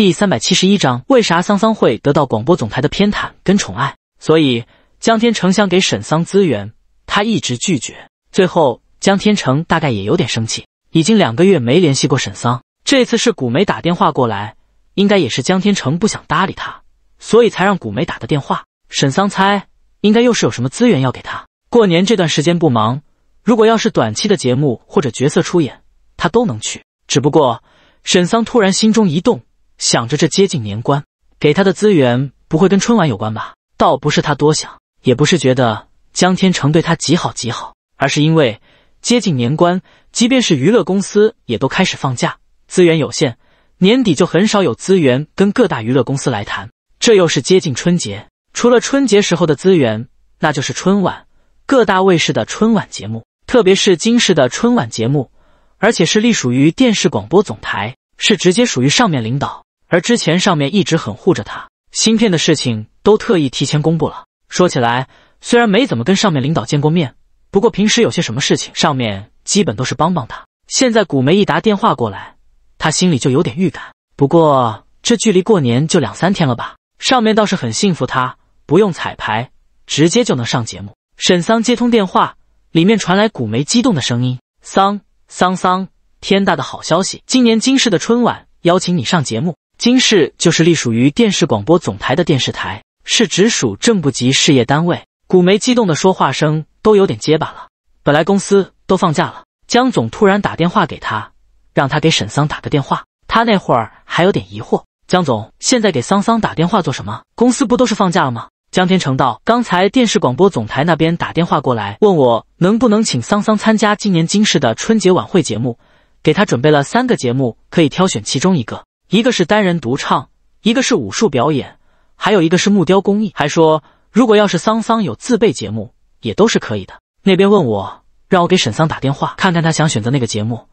第三百七十一章，为啥桑桑会得到广播总台的偏袒跟宠爱？所以江天成想给沈桑资源，他一直拒绝。最后江天成大概也有点生气，已经两个月没联系过沈桑。这次是古梅打电话过来，应该也是江天成不想搭理他，所以才让古梅打的电话。沈桑猜，应该又是有什么资源要给他。过年这段时间不忙，如果要是短期的节目或者角色出演，他都能去。只不过沈桑突然心中一动。想着这接近年关，给他的资源不会跟春晚有关吧？倒不是他多想，也不是觉得江天成对他极好极好，而是因为接近年关，即便是娱乐公司也都开始放假，资源有限，年底就很少有资源跟各大娱乐公司来谈。这又是接近春节，除了春节时候的资源，那就是春晚，各大卫视的春晚节目，特别是金视的春晚节目，而且是隶属于电视广播总台，是直接属于上面领导。而之前上面一直很护着他，芯片的事情都特意提前公布了。说起来，虽然没怎么跟上面领导见过面，不过平时有些什么事情，上面基本都是帮帮他。现在古梅一打电话过来，他心里就有点预感。不过这距离过年就两三天了吧？上面倒是很信服他，不用彩排，直接就能上节目。沈桑接通电话，里面传来古梅激动的声音：“桑桑桑，天大的好消息！今年金氏的春晚邀请你上节目。”金氏就是隶属于电视广播总台的电视台，是直属正部级事业单位。古梅激动的说话声都有点结巴了。本来公司都放假了，江总突然打电话给他，让他给沈桑打个电话。他那会儿还有点疑惑，江总现在给桑桑打电话做什么？公司不都是放假了吗？江天成道，刚才电视广播总台那边打电话过来，问我能不能请桑桑参加今年金氏的春节晚会节目，给他准备了三个节目，可以挑选其中一个。一个是单人独唱，一个是武术表演，还有一个是木雕工艺。还说，如果要是桑桑有自备节目，也都是可以的。那边问我，让我给沈桑打电话，看看他想选择那个节目。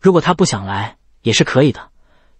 如果他不想来，也是可以的。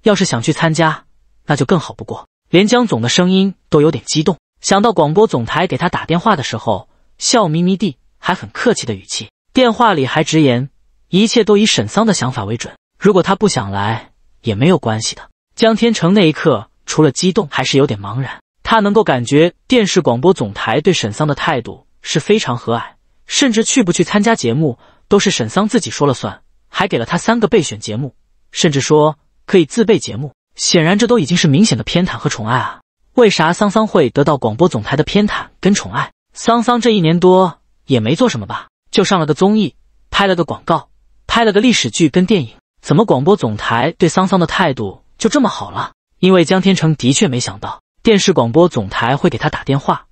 要是想去参加，那就更好不过。连江总的声音都有点激动，想到广播总台给他打电话的时候，笑眯眯地，还很客气的语气，电话里还直言，一切都以沈桑的想法为准。如果他不想来，也没有关系的。江天成那一刻除了激动，还是有点茫然。他能够感觉电视广播总台对沈桑的态度是非常和蔼，甚至去不去参加节目都是沈桑自己说了算，还给了他三个备选节目，甚至说可以自备节目。显然，这都已经是明显的偏袒和宠爱啊！为啥桑桑会得到广播总台的偏袒跟宠爱？桑桑这一年多也没做什么吧？就上了个综艺，拍了个广告，拍了个历史剧跟电影，怎么广播总台对桑桑的态度？就这么好了，因为江天成的确没想到电视广播总台会给他打电话，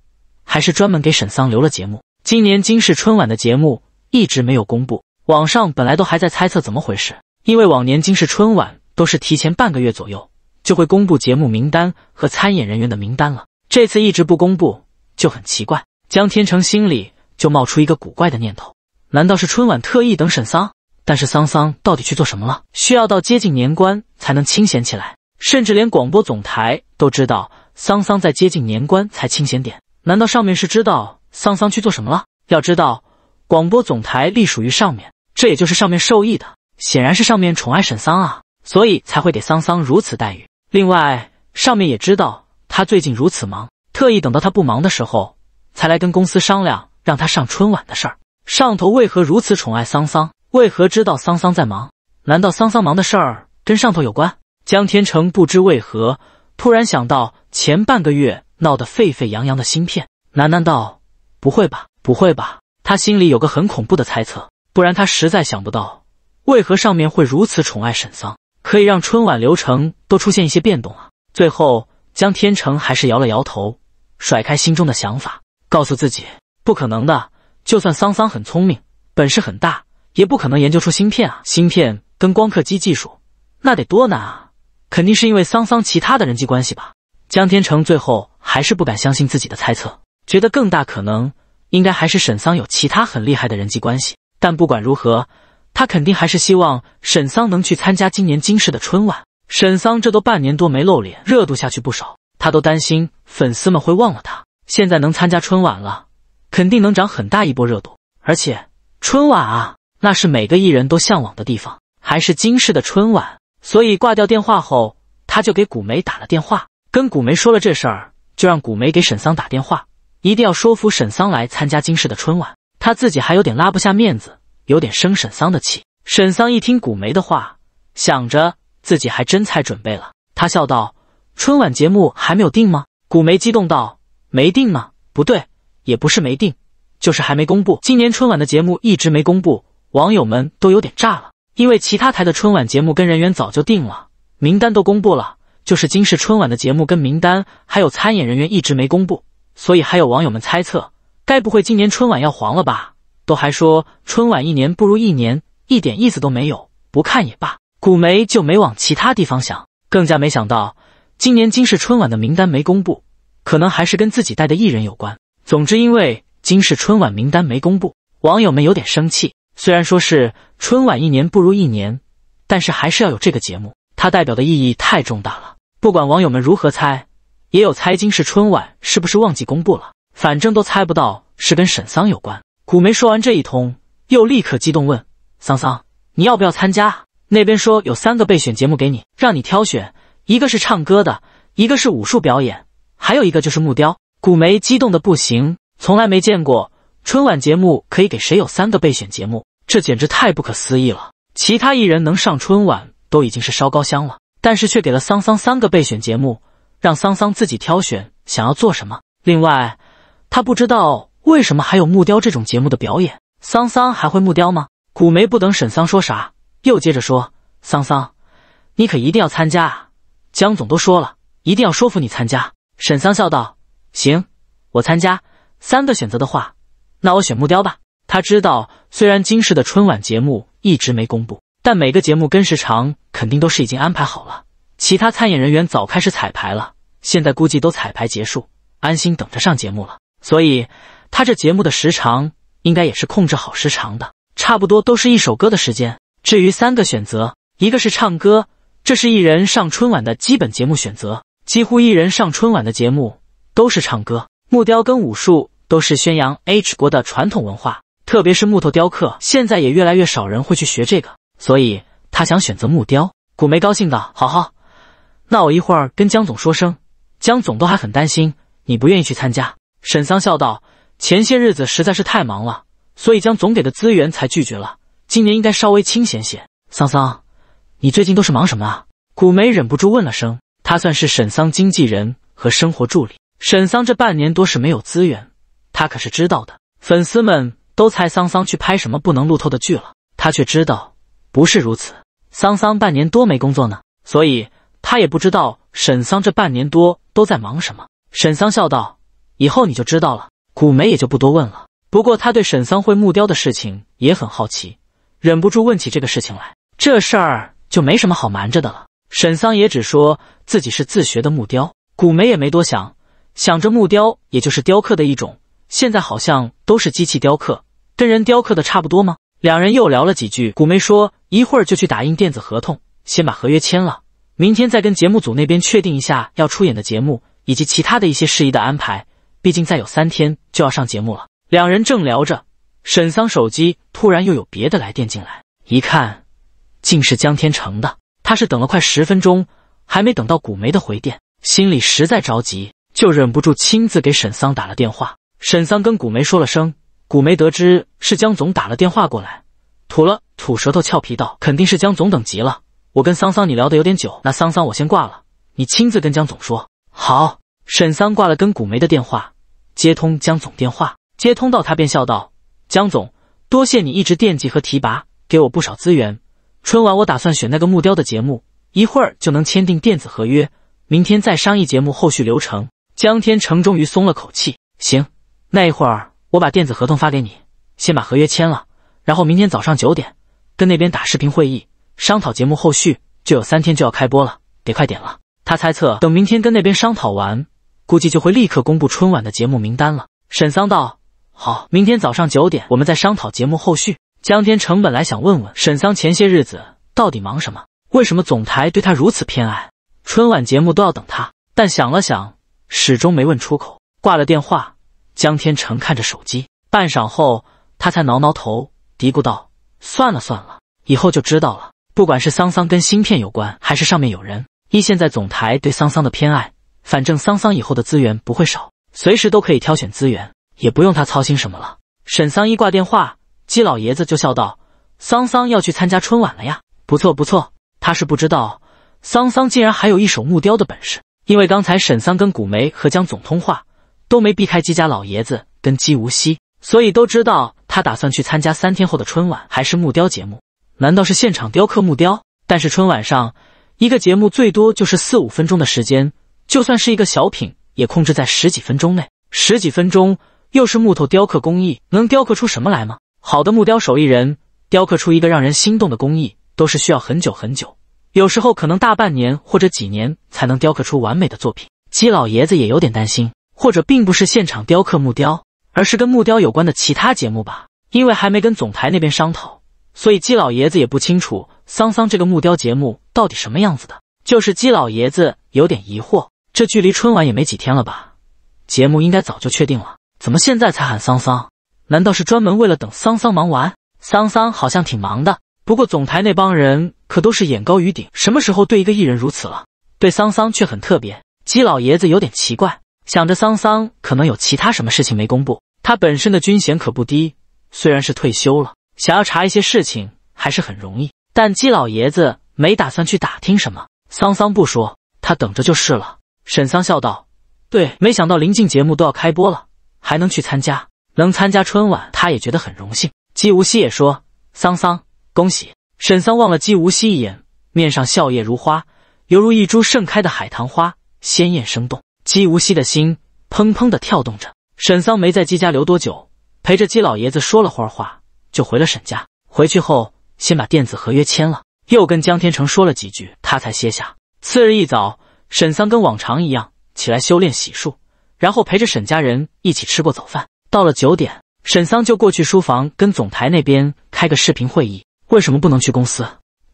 还是专门给沈桑留了节目。今年金氏春晚的节目一直没有公布，网上本来都还在猜测怎么回事，因为往年金氏春晚都是提前半个月左右就会公布节目名单和参演人员的名单了，这次一直不公布就很奇怪。江天成心里就冒出一个古怪的念头：难道是春晚特意等沈桑？但是桑桑到底去做什么了？需要到接近年关才能清闲起来，甚至连广播总台都知道桑桑在接近年关才清闲点。难道上面是知道桑桑去做什么了？要知道，广播总台隶属于上面，这也就是上面受益的。显然是上面宠爱沈桑啊，所以才会给桑桑如此待遇。另外，上面也知道他最近如此忙，特意等到他不忙的时候才来跟公司商量让他上春晚的事儿。上头为何如此宠爱桑桑？为何知道桑桑在忙？难道桑桑忙的事儿跟上头有关？江天成不知为何突然想到前半个月闹得沸沸扬扬的芯片，喃喃道：“不会吧，不会吧！”他心里有个很恐怖的猜测，不然他实在想不到为何上面会如此宠爱沈桑，可以让春晚流程都出现一些变动啊！最后，江天成还是摇了摇头，甩开心中的想法，告诉自己不可能的。就算桑桑很聪明，本事很大。也不可能研究出芯片啊！芯片跟光刻机技术，那得多难啊！肯定是因为桑桑其他的人际关系吧？江天成最后还是不敢相信自己的猜测，觉得更大可能应该还是沈桑有其他很厉害的人际关系。但不管如何，他肯定还是希望沈桑能去参加今年金市的春晚。沈桑这都半年多没露脸，热度下去不少，他都担心粉丝们会忘了他。现在能参加春晚了，肯定能涨很大一波热度，而且春晚啊！那是每个艺人都向往的地方，还是今世的春晚？所以挂掉电话后，他就给古梅打了电话，跟古梅说了这事儿，就让古梅给沈桑打电话，一定要说服沈桑来参加今世的春晚。他自己还有点拉不下面子，有点生沈桑的气。沈桑一听古梅的话，想着自己还真才准备了，他笑道：“春晚节目还没有定吗？”古梅激动道：“没定吗？不对，也不是没定，就是还没公布。今年春晚的节目一直没公布。”网友们都有点炸了，因为其他台的春晚节目跟人员早就定了，名单都公布了，就是今世春晚的节目跟名单还有参演人员一直没公布，所以还有网友们猜测，该不会今年春晚要黄了吧？都还说春晚一年不如一年，一点意思都没有，不看也罢。古梅就没往其他地方想，更加没想到今年今世春晚的名单没公布，可能还是跟自己带的艺人有关。总之，因为今世春晚名单没公布，网友们有点生气。虽然说是春晚一年不如一年，但是还是要有这个节目，它代表的意义太重大了。不管网友们如何猜，也有猜金是春晚是不是忘记公布了，反正都猜不到是跟沈桑有关。古梅说完这一通，又立刻激动问桑桑：“你要不要参加？那边说有三个备选节目给你，让你挑选，一个是唱歌的，一个是武术表演，还有一个就是木雕。”古梅激动的不行，从来没见过春晚节目可以给谁有三个备选节目。这简直太不可思议了！其他艺人能上春晚都已经是烧高香了，但是却给了桑桑三个备选节目，让桑桑自己挑选想要做什么。另外，他不知道为什么还有木雕这种节目的表演。桑桑还会木雕吗？古梅不等沈桑说啥，又接着说：“桑桑，你可一定要参加啊！江总都说了，一定要说服你参加。”沈桑笑道：“行，我参加。三个选择的话，那我选木雕吧。”他知道，虽然今世的春晚节目一直没公布，但每个节目跟时长肯定都是已经安排好了。其他参演人员早开始彩排了，现在估计都彩排结束，安心等着上节目了。所以他这节目的时长应该也是控制好时长的，差不多都是一首歌的时间。至于三个选择，一个是唱歌，这是艺人上春晚的基本节目选择，几乎艺人上春晚的节目都是唱歌。木雕跟武术都是宣扬 H 国的传统文化。特别是木头雕刻，现在也越来越少人会去学这个，所以他想选择木雕。古梅高兴道：“好好，那我一会儿跟江总说声，江总都还很担心你不愿意去参加。”沈桑笑道：“前些日子实在是太忙了，所以江总给的资源才拒绝了。今年应该稍微清闲些。”桑桑，你最近都是忙什么啊？古梅忍不住问了声。他算是沈桑经纪人和生活助理，沈桑这半年多是没有资源，他可是知道的。粉丝们。都猜桑桑去拍什么不能露透的剧了，他却知道不是如此。桑桑半年多没工作呢，所以他也不知道沈桑这半年多都在忙什么。沈桑笑道：“以后你就知道了。”古梅也就不多问了。不过他对沈桑会木雕的事情也很好奇，忍不住问起这个事情来。这事儿就没什么好瞒着的了。沈桑也只说自己是自学的木雕。古梅也没多想，想着木雕也就是雕刻的一种。现在好像都是机器雕刻，跟人雕刻的差不多吗？两人又聊了几句。古梅说：“一会儿就去打印电子合同，先把合约签了，明天再跟节目组那边确定一下要出演的节目以及其他的一些事宜的安排。毕竟再有三天就要上节目了。”两人正聊着，沈桑手机突然又有别的来电进来，一看竟是江天成的。他是等了快十分钟，还没等到古梅的回电，心里实在着急，就忍不住亲自给沈桑打了电话。沈桑跟古梅说了声，古梅得知是江总打了电话过来，吐了吐舌头，俏皮道：“肯定是江总等急了。我跟桑桑你聊的有点久，那桑桑我先挂了，你亲自跟江总说。”好，沈桑挂了跟古梅的电话，接通江总电话，接通到他便笑道：“江总，多谢你一直惦记和提拔，给我不少资源。春晚我打算选那个木雕的节目，一会儿就能签订电子合约，明天再商议节目后续流程。”江天成终于松了口气，行。那一会儿，我把电子合同发给你，先把合约签了，然后明天早上九点跟那边打视频会议，商讨节目后续。就有三天就要开播了，得快点了。他猜测，等明天跟那边商讨完，估计就会立刻公布春晚的节目名单了。沈桑道：“好，明天早上九点，我们再商讨节目后续。”江天成本来想问问沈桑前些日子到底忙什么，为什么总台对他如此偏爱，春晚节目都要等他。但想了想，始终没问出口。挂了电话。江天成看着手机，半晌后，他才挠挠头，嘀咕道：“算了算了，以后就知道了。不管是桑桑跟芯片有关，还是上面有人，依现在总台对桑桑的偏爱，反正桑桑以后的资源不会少，随时都可以挑选资源，也不用他操心什么了。”沈桑一挂电话，姬老爷子就笑道：“桑桑要去参加春晚了呀？不错不错，他是不知道桑桑竟然还有一手木雕的本事，因为刚才沈桑跟古梅和江总通话。”都没避开姬家老爷子跟姬无锡，所以都知道他打算去参加三天后的春晚，还是木雕节目？难道是现场雕刻木雕？但是春晚上一个节目最多就是四五分钟的时间，就算是一个小品也控制在十几分钟内。十几分钟又是木头雕刻工艺，能雕刻出什么来吗？好的木雕手艺人雕刻出一个让人心动的工艺，都是需要很久很久，有时候可能大半年或者几年才能雕刻出完美的作品。姬老爷子也有点担心。或者并不是现场雕刻木雕，而是跟木雕有关的其他节目吧。因为还没跟总台那边商讨，所以姬老爷子也不清楚桑桑这个木雕节目到底什么样子的。就是姬老爷子有点疑惑，这距离春晚也没几天了吧？节目应该早就确定了，怎么现在才喊桑桑？难道是专门为了等桑桑忙完？桑桑好像挺忙的。不过总台那帮人可都是眼高于顶，什么时候对一个艺人如此了？对桑桑却很特别，姬老爷子有点奇怪。想着桑桑可能有其他什么事情没公布，他本身的军衔可不低，虽然是退休了，想要查一些事情还是很容易。但姬老爷子没打算去打听什么，桑桑不说，他等着就是了。沈桑笑道：“对，没想到临近节目都要开播了，还能去参加，能参加春晚，他也觉得很荣幸。”姬无希也说：“桑桑，恭喜！”沈桑望了姬无希一眼，面上笑靥如花，犹如一株盛开的海棠花，鲜艳生动。姬无希的心砰砰地跳动着。沈桑没在姬家留多久，陪着姬老爷子说了会儿话，就回了沈家。回去后，先把电子合约签了，又跟江天成说了几句，他才歇下。次日一早，沈桑跟往常一样起来修炼、洗漱，然后陪着沈家人一起吃过早饭。到了九点，沈桑就过去书房跟总台那边开个视频会议。为什么不能去公司？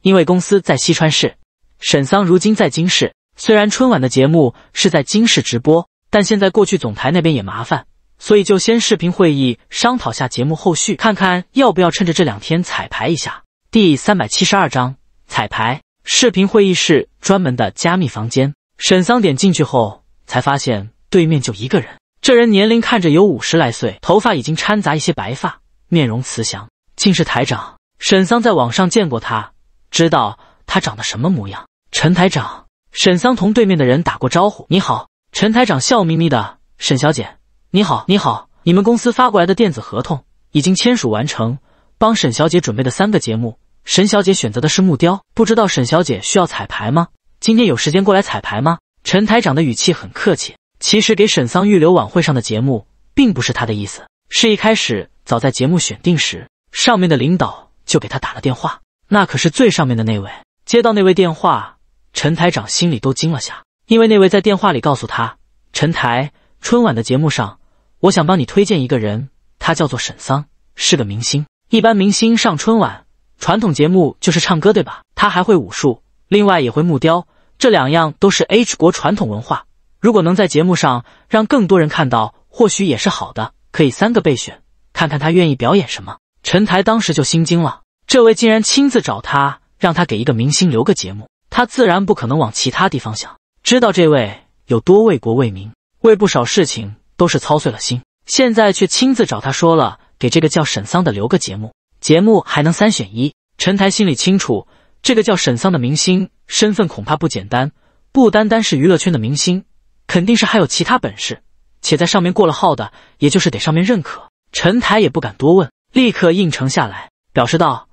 因为公司在西川市，沈桑如今在京市。虽然春晚的节目是在央视直播，但现在过去总台那边也麻烦，所以就先视频会议商讨下节目后续，看看要不要趁着这两天彩排一下。第三百七十二章彩排。视频会议室专门的加密房间，沈桑点进去后才发现对面就一个人。这人年龄看着有五十来岁，头发已经掺杂一些白发，面容慈祥。竟是台长沈桑在网上见过他，知道他长得什么模样。陈台长。沈桑同对面的人打过招呼：“你好，陈台长。”笑眯眯的：“沈小姐，你好，你好。你们公司发过来的电子合同已经签署完成，帮沈小姐准备的三个节目，沈小姐选择的是木雕，不知道沈小姐需要彩排吗？今天有时间过来彩排吗？”陈台长的语气很客气。其实给沈桑预留晚会上的节目，并不是他的意思，是一开始早在节目选定时，上面的领导就给他打了电话，那可是最上面的那位。接到那位电话。陈台长心里都惊了下，因为那位在电话里告诉他：“陈台，春晚的节目上，我想帮你推荐一个人，他叫做沈桑，是个明星。一般明星上春晚，传统节目就是唱歌，对吧？他还会武术，另外也会木雕，这两样都是 H 国传统文化。如果能在节目上让更多人看到，或许也是好的。可以三个备选，看看他愿意表演什么。”陈台当时就心惊了，这位竟然亲自找他，让他给一个明星留个节目。他自然不可能往其他地方想，知道这位有多为国为民，为不少事情都是操碎了心。现在却亲自找他说了，给这个叫沈桑的留个节目，节目还能三选一。陈台心里清楚，这个叫沈桑的明星身份恐怕不简单，不单单是娱乐圈的明星，肯定是还有其他本事。且在上面过了号的，也就是得上面认可。陈台也不敢多问，立刻应承下来，表示道：“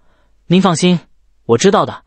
您放心，我知道的。”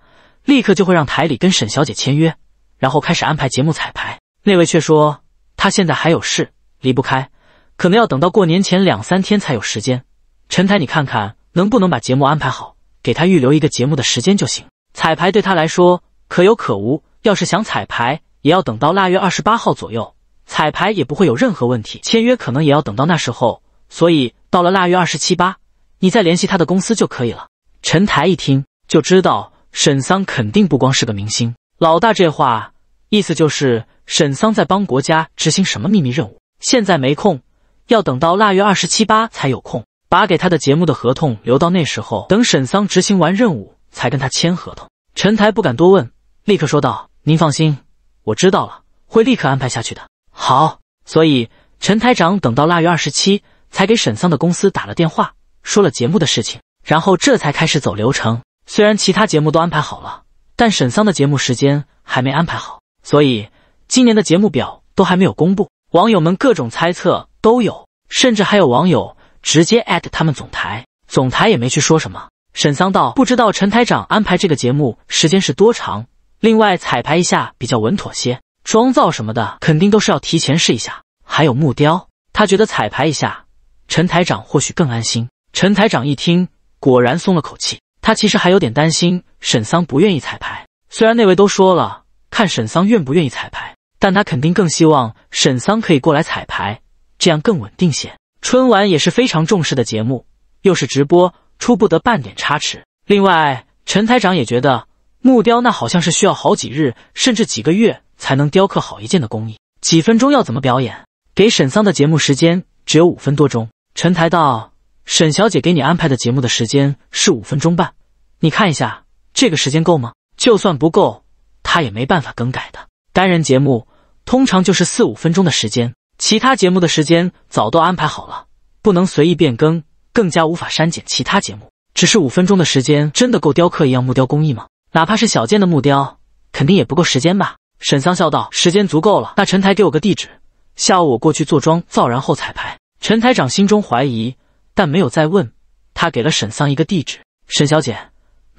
立刻就会让台里跟沈小姐签约，然后开始安排节目彩排。那位却说他现在还有事，离不开，可能要等到过年前两三天才有时间。陈台，你看看能不能把节目安排好，给他预留一个节目的时间就行。彩排对他来说可有可无，要是想彩排，也要等到腊月二十八号左右。彩排也不会有任何问题，签约可能也要等到那时候。所以到了腊月二十七八，你再联系他的公司就可以了。陈台一听就知道。沈桑肯定不光是个明星，老大这话意思就是沈桑在帮国家执行什么秘密任务。现在没空，要等到腊月二十七八才有空，把给他的节目的合同留到那时候，等沈桑执行完任务才跟他签合同。陈台不敢多问，立刻说道：“您放心，我知道了，会立刻安排下去的。”好，所以陈台长等到腊月二十七才给沈桑的公司打了电话，说了节目的事情，然后这才开始走流程。虽然其他节目都安排好了，但沈桑的节目时间还没安排好，所以今年的节目表都还没有公布。网友们各种猜测都有，甚至还有网友直接艾特他们总台，总台也没去说什么。沈桑道：“不知道陈台长安排这个节目时间是多长，另外彩排一下比较稳妥些，妆造什么的肯定都是要提前试一下。还有木雕，他觉得彩排一下，陈台长或许更安心。”陈台长一听，果然松了口气。他其实还有点担心沈桑不愿意彩排，虽然那位都说了看沈桑愿不愿意彩排，但他肯定更希望沈桑可以过来彩排，这样更稳定些。春晚也是非常重视的节目，又是直播，出不得半点差池。另外，陈台长也觉得木雕那好像是需要好几日甚至几个月才能雕刻好一件的工艺，几分钟要怎么表演？给沈桑的节目时间只有五分多钟。陈台道：“沈小姐给你安排的节目的时间是五分钟半。”你看一下这个时间够吗？就算不够，他也没办法更改的。单人节目通常就是四五分钟的时间，其他节目的时间早都安排好了，不能随意变更，更加无法删减其他节目。只是五分钟的时间，真的够雕刻一样木雕工艺吗？哪怕是小件的木雕，肯定也不够时间吧？沈桑笑道：“时间足够了，那陈台给我个地址，下午我过去做庄造，然后彩排。”陈台长心中怀疑，但没有再问，他给了沈桑一个地址，沈小姐。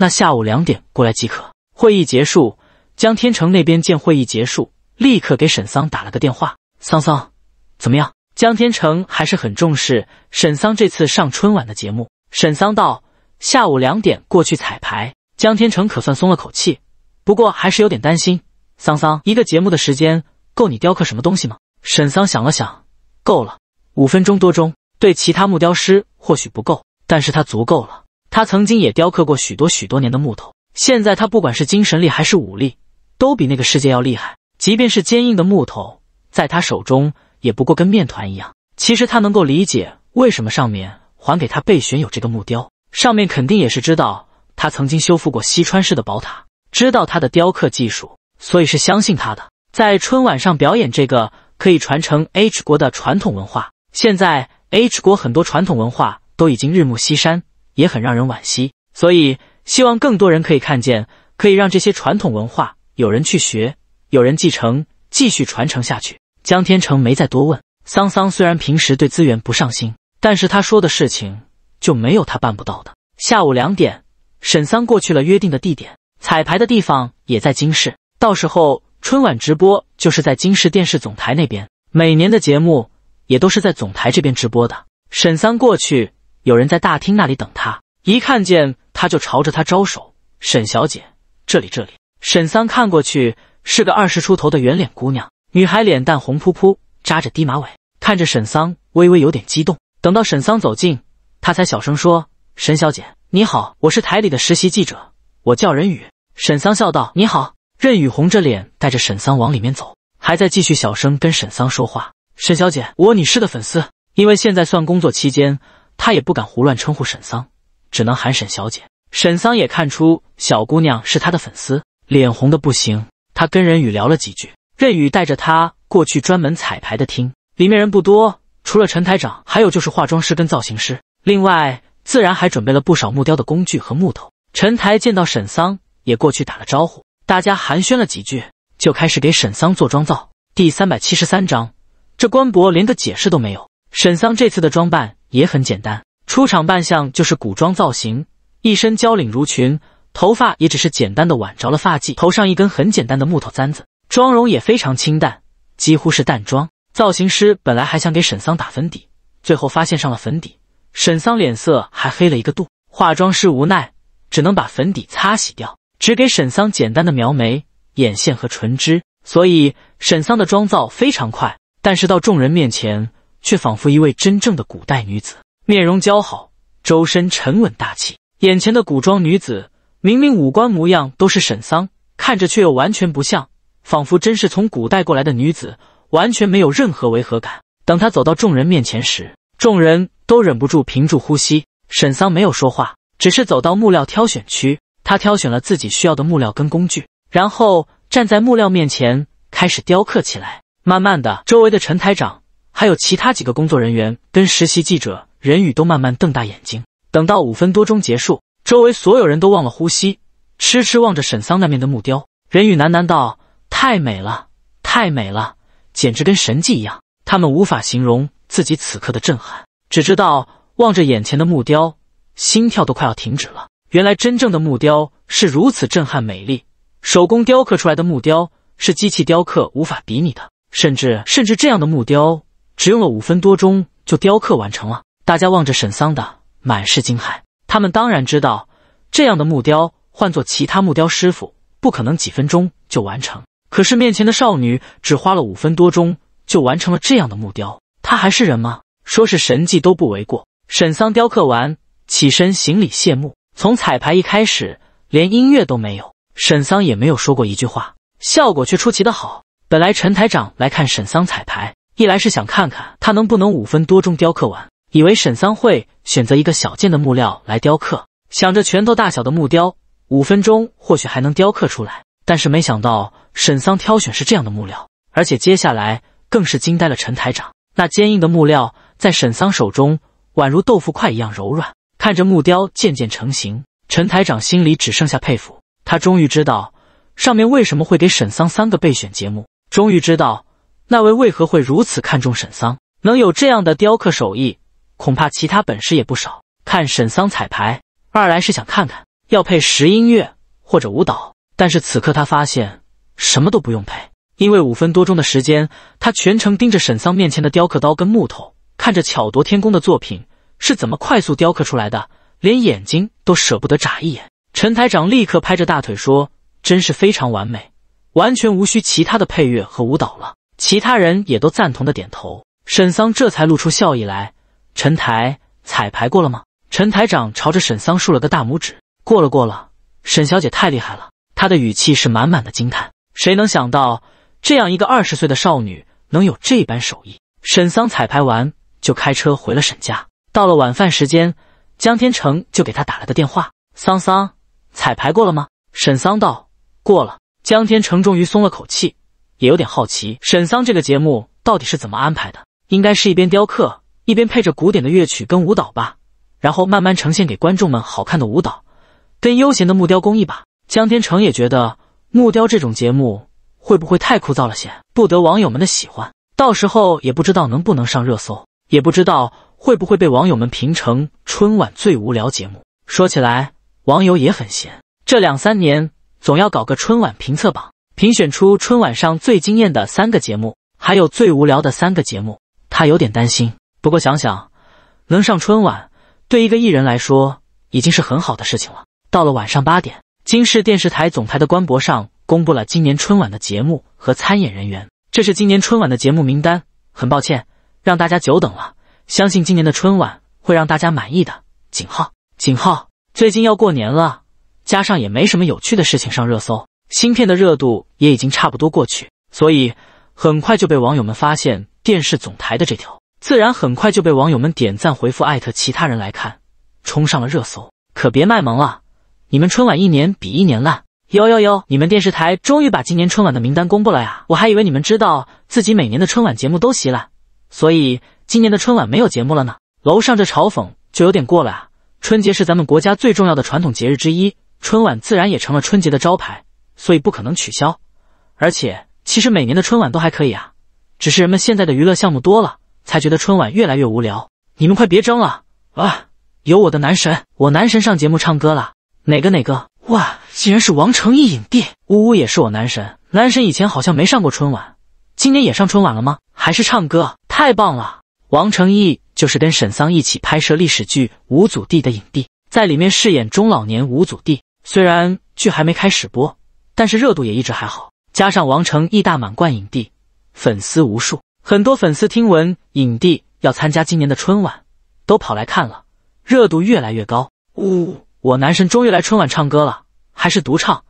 那下午两点过来即可。会议结束，江天成那边见会议结束，立刻给沈桑打了个电话。桑桑，怎么样？江天成还是很重视沈桑这次上春晚的节目。沈桑道：下午两点过去彩排。江天成可算松了口气，不过还是有点担心。桑桑，一个节目的时间够你雕刻什么东西吗？沈桑想了想，够了，五分钟多钟。对其他木雕师或许不够，但是他足够了。他曾经也雕刻过许多许多年的木头，现在他不管是精神力还是武力，都比那个世界要厉害。即便是坚硬的木头，在他手中也不过跟面团一样。其实他能够理解为什么上面还给他备选有这个木雕，上面肯定也是知道他曾经修复过西川市的宝塔，知道他的雕刻技术，所以是相信他的。在春晚上表演这个可以传承 H 国的传统文化，现在 H 国很多传统文化都已经日暮西山。也很让人惋惜，所以希望更多人可以看见，可以让这些传统文化有人去学，有人继承，继续传承下去。江天成没再多问。桑桑虽然平时对资源不上心，但是他说的事情就没有他办不到的。下午两点，沈桑过去了约定的地点，彩排的地方也在京市。到时候春晚直播就是在京市电视总台那边，每年的节目也都是在总台这边直播的。沈桑过去。有人在大厅那里等他，一看见他就朝着他招手。沈小姐，这里，这里。沈桑看过去是个二十出头的圆脸姑娘，女孩脸蛋红扑扑，扎着低马尾，看着沈桑微微有点激动。等到沈桑走近，她才小声说：“沈小姐，你好，我是台里的实习记者，我叫任宇。”沈桑笑道：“你好。”任宇红着脸带着沈桑往里面走，还在继续小声跟沈桑说话：“沈小姐，我你是的粉丝，因为现在算工作期间。”他也不敢胡乱称呼沈桑，只能喊沈小姐。沈桑也看出小姑娘是他的粉丝，脸红的不行。他跟任宇聊了几句，任宇带着他过去专门彩排的厅，里面人不多，除了陈台长，还有就是化妆师跟造型师。另外，自然还准备了不少木雕的工具和木头。陈台见到沈桑也过去打了招呼，大家寒暄了几句，就开始给沈桑做妆造。第三百七十三章，这官博连个解释都没有。沈桑这次的装扮。也很简单，出场扮相就是古装造型，一身交领襦裙，头发也只是简单的挽着了发髻，头上一根很简单的木头簪子，妆容也非常清淡，几乎是淡妆。造型师本来还想给沈桑打粉底，最后发现上了粉底，沈桑脸色还黑了一个度，化妆师无奈，只能把粉底擦洗掉，只给沈桑简单的描眉、眼线和唇脂。所以沈桑的妆造非常快，但是到众人面前。却仿佛一位真正的古代女子，面容姣好，周身沉稳大气。眼前的古装女子明明五官模样都是沈桑，看着却又完全不像，仿佛真是从古代过来的女子，完全没有任何违和感。等她走到众人面前时，众人都忍不住屏住呼吸。沈桑没有说话，只是走到木料挑选区，他挑选了自己需要的木料跟工具，然后站在木料面前开始雕刻起来。慢慢的，周围的陈台长。还有其他几个工作人员跟实习记者任宇都慢慢瞪大眼睛。等到五分多钟结束，周围所有人都忘了呼吸，痴痴望着沈桑那面的木雕。任宇喃喃道：“太美了，太美了，简直跟神迹一样。”他们无法形容自己此刻的震撼，只知道望着眼前的木雕，心跳都快要停止了。原来真正的木雕是如此震撼美丽，手工雕刻出来的木雕是机器雕刻无法比拟的，甚至甚至这样的木雕。只用了五分多钟就雕刻完成了，大家望着沈桑的满是惊骇。他们当然知道，这样的木雕换做其他木雕师傅不可能几分钟就完成。可是面前的少女只花了五分多钟就完成了这样的木雕，她还是人吗？说是神迹都不为过。沈桑雕刻完起身行礼谢幕。从彩排一开始，连音乐都没有，沈桑也没有说过一句话，效果却出奇的好。本来陈台长来看沈桑彩排。一来是想看看他能不能五分多钟雕刻完，以为沈桑会选择一个小件的木料来雕刻，想着拳头大小的木雕，五分钟或许还能雕刻出来。但是没想到沈桑挑选是这样的木料，而且接下来更是惊呆了陈台长。那坚硬的木料在沈桑手中宛如豆腐块一样柔软，看着木雕渐渐成型，陈台长心里只剩下佩服。他终于知道上面为什么会给沈桑三个备选节目，终于知道。那位为何会如此看重沈桑？能有这样的雕刻手艺，恐怕其他本事也不少。看沈桑彩排，二来是想看看要配什音乐或者舞蹈。但是此刻他发现什么都不用配，因为五分多钟的时间，他全程盯着沈桑面前的雕刻刀跟木头，看着巧夺天工的作品是怎么快速雕刻出来的，连眼睛都舍不得眨一眼。陈台长立刻拍着大腿说：“真是非常完美，完全无需其他的配乐和舞蹈了。”其他人也都赞同的点头，沈桑这才露出笑意来。陈台彩排过了吗？陈台长朝着沈桑竖了个大拇指。过了，过了。沈小姐太厉害了，她的语气是满满的惊叹。谁能想到这样一个二十岁的少女能有这般手艺？沈桑彩排完就开车回了沈家。到了晚饭时间，江天成就给他打了个电话。桑桑，彩排过了吗？沈桑道：过了。江天成终于松了口气。也有点好奇，沈桑这个节目到底是怎么安排的？应该是一边雕刻，一边配着古典的乐曲跟舞蹈吧，然后慢慢呈现给观众们好看的舞蹈跟悠闲的木雕工艺吧。江天成也觉得木雕这种节目会不会太枯燥了些，不得网友们的喜欢，到时候也不知道能不能上热搜，也不知道会不会被网友们评成春晚最无聊节目。说起来，网友也很闲，这两三年总要搞个春晚评测榜。评选出春晚上最惊艳的三个节目，还有最无聊的三个节目。他有点担心，不过想想能上春晚，对一个艺人来说已经是很好的事情了。到了晚上八点，金氏电视台总台的官博上公布了今年春晚的节目和参演人员。这是今年春晚的节目名单。很抱歉让大家久等了，相信今年的春晚会让大家满意的。井号井号最近要过年了，加上也没什么有趣的事情上热搜。芯片的热度也已经差不多过去，所以很快就被网友们发现。电视总台的这条，自然很快就被网友们点赞、回复、艾特其他人来看，冲上了热搜。可别卖萌了，你们春晚一年比一年烂！哟哟哟，你们电视台终于把今年春晚的名单公布了呀！我还以为你们知道自己每年的春晚节目都稀烂，所以今年的春晚没有节目了呢。楼上这嘲讽就有点过了啊！春节是咱们国家最重要的传统节日之一，春晚自然也成了春节的招牌。所以不可能取消，而且其实每年的春晚都还可以啊，只是人们现在的娱乐项目多了，才觉得春晚越来越无聊。你们快别争了！啊！有我的男神！我男神上节目唱歌了，哪个哪个？哇，竟然是王成义影帝！呜呜，也是我男神！男神以前好像没上过春晚，今年也上春晚了吗？还是唱歌？太棒了！王成义就是跟沈桑一起拍摄历史剧《五祖地》的影帝，在里面饰演中老年五祖地。虽然剧还没开始播。但是热度也一直还好，加上王成义大满贯影帝，粉丝无数。很多粉丝听闻影帝要参加今年的春晚，都跑来看了，热度越来越高。呜，我男神终于来春晚唱歌了，还是独唱。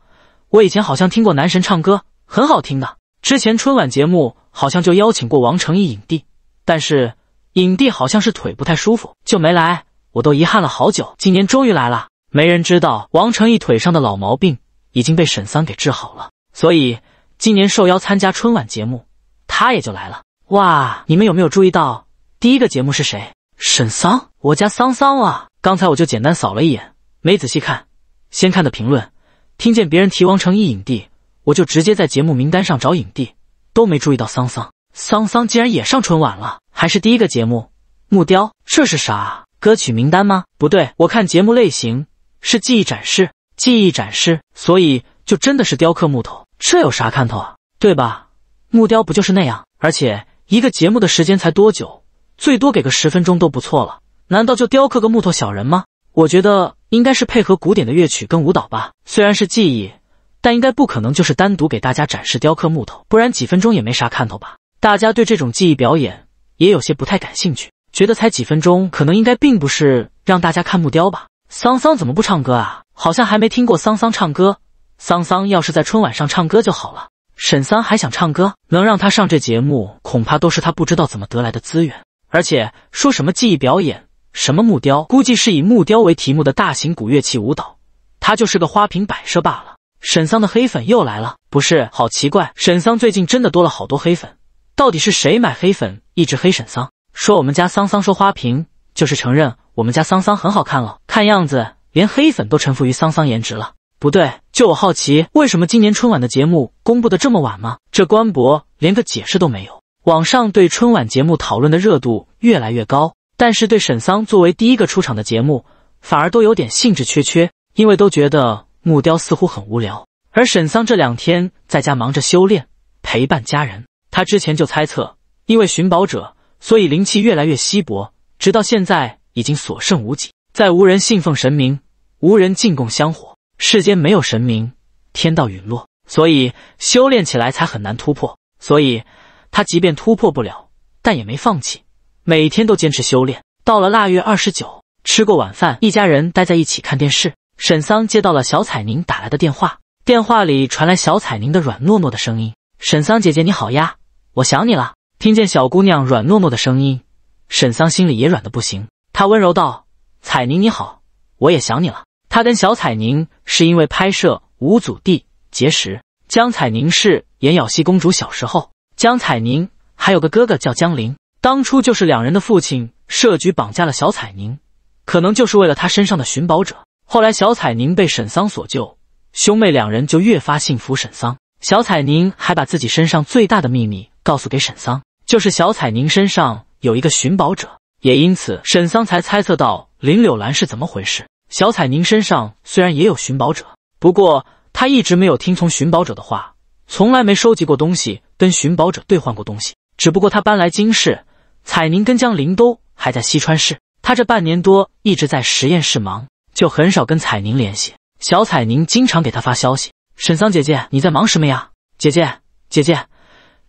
我以前好像听过男神唱歌，很好听的。之前春晚节目好像就邀请过王成义影帝，但是影帝好像是腿不太舒服，就没来。我都遗憾了好久，今年终于来了。没人知道王成义腿上的老毛病。已经被沈桑给治好了，所以今年受邀参加春晚节目，他也就来了。哇，你们有没有注意到第一个节目是谁？沈桑，我家桑桑啊！刚才我就简单扫了一眼，没仔细看，先看的评论。听见别人提王成一影帝，我就直接在节目名单上找影帝，都没注意到桑桑。桑桑竟然也上春晚了，还是第一个节目木雕，这是啥？歌曲名单吗？不对，我看节目类型是记忆展示。记忆展示，所以就真的是雕刻木头，这有啥看头啊？对吧？木雕不就是那样？而且一个节目的时间才多久，最多给个十分钟都不错了。难道就雕刻个木头小人吗？我觉得应该是配合古典的乐曲跟舞蹈吧。虽然是记忆，但应该不可能就是单独给大家展示雕刻木头，不然几分钟也没啥看头吧。大家对这种记忆表演也有些不太感兴趣，觉得才几分钟，可能应该并不是让大家看木雕吧。桑桑怎么不唱歌啊？好像还没听过桑桑唱歌，桑桑要是在春晚上唱歌就好了。沈桑还想唱歌，能让他上这节目，恐怕都是他不知道怎么得来的资源。而且说什么技艺表演，什么木雕，估计是以木雕为题目的大型古乐器舞蹈，他就是个花瓶摆设罢了。沈桑的黑粉又来了，不是好奇怪？沈桑最近真的多了好多黑粉，到底是谁买黑粉一直黑沈桑？说我们家桑桑说花瓶，就是承认我们家桑桑很好看了，看样子。连黑粉都臣服于桑桑颜值了，不对，就我好奇，为什么今年春晚的节目公布的这么晚吗？这官博连个解释都没有。网上对春晚节目讨论的热度越来越高，但是对沈桑作为第一个出场的节目，反而都有点兴致缺缺，因为都觉得木雕似乎很无聊。而沈桑这两天在家忙着修炼，陪伴家人。他之前就猜测，因为寻宝者，所以灵气越来越稀薄，直到现在已经所剩无几。在无人信奉神明，无人进贡香火，世间没有神明，天道陨落，所以修炼起来才很难突破。所以他即便突破不了，但也没放弃，每天都坚持修炼。到了腊月二十九，吃过晚饭，一家人待在一起看电视。沈桑接到了小彩宁打来的电话，电话里传来小彩宁的软糯糯的声音：“沈桑姐姐，你好呀，我想你了。”听见小姑娘软糯糯的声音，沈桑心里也软的不行，他温柔道。彩宁，你好，我也想你了。他跟小彩宁是因为拍摄《五祖地》结识。江彩宁是演咬西公主小时候，江彩宁还有个哥哥叫江林。当初就是两人的父亲设局绑架了小彩宁，可能就是为了他身上的寻宝者。后来小彩宁被沈桑所救，兄妹两人就越发信服沈桑。小彩宁还把自己身上最大的秘密告诉给沈桑，就是小彩宁身上有一个寻宝者，也因此沈桑才猜测到。林柳兰是怎么回事？小彩宁身上虽然也有寻宝者，不过她一直没有听从寻宝者的话，从来没收集过东西，跟寻宝者兑换过东西。只不过她搬来京市，彩宁跟江林都还在西川市，她这半年多一直在实验室忙，就很少跟彩宁联系。小彩宁经常给她发消息：“沈桑姐姐，你在忙什么呀？姐姐，姐姐，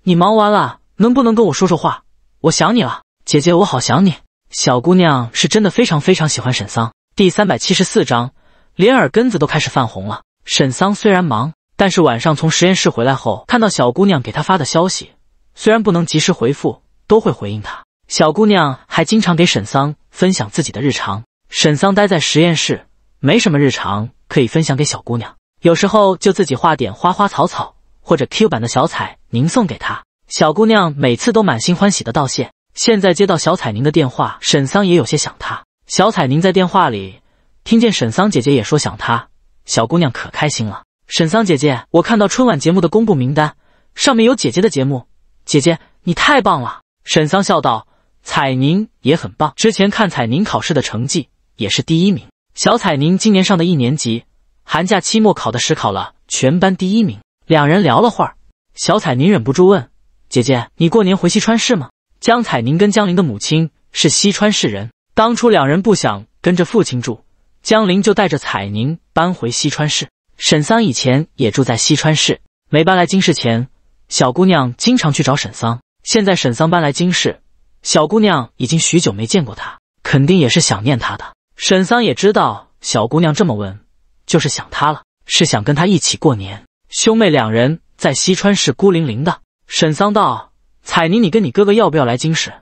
你忙完了能不能跟我说说话？我想你了，姐姐，我好想你。”小姑娘是真的非常非常喜欢沈桑。第三百七十四章，连耳根子都开始泛红了。沈桑虽然忙，但是晚上从实验室回来后，看到小姑娘给他发的消息，虽然不能及时回复，都会回应她。小姑娘还经常给沈桑分享自己的日常。沈桑待在实验室，没什么日常可以分享给小姑娘，有时候就自己画点花花草草或者 Q 版的小彩，您送给她。小姑娘每次都满心欢喜的道谢。现在接到小彩宁的电话，沈桑也有些想她。小彩宁在电话里听见沈桑姐姐也说想她，小姑娘可开心了。沈桑姐姐，我看到春晚节目的公布名单，上面有姐姐的节目，姐姐你太棒了！沈桑笑道：“彩宁也很棒，之前看彩宁考试的成绩也是第一名。小彩宁今年上的一年级，寒假期末考的试考了全班第一名。”两人聊了会儿，小彩宁忍不住问：“姐姐，你过年回西川是吗？”江彩宁跟江林的母亲是西川市人，当初两人不想跟着父亲住，江林就带着彩宁搬回西川市。沈桑以前也住在西川市，没搬来京市前，小姑娘经常去找沈桑。现在沈桑搬来京市，小姑娘已经许久没见过他，肯定也是想念他的。沈桑也知道小姑娘这么问，就是想他了，是想跟他一起过年。兄妹两人在西川市孤零零的，沈桑道。彩宁，你跟你哥哥要不要来京市，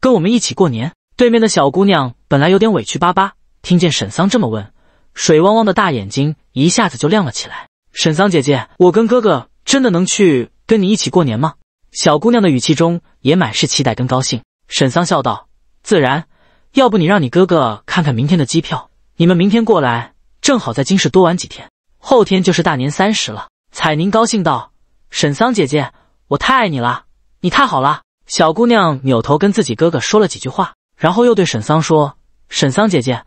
跟我们一起过年？对面的小姑娘本来有点委屈巴巴，听见沈桑这么问，水汪汪的大眼睛一下子就亮了起来。沈桑姐姐，我跟哥哥真的能去跟你一起过年吗？小姑娘的语气中也满是期待跟高兴。沈桑笑道：“自然，要不你让你哥哥看看明天的机票，你们明天过来，正好在京市多玩几天。后天就是大年三十了。”彩宁高兴道：“沈桑姐姐，我太爱你了。”你太好了，小姑娘扭头跟自己哥哥说了几句话，然后又对沈桑说：“沈桑姐姐，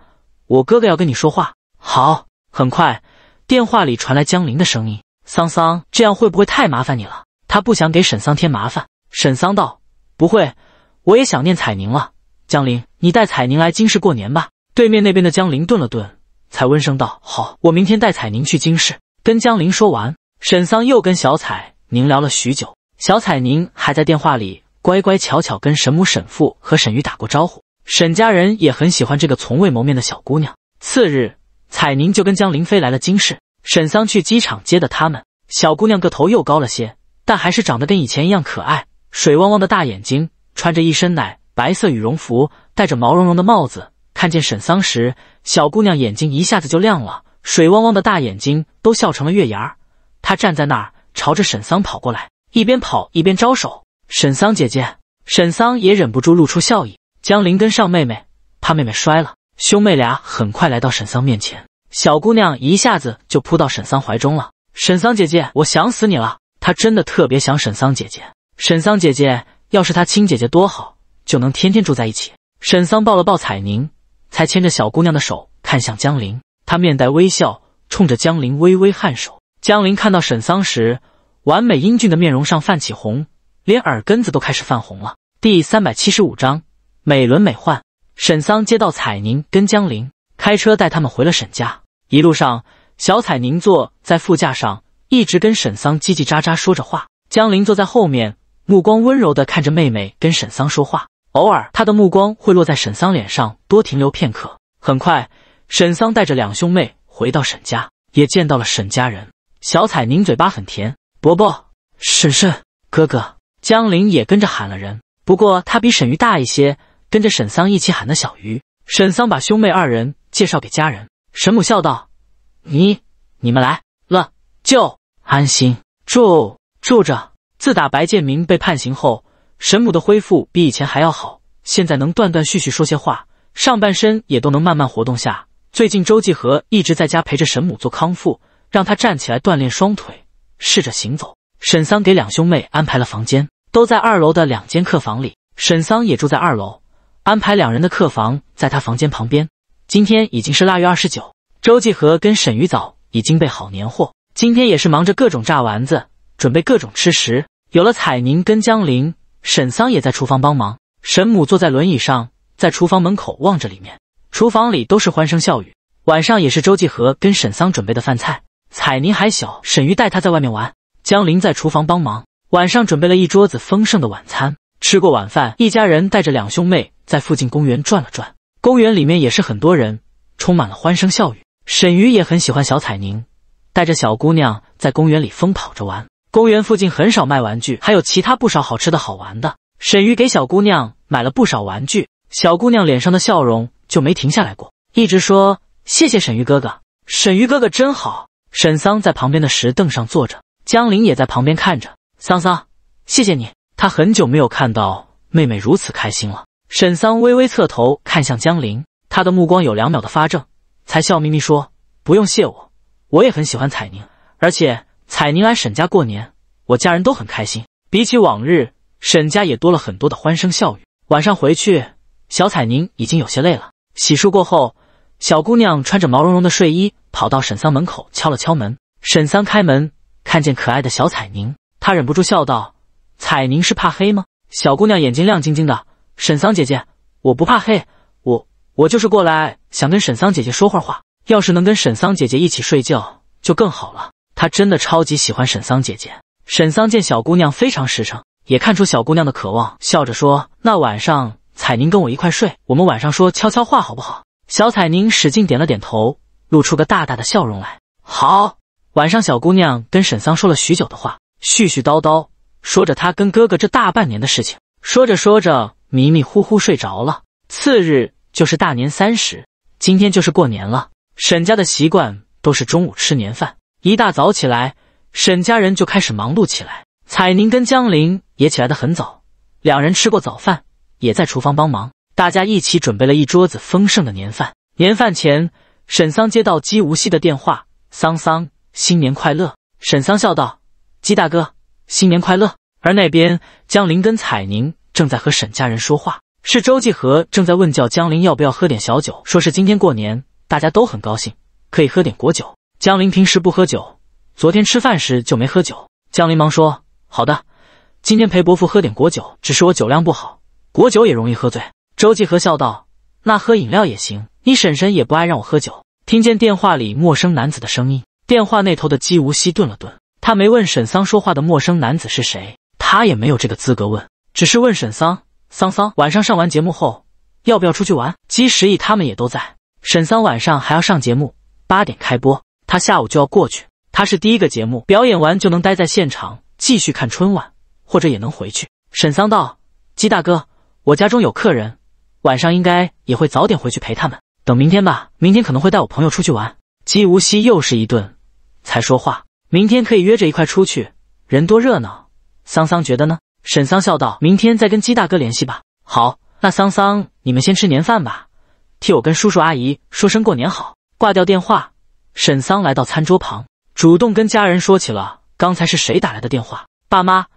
我哥哥要跟你说话。”好，很快电话里传来江林的声音：“桑桑，这样会不会太麻烦你了？”他不想给沈桑添麻烦。沈桑道：“不会，我也想念彩宁了。江林，你带彩宁来京市过年吧。”对面那边的江林顿了顿，才温声道：“好，我明天带彩宁去京市。”跟江林说完，沈桑又跟小彩宁聊了许久。小彩宁还在电话里乖乖巧巧跟沈母、沈父和沈玉打过招呼，沈家人也很喜欢这个从未谋面的小姑娘。次日，彩宁就跟江林飞来了京市，沈桑去机场接的他们。小姑娘个头又高了些，但还是长得跟以前一样可爱，水汪汪的大眼睛，穿着一身奶白色羽绒服，戴着毛茸茸的帽子。看见沈桑时，小姑娘眼睛一下子就亮了，水汪汪的大眼睛都笑成了月牙儿。她站在那儿，朝着沈桑跑过来。一边跑一边招手，沈桑姐姐，沈桑也忍不住露出笑意。江林跟上妹妹，怕妹妹摔了，兄妹俩很快来到沈桑面前。小姑娘一下子就扑到沈桑怀中了。沈桑姐姐，我想死你了，她真的特别想沈桑姐姐。沈桑姐姐要是她亲姐姐多好，就能天天住在一起。沈桑抱了抱彩宁，才牵着小姑娘的手看向江林，她面带微笑，冲着江林微微颔首。江林看到沈桑时。完美英俊的面容上泛起红，连耳根子都开始泛红了。第三百七十五章，美轮美奂。沈桑接到彩宁跟江林，开车带他们回了沈家。一路上，小彩宁坐在副驾上，一直跟沈桑叽叽喳喳说着话。江林坐在后面，目光温柔的看着妹妹跟沈桑说话，偶尔他的目光会落在沈桑脸上，多停留片刻。很快，沈桑带着两兄妹回到沈家，也见到了沈家人。小彩宁嘴巴很甜。伯伯、婶婶、哥哥，江林也跟着喊了人。不过他比沈鱼大一些，跟着沈桑一起喊的小鱼。沈桑把兄妹二人介绍给家人。沈母笑道：“你你们来了，就安心住住着。”自打白建明被判刑后，沈母的恢复比以前还要好，现在能断断续续说些话，上半身也都能慢慢活动下。最近周继和一直在家陪着沈母做康复，让他站起来锻炼双腿。试着行走。沈桑给两兄妹安排了房间，都在二楼的两间客房里。沈桑也住在二楼，安排两人的客房在他房间旁边。今天已经是腊月二十九，周继和跟沈鱼早已经备好年货，今天也是忙着各种炸丸子，准备各种吃食。有了彩宁跟江林，沈桑也在厨房帮忙。沈母坐在轮椅上，在厨房门口望着里面，厨房里都是欢声笑语。晚上也是周继和跟沈桑准备的饭菜。彩宁还小，沈瑜带她在外面玩。江林在厨房帮忙，晚上准备了一桌子丰盛的晚餐。吃过晚饭，一家人带着两兄妹在附近公园转了转。公园里面也是很多人，充满了欢声笑语。沈瑜也很喜欢小彩宁，带着小姑娘在公园里疯跑着玩。公园附近很少卖玩具，还有其他不少好吃的好玩的。沈瑜给小姑娘买了不少玩具，小姑娘脸上的笑容就没停下来过，一直说谢谢沈瑜哥哥，沈瑜哥哥真好。沈桑在旁边的石凳上坐着，江林也在旁边看着。桑桑，谢谢你。他很久没有看到妹妹如此开心了。沈桑微微侧头看向江林，他的目光有两秒的发怔，才笑眯眯说：“不用谢我，我也很喜欢彩宁。而且彩宁来沈家过年，我家人都很开心。比起往日，沈家也多了很多的欢声笑语。”晚上回去，小彩宁已经有些累了。洗漱过后，小姑娘穿着毛茸茸的睡衣。跑到沈桑门口敲了敲门，沈桑开门看见可爱的小彩宁，他忍不住笑道：“彩宁是怕黑吗？”小姑娘眼睛亮晶晶的。沈桑姐姐，我不怕黑，我我就是过来想跟沈桑姐姐说会话，要是能跟沈桑姐姐一起睡觉就更好了。她真的超级喜欢沈桑姐姐。沈桑见小姑娘非常实诚，也看出小姑娘的渴望，笑着说：“那晚上彩宁跟我一块睡，我们晚上说悄悄话好不好？”小彩宁使劲点了点头。露出个大大的笑容来。好，晚上小姑娘跟沈桑说了许久的话，絮絮叨叨说着她跟哥哥这大半年的事情。说着说着，迷迷糊糊睡着了。次日就是大年三十，今天就是过年了。沈家的习惯都是中午吃年饭。一大早起来，沈家人就开始忙碌起来。彩宁跟江林也起来的很早，两人吃过早饭，也在厨房帮忙。大家一起准备了一桌子丰盛的年饭。年饭前。沈桑接到姬无希的电话，桑桑，新年快乐。沈桑笑道：“姬大哥，新年快乐。”而那边，江林跟彩宁正在和沈家人说话，是周继和正在问教江林要不要喝点小酒，说是今天过年，大家都很高兴，可以喝点果酒。江林平时不喝酒，昨天吃饭时就没喝酒。江林忙说：“好的，今天陪伯父喝点果酒，只是我酒量不好，果酒也容易喝醉。”周继和笑道：“那喝饮料也行。”你婶婶也不爱让我喝酒。听见电话里陌生男子的声音，电话那头的姬无希顿了顿，他没问沈桑说话的陌生男子是谁，他也没有这个资格问，只是问沈桑：“桑桑，晚上上完节目后要不要出去玩？”姬时意他们也都在。沈桑晚上还要上节目，八点开播，他下午就要过去。他是第一个节目，表演完就能待在现场继续看春晚，或者也能回去。沈桑道：“姬大哥，我家中有客人，晚上应该也会早点回去陪他们。”等明天吧，明天可能会带我朋友出去玩。姬无希又是一顿，才说话。明天可以约着一块出去，人多热闹。桑桑觉得呢？沈桑笑道：“明天再跟姬大哥联系吧。”好，那桑桑，你们先吃年饭吧，替我跟叔叔阿姨说声过年好。挂掉电话，沈桑来到餐桌旁，主动跟家人说起了刚才是谁打来的电话。爸妈，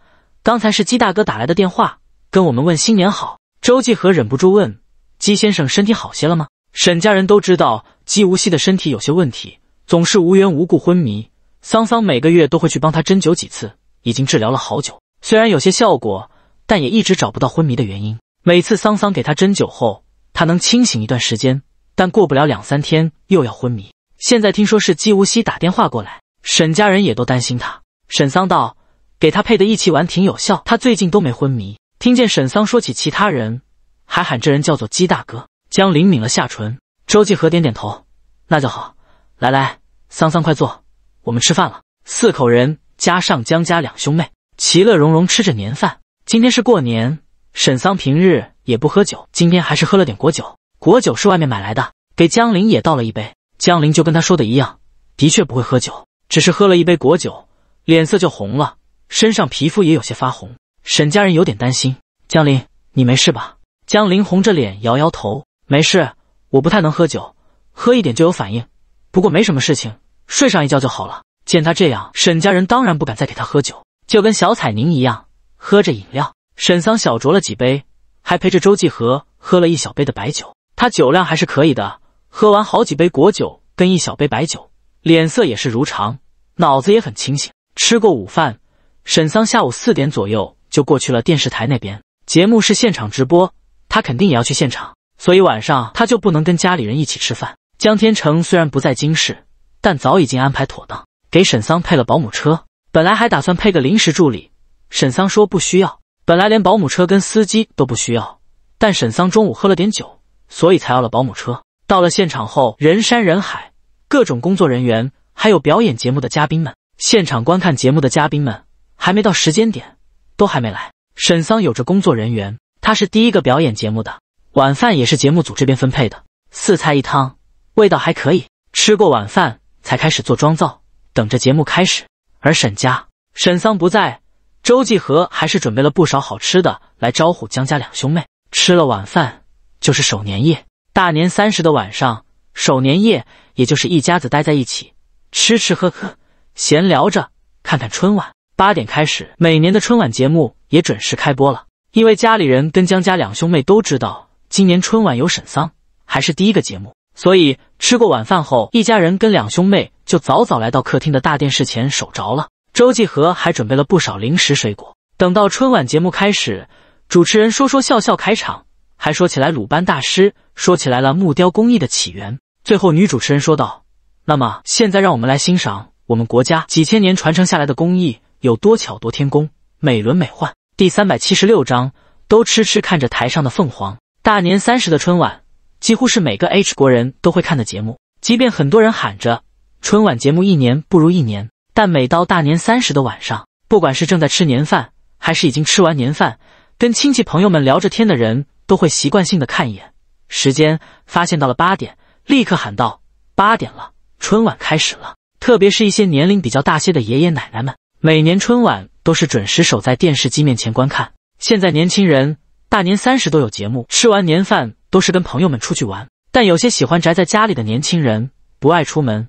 刚才是姬大哥打来的电话，跟我们问新年好。周继和忍不住问：“姬先生身体好些了吗？”沈家人都知道姬无希的身体有些问题，总是无缘无故昏迷。桑桑每个月都会去帮他针灸几次，已经治疗了好久，虽然有些效果，但也一直找不到昏迷的原因。每次桑桑给他针灸后，他能清醒一段时间，但过不了两三天又要昏迷。现在听说是姬无希打电话过来，沈家人也都担心他。沈桑道：“给他配的益气丸挺有效，他最近都没昏迷。”听见沈桑说起其他人，还喊这人叫做姬大哥。江林抿了下唇，周继和点点头，那就好。来来，桑桑快坐，我们吃饭了。四口人加上江家两兄妹，其乐融融吃着年饭。今天是过年，沈桑平日也不喝酒，今天还是喝了点果酒。果酒是外面买来的，给江林也倒了一杯。江林就跟他说的一样，的确不会喝酒，只是喝了一杯果酒，脸色就红了，身上皮肤也有些发红。沈家人有点担心，江林，你没事吧？江林红着脸摇摇头。没事，我不太能喝酒，喝一点就有反应，不过没什么事情，睡上一觉就好了。见他这样，沈家人当然不敢再给他喝酒，就跟小彩宁一样，喝着饮料。沈桑小酌了几杯，还陪着周继和喝了一小杯的白酒。他酒量还是可以的，喝完好几杯果酒跟一小杯白酒，脸色也是如常，脑子也很清醒。吃过午饭，沈桑下午四点左右就过去了电视台那边，节目是现场直播，他肯定也要去现场。所以晚上他就不能跟家里人一起吃饭。江天成虽然不在京市，但早已经安排妥当，给沈桑配了保姆车。本来还打算配个临时助理，沈桑说不需要。本来连保姆车跟司机都不需要，但沈桑中午喝了点酒，所以才要了保姆车。到了现场后，人山人海，各种工作人员，还有表演节目的嘉宾们，现场观看节目的嘉宾们，还没到时间点，都还没来。沈桑有着工作人员，他是第一个表演节目的。晚饭也是节目组这边分配的，四菜一汤，味道还可以。吃过晚饭才开始做妆造，等着节目开始。而沈家，沈桑不在，周继和还是准备了不少好吃的来招呼江家两兄妹。吃了晚饭就是守年夜，大年三十的晚上守年夜，也就是一家子待在一起，吃吃喝喝，闲聊着，看看春晚。八点开始，每年的春晚节目也准时开播了。因为家里人跟江家两兄妹都知道。今年春晚有沈桑，还是第一个节目，所以吃过晚饭后，一家人跟两兄妹就早早来到客厅的大电视前守着了。周继和还准备了不少零食、水果。等到春晚节目开始，主持人说说笑笑开场，还说起来鲁班大师，说起来了木雕工艺的起源。最后女主持人说道：“那么现在让我们来欣赏我们国家几千年传承下来的工艺有多巧夺天工、美轮美奂。”第三百七十六章，都痴痴看着台上的凤凰。大年三十的春晚，几乎是每个 H 国人都会看的节目。即便很多人喊着“春晚节目一年不如一年”，但每到大年三十的晚上，不管是正在吃年饭，还是已经吃完年饭，跟亲戚朋友们聊着天的人，都会习惯性的看一眼时间，发现到了八点，立刻喊道：“八点了，春晚开始了。”特别是一些年龄比较大些的爷爷奶奶们，每年春晚都是准时守在电视机面前观看。现在年轻人。大年三十都有节目，吃完年饭都是跟朋友们出去玩。但有些喜欢宅在家里的年轻人不爱出门，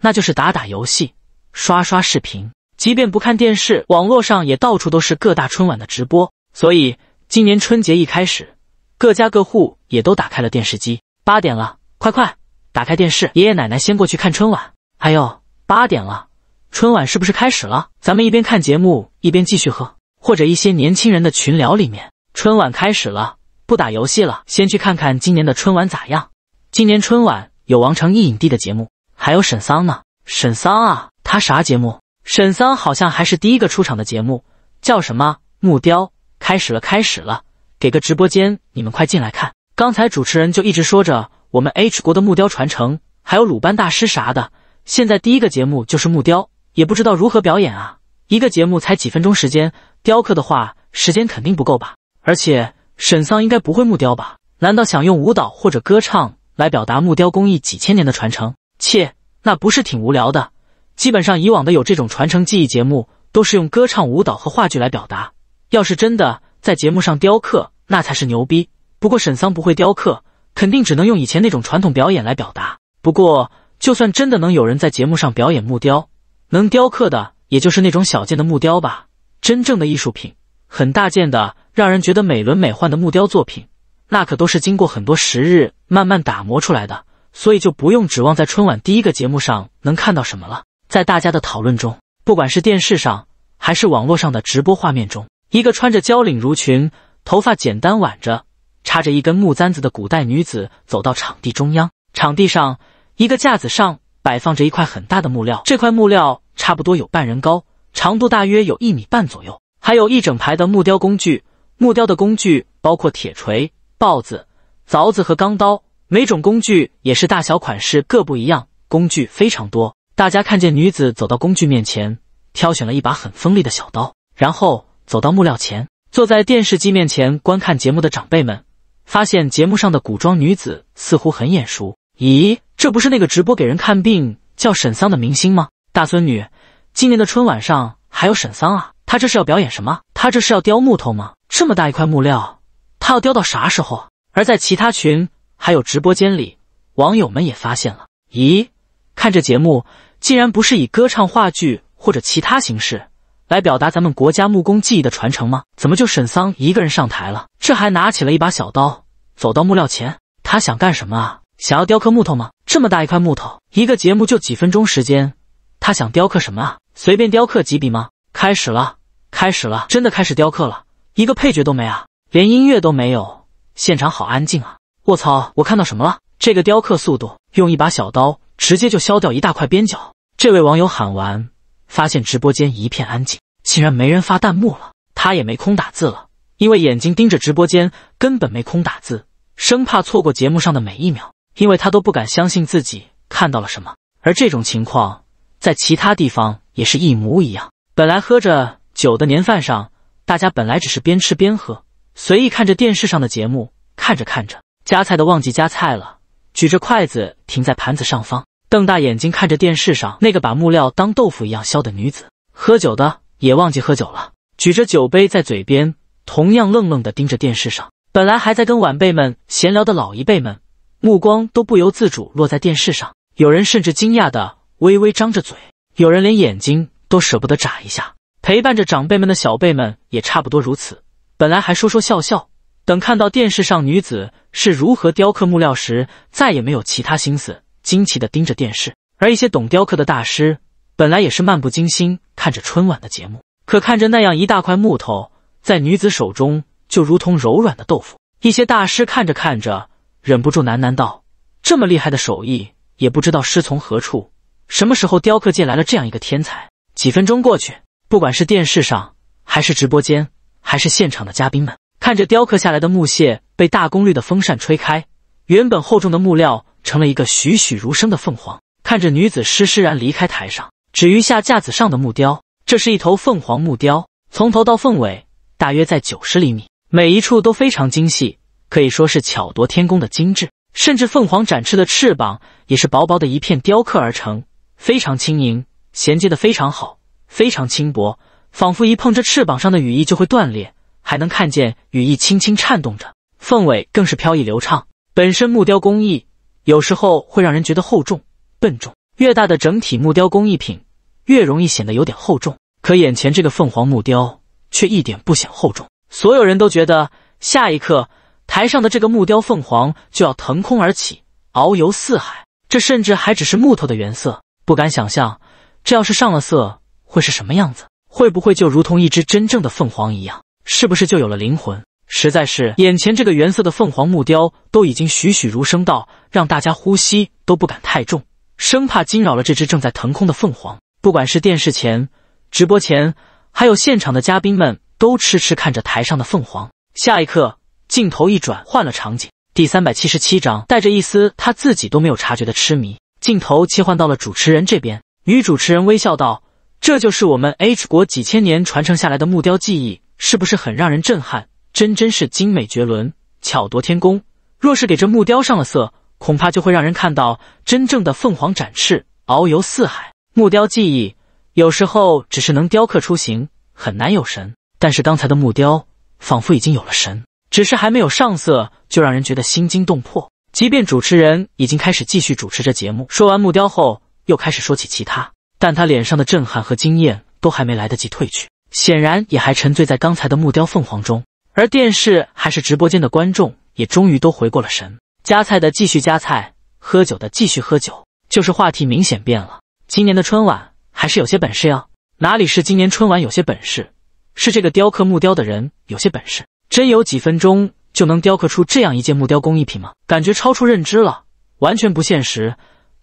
那就是打打游戏、刷刷视频。即便不看电视，网络上也到处都是各大春晚的直播。所以今年春节一开始，各家各户也都打开了电视机。八点了，快快打开电视，爷爷奶奶先过去看春晚。还有八点了，春晚是不是开始了？咱们一边看节目一边继续喝，或者一些年轻人的群聊里面。春晚开始了，不打游戏了，先去看看今年的春晚咋样。今年春晚有王成一影帝的节目，还有沈桑呢。沈桑啊，他啥节目？沈桑好像还是第一个出场的节目，叫什么木雕？开始了，开始了，给个直播间，你们快进来看。刚才主持人就一直说着我们 H 国的木雕传承，还有鲁班大师啥的。现在第一个节目就是木雕，也不知道如何表演啊。一个节目才几分钟时间，雕刻的话时间肯定不够吧。而且沈桑应该不会木雕吧？难道想用舞蹈或者歌唱来表达木雕工艺几千年的传承？切，那不是挺无聊的。基本上以往的有这种传承技艺节目，都是用歌唱、舞蹈和话剧来表达。要是真的在节目上雕刻，那才是牛逼。不过沈桑不会雕刻，肯定只能用以前那种传统表演来表达。不过就算真的能有人在节目上表演木雕，能雕刻的也就是那种小件的木雕吧。真正的艺术品，很大件的。让人觉得美轮美奂的木雕作品，那可都是经过很多时日慢慢打磨出来的，所以就不用指望在春晚第一个节目上能看到什么了。在大家的讨论中，不管是电视上还是网络上的直播画面中，一个穿着交领襦裙、头发简单挽着、插着一根木簪子的古代女子走到场地中央。场地上一个架子上摆放着一块很大的木料，这块木料差不多有半人高，长度大约有一米半左右，还有一整排的木雕工具。木雕的工具包括铁锤、刨子、凿子和钢刀，每种工具也是大小款式各不一样，工具非常多。大家看见女子走到工具面前，挑选了一把很锋利的小刀，然后走到木料前，坐在电视机面前观看节目的长辈们，发现节目上的古装女子似乎很眼熟。咦，这不是那个直播给人看病叫沈桑的明星吗？大孙女，今年的春晚上还有沈桑啊？她这是要表演什么？她这是要雕木头吗？这么大一块木料，他要雕到啥时候？而在其他群还有直播间里，网友们也发现了，咦，看这节目，竟然不是以歌唱、话剧或者其他形式来表达咱们国家木工技艺的传承吗？怎么就沈桑一个人上台了？这还拿起了一把小刀，走到木料前，他想干什么啊？想要雕刻木头吗？这么大一块木头，一个节目就几分钟时间，他想雕刻什么啊？随便雕刻几笔吗？开始了，开始了，真的开始雕刻了。一个配角都没啊，连音乐都没有，现场好安静啊！我操，我看到什么了？这个雕刻速度，用一把小刀直接就削掉一大块边角。这位网友喊完，发现直播间一片安静，竟然没人发弹幕了，他也没空打字了，因为眼睛盯着直播间，根本没空打字，生怕错过节目上的每一秒，因为他都不敢相信自己看到了什么。而这种情况在其他地方也是一模一样。本来喝着酒的年饭上。大家本来只是边吃边喝，随意看着电视上的节目。看着看着，夹菜的忘记夹菜了，举着筷子停在盘子上方，瞪大眼睛看着电视上那个把木料当豆腐一样削的女子；喝酒的也忘记喝酒了，举着酒杯在嘴边，同样愣愣的盯着电视上。本来还在跟晚辈们闲聊的老一辈们，目光都不由自主落在电视上。有人甚至惊讶的微微张着嘴，有人连眼睛都舍不得眨一下。陪伴着长辈们的小辈们也差不多如此。本来还说说笑笑，等看到电视上女子是如何雕刻木料时，再也没有其他心思，惊奇的盯着电视。而一些懂雕刻的大师，本来也是漫不经心看着春晚的节目，可看着那样一大块木头在女子手中就如同柔软的豆腐，一些大师看着看着，忍不住喃喃道：“这么厉害的手艺，也不知道师从何处，什么时候雕刻界来了这样一个天才？”几分钟过去。不管是电视上，还是直播间，还是现场的嘉宾们，看着雕刻下来的木屑被大功率的风扇吹开，原本厚重的木料成了一个栩栩如生的凤凰。看着女子施施然离开台上，只余下架子上的木雕。这是一头凤凰木雕，从头到凤尾大约在九十厘米，每一处都非常精细，可以说是巧夺天工的精致。甚至凤凰展翅的翅膀也是薄薄的一片雕刻而成，非常轻盈，衔接的非常好。非常轻薄，仿佛一碰这翅膀上的羽翼就会断裂，还能看见羽翼轻轻颤动着。凤尾更是飘逸流畅。本身木雕工艺有时候会让人觉得厚重笨重，越大的整体木雕工艺品越容易显得有点厚重。可眼前这个凤凰木雕却一点不显厚重，所有人都觉得下一刻台上的这个木雕凤凰就要腾空而起，遨游四海。这甚至还只是木头的原色，不敢想象这要是上了色。会是什么样子？会不会就如同一只真正的凤凰一样？是不是就有了灵魂？实在是，眼前这个原色的凤凰木雕都已经栩栩如生到让大家呼吸都不敢太重，生怕惊扰了这只正在腾空的凤凰。不管是电视前、直播前，还有现场的嘉宾们都痴痴看着台上的凤凰。下一刻，镜头一转，换了场景。第三百七十七章，带着一丝他自己都没有察觉的痴迷，镜头切换到了主持人这边。女主持人微笑道。这就是我们 H 国几千年传承下来的木雕技艺，是不是很让人震撼？真真是精美绝伦，巧夺天工。若是给这木雕上了色，恐怕就会让人看到真正的凤凰展翅，遨游四海。木雕技艺有时候只是能雕刻出形，很难有神。但是刚才的木雕仿佛已经有了神，只是还没有上色，就让人觉得心惊动魄。即便主持人已经开始继续主持着节目，说完木雕后，又开始说起其他。但他脸上的震撼和惊艳都还没来得及褪去，显然也还沉醉在刚才的木雕凤凰中。而电视还是直播间的观众也终于都回过了神，夹菜的继续夹菜，喝酒的继续喝酒，就是话题明显变了。今年的春晚还是有些本事哟，哪里是今年春晚有些本事，是这个雕刻木雕的人有些本事。真有几分钟就能雕刻出这样一件木雕工艺品吗？感觉超出认知了，完全不现实。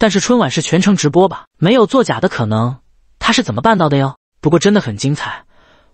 但是春晚是全程直播吧，没有作假的可能，他是怎么办到的哟？不过真的很精彩，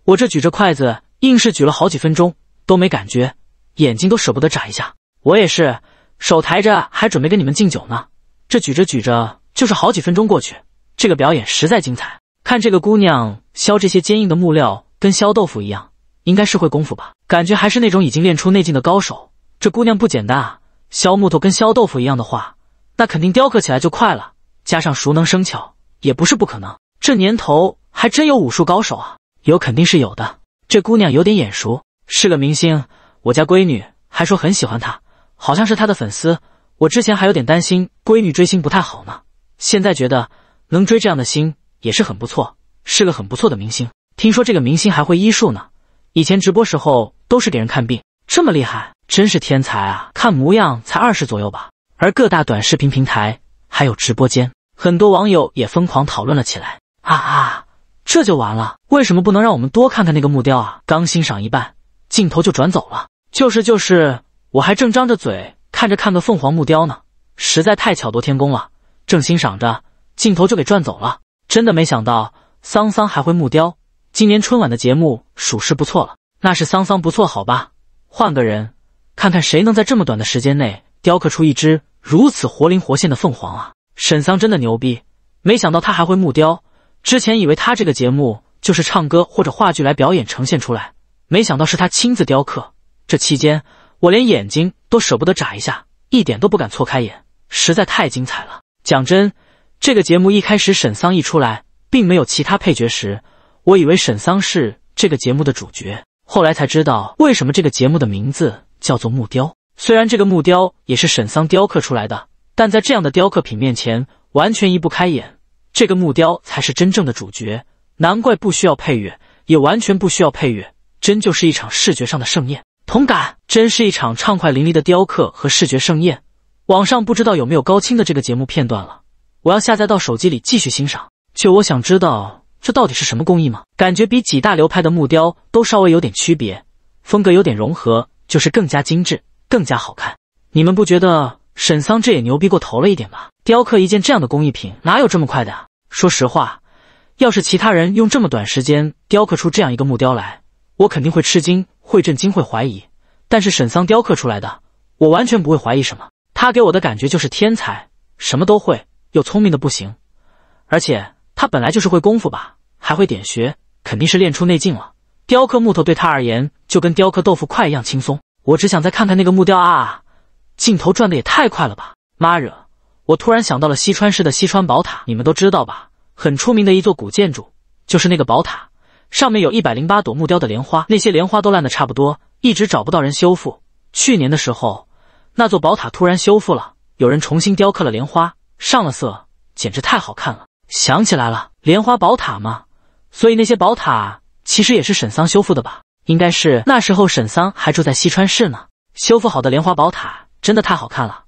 我这举着筷子硬是举了好几分钟都没感觉，眼睛都舍不得眨一下。我也是，手抬着还准备跟你们敬酒呢，这举着举着就是好几分钟过去。这个表演实在精彩，看这个姑娘削这些坚硬的木料跟削豆腐一样，应该是会功夫吧？感觉还是那种已经练出内劲的高手。这姑娘不简单啊，削木头跟削豆腐一样的话。那肯定雕刻起来就快了，加上熟能生巧，也不是不可能。这年头还真有武术高手啊！有肯定是有的。这姑娘有点眼熟，是个明星。我家闺女还说很喜欢她，好像是她的粉丝。我之前还有点担心闺女追星不太好呢，现在觉得能追这样的星也是很不错，是个很不错的明星。听说这个明星还会医术呢，以前直播时候都是给人看病，这么厉害，真是天才啊！看模样才二十左右吧。而各大短视频平台还有直播间，很多网友也疯狂讨论了起来。啊啊，这就完了？为什么不能让我们多看看那个木雕啊？刚欣赏一半，镜头就转走了。就是就是，我还正张着嘴看着看个凤凰木雕呢，实在太巧夺天工了。正欣赏着，镜头就给转走了。真的没想到桑桑还会木雕，今年春晚的节目属实不错了。那是桑桑不错，好吧？换个人看看谁能在这么短的时间内。雕刻出一只如此活灵活现的凤凰啊！沈桑真的牛逼，没想到他还会木雕。之前以为他这个节目就是唱歌或者话剧来表演呈现出来，没想到是他亲自雕刻。这期间我连眼睛都舍不得眨一下，一点都不敢错开眼，实在太精彩了。讲真，这个节目一开始沈桑一出来，并没有其他配角时，我以为沈桑是这个节目的主角。后来才知道为什么这个节目的名字叫做木雕。虽然这个木雕也是沈桑雕刻出来的，但在这样的雕刻品面前，完全移不开眼。这个木雕才是真正的主角，难怪不需要配乐，也完全不需要配乐，真就是一场视觉上的盛宴。同感，真是一场畅快淋漓的雕刻和视觉盛宴。网上不知道有没有高清的这个节目片段了，我要下载到手机里继续欣赏。就我想知道这到底是什么工艺吗？感觉比几大流派的木雕都稍微有点区别，风格有点融合，就是更加精致。更加好看，你们不觉得沈桑这也牛逼过头了一点吗？雕刻一件这样的工艺品，哪有这么快的？说实话，要是其他人用这么短时间雕刻出这样一个木雕来，我肯定会吃惊、会震惊、会怀疑。但是沈桑雕刻出来的，我完全不会怀疑什么。他给我的感觉就是天才，什么都会，又聪明的不行。而且他本来就是会功夫吧，还会点穴，肯定是练出内劲了。雕刻木头对他而言，就跟雕刻豆腐块一样轻松。我只想再看看那个木雕啊！镜头转的也太快了吧！妈惹！我突然想到了西川市的西川宝塔，你们都知道吧？很出名的一座古建筑，就是那个宝塔上面有一百零八朵木雕的莲花，那些莲花都烂的差不多，一直找不到人修复。去年的时候，那座宝塔突然修复了，有人重新雕刻了莲花，上了色，简直太好看了！想起来了，莲花宝塔吗？所以那些宝塔其实也是沈桑修复的吧？应该是那时候沈桑还住在西川市呢。修复好的莲花宝塔真的太好看了，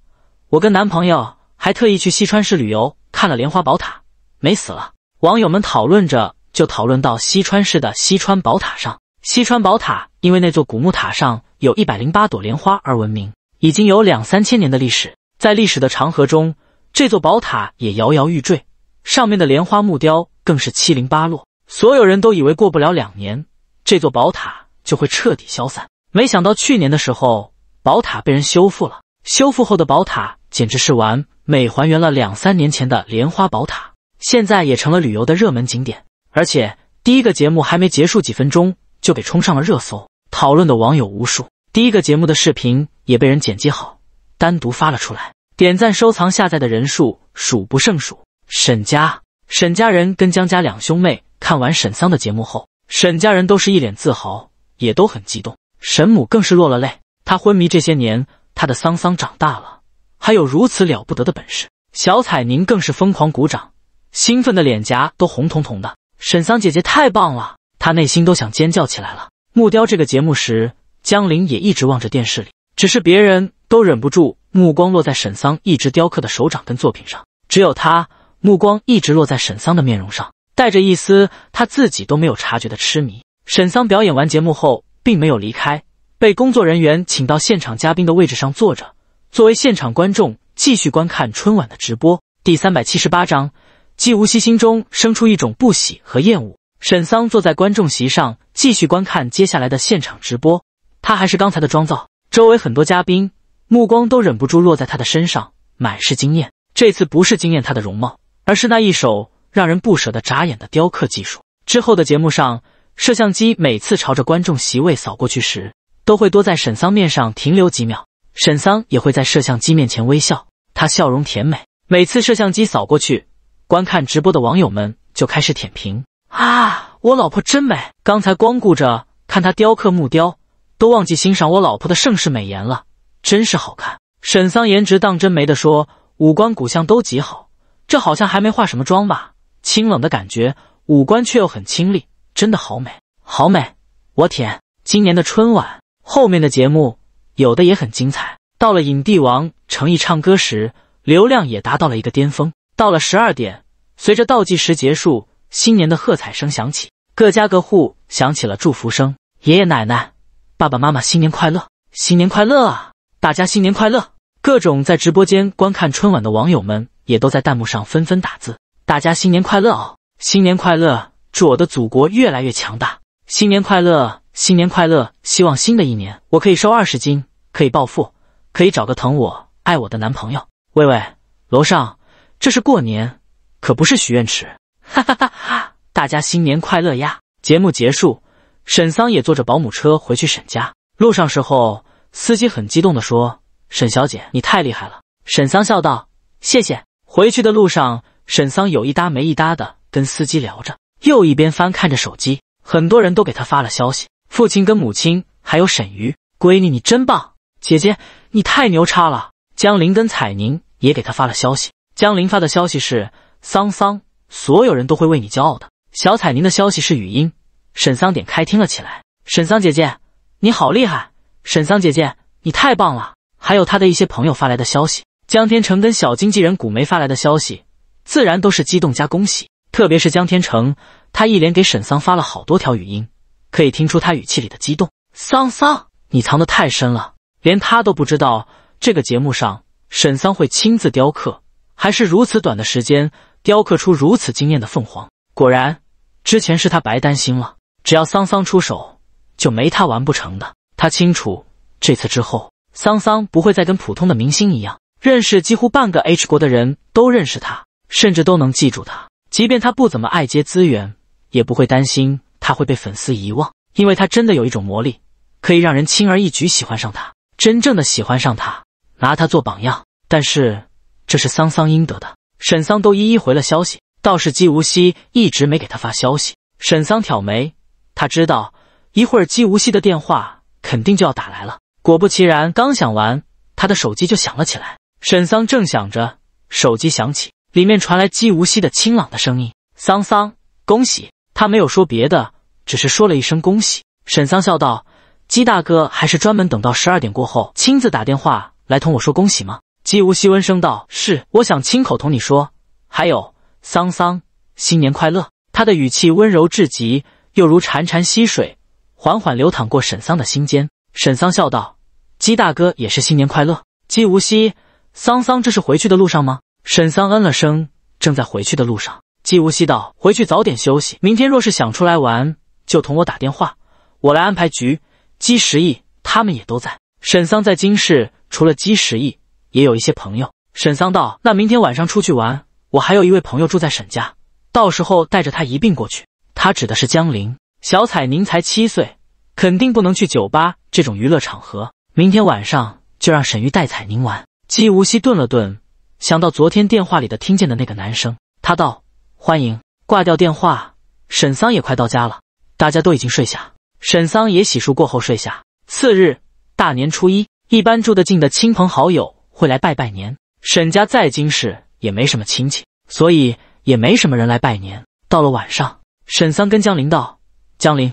我跟男朋友还特意去西川市旅游看了莲花宝塔，美死了。网友们讨论着就讨论到西川市的西川宝塔上。西川宝塔因为那座古木塔上有一百零八朵莲花而闻名，已经有两三千年的历史。在历史的长河中，这座宝塔也摇摇欲坠，上面的莲花木雕更是七零八落。所有人都以为过不了两年，这座宝塔。就会彻底消散。没想到去年的时候，宝塔被人修复了。修复后的宝塔简直是完美还原了两三年前的莲花宝塔，现在也成了旅游的热门景点。而且第一个节目还没结束，几分钟就给冲上了热搜，讨论的网友无数。第一个节目的视频也被人剪辑好，单独发了出来，点赞、收藏、下载的人数数不胜数。沈家，沈家人跟江家两兄妹看完沈桑的节目后，沈家人都是一脸自豪。也都很激动，沈母更是落了泪。她昏迷这些年，她的桑桑长大了，还有如此了不得的本事。小彩宁更是疯狂鼓掌，兴奋的脸颊都红彤彤的。沈桑姐姐太棒了，她内心都想尖叫起来了。木雕这个节目时，江林也一直望着电视里，只是别人都忍不住目光落在沈桑一直雕刻的手掌跟作品上，只有他目光一直落在沈桑的面容上，带着一丝他自己都没有察觉的痴迷。沈桑表演完节目后，并没有离开，被工作人员请到现场嘉宾的位置上坐着，作为现场观众继续观看春晚的直播。第三百七十八章，季无希心中生出一种不喜和厌恶。沈桑坐在观众席上继续观看接下来的现场直播，他还是刚才的妆造，周围很多嘉宾目光都忍不住落在他的身上，满是惊艳。这次不是惊艳他的容貌，而是那一手让人不舍得眨眼的雕刻技术。之后的节目上。摄像机每次朝着观众席位扫过去时，都会多在沈桑面上停留几秒。沈桑也会在摄像机面前微笑，她笑容甜美。每次摄像机扫过去，观看直播的网友们就开始舔屏啊！我老婆真美！刚才光顾着看她雕刻木雕，都忘记欣赏我老婆的盛世美颜了，真是好看！沈桑颜值当真没得说，五官骨相都极好。这好像还没化什么妆吧？清冷的感觉，五官却又很清丽。真的好美，好美，我舔！今年的春晚后面的节目有的也很精彩。到了影帝王成毅唱歌时，流量也达到了一个巅峰。到了十二点，随着倒计时结束，新年的喝彩声响起，各家各户响起了祝福声：“爷爷奶奶，爸爸妈妈，新年快乐！新年快乐啊！大家新年快乐！”各种在直播间观看春晚的网友们也都在弹幕上纷纷打字：“大家新年快乐哦！新年快乐！”祝我的祖国越来越强大！新年快乐，新年快乐！希望新的一年我可以瘦二十斤，可以暴富，可以找个疼我爱我的男朋友。喂喂，楼上，这是过年，可不是许愿池。哈哈哈！大家新年快乐呀！节目结束，沈桑也坐着保姆车回去沈家。路上时候，司机很激动的说：“沈小姐，你太厉害了。”沈桑笑道：“谢谢。”回去的路上，沈桑有一搭没一搭的跟司机聊着。又一边翻看着手机，很多人都给他发了消息。父亲跟母亲，还有沈瑜，闺女你真棒，姐姐你太牛叉了。江林跟彩宁也给他发了消息。江林发的消息是：桑桑，所有人都会为你骄傲的。小彩宁的消息是语音，沈桑点开听了起来。沈桑姐姐，你好厉害！沈桑姐姐，你太棒了！还有他的一些朋友发来的消息，江天成跟小经纪人古梅发来的消息，自然都是激动加恭喜。特别是江天成，他一连给沈桑发了好多条语音，可以听出他语气里的激动。桑桑，你藏得太深了，连他都不知道这个节目上沈桑会亲自雕刻，还是如此短的时间雕刻出如此惊艳的凤凰。果然，之前是他白担心了，只要桑桑出手，就没他完不成的。他清楚，这次之后，桑桑不会再跟普通的明星一样，认识几乎半个 H 国的人都认识他，甚至都能记住他。即便他不怎么爱接资源，也不会担心他会被粉丝遗忘，因为他真的有一种魔力，可以让人轻而易举喜欢上他，真正的喜欢上他，拿他做榜样。但是这是桑桑应得的。沈桑都一一回了消息，倒是姬无希一直没给他发消息。沈桑挑眉，他知道一会儿姬无希的电话肯定就要打来了。果不其然，刚想完，他的手机就响了起来。沈桑正想着，手机响起。里面传来姬无希的清朗的声音：“桑桑，恭喜。”他没有说别的，只是说了一声“恭喜”。沈桑笑道：“姬大哥还是专门等到十二点过后，亲自打电话来同我说恭喜吗？”姬无希温声道：“是，我想亲口同你说。还有，桑桑，新年快乐。”他的语气温柔至极，又如潺潺溪水，缓缓流淌过沈桑的心间。沈桑笑道：“姬大哥也是新年快乐。”姬无希：“桑桑，这是回去的路上吗？”沈桑嗯了声，正在回去的路上。姬无希道：“回去早点休息，明天若是想出来玩，就同我打电话，我来安排局。姬时义他们也都在。”沈桑在京市除了姬时义，也有一些朋友。沈桑道：“那明天晚上出去玩，我还有一位朋友住在沈家，到时候带着他一并过去。”他指的是江陵。小彩宁才七岁，肯定不能去酒吧这种娱乐场合。明天晚上就让沈玉带彩宁玩。姬无锡顿了顿。想到昨天电话里的听见的那个男生，他道：“欢迎。”挂掉电话，沈桑也快到家了。大家都已经睡下，沈桑也洗漱过后睡下。次日大年初一，一般住得近的亲朋好友会来拜拜年。沈家在京市也没什么亲戚，所以也没什么人来拜年。到了晚上，沈桑跟江林道：“江林，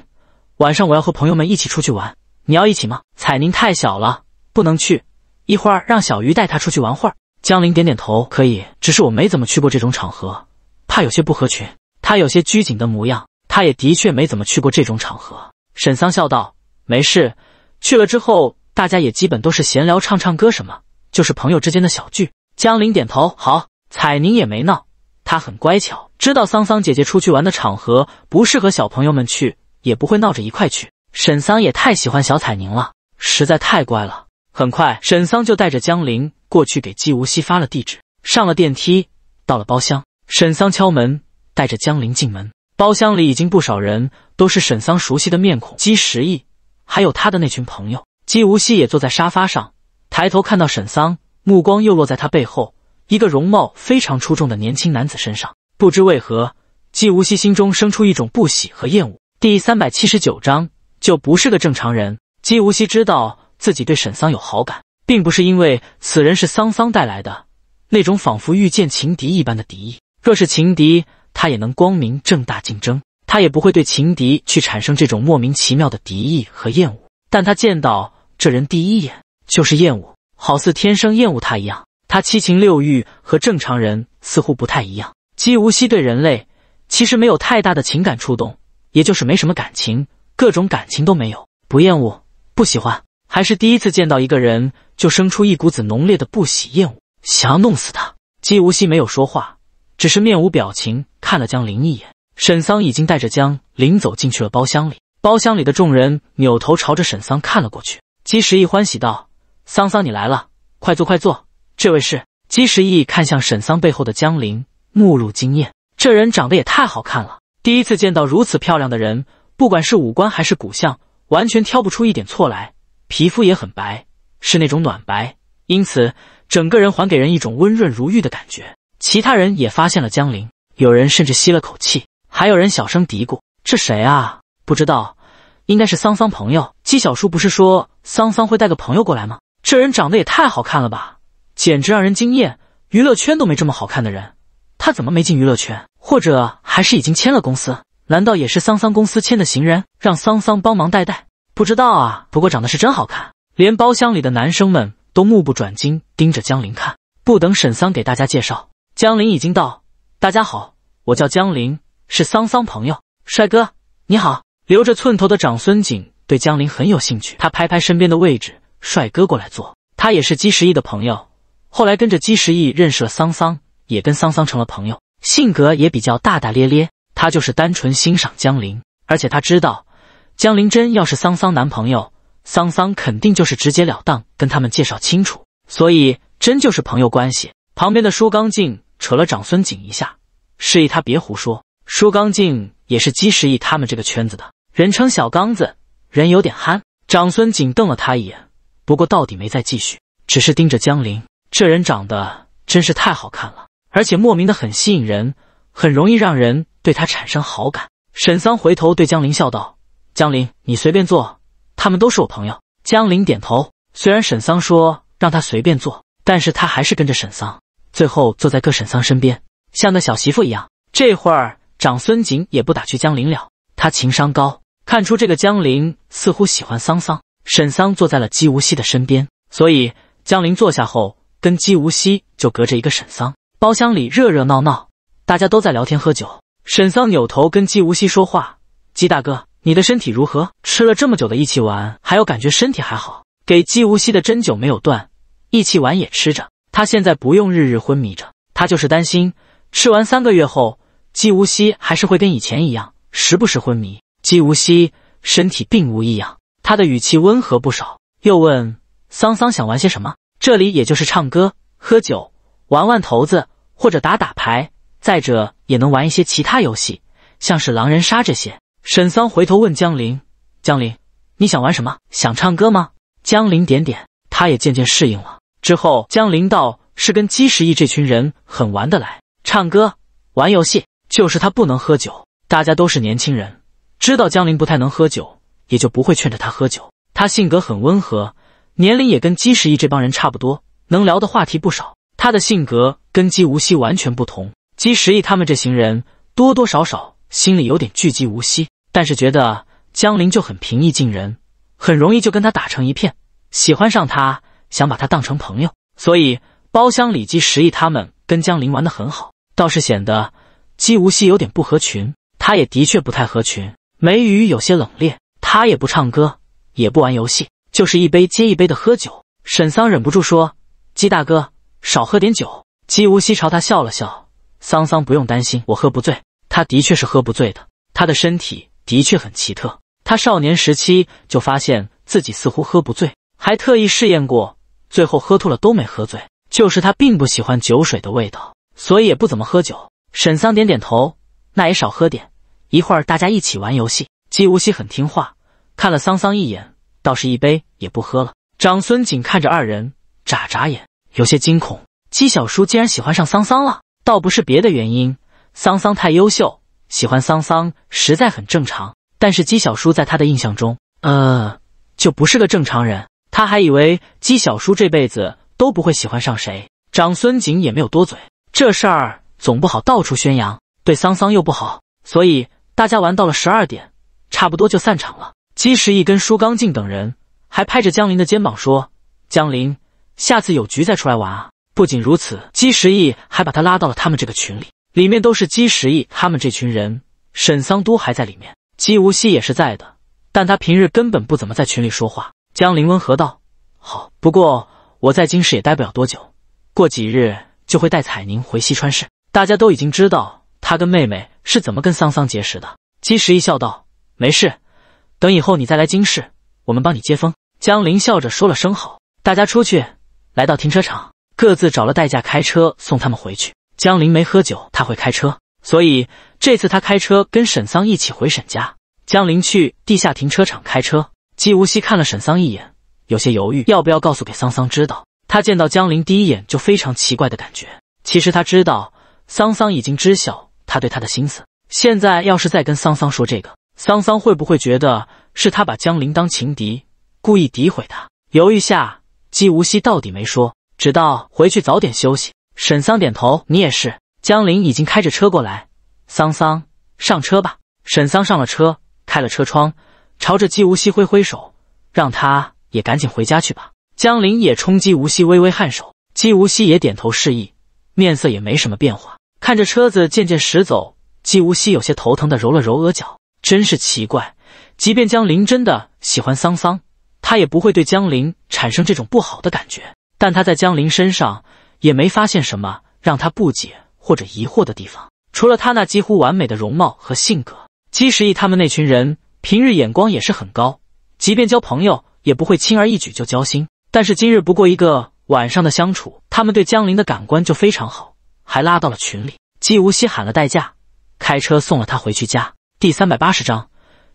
晚上我要和朋友们一起出去玩，你要一起吗？”彩宁太小了，不能去，一会儿让小鱼带他出去玩会儿。江林点点头，可以，只是我没怎么去过这种场合，怕有些不合群。他有些拘谨的模样，他也的确没怎么去过这种场合。沈桑笑道：“没事，去了之后，大家也基本都是闲聊、唱唱歌什么，就是朋友之间的小聚。”江林点头，好。彩宁也没闹，她很乖巧，知道桑桑姐姐出去玩的场合不适合小朋友们去，也不会闹着一块去。沈桑也太喜欢小彩宁了，实在太乖了。很快，沈桑就带着江林。过去给姬无锡发了地址，上了电梯，到了包厢，沈桑敲门，带着江林进门。包厢里已经不少人，都是沈桑熟悉的面孔，姬时亿，还有他的那群朋友。姬无锡也坐在沙发上，抬头看到沈桑，目光又落在他背后一个容貌非常出众的年轻男子身上。不知为何，姬无锡心中生出一种不喜和厌恶。第三百七十九章，就不是个正常人。姬无锡知道自己对沈桑有好感。并不是因为此人是桑桑带来的那种仿佛遇见情敌一般的敌意。若是情敌，他也能光明正大竞争，他也不会对情敌去产生这种莫名其妙的敌意和厌恶。但他见到这人第一眼就是厌恶，好似天生厌恶他一样。他七情六欲和正常人似乎不太一样。姬无希对人类其实没有太大的情感触动，也就是没什么感情，各种感情都没有，不厌恶，不喜欢。还是第一次见到一个人就生出一股子浓烈的不喜厌恶，想要弄死他。姬无希没有说话，只是面无表情看了江林一眼。沈桑已经带着江林走进去了包厢里，包厢里的众人扭头朝着沈桑看了过去。姬时一欢喜道：“桑桑，你来了，快坐，快坐。”这位是姬时一，看向沈桑背后的江林，目露惊艳，这人长得也太好看了。第一次见到如此漂亮的人，不管是五官还是骨相，完全挑不出一点错来。皮肤也很白，是那种暖白，因此整个人还给人一种温润如玉的感觉。其他人也发现了江陵，有人甚至吸了口气，还有人小声嘀咕：“这谁啊？不知道，应该是桑桑朋友。姬小叔不是说桑桑会带个朋友过来吗？这人长得也太好看了吧，简直让人惊艳。娱乐圈都没这么好看的人，他怎么没进娱乐圈？或者还是已经签了公司？难道也是桑桑公司签的行人，让桑桑帮忙带带？”不知道啊，不过长得是真好看，连包厢里的男生们都目不转睛盯着江林看。不等沈桑给大家介绍，江林已经到。大家好，我叫江林，是桑桑朋友。帅哥，你好。”留着寸头的长孙景对江林很有兴趣，他拍拍身边的位置：“帅哥过来坐。”他也是姬时易的朋友，后来跟着姬时易认识了桑桑，也跟桑桑成了朋友。性格也比较大大咧咧，他就是单纯欣赏江林，而且他知道。江林真要是桑桑男朋友，桑桑肯定就是直截了当跟他们介绍清楚，所以真就是朋友关系。旁边的舒刚静扯了长孙景一下，示意他别胡说。舒刚静也是姬时意他们这个圈子的人，称小刚子，人有点憨。长孙景瞪了他一眼，不过到底没再继续，只是盯着江林。这人长得真是太好看了，而且莫名的很吸引人，很容易让人对他产生好感。沈桑回头对江林笑道。江林，你随便坐。他们都是我朋友。江林点头。虽然沈桑说让他随便坐，但是他还是跟着沈桑，最后坐在各沈桑身边，像个小媳妇一样。这会儿长孙景也不打趣江林了，他情商高，看出这个江林似乎喜欢桑桑。沈桑坐在了姬无锡的身边，所以江林坐下后，跟姬无锡就隔着一个沈桑。包厢里热热闹闹，大家都在聊天喝酒。沈桑扭头跟姬无锡说话：“姬大哥。”你的身体如何？吃了这么久的益气丸，还有感觉身体还好。给姬无希的针灸没有断，益气丸也吃着。他现在不用日日昏迷着，他就是担心吃完三个月后，姬无希还是会跟以前一样，时不时昏迷。姬无希身体并无异样，他的语气温和不少，又问桑桑想玩些什么？这里也就是唱歌、喝酒、玩玩骰子或者打打牌，再者也能玩一些其他游戏，像是狼人杀这些。沈桑回头问江林：“江林，你想玩什么？想唱歌吗？”江林点点，他也渐渐适应了。之后，江林道：“是跟姬十一这群人很玩得来，唱歌、玩游戏，就是他不能喝酒。大家都是年轻人，知道江林不太能喝酒，也就不会劝着他喝酒。他性格很温和，年龄也跟姬十一这帮人差不多，能聊的话题不少。他的性格跟姬无希完全不同。姬十一他们这行人多多少少心里有点惧姬无锡。”但是觉得江林就很平易近人，很容易就跟他打成一片，喜欢上他，想把他当成朋友。所以包厢里，姬时易他们跟江林玩的很好，倒是显得姬无希有点不合群。他也的确不太合群，梅雨有些冷冽。他也不唱歌，也不玩游戏，就是一杯接一杯的喝酒。沈桑忍不住说：“姬大哥，少喝点酒。”姬无希朝他笑了笑：“桑桑，不用担心，我喝不醉。”他的确是喝不醉的，他的身体。的确很奇特。他少年时期就发现自己似乎喝不醉，还特意试验过，最后喝吐了都没喝醉。就是他并不喜欢酒水的味道，所以也不怎么喝酒。沈桑点点头，那也少喝点。一会儿大家一起玩游戏。姬无希很听话，看了桑桑一眼，倒是一杯也不喝了。长孙锦看着二人，眨眨眼，有些惊恐：姬小叔竟然喜欢上桑桑了？倒不是别的原因，桑桑太优秀。喜欢桑桑实在很正常，但是姬小叔在他的印象中，呃，就不是个正常人。他还以为姬小叔这辈子都不会喜欢上谁。长孙锦也没有多嘴，这事儿总不好到处宣扬，对桑桑又不好，所以大家玩到了十二点，差不多就散场了。姬时易跟舒刚进等人还拍着江林的肩膀说：“江林，下次有局再出来玩啊！”不仅如此，姬时易还把他拉到了他们这个群里。里面都是姬时义他们这群人，沈桑都还在里面，姬无希也是在的，但他平日根本不怎么在群里说话。江林温和道：“好，不过我在京市也待不了多久，过几日就会带彩宁回西川市。大家都已经知道他跟妹妹是怎么跟桑桑结识的。”姬时义笑道：“没事，等以后你再来京市，我们帮你接风。”江林笑着说了声好，大家出去，来到停车场，各自找了代驾开车送他们回去。江林没喝酒，他会开车，所以这次他开车跟沈桑一起回沈家。江林去地下停车场开车。姬无希看了沈桑一眼，有些犹豫，要不要告诉给桑桑知道？他见到江林第一眼就非常奇怪的感觉。其实他知道桑桑已经知晓他对他的心思，现在要是再跟桑桑说这个，桑桑会不会觉得是他把江林当情敌，故意诋毁他？犹豫下，姬无希到底没说，只道回去早点休息。沈桑点头，你也是。江林已经开着车过来，桑桑上车吧。沈桑上了车，开了车窗，朝着姬无希挥挥手，让他也赶紧回家去吧。江林也冲姬无希微微颔首，姬无希也点头示意，面色也没什么变化。看着车子渐渐驶走，姬无希有些头疼的揉了揉额角，真是奇怪，即便江林真的喜欢桑桑，他也不会对江林产生这种不好的感觉，但他在江林身上。也没发现什么让他不解或者疑惑的地方，除了他那几乎完美的容貌和性格。姬时逸他们那群人平日眼光也是很高，即便交朋友也不会轻而易举就交心。但是今日不过一个晚上的相处，他们对江林的感官就非常好，还拉到了群里。姬无希喊了代驾，开车送了他回去家。第三百八十章，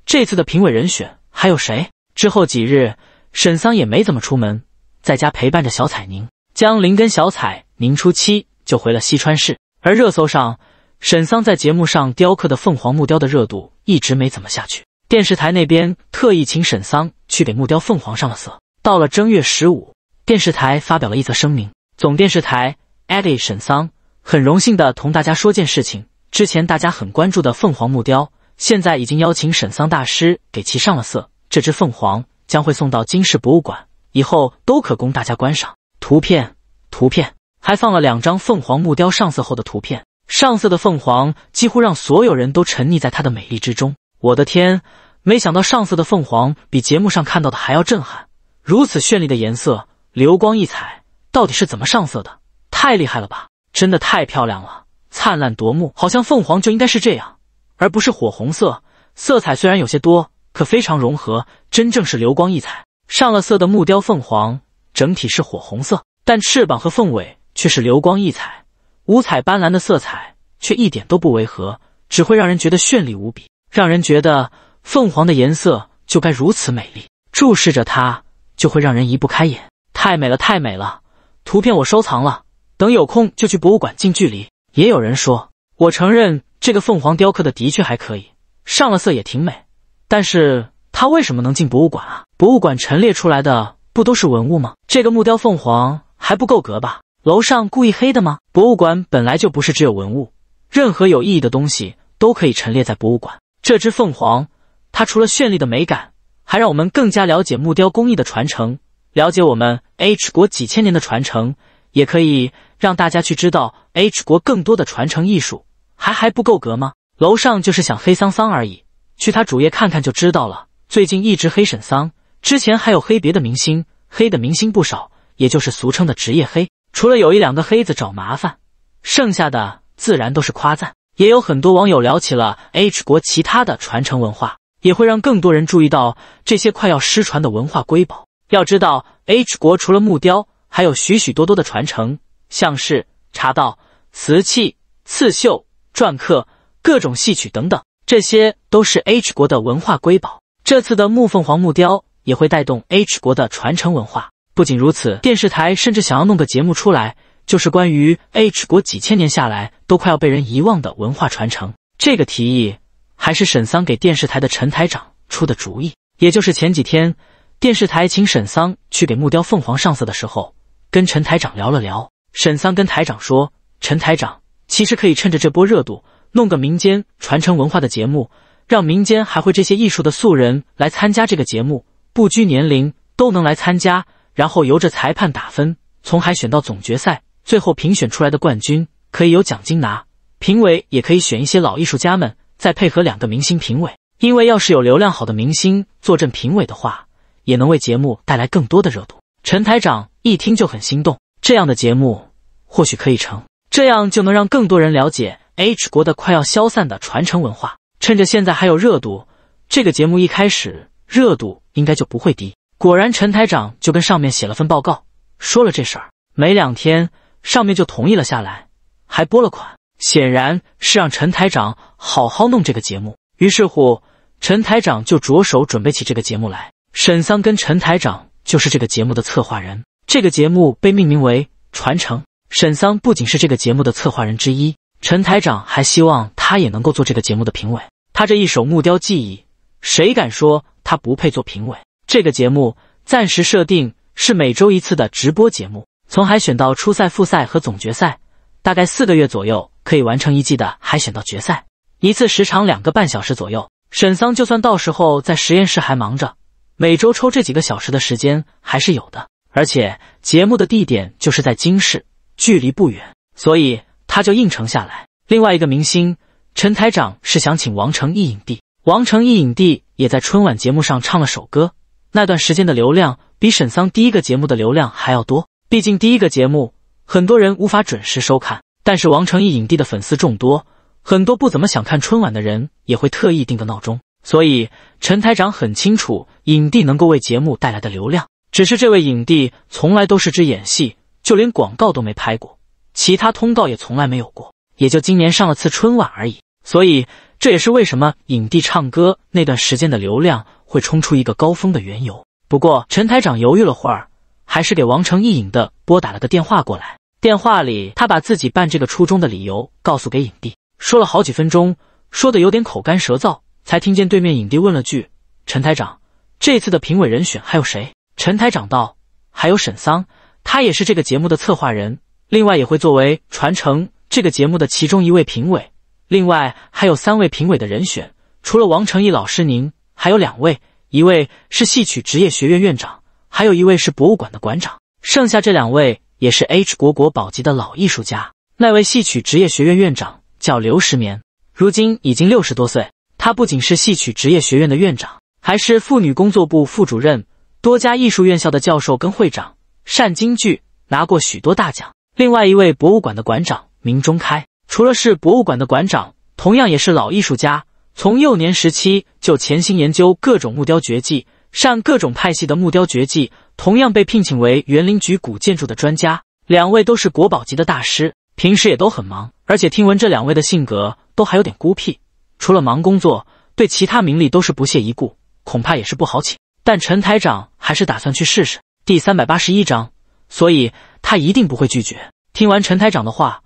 这次的评委人选还有谁？之后几日，沈桑也没怎么出门，在家陪伴着小彩宁。江林跟小彩明初七就回了西川市，而热搜上沈桑在节目上雕刻的凤凰木雕的热度一直没怎么下去。电视台那边特意请沈桑去给木雕凤凰上了色。到了正月十五，电视台发表了一则声明：总电视台艾迪沈桑很荣幸的同大家说件事情，之前大家很关注的凤凰木雕，现在已经邀请沈桑大师给其上了色。这只凤凰将会送到京市博物馆，以后都可供大家观赏。图片，图片，还放了两张凤凰木雕上色后的图片。上色的凤凰几乎让所有人都沉溺在它的美丽之中。我的天，没想到上色的凤凰比节目上看到的还要震撼！如此绚丽的颜色，流光溢彩，到底是怎么上色的？太厉害了吧！真的太漂亮了，灿烂夺目，好像凤凰就应该是这样，而不是火红色。色彩虽然有些多，可非常融合，真正是流光溢彩。上了色的木雕凤凰。整体是火红色，但翅膀和凤尾却是流光溢彩，五彩斑斓的色彩却一点都不违和，只会让人觉得绚丽无比，让人觉得凤凰的颜色就该如此美丽。注视着它，就会让人移不开眼，太美了，太美了！图片我收藏了，等有空就去博物馆近距离。也有人说，我承认这个凤凰雕刻的的确还可以，上了色也挺美，但是它为什么能进博物馆啊？博物馆陈列出来的。不都是文物吗？这个木雕凤凰还不够格吧？楼上故意黑的吗？博物馆本来就不是只有文物，任何有意义的东西都可以陈列在博物馆。这只凤凰，它除了绚丽的美感，还让我们更加了解木雕工艺的传承，了解我们 H 国几千年的传承，也可以让大家去知道 H 国更多的传承艺术，还还不够格吗？楼上就是想黑桑桑而已，去他主页看看就知道了。最近一直黑沈桑。之前还有黑别的明星，黑的明星不少，也就是俗称的职业黑。除了有一两个黑子找麻烦，剩下的自然都是夸赞。也有很多网友聊起了 H 国其他的传承文化，也会让更多人注意到这些快要失传的文化瑰宝。要知道，H 国除了木雕，还有许许多多的传承，像是茶道、瓷器、刺绣、篆刻、各种戏曲等等，这些都是 H 国的文化瑰宝。这次的木凤凰木雕。也会带动 H 国的传承文化。不仅如此，电视台甚至想要弄个节目出来，就是关于 H 国几千年下来都快要被人遗忘的文化传承。这个提议还是沈桑给电视台的陈台长出的主意。也就是前几天，电视台请沈桑去给木雕凤凰上色的时候，跟陈台长聊了聊。沈桑跟台长说：“陈台长，其实可以趁着这波热度，弄个民间传承文化的节目，让民间还会这些艺术的素人来参加这个节目。”不拘年龄都能来参加，然后由着裁判打分，从海选到总决赛，最后评选出来的冠军可以有奖金拿。评委也可以选一些老艺术家们，再配合两个明星评委，因为要是有流量好的明星坐镇评委的话，也能为节目带来更多的热度。陈台长一听就很心动，这样的节目或许可以成，这样就能让更多人了解 H 国的快要消散的传承文化。趁着现在还有热度，这个节目一开始。热度应该就不会低。果然，陈台长就跟上面写了份报告，说了这事儿。没两天，上面就同意了下来，还拨了款，显然是让陈台长好好弄这个节目。于是乎，陈台长就着手准备起这个节目来。沈桑跟陈台长就是这个节目的策划人。这个节目被命名为《传承》。沈桑不仅是这个节目的策划人之一，陈台长还希望他也能够做这个节目的评委。他这一手木雕技艺，谁敢说？他不配做评委。这个节目暂时设定是每周一次的直播节目，从海选到初赛、复赛和总决赛，大概四个月左右可以完成一季的海选到决赛。一次时长两个半小时左右。沈桑就算到时候在实验室还忙着，每周抽这几个小时的时间还是有的。而且节目的地点就是在京市，距离不远，所以他就应承下来。另外一个明星陈台长是想请王成一影帝。王成义影帝也在春晚节目上唱了首歌，那段时间的流量比沈桑第一个节目的流量还要多。毕竟第一个节目很多人无法准时收看，但是王成义影帝的粉丝众多，很多不怎么想看春晚的人也会特意定个闹钟。所以陈台长很清楚影帝能够为节目带来的流量，只是这位影帝从来都是只演戏，就连广告都没拍过，其他通告也从来没有过，也就今年上了次春晚而已。所以。这也是为什么影帝唱歌那段时间的流量会冲出一个高峰的缘由。不过陈台长犹豫了会儿，还是给王成一影的拨打了个电话过来。电话里，他把自己办这个初衷的理由告诉给影帝，说了好几分钟，说的有点口干舌燥，才听见对面影帝问了句：“陈台长，这次的评委人选还有谁？”陈台长道：“还有沈桑，他也是这个节目的策划人，另外也会作为传承这个节目的其中一位评委。”另外还有三位评委的人选，除了王成义老师您，还有两位，一位是戏曲职业学院院长，还有一位是博物馆的馆长。剩下这两位也是 H 国国宝级的老艺术家。那位戏曲职业学院院长叫刘石棉，如今已经六十多岁。他不仅是戏曲职业学院的院长，还是妇女工作部副主任，多家艺术院校的教授跟会长，单京剧，拿过许多大奖。另外一位博物馆的馆长明中开。除了是博物馆的馆长，同样也是老艺术家，从幼年时期就潜心研究各种木雕绝技，擅各种派系的木雕绝技。同样被聘请为园林局古建筑的专家，两位都是国宝级的大师，平时也都很忙，而且听闻这两位的性格都还有点孤僻，除了忙工作，对其他名利都是不屑一顾，恐怕也是不好请。但陈台长还是打算去试试。第三百八十一章，所以他一定不会拒绝。听完陈台长的话。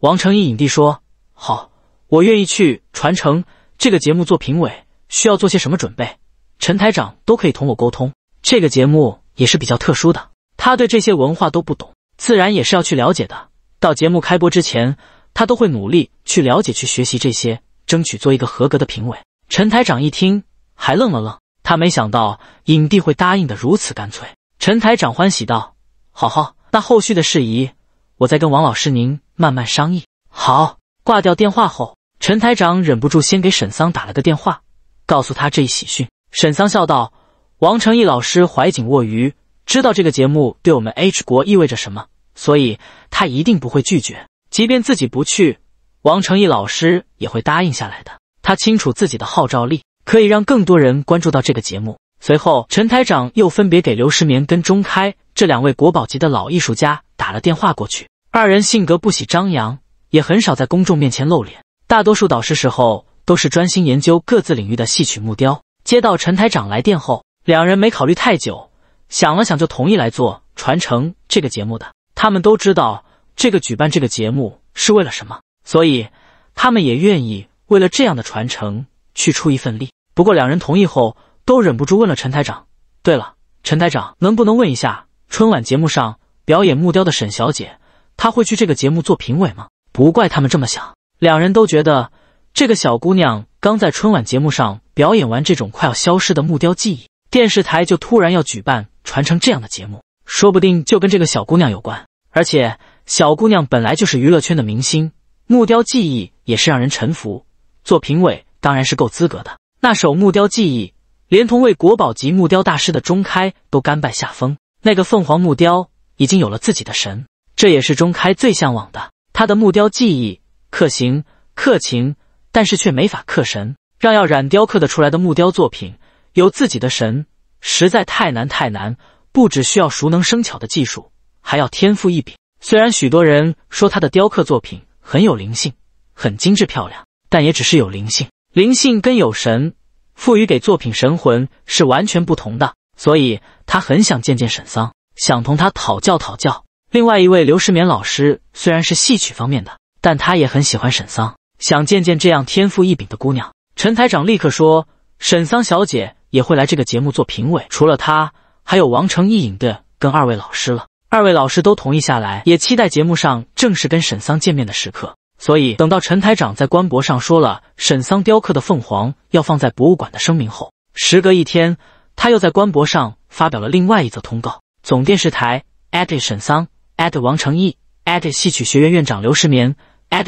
王成义影帝说：“好，我愿意去传承这个节目做评委。需要做些什么准备？陈台长都可以同我沟通。这个节目也是比较特殊的，他对这些文化都不懂，自然也是要去了解的。到节目开播之前，他都会努力去了解、去学习这些，争取做一个合格的评委。”陈台长一听，还愣了愣，他没想到影帝会答应的如此干脆。陈台长欢喜道：“好好，那后续的事宜。”我在跟王老师您慢慢商议。好，挂掉电话后，陈台长忍不住先给沈桑打了个电话，告诉他这一喜讯。沈桑笑道：“王成义老师怀瑾握瑜，知道这个节目对我们 H 国意味着什么，所以他一定不会拒绝。即便自己不去，王成义老师也会答应下来的。他清楚自己的号召力，可以让更多人关注到这个节目。”随后，陈台长又分别给刘世棉跟钟开。这两位国宝级的老艺术家打了电话过去。二人性格不喜张扬，也很少在公众面前露脸。大多数导师时候都是专心研究各自领域的戏曲木雕。接到陈台长来电后，两人没考虑太久，想了想就同意来做传承这个节目的。他们都知道这个举办这个节目是为了什么，所以他们也愿意为了这样的传承去出一份力。不过两人同意后，都忍不住问了陈台长：“对了，陈台长，能不能问一下？”春晚节目上表演木雕的沈小姐，她会去这个节目做评委吗？不怪他们这么想，两人都觉得这个小姑娘刚在春晚节目上表演完这种快要消失的木雕技艺，电视台就突然要举办传承这样的节目，说不定就跟这个小姑娘有关。而且小姑娘本来就是娱乐圈的明星，木雕技艺也是让人臣服，做评委当然是够资格的。那首木雕技艺，连同为国宝级木雕大师的钟开都甘拜下风。那个凤凰木雕已经有了自己的神，这也是钟开最向往的。他的木雕技艺刻形刻情，但是却没法刻神。让要染雕刻的出来的木雕作品有自己的神，实在太难太难。不只需要熟能生巧的技术，还要天赋异禀。虽然许多人说他的雕刻作品很有灵性，很精致漂亮，但也只是有灵性。灵性跟有神，赋予给作品神魂是完全不同的。所以，他很想见见沈桑，想同他讨教讨教。另外一位刘世勉老师虽然是戏曲方面的，但他也很喜欢沈桑，想见见这样天赋异禀的姑娘。陈台长立刻说：“沈桑小姐也会来这个节目做评委。除了她，还有王成一影的跟二位老师了。二位老师都同意下来，也期待节目上正式跟沈桑见面的时刻。所以，等到陈台长在官博上说了沈桑雕刻的凤凰要放在博物馆的声明后，时隔一天。”他又在官博上发表了另外一则通告：总电视台沈桑王成义戏曲学院院长刘世绵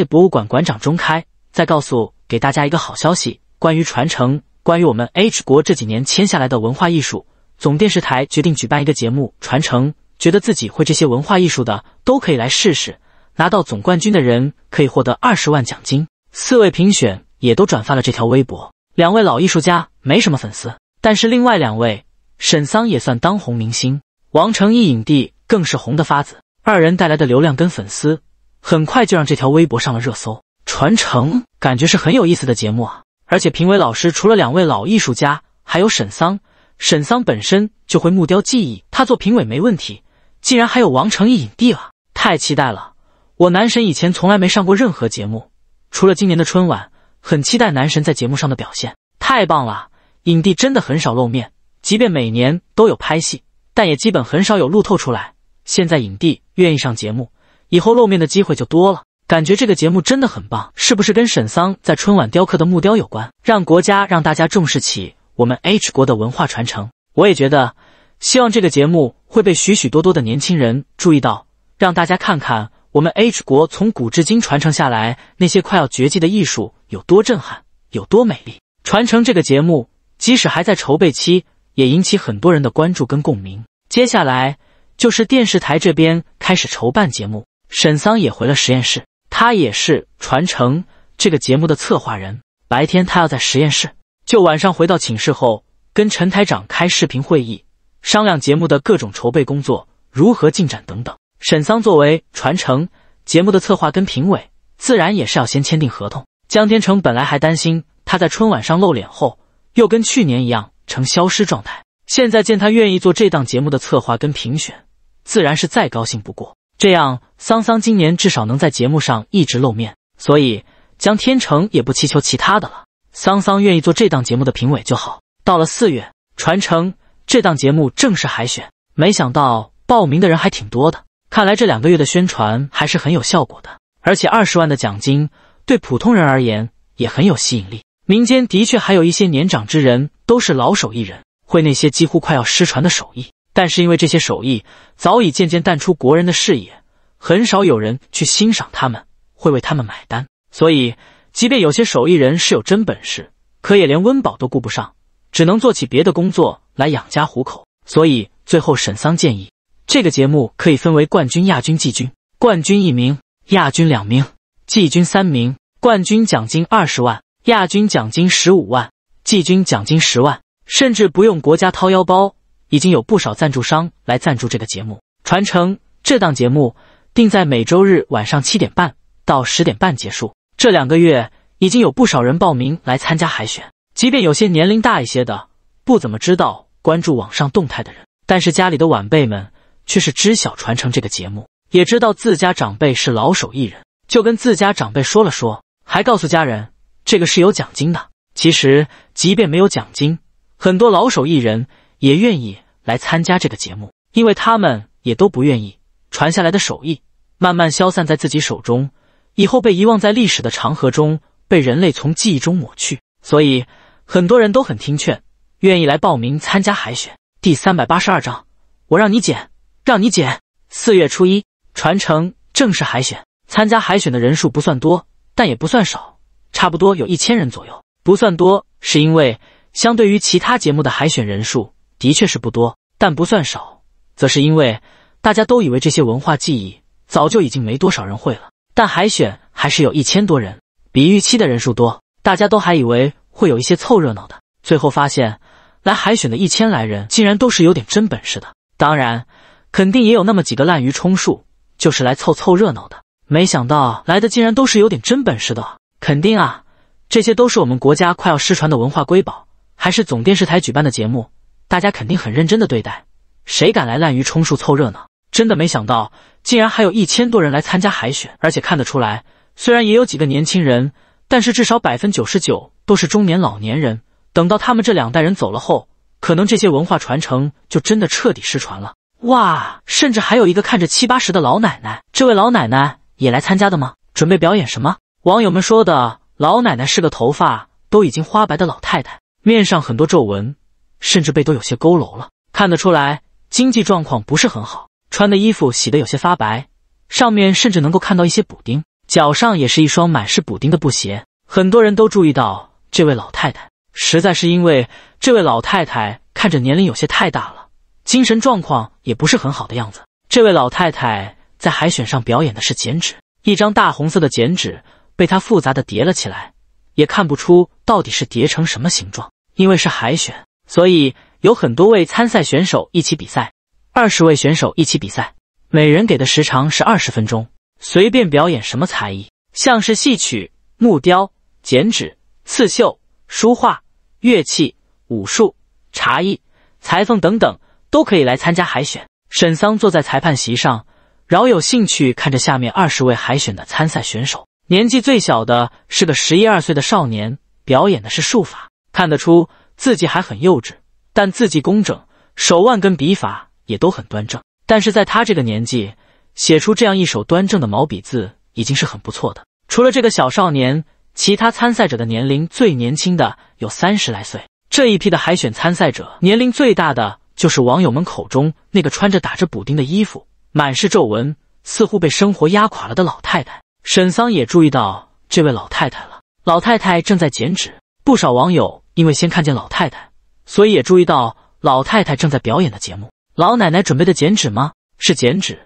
博物馆馆长钟开再告诉给大家一个好消息：关于传承，关于我们 H 国这几年签下来的文化艺术，总电视台决定举办一个节目传承。觉得自己会这些文化艺术的都可以来试试，拿到总冠军的人可以获得二十万奖金。四位评选也都转发了这条微博。两位老艺术家没什么粉丝。但是另外两位，沈桑也算当红明星，王成毅影帝更是红的发紫。二人带来的流量跟粉丝，很快就让这条微博上了热搜。传承感觉是很有意思的节目啊！而且评委老师除了两位老艺术家，还有沈桑。沈桑本身就会木雕技艺，他做评委没问题。竟然还有王成毅影帝了，太期待了！我男神以前从来没上过任何节目，除了今年的春晚。很期待男神在节目上的表现，太棒了！影帝真的很少露面，即便每年都有拍戏，但也基本很少有露透出来。现在影帝愿意上节目，以后露面的机会就多了。感觉这个节目真的很棒，是不是跟沈桑在春晚雕刻的木雕有关？让国家让大家重视起我们 H 国的文化传承。我也觉得，希望这个节目会被许许多多的年轻人注意到，让大家看看我们 H 国从古至今传承下来那些快要绝迹的艺术有多震撼，有多美丽。传承这个节目。即使还在筹备期，也引起很多人的关注跟共鸣。接下来就是电视台这边开始筹办节目。沈桑也回了实验室，他也是《传承》这个节目的策划人。白天他要在实验室，就晚上回到寝室后跟陈台长开视频会议，商量节目的各种筹备工作如何进展等等。沈桑作为《传承》节目的策划跟评委，自然也是要先签订合同。江天成本来还担心他在春晚上露脸后。又跟去年一样呈消失状态。现在见他愿意做这档节目的策划跟评选，自然是再高兴不过。这样，桑桑今年至少能在节目上一直露面。所以，江天成也不祈求其他的了。桑桑愿意做这档节目的评委就好。到了四月，传承这档节目正式海选，没想到报名的人还挺多的。看来这两个月的宣传还是很有效果的。而且二十万的奖金对普通人而言也很有吸引力。民间的确还有一些年长之人，都是老手艺人，会那些几乎快要失传的手艺。但是因为这些手艺早已渐渐淡出国人的视野，很少有人去欣赏他们，会为他们买单。所以，即便有些手艺人是有真本事，可也连温饱都顾不上，只能做起别的工作来养家糊口。所以，最后沈桑建议，这个节目可以分为冠军、亚军、季军。冠军一名，亚军两名，季军三名。冠军奖金二十万。亚军奖金十五万，季军奖金十万，甚至不用国家掏腰包，已经有不少赞助商来赞助这个节目。传承这档节目定在每周日晚上七点半到十点半结束。这两个月已经有不少人报名来参加海选，即便有些年龄大一些的不怎么知道关注网上动态的人，但是家里的晚辈们却是知晓传承这个节目，也知道自家长辈是老手艺人，就跟自家长辈说了说，还告诉家人。这个是有奖金的。其实，即便没有奖金，很多老手艺人也愿意来参加这个节目，因为他们也都不愿意传下来的手艺慢慢消散在自己手中，以后被遗忘在历史的长河中，被人类从记忆中抹去。所以，很多人都很听劝，愿意来报名参加海选。第三百八十二章，我让你剪，让你剪。四月初一，传承正式海选，参加海选的人数不算多，但也不算少。差不多有一千人左右，不算多，是因为相对于其他节目的海选人数的确是不多；但不算少，则是因为大家都以为这些文化技艺早就已经没多少人会了。但海选还是有一千多人，比预期的人数多。大家都还以为会有一些凑热闹的，最后发现来海选的一千来人竟然都是有点真本事的。当然，肯定也有那么几个滥竽充数，就是来凑凑热闹的。没想到来的竟然都是有点真本事的。肯定啊，这些都是我们国家快要失传的文化瑰宝，还是总电视台举办的节目，大家肯定很认真的对待。谁敢来滥竽充数凑热闹？真的没想到，竟然还有一千多人来参加海选，而且看得出来，虽然也有几个年轻人，但是至少百分之九十九都是中年老年人。等到他们这两代人走了后，可能这些文化传承就真的彻底失传了哇！甚至还有一个看着七八十的老奶奶，这位老奶奶也来参加的吗？准备表演什么？网友们说的老奶奶是个头发都已经花白的老太太，面上很多皱纹，甚至背都有些佝偻了，看得出来经济状况不是很好，穿的衣服洗得有些发白，上面甚至能够看到一些补丁，脚上也是一双满是补丁的布鞋。很多人都注意到这位老太太，实在是因为这位老太太看着年龄有些太大了，精神状况也不是很好的样子。这位老太太在海选上表演的是剪纸，一张大红色的剪纸。被他复杂的叠了起来，也看不出到底是叠成什么形状。因为是海选，所以有很多位参赛选手一起比赛，二十位选手一起比赛，每人给的时长是二十分钟，随便表演什么才艺，像是戏曲、木雕、剪纸、刺绣、书画、乐器、武术、茶艺、裁缝等等，都可以来参加海选。沈桑坐在裁判席上，饶有兴趣看着下面二十位海选的参赛选手。年纪最小的是个十一二岁的少年，表演的是术法，看得出字迹还很幼稚，但字迹工整，手腕跟笔法也都很端正。但是在他这个年纪，写出这样一手端正的毛笔字，已经是很不错的。除了这个小少年，其他参赛者的年龄最年轻的有三十来岁。这一批的海选参赛者，年龄最大的就是网友们口中那个穿着打着补丁的衣服、满是皱纹、似乎被生活压垮了的老太太。沈桑也注意到这位老太太了，老太太正在剪纸。不少网友因为先看见老太太，所以也注意到老太太正在表演的节目。老奶奶准备的剪纸吗？是剪纸，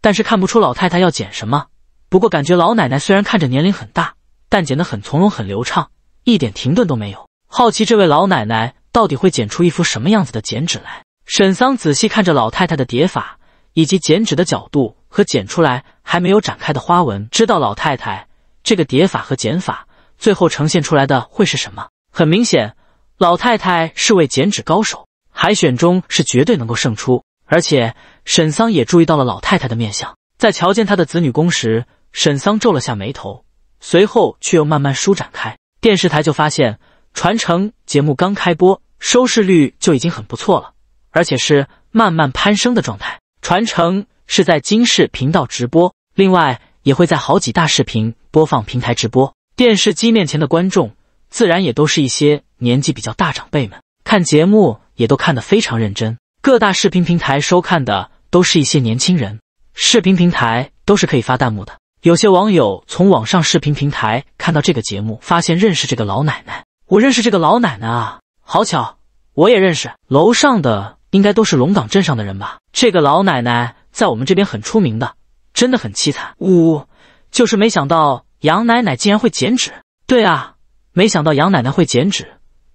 但是看不出老太太要剪什么。不过感觉老奶奶虽然看着年龄很大，但剪得很从容很流畅，一点停顿都没有。好奇这位老奶奶到底会剪出一幅什么样子的剪纸来？沈桑仔细看着老太太的叠法，以及剪纸的角度和剪出来。还没有展开的花纹，知道老太太这个叠法和剪法，最后呈现出来的会是什么？很明显，老太太是位剪纸高手，海选中是绝对能够胜出。而且沈桑也注意到了老太太的面相，在瞧见她的子女宫时，沈桑皱了下眉头，随后却又慢慢舒展开。电视台就发现，传承节目刚开播，收视率就已经很不错了，而且是慢慢攀升的状态。传承是在金视频道直播，另外也会在好几大视频播放平台直播。电视机面前的观众自然也都是一些年纪比较大长辈们，看节目也都看得非常认真。各大视频平台收看的都是一些年轻人，视频平台都是可以发弹幕的。有些网友从网上视频平台看到这个节目，发现认识这个老奶奶，我认识这个老奶奶啊，好巧，我也认识楼上的。应该都是龙岗镇上的人吧？这个老奶奶在我们这边很出名的，真的很凄惨。呜，就是没想到杨奶奶竟然会剪纸。对啊，没想到杨奶奶会剪纸，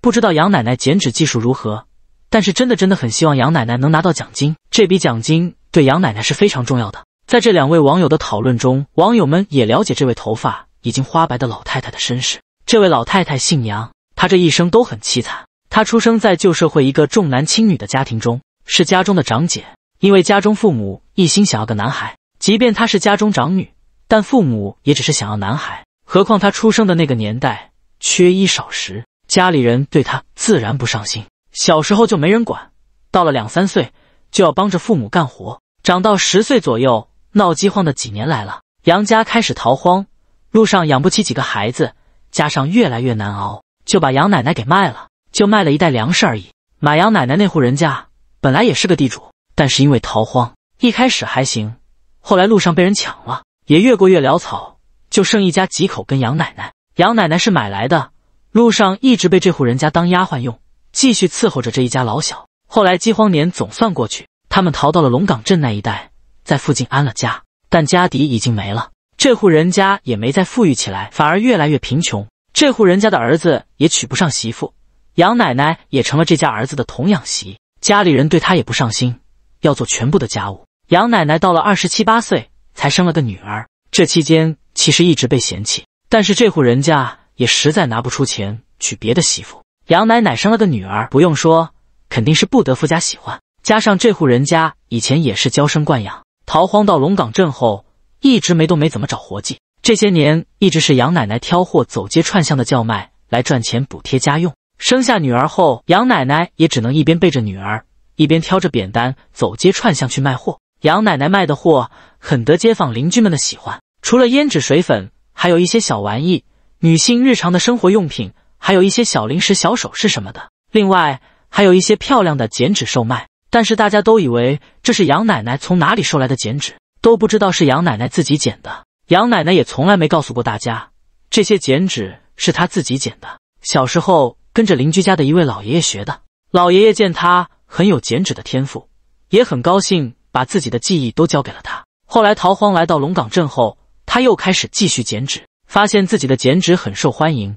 不知道杨奶奶剪纸技术如何，但是真的真的很希望杨奶奶能拿到奖金。这笔奖金对杨奶奶是非常重要的。在这两位网友的讨论中，网友们也了解这位头发已经花白的老太太的身世。这位老太太姓杨，她这一生都很凄惨。他出生在旧社会一个重男轻女的家庭中，是家中的长姐。因为家中父母一心想要个男孩，即便他是家中长女，但父母也只是想要男孩。何况他出生的那个年代缺衣少食，家里人对他自然不上心。小时候就没人管，到了两三岁就要帮着父母干活。长到十岁左右，闹饥荒的几年来了，杨家开始逃荒，路上养不起几个孩子，加上越来越难熬，就把杨奶奶给卖了。就卖了一袋粮食而已。马羊奶奶那户人家本来也是个地主，但是因为逃荒，一开始还行，后来路上被人抢了，也越过越潦草，就剩一家几口跟杨奶奶。杨奶奶是买来的，路上一直被这户人家当丫鬟用，继续伺候着这一家老小。后来饥荒年总算过去，他们逃到了龙岗镇那一带，在附近安了家，但家底已经没了。这户人家也没再富裕起来，反而越来越贫穷。这户人家的儿子也娶不上媳妇。杨奶奶也成了这家儿子的童养媳，家里人对她也不上心，要做全部的家务。杨奶奶到了二十七八岁才生了个女儿，这期间其实一直被嫌弃，但是这户人家也实在拿不出钱娶别的媳妇。杨奶奶生了个女儿，不用说，肯定是不得夫家喜欢。加上这户人家以前也是娇生惯养，逃荒到龙岗镇后，一直没都没怎么找活计，这些年一直是杨奶奶挑货走街串巷的叫卖来赚钱补贴家用。生下女儿后，杨奶奶也只能一边背着女儿，一边挑着扁担走街串巷去卖货。杨奶奶卖的货很得街坊邻居们的喜欢，除了胭脂水粉，还有一些小玩意、女性日常的生活用品，还有一些小零食、小首饰什么的。另外还有一些漂亮的剪纸售卖，但是大家都以为这是杨奶奶从哪里收来的剪纸，都不知道是杨奶奶自己剪的。杨奶奶也从来没告诉过大家，这些剪纸是她自己剪的。小时候。跟着邻居家的一位老爷爷学的。老爷爷见他很有剪纸的天赋，也很高兴，把自己的技艺都教给了他。后来逃荒来到龙岗镇后，他又开始继续剪纸，发现自己的剪纸很受欢迎。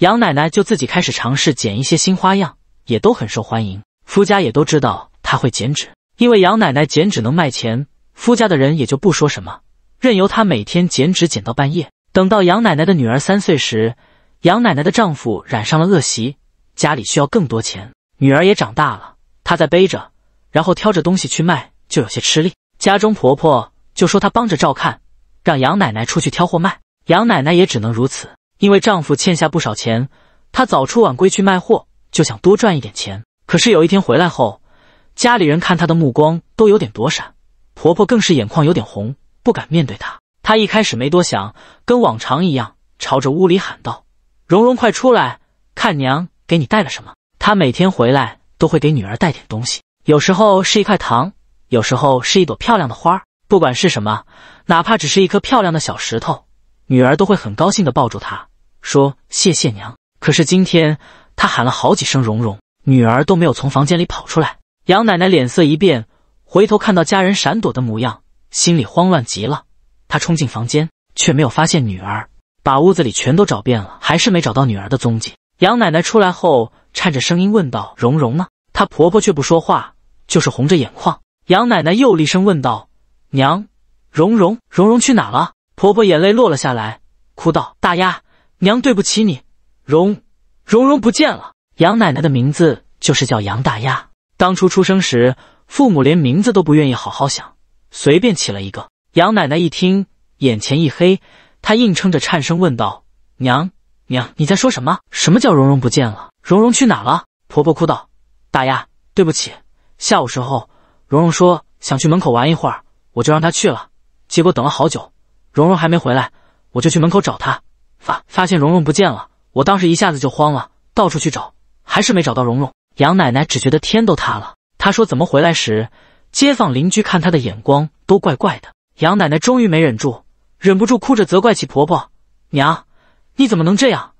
杨奶奶就自己开始尝试剪一些新花样，也都很受欢迎。夫家也都知道他会剪纸，因为杨奶奶剪纸能卖钱，夫家的人也就不说什么，任由他每天剪纸剪到半夜。等到杨奶奶的女儿三岁时，杨奶奶的丈夫染上了恶习。家里需要更多钱，女儿也长大了，她在背着，然后挑着东西去卖，就有些吃力。家中婆婆就说她帮着照看，让杨奶奶出去挑货卖。杨奶奶也只能如此，因为丈夫欠下不少钱，她早出晚归去卖货，就想多赚一点钱。可是有一天回来后，家里人看她的目光都有点躲闪，婆婆更是眼眶有点红，不敢面对她。她一开始没多想，跟往常一样，朝着屋里喊道：“蓉蓉，快出来，看娘。”给你带了什么？他每天回来都会给女儿带点东西，有时候是一块糖，有时候是一朵漂亮的花不管是什么，哪怕只是一颗漂亮的小石头，女儿都会很高兴的抱住他，说谢谢娘。可是今天他喊了好几声蓉蓉，女儿都没有从房间里跑出来。杨奶奶脸色一变，回头看到家人闪躲的模样，心里慌乱极了。她冲进房间，却没有发现女儿，把屋子里全都找遍了，还是没找到女儿的踪迹。杨奶奶出来后，颤着声音问道：“蓉蓉呢？”她婆婆却不说话，就是红着眼眶。杨奶奶又厉声问道：“娘，蓉蓉，蓉蓉去哪了？”婆婆眼泪落了下来，哭道：“大丫，娘对不起你，蓉，蓉蓉不见了。”杨奶奶的名字就是叫杨大丫。当初出生时，父母连名字都不愿意好好想，随便起了一个。杨奶奶一听，眼前一黑，她硬撑着颤声问道：“娘。”娘，你在说什么？什么叫蓉蓉不见了？蓉蓉去哪了？婆婆哭道：“大丫，对不起。下午时候，蓉蓉说想去门口玩一会儿，我就让她去了。结果等了好久，蓉蓉还没回来，我就去门口找她，发发现蓉蓉不见了。我当时一下子就慌了，到处去找，还是没找到蓉蓉。杨奶奶只觉得天都塌了。她说怎么回来时，街坊邻居看她的眼光都怪怪的。杨奶奶终于没忍住，忍不住哭着责怪起婆婆娘。”你怎么能这样？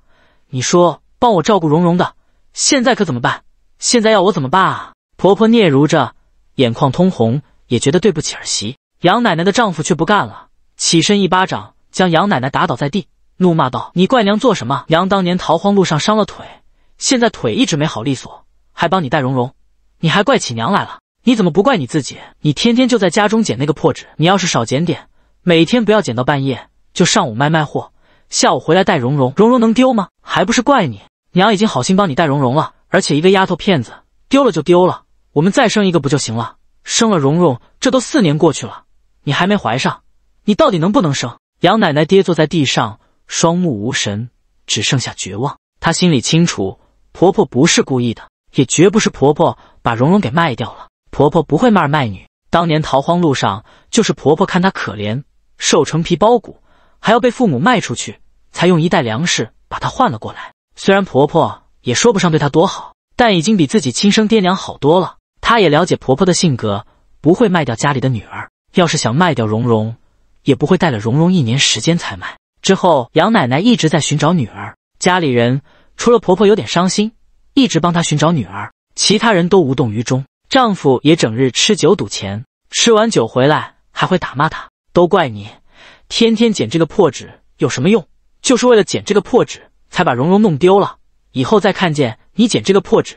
你说帮我照顾蓉蓉的，现在可怎么办？现在要我怎么办啊？婆婆嗫嚅着，眼眶通红，也觉得对不起儿媳。杨奶奶的丈夫却不干了，起身一巴掌将杨奶奶打倒在地，怒骂道：“你怪娘做什么？娘当年逃荒路上伤了腿，现在腿一直没好利索，还帮你带蓉蓉，你还怪起娘来了？你怎么不怪你自己？你天天就在家中捡那个破纸，你要是少捡点，每天不要捡到半夜，就上午卖卖货。”下午回来带蓉蓉，蓉蓉能丢吗？还不是怪你娘已经好心帮你带蓉蓉了，而且一个丫头片子丢了就丢了，我们再生一个不就行了？生了蓉蓉，这都四年过去了，你还没怀上，你到底能不能生？杨奶奶跌坐在地上，双目无神，只剩下绝望。她心里清楚，婆婆不是故意的，也绝不是婆婆把蓉蓉给卖掉了。婆婆不会卖卖女，当年逃荒路上就是婆婆看她可怜，瘦成皮包骨，还要被父母卖出去。才用一袋粮食把她换了过来。虽然婆婆也说不上对她多好，但已经比自己亲生爹娘好多了。她也了解婆婆的性格，不会卖掉家里的女儿。要是想卖掉蓉蓉，也不会带了蓉蓉一年时间才卖。之后，杨奶奶一直在寻找女儿，家里人除了婆婆有点伤心，一直帮她寻找女儿，其他人都无动于衷。丈夫也整日吃酒赌钱，吃完酒回来还会打骂她。都怪你，天天捡这个破纸有什么用？就是为了捡这个破纸，才把蓉蓉弄丢了。以后再看见你捡这个破纸，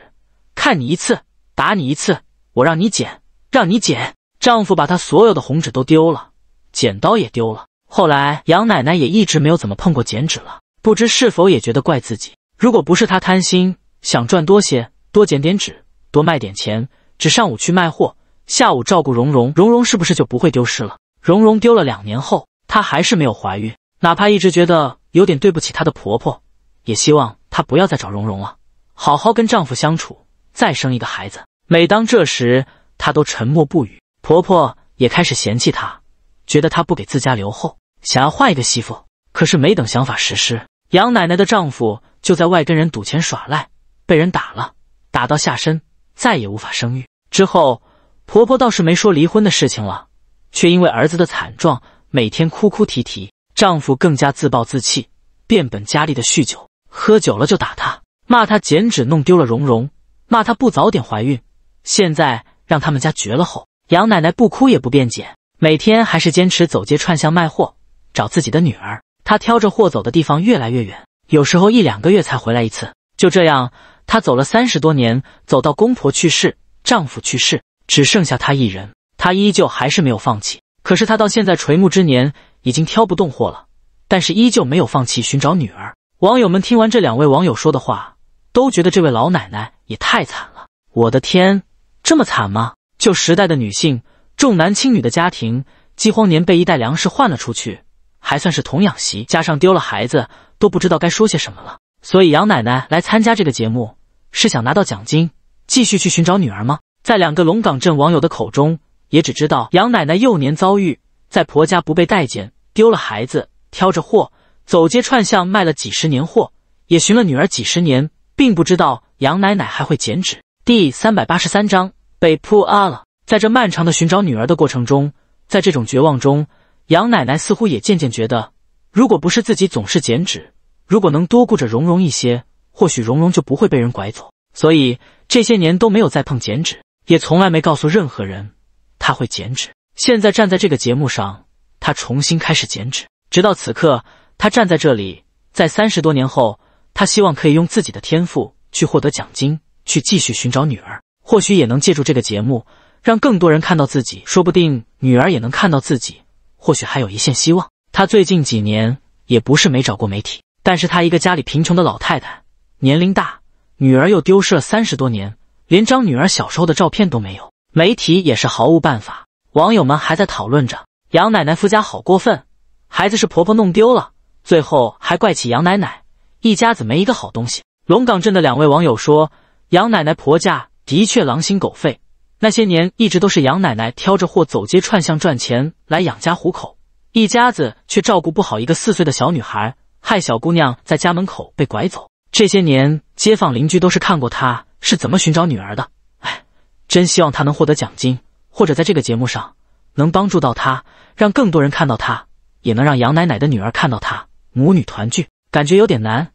看你一次打你一次。我让你捡，让你捡。丈夫把他所有的红纸都丢了，剪刀也丢了。后来杨奶奶也一直没有怎么碰过剪纸了，不知是否也觉得怪自己。如果不是她贪心想赚多些，多剪点纸，多卖点钱，只上午去卖货，下午照顾蓉蓉，蓉蓉是不是就不会丢失了？蓉蓉丢了两年后，她还是没有怀孕，哪怕一直觉得。有点对不起她的婆婆，也希望她不要再找蓉蓉了，好好跟丈夫相处，再生一个孩子。每当这时，她都沉默不语，婆婆也开始嫌弃她，觉得她不给自家留后，想要换一个媳妇。可是没等想法实施，杨奶奶的丈夫就在外跟人赌钱耍赖，被人打了，打到下身再也无法生育。之后，婆婆倒是没说离婚的事情了，却因为儿子的惨状，每天哭哭啼啼。丈夫更加自暴自弃，变本加厉的酗酒，喝酒了就打她，骂她剪纸弄丢了蓉蓉，骂她不早点怀孕，现在让他们家绝了后。杨奶奶不哭也不辩解，每天还是坚持走街串巷卖货，找自己的女儿。她挑着货走的地方越来越远，有时候一两个月才回来一次。就这样，她走了三十多年，走到公婆去世，丈夫去世，只剩下她一人。她依旧还是没有放弃。可是她到现在垂暮之年。已经挑不动货了，但是依旧没有放弃寻找女儿。网友们听完这两位网友说的话，都觉得这位老奶奶也太惨了。我的天，这么惨吗？旧时代的女性重男轻女的家庭，饥荒年被一袋粮食换了出去，还算是童养媳，加上丢了孩子，都不知道该说些什么了。所以杨奶奶来参加这个节目，是想拿到奖金，继续去寻找女儿吗？在两个龙岗镇网友的口中，也只知道杨奶奶幼年遭遇，在婆家不被待见。丢了孩子，挑着货走街串巷卖了几十年货，也寻了女儿几十年，并不知道杨奶奶还会剪纸。第三百八十三章被扑啊了。在这漫长的寻找女儿的过程中，在这种绝望中，杨奶奶似乎也渐渐觉得，如果不是自己总是剪纸，如果能多顾着蓉蓉一些，或许蓉蓉就不会被人拐走。所以这些年都没有再碰剪纸，也从来没告诉任何人她会剪纸。现在站在这个节目上。他重新开始剪纸。直到此刻，他站在这里，在三十多年后，他希望可以用自己的天赋去获得奖金，去继续寻找女儿，或许也能借助这个节目，让更多人看到自己，说不定女儿也能看到自己，或许还有一线希望。他最近几年也不是没找过媒体，但是他一个家里贫穷的老太太，年龄大，女儿又丢失了三十多年，连张女儿小时候的照片都没有，媒体也是毫无办法。网友们还在讨论着。杨奶奶夫家好过分，孩子是婆婆弄丢了，最后还怪起杨奶奶，一家子没一个好东西。龙岗镇的两位网友说，杨奶奶婆家的确狼心狗肺，那些年一直都是杨奶奶挑着货走街串巷赚钱来养家糊口，一家子却照顾不好一个四岁的小女孩，害小姑娘在家门口被拐走。这些年街坊邻居都是看过她是怎么寻找女儿的，哎，真希望她能获得奖金，或者在这个节目上。能帮助到他，让更多人看到他，也能让杨奶奶的女儿看到他，母女团聚，感觉有点难。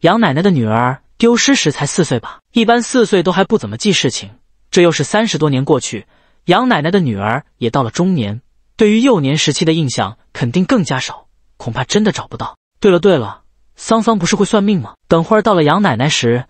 杨奶奶的女儿丢失时才四岁吧，一般四岁都还不怎么记事情，这又是三十多年过去，杨奶奶的女儿也到了中年，对于幼年时期的印象肯定更加少，恐怕真的找不到。对了对了，桑桑不是会算命吗？等会儿到了杨奶奶时，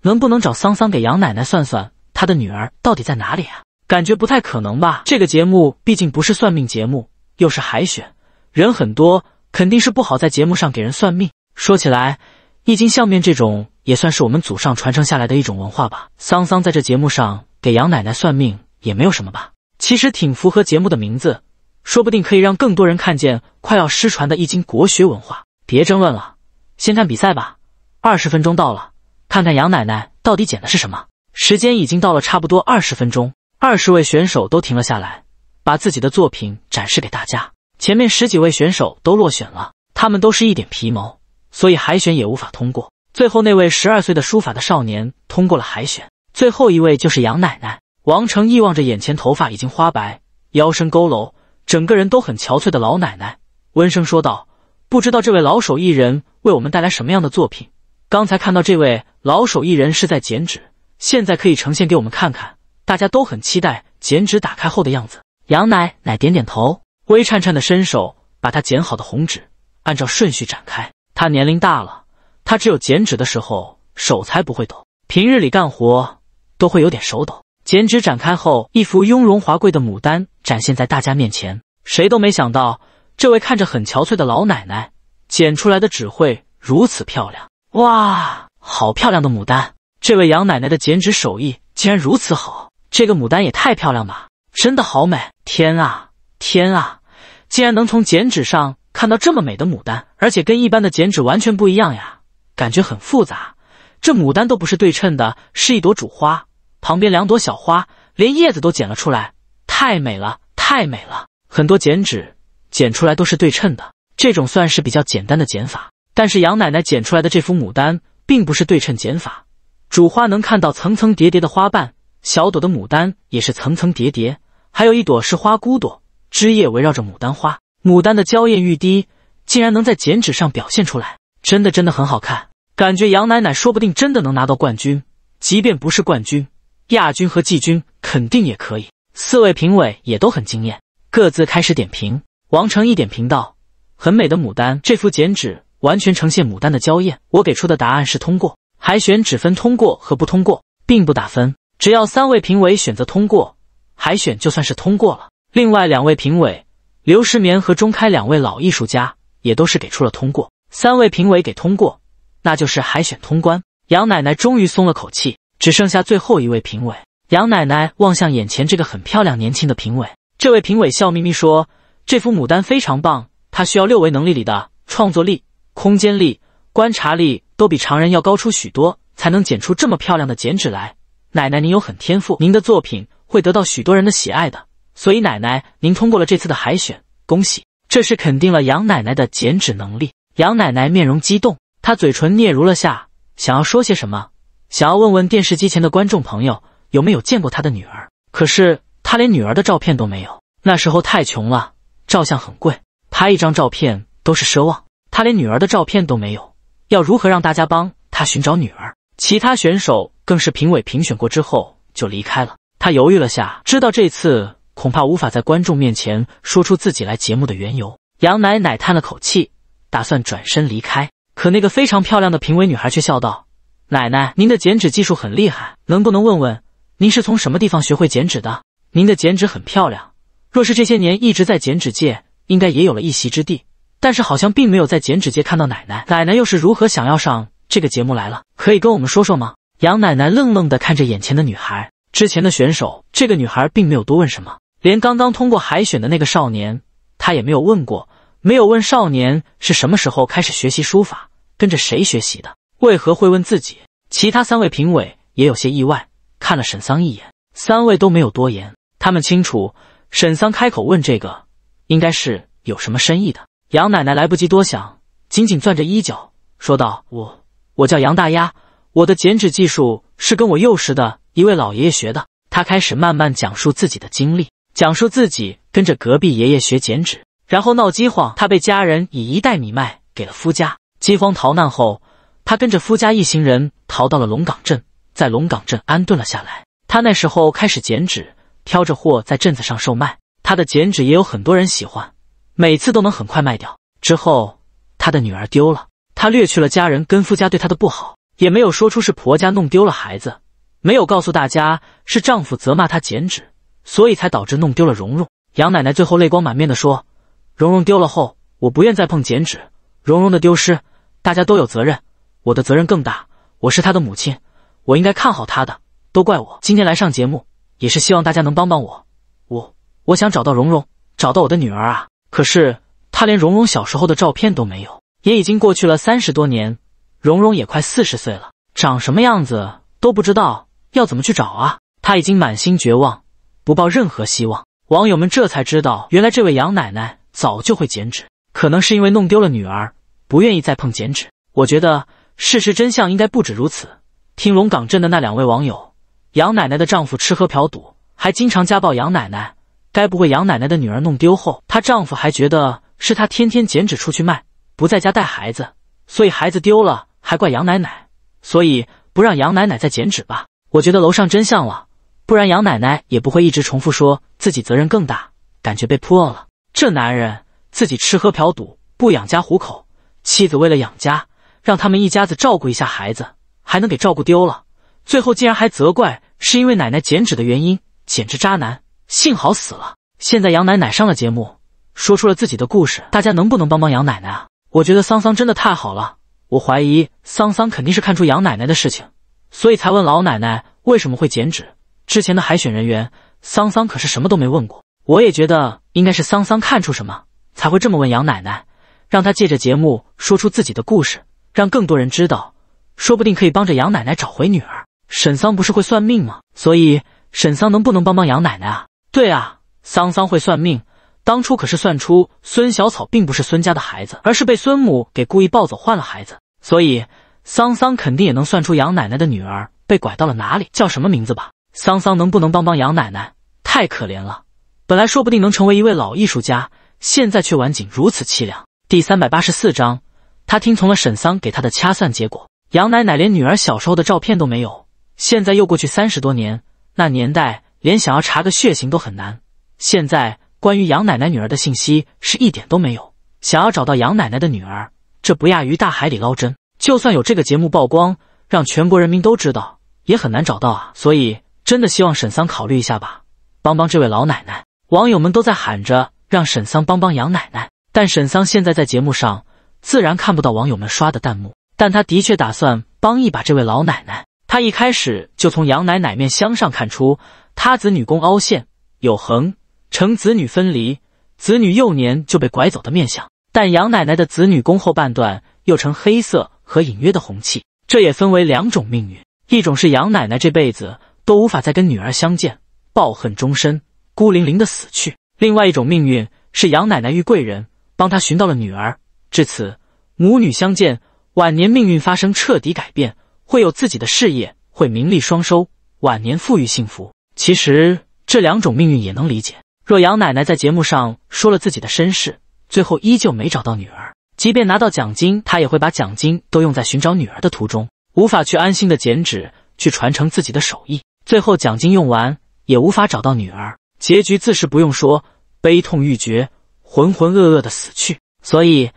能不能找桑桑给杨奶奶算算她的女儿到底在哪里啊？感觉不太可能吧？这个节目毕竟不是算命节目，又是海选，人很多，肯定是不好在节目上给人算命。说起来，《易经》相面这种也算是我们祖上传承下来的一种文化吧。桑桑在这节目上给杨奶奶算命也没有什么吧？其实挺符合节目的名字，说不定可以让更多人看见快要失传的《易经》国学文化。别争论了，先看比赛吧。二十分钟到了，看看杨奶奶到底捡的是什么。时间已经到了，差不多二十分钟。二十位选手都停了下来，把自己的作品展示给大家。前面十几位选手都落选了，他们都是一点皮毛，所以海选也无法通过。最后那位十二岁的书法的少年通过了海选。最后一位就是杨奶奶。王成义望着眼前头发已经花白、腰身佝偻、整个人都很憔悴的老奶奶，温声说道：“不知道这位老手艺人为我们带来什么样的作品？刚才看到这位老手艺人是在剪纸，现在可以呈现给我们看看。”大家都很期待剪纸打开后的样子。杨奶奶点点头，微颤颤的伸手把她剪好的红纸按照顺序展开。她年龄大了，她只有剪纸的时候手才不会抖，平日里干活都会有点手抖。剪纸展开后，一幅雍容华贵的牡丹展现在大家面前。谁都没想到，这位看着很憔悴的老奶奶剪出来的纸会如此漂亮。哇，好漂亮的牡丹！这位杨奶奶的剪纸手艺竟然如此好。这个牡丹也太漂亮吧，真的好美！天啊，天啊，竟然能从剪纸上看到这么美的牡丹，而且跟一般的剪纸完全不一样呀，感觉很复杂。这牡丹都不是对称的，是一朵主花，旁边两朵小花，连叶子都剪了出来，太美了，太美了！很多剪纸剪出来都是对称的，这种算是比较简单的剪法。但是杨奶奶剪出来的这幅牡丹并不是对称剪法，主花能看到层层叠叠的花瓣。小朵的牡丹也是层层叠叠，还有一朵是花骨朵，枝叶围绕着牡丹花。牡丹的娇艳欲滴，竟然能在剪纸上表现出来，真的真的很好看。感觉杨奶奶说不定真的能拿到冠军，即便不是冠军，亚军和季军肯定也可以。四位评委也都很惊艳，各自开始点评。王成一点评道：“很美的牡丹，这幅剪纸完全呈现牡丹的娇艳。我给出的答案是通过海选，只分通过和不通过，并不打分。”只要三位评委选择通过海选，就算是通过了。另外两位评委刘世眠和钟开两位老艺术家也都是给出了通过。三位评委给通过，那就是海选通关。杨奶奶终于松了口气，只剩下最后一位评委。杨奶奶望向眼前这个很漂亮年轻的评委，这位评委笑眯眯说：“这幅牡丹非常棒，她需要六维能力里的创作力、空间力、观察力都比常人要高出许多，才能剪出这么漂亮的剪纸来。”奶奶，您有很天赋，您的作品会得到许多人的喜爱的。所以，奶奶，您通过了这次的海选，恭喜！这是肯定了杨奶奶的剪纸能力。杨奶奶面容激动，她嘴唇嗫嚅了下，想要说些什么，想要问问电视机前的观众朋友有没有见过她的女儿。可是，她连女儿的照片都没有。那时候太穷了，照相很贵，拍一张照片都是奢望。她连女儿的照片都没有，要如何让大家帮她寻找女儿？其他选手。更是评委评选过之后就离开了。他犹豫了下，知道这次恐怕无法在观众面前说出自己来节目的缘由。杨奶奶叹了口气，打算转身离开。可那个非常漂亮的评委女孩却笑道：“奶奶，您的剪纸技术很厉害，能不能问问您是从什么地方学会剪纸的？您的剪纸很漂亮，若是这些年一直在剪纸界，应该也有了一席之地。但是好像并没有在剪纸界看到奶奶。奶奶又是如何想要上这个节目来了？可以跟我们说说吗？”杨奶奶愣愣地看着眼前的女孩。之前的选手，这个女孩并没有多问什么，连刚刚通过海选的那个少年，她也没有问过。没有问少年是什么时候开始学习书法，跟着谁学习的，为何会问自己？其他三位评委也有些意外，看了沈桑一眼，三位都没有多言。他们清楚，沈桑开口问这个，应该是有什么深意的。杨奶奶来不及多想，紧紧攥着衣角，说道：“我，我叫杨大丫。”我的剪纸技术是跟我幼时的一位老爷爷学的。他开始慢慢讲述自己的经历，讲述自己跟着隔壁爷爷学剪纸，然后闹饥荒，他被家人以一袋米卖给了夫家。饥荒逃难后，他跟着夫家一行人逃到了龙岗镇，在龙岗镇安顿了下来。他那时候开始剪纸，挑着货在镇子上售卖。他的剪纸也有很多人喜欢，每次都能很快卖掉。之后，他的女儿丢了，他略去了家人跟夫家对他的不好。也没有说出是婆家弄丢了孩子，没有告诉大家是丈夫责骂她剪纸，所以才导致弄丢了蓉蓉。杨奶奶最后泪光满面地说：“蓉蓉丢了后，我不愿再碰剪纸。蓉蓉的丢失，大家都有责任，我的责任更大。我是她的母亲，我应该看好她的。都怪我。今天来上节目，也是希望大家能帮帮我。我我想找到蓉蓉，找到我的女儿啊！可是她连蓉蓉小时候的照片都没有，也已经过去了三十多年。”蓉蓉也快四十岁了，长什么样子都不知道，要怎么去找啊？她已经满心绝望，不抱任何希望。网友们这才知道，原来这位杨奶奶早就会剪纸，可能是因为弄丢了女儿，不愿意再碰剪纸。我觉得事实真相应该不止如此。听龙岗镇的那两位网友，杨奶奶的丈夫吃喝嫖赌，还经常家暴杨奶奶。该不会杨奶奶的女儿弄丢后，她丈夫还觉得是她天天剪纸出去卖，不在家带孩子，所以孩子丢了？还怪杨奶奶，所以不让杨奶奶再剪纸吧？我觉得楼上真相了，不然杨奶奶也不会一直重复说自己责任更大，感觉被泼了。这男人自己吃喝嫖赌不养家糊口，妻子为了养家，让他们一家子照顾一下孩子，还能给照顾丢了，最后竟然还责怪是因为奶奶剪纸的原因，简直渣男！幸好死了。现在杨奶奶上了节目，说出了自己的故事，大家能不能帮帮杨奶奶啊？我觉得桑桑真的太好了。我怀疑桑桑肯定是看出杨奶奶的事情，所以才问老奶奶为什么会剪纸。之前的海选人员桑桑可是什么都没问过。我也觉得应该是桑桑看出什么，才会这么问杨奶奶，让她借着节目说出自己的故事，让更多人知道，说不定可以帮着杨奶奶找回女儿。沈桑不是会算命吗？所以沈桑能不能帮帮杨奶奶啊？对啊，桑桑会算命，当初可是算出孙小草并不是孙家的孩子，而是被孙母给故意抱走换了孩子。所以，桑桑肯定也能算出杨奶奶的女儿被拐到了哪里，叫什么名字吧。桑桑能不能帮帮杨奶奶？太可怜了，本来说不定能成为一位老艺术家，现在却晚景如此凄凉。第三百八十四章，他听从了沈桑给他的掐算结果。杨奶奶连女儿小时候的照片都没有，现在又过去三十多年，那年代连想要查个血型都很难。现在关于杨奶奶女儿的信息是一点都没有，想要找到杨奶奶的女儿。这不亚于大海里捞针，就算有这个节目曝光，让全国人民都知道，也很难找到啊。所以，真的希望沈桑考虑一下吧，帮帮这位老奶奶。网友们都在喊着让沈桑帮帮杨奶奶，但沈桑现在在节目上，自然看不到网友们刷的弹幕，但他的确打算帮一把这位老奶奶。他一开始就从杨奶奶面相上看出，她子女宫凹陷有横，成子女分离，子女幼年就被拐走的面相。但杨奶奶的子女宫后半段又呈黑色和隐约的红气，这也分为两种命运：一种是杨奶奶这辈子都无法再跟女儿相见，抱恨终身，孤零零的死去；另外一种命运是杨奶奶遇贵人，帮她寻到了女儿，至此母女相见，晚年命运发生彻底改变，会有自己的事业，会名利双收，晚年富裕幸福。其实这两种命运也能理解。若杨奶奶在节目上说了自己的身世。最后依旧没找到女儿，即便拿到奖金，他也会把奖金都用在寻找女儿的途中，无法去安心的剪纸，去传承自己的手艺。最后奖金用完，也无法找到女儿，结局自是不用说，悲痛欲绝，浑浑噩噩的死去。所以，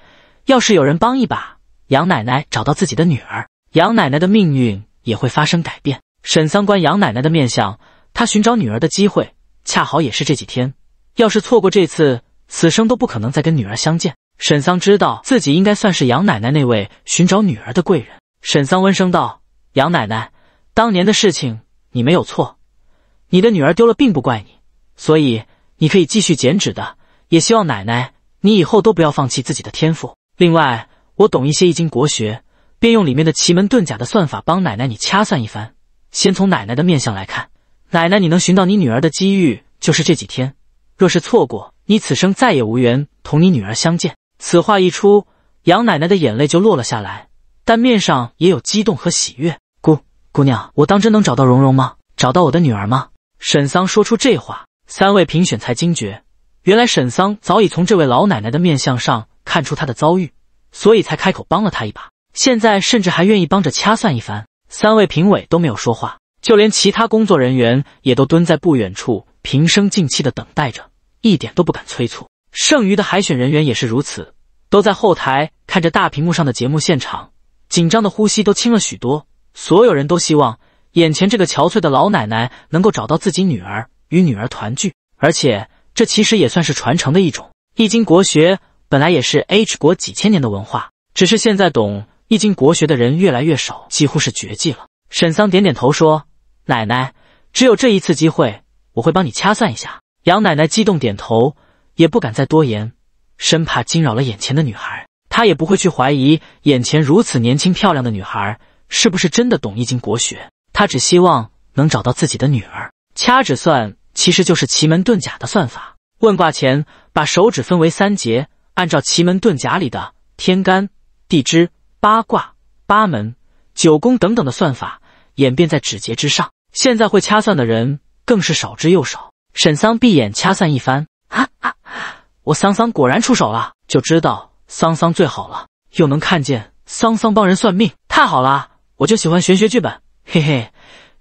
要是有人帮一把杨奶奶找到自己的女儿，杨奶奶的命运也会发生改变。沈三观，杨奶奶的面相，她寻找女儿的机会恰好也是这几天，要是错过这次。此生都不可能再跟女儿相见。沈桑知道自己应该算是杨奶奶那位寻找女儿的贵人。沈桑温声道：“杨奶奶，当年的事情你没有错，你的女儿丢了并不怪你，所以你可以继续剪纸的。也希望奶奶你以后都不要放弃自己的天赋。另外，我懂一些易经国学，便用里面的奇门遁甲的算法帮奶奶你掐算一番。先从奶奶的面相来看，奶奶你能寻到你女儿的机遇就是这几天，若是错过。”你此生再也无缘同你女儿相见。此话一出，杨奶奶的眼泪就落了下来，但面上也有激动和喜悦。姑姑娘，我当真能找到蓉蓉吗？找到我的女儿吗？沈桑说出这话，三位评选才惊觉，原来沈桑早已从这位老奶奶的面相上看出她的遭遇，所以才开口帮了她一把，现在甚至还愿意帮着掐算一番。三位评委都没有说话，就连其他工作人员也都蹲在不远处，平生静气的等待着。一点都不敢催促，剩余的海选人员也是如此，都在后台看着大屏幕上的节目现场，紧张的呼吸都轻了许多。所有人都希望眼前这个憔悴的老奶奶能够找到自己女儿，与女儿团聚。而且这其实也算是传承的一种《易经》国学，本来也是 H 国几千年的文化，只是现在懂《易经》国学的人越来越少，几乎是绝迹了。沈桑点点头说：“奶奶，只有这一次机会，我会帮你掐算一下。”杨奶奶激动点头，也不敢再多言，生怕惊扰了眼前的女孩。她也不会去怀疑眼前如此年轻漂亮的女孩是不是真的懂易经国学。她只希望能找到自己的女儿。掐指算其实就是奇门遁甲的算法。问卦前，把手指分为三节，按照奇门遁甲里的天干、地支、八卦、八门、九宫等等的算法演变在指节之上。现在会掐算的人更是少之又少。沈桑闭眼掐算一番，哈啊啊！我桑桑果然出手了，就知道桑桑最好了，又能看见桑桑帮人算命，太好了！我就喜欢玄学剧本，嘿嘿。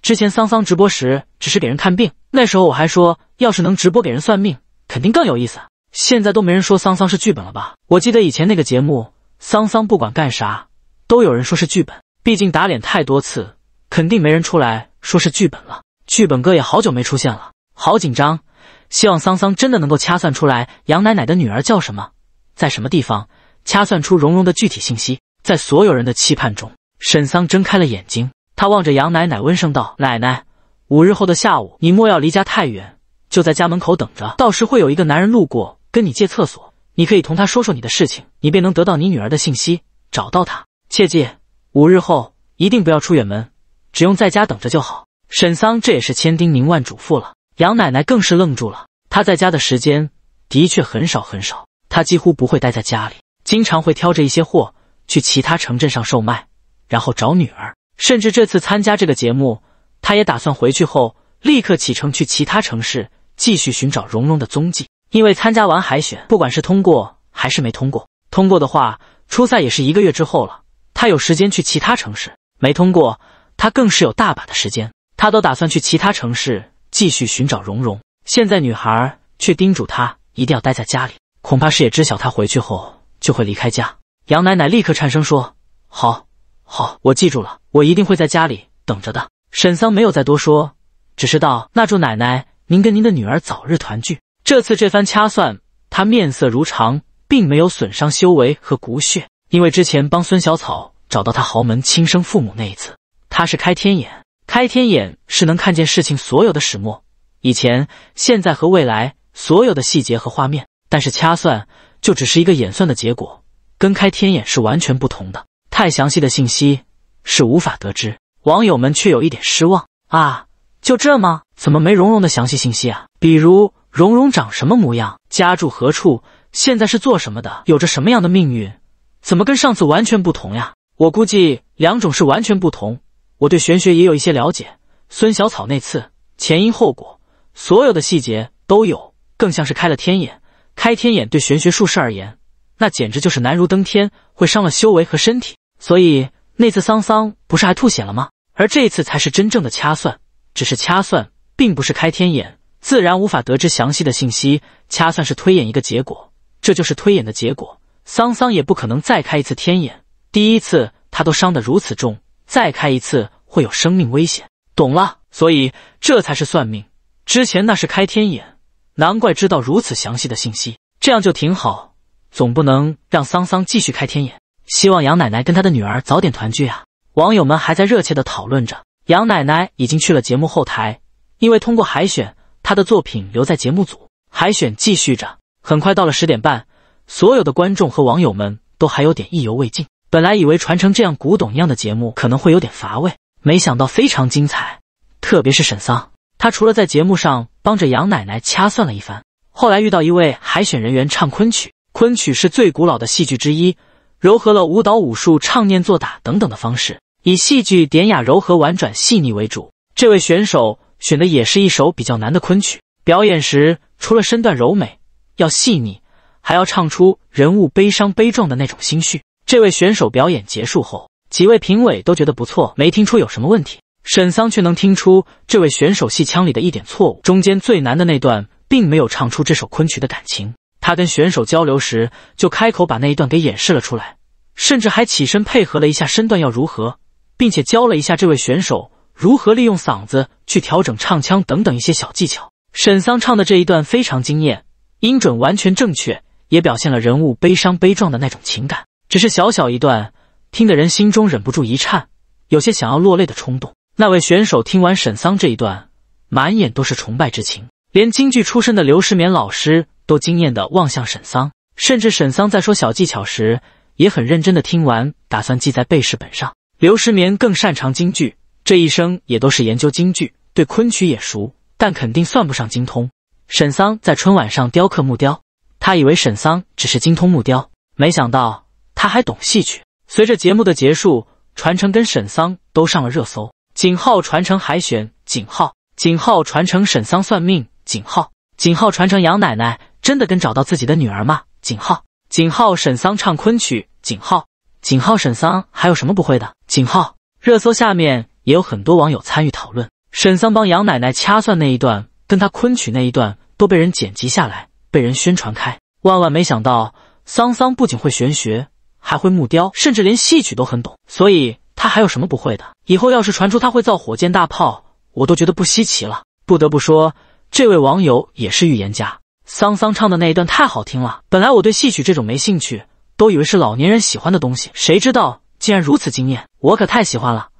之前桑桑直播时只是给人看病，那时候我还说，要是能直播给人算命，肯定更有意思。现在都没人说桑桑是剧本了吧？我记得以前那个节目，桑桑不管干啥，都有人说是剧本，毕竟打脸太多次，肯定没人出来说是剧本了。剧本哥也好久没出现了。好紧张，希望桑桑真的能够掐算出来杨奶奶的女儿叫什么，在什么地方，掐算出蓉蓉的具体信息。在所有人的期盼中，沈桑睁开了眼睛，他望着杨奶奶，温声道：“奶奶，五日后的下午，你莫要离家太远，就在家门口等着。到时会有一个男人路过，跟你借厕所，你可以同他说说你的事情，你便能得到你女儿的信息，找到他。切记，五日后一定不要出远门，只用在家等着就好。”沈桑这也是千叮咛万嘱咐了。杨奶奶更是愣住了。她在家的时间的确很少很少，她几乎不会待在家里，经常会挑着一些货去其他城镇上售卖，然后找女儿。甚至这次参加这个节目，她也打算回去后立刻启程去其他城市继续寻找蓉蓉的踪迹。因为参加完海选，不管是通过还是没通过，通过的话，初赛也是一个月之后了，她有时间去其他城市；没通过，她更是有大把的时间，她都打算去其他城市。继续寻找蓉蓉，现在女孩却叮嘱他一定要待在家里，恐怕是也知晓他回去后就会离开家。杨奶奶立刻颤声说：“好，好，我记住了，我一定会在家里等着的。”沈桑没有再多说，只是道：“那祝奶奶您跟您的女儿早日团聚。”这次这番掐算，他面色如常，并没有损伤修为和骨血，因为之前帮孙小草找到她豪门亲生父母那一次，他是开天眼。开天眼是能看见事情所有的始末，以前、现在和未来所有的细节和画面，但是掐算就只是一个演算的结果，跟开天眼是完全不同的。太详细的信息是无法得知。网友们却有一点失望啊，就这吗？怎么没蓉蓉的详细信息啊？比如蓉蓉长什么模样，家住何处，现在是做什么的，有着什么样的命运，怎么跟上次完全不同呀？我估计两种是完全不同。我对玄学也有一些了解。孙小草那次前因后果，所有的细节都有，更像是开了天眼。开天眼对玄学术士而言，那简直就是难如登天，会伤了修为和身体。所以那次桑桑不是还吐血了吗？而这次才是真正的掐算，只是掐算，并不是开天眼，自然无法得知详细的信息。掐算是推演一个结果，这就是推演的结果。桑桑也不可能再开一次天眼，第一次他都伤得如此重。再开一次会有生命危险，懂了，所以这才是算命。之前那是开天眼，难怪知道如此详细的信息。这样就挺好，总不能让桑桑继续开天眼。希望杨奶奶跟她的女儿早点团聚啊！网友们还在热切的讨论着。杨奶奶已经去了节目后台，因为通过海选，她的作品留在节目组。海选继续着，很快到了十点半，所有的观众和网友们都还有点意犹未尽。本来以为传承这样古董一样的节目可能会有点乏味，没想到非常精彩。特别是沈桑，他除了在节目上帮着杨奶奶掐算了一番，后来遇到一位海选人员唱昆曲。昆曲是最古老的戏剧之一，糅合了舞蹈、武术、唱念做打等等的方式，以戏剧典雅、柔和、婉转、细腻为主。这位选手选的也是一首比较难的昆曲。表演时，除了身段柔美，要细腻，还要唱出人物悲伤、悲壮的那种心绪。这位选手表演结束后，几位评委都觉得不错，没听出有什么问题。沈桑却能听出这位选手戏腔里的一点错误。中间最难的那段，并没有唱出这首昆曲的感情。他跟选手交流时，就开口把那一段给演示了出来，甚至还起身配合了一下身段要如何，并且教了一下这位选手如何利用嗓子去调整唱腔等等一些小技巧。沈桑唱的这一段非常惊艳，音准完全正确，也表现了人物悲伤悲壮的那种情感。只是小小一段，听得人心中忍不住一颤，有些想要落泪的冲动。那位选手听完沈桑这一段，满眼都是崇拜之情，连京剧出身的刘世勉老师都惊艳的望向沈桑。甚至沈桑在说小技巧时，也很认真的听完，打算记在背试本上。刘世勉更擅长京剧，这一生也都是研究京剧，对昆曲也熟，但肯定算不上精通。沈桑在春晚上雕刻木雕，他以为沈桑只是精通木雕，没想到。他还懂戏曲。随着节目的结束，传承跟沈桑都上了热搜。井号传承海选井号井号传承沈桑算命井号井号传承杨奶奶真的跟找到自己的女儿吗？井号井号沈桑唱昆曲井号井号沈桑还有什么不会的？井号热搜下面也有很多网友参与讨论。沈桑帮杨奶奶掐算那一段，跟她昆曲那一段都被人剪辑下来，被人宣传开。万万没想到，桑桑不仅会玄学。还会木雕，甚至连戏曲都很懂，所以他还有什么不会的？以后要是传出他会造火箭大炮，我都觉得不稀奇了。不得不说，这位网友也是预言家。桑桑唱的那一段太好听了。本来我对戏曲这种没兴趣，都以为是老年人喜欢的东西，谁知道竟然如此惊艳，我可太喜欢了！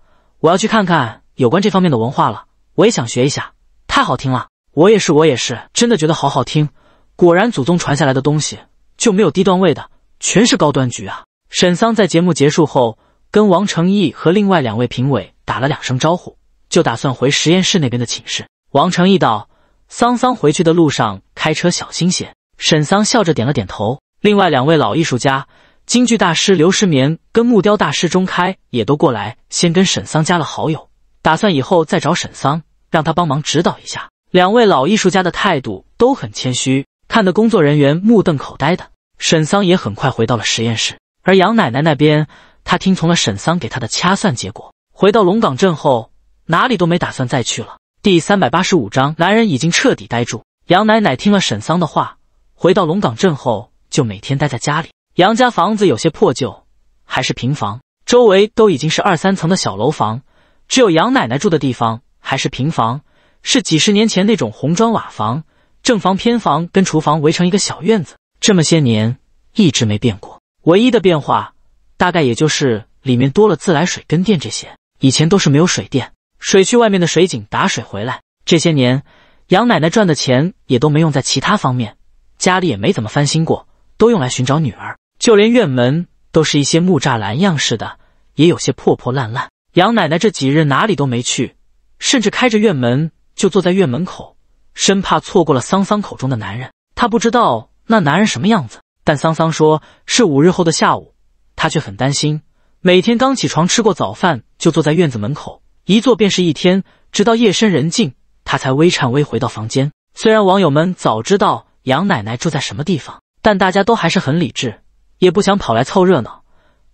我要去看看有关这方面的文化了，我也想学一下。太好听了！我也是，我也是，真的觉得好好听。果然祖宗传下来的东西就没有低段位的，全是高端局啊！沈桑在节目结束后，跟王成义和另外两位评委打了两声招呼，就打算回实验室那边的寝室。王成义道：“桑桑，回去的路上开车小心些。”沈桑笑着点了点头。另外两位老艺术家，京剧大师刘世绵跟木雕大师钟开也都过来，先跟沈桑加了好友，打算以后再找沈桑让他帮忙指导一下。两位老艺术家的态度都很谦虚，看的工作人员目瞪口呆的。沈桑也很快回到了实验室。而杨奶奶那边，她听从了沈桑给她的掐算结果。回到龙岗镇后，哪里都没打算再去了。第三百八十五章，男人已经彻底呆住。杨奶奶听了沈桑的话，回到龙岗镇后就每天待在家里。杨家房子有些破旧，还是平房，周围都已经是二三层的小楼房，只有杨奶奶住的地方还是平房，是几十年前那种红砖瓦房，正房、偏房跟厨房围成一个小院子，这么些年一直没变过。唯一的变化，大概也就是里面多了自来水跟电这些，以前都是没有水电，水去外面的水井打水回来。这些年，杨奶奶赚的钱也都没用在其他方面，家里也没怎么翻新过，都用来寻找女儿。就连院门都是一些木栅栏样式的，也有些破破烂烂。杨奶奶这几日哪里都没去，甚至开着院门就坐在院门口，生怕错过了桑桑口中的男人。她不知道那男人什么样子。但桑桑说是五日后的下午，他却很担心。每天刚起床吃过早饭，就坐在院子门口，一坐便是一天，直到夜深人静，他才微颤微回到房间。虽然网友们早知道杨奶奶住在什么地方，但大家都还是很理智，也不想跑来凑热闹，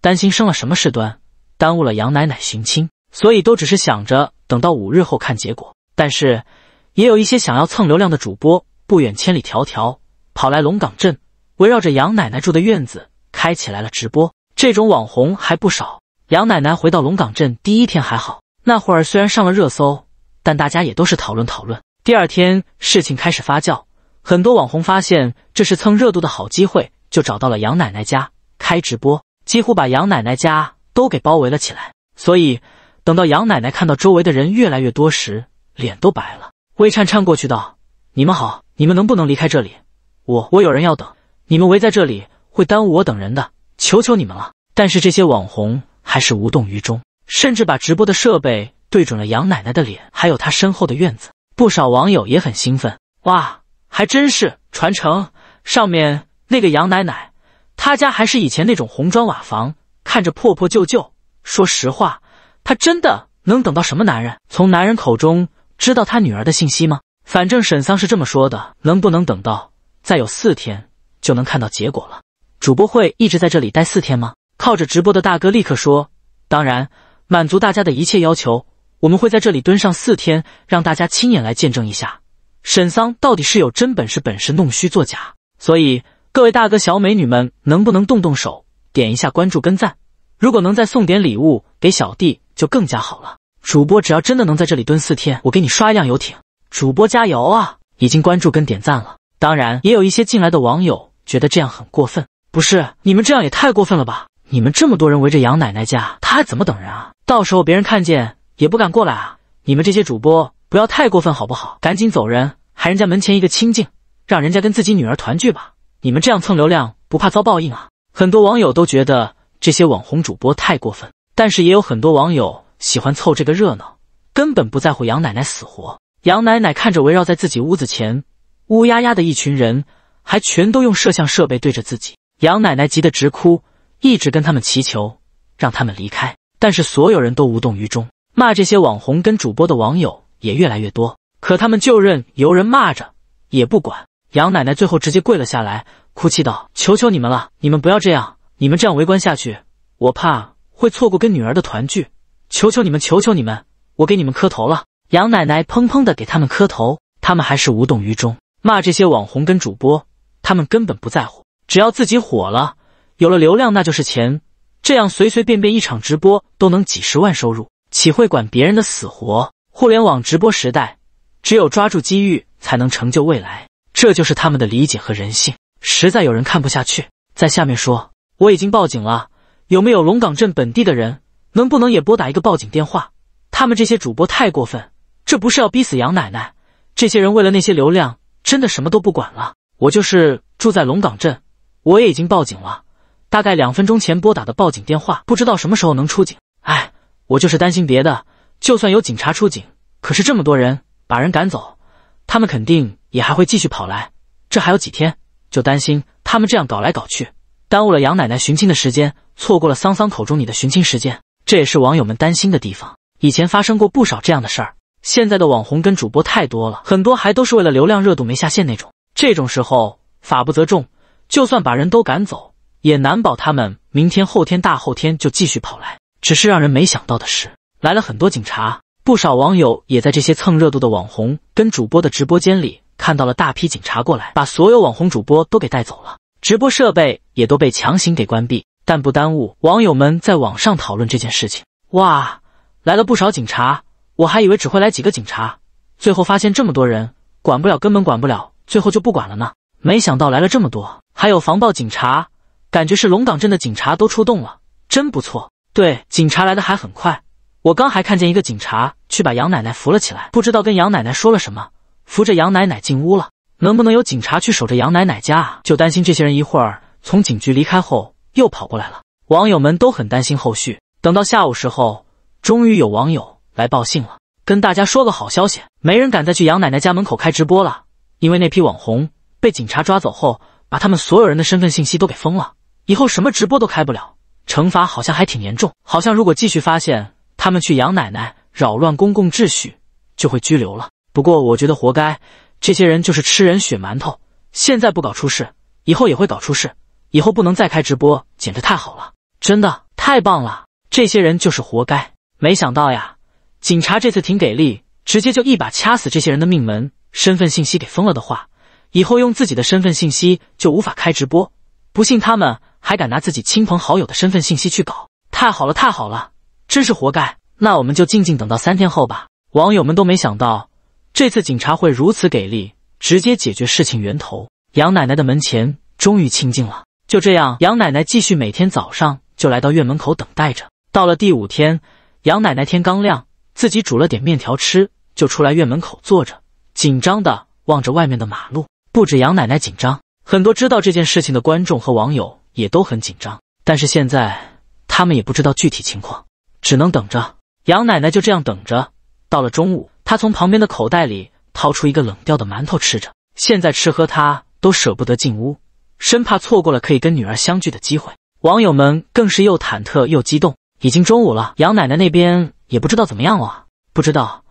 担心生了什么事端，耽误了杨奶奶寻亲，所以都只是想着等到五日后看结果。但是，也有一些想要蹭流量的主播，不远千里迢迢跑来龙岗镇。围绕着杨奶奶住的院子开起来了直播，这种网红还不少。杨奶奶回到龙岗镇第一天还好，那会儿虽然上了热搜，但大家也都是讨论讨论。第二天事情开始发酵，很多网红发现这是蹭热度的好机会，就找到了杨奶奶家开直播，几乎把杨奶奶家都给包围了起来。所以等到杨奶奶看到周围的人越来越多时，脸都白了，魏灿灿过去道：“你们好，你们能不能离开这里？我我有人要等。”你们围在这里会耽误我等人的，求求你们了！但是这些网红还是无动于衷，甚至把直播的设备对准了杨奶奶的脸，还有她身后的院子。不少网友也很兴奋，哇，还真是传承上面那个杨奶奶，她家还是以前那种红砖瓦房，看着破破旧旧。说实话，她真的能等到什么男人从男人口中知道她女儿的信息吗？反正沈桑是这么说的，能不能等到再有四天？就能看到结果了。主播会一直在这里待四天吗？靠着直播的大哥立刻说：“当然，满足大家的一切要求，我们会在这里蹲上四天，让大家亲眼来见证一下沈桑到底是有真本事，本事弄虚作假。”所以各位大哥、小美女们，能不能动动手点一下关注跟赞？如果能再送点礼物给小弟就更加好了。主播只要真的能在这里蹲四天，我给你刷一辆游艇。主播加油啊！已经关注跟点赞了。当然也有一些进来的网友。觉得这样很过分，不是你们这样也太过分了吧？你们这么多人围着杨奶奶家，她还怎么等人啊？到时候别人看见也不敢过来啊！你们这些主播不要太过分好不好？赶紧走人，还人家门前一个清净，让人家跟自己女儿团聚吧！你们这样蹭流量不怕遭报应啊？很多网友都觉得这些网红主播太过分，但是也有很多网友喜欢凑这个热闹，根本不在乎杨奶奶死活。杨奶奶看着围绕在自己屋子前乌压压的一群人。还全都用摄像设备对着自己，杨奶奶急得直哭，一直跟他们祈求让他们离开，但是所有人都无动于衷，骂这些网红跟主播的网友也越来越多，可他们就任由人骂着也不管。杨奶奶最后直接跪了下来，哭泣道：“求求你们了，你们不要这样，你们这样围观下去，我怕会错过跟女儿的团聚，求求你们，求求你们，我给你们磕头了。”杨奶奶砰砰的给他们磕头，他们还是无动于衷，骂这些网红跟主播。他们根本不在乎，只要自己火了，有了流量，那就是钱。这样随随便便一场直播都能几十万收入，岂会管别人的死活？互联网直播时代，只有抓住机遇，才能成就未来。这就是他们的理解和人性。实在有人看不下去，在下面说：“我已经报警了，有没有龙岗镇本地的人，能不能也拨打一个报警电话？他们这些主播太过分，这不是要逼死杨奶奶？这些人为了那些流量，真的什么都不管了。”我就是住在龙岗镇，我也已经报警了，大概两分钟前拨打的报警电话，不知道什么时候能出警。哎，我就是担心别的，就算有警察出警，可是这么多人把人赶走，他们肯定也还会继续跑来。这还有几天，就担心他们这样搞来搞去，耽误了杨奶奶寻亲的时间，错过了桑桑口中你的寻亲时间，这也是网友们担心的地方。以前发生过不少这样的事儿，现在的网红跟主播太多了，很多还都是为了流量热度没下线那种。这种时候法不责众，就算把人都赶走，也难保他们明天、后天、大后天就继续跑来。只是让人没想到的是，来了很多警察，不少网友也在这些蹭热度的网红跟主播的直播间里看到了大批警察过来，把所有网红主播都给带走了，直播设备也都被强行给关闭。但不耽误网友们在网上讨论这件事情。哇，来了不少警察，我还以为只会来几个警察，最后发现这么多人，管不了，根本管不了。最后就不管了呢。没想到来了这么多，还有防暴警察，感觉是龙岗镇的警察都出动了，真不错。对，警察来的还很快。我刚还看见一个警察去把杨奶奶扶了起来，不知道跟杨奶奶说了什么，扶着杨奶奶进屋了。能不能有警察去守着杨奶奶家啊？就担心这些人一会儿从警局离开后又跑过来了。网友们都很担心后续。等到下午时候，终于有网友来报信了，跟大家说个好消息：没人敢再去杨奶奶家门口开直播了。因为那批网红被警察抓走后，把他们所有人的身份信息都给封了，以后什么直播都开不了，惩罚好像还挺严重。好像如果继续发现他们去养奶奶，扰乱公共秩序，就会拘留了。不过我觉得活该，这些人就是吃人血馒头，现在不搞出事，以后也会搞出事。以后不能再开直播，简直太好了，真的太棒了。这些人就是活该。没想到呀，警察这次挺给力，直接就一把掐死这些人的命门。身份信息给封了的话，以后用自己的身份信息就无法开直播。不信他们还敢拿自己亲朋好友的身份信息去搞！太好了，太好了，真是活该！那我们就静静等到三天后吧。网友们都没想到，这次警察会如此给力，直接解决事情源头。杨奶奶的门前终于清静了。就这样，杨奶奶继续每天早上就来到院门口等待着。到了第五天，杨奶奶天刚亮，自己煮了点面条吃，就出来院门口坐着。紧张的望着外面的马路，不止杨奶奶紧张，很多知道这件事情的观众和网友也都很紧张。但是现在他们也不知道具体情况，只能等着。杨奶奶就这样等着，到了中午，她从旁边的口袋里掏出一个冷掉的馒头吃着。现在吃喝她都舍不得进屋，生怕错过了可以跟女儿相聚的机会。网友们更是又忐忑又激动。已经中午了，杨奶奶那边也不知道怎么样了。不知道，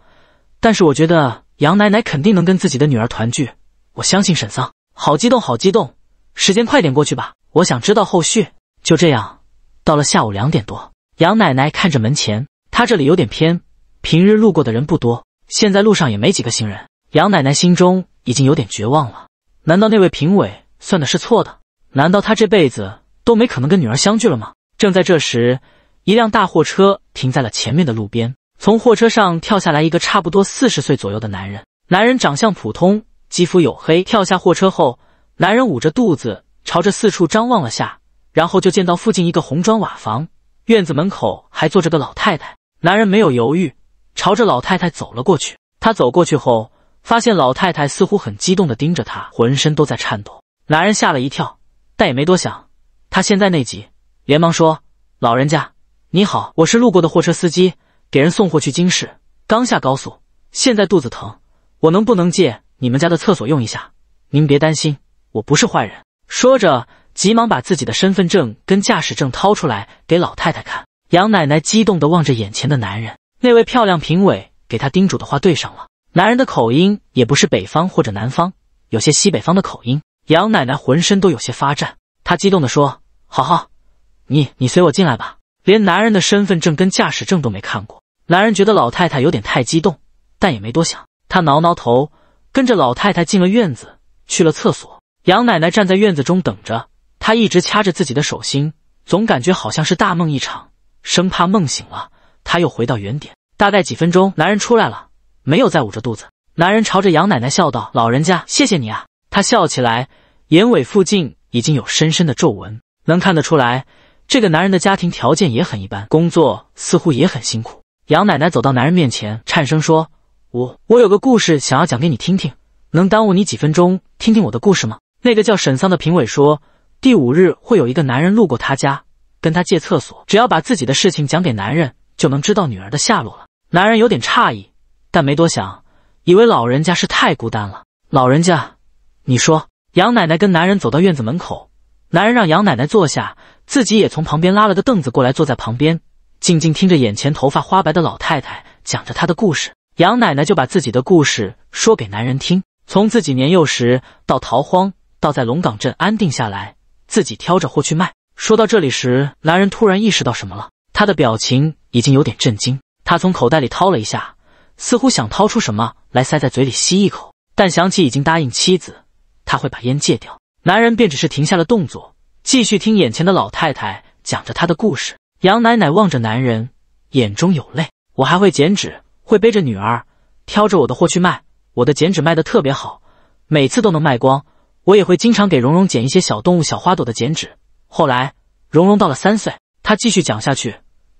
但是我觉得。杨奶奶肯定能跟自己的女儿团聚，我相信沈桑。好激动，好激动！时间快点过去吧，我想知道后续。就这样，到了下午两点多，杨奶奶看着门前，她这里有点偏，平日路过的人不多，现在路上也没几个行人。杨奶奶心中已经有点绝望了。难道那位评委算的是错的？难道她这辈子都没可能跟女儿相聚了吗？正在这时，一辆大货车停在了前面的路边。从货车上跳下来一个差不多四十岁左右的男人，男人长相普通，肌肤黝黑。跳下货车后，男人捂着肚子，朝着四处张望了下，然后就见到附近一个红砖瓦房，院子门口还坐着个老太太。男人没有犹豫，朝着老太太走了过去。他走过去后，发现老太太似乎很激动地盯着他，浑身都在颤抖。男人吓了一跳，但也没多想，他现在内急，连忙说：“老人家，你好，我是路过的货车司机。”给人送货去京市，刚下高速，现在肚子疼，我能不能借你们家的厕所用一下？您别担心，我不是坏人。说着，急忙把自己的身份证跟驾驶证掏出来给老太太看。杨奶奶激动地望着眼前的男人，那位漂亮评委给她叮嘱的话对上了，男人的口音也不是北方或者南方，有些西北方的口音。杨奶奶浑身都有些发颤，她激动地说：“好好，你你随我进来吧。”连男人的身份证跟驾驶证都没看过。男人觉得老太太有点太激动，但也没多想。他挠挠头，跟着老太太进了院子，去了厕所。杨奶奶站在院子中等着，她一直掐着自己的手心，总感觉好像是大梦一场，生怕梦醒了，她又回到原点。大概几分钟，男人出来了，没有再捂着肚子。男人朝着杨奶奶笑道：“老人家，谢谢你啊。”他笑起来，眼尾附近已经有深深的皱纹，能看得出来，这个男人的家庭条件也很一般，工作似乎也很辛苦。杨奶奶走到男人面前，颤声说：“我我有个故事想要讲给你听听，能耽误你几分钟听听我的故事吗？”那个叫沈桑的评委说：“第五日会有一个男人路过他家，跟他借厕所，只要把自己的事情讲给男人，就能知道女儿的下落了。”男人有点诧异，但没多想，以为老人家是太孤单了。老人家，你说？杨奶奶跟男人走到院子门口，男人让杨奶奶坐下，自己也从旁边拉了个凳子过来，坐在旁边。静静听着眼前头发花白的老太太讲着她的故事，杨奶奶就把自己的故事说给男人听，从自己年幼时到逃荒，到在龙岗镇安定下来，自己挑着货去卖。说到这里时，男人突然意识到什么了，他的表情已经有点震惊。他从口袋里掏了一下，似乎想掏出什么来塞在嘴里吸一口，但想起已经答应妻子他会把烟戒掉，男人便只是停下了动作，继续听眼前的老太太讲着她的故事。杨奶奶望着男人，眼中有泪。我还会剪纸，会背着女儿，挑着我的货去卖。我的剪纸卖得特别好，每次都能卖光。我也会经常给蓉蓉剪一些小动物、小花朵的剪纸。后来，蓉蓉到了三岁，她继续讲下去，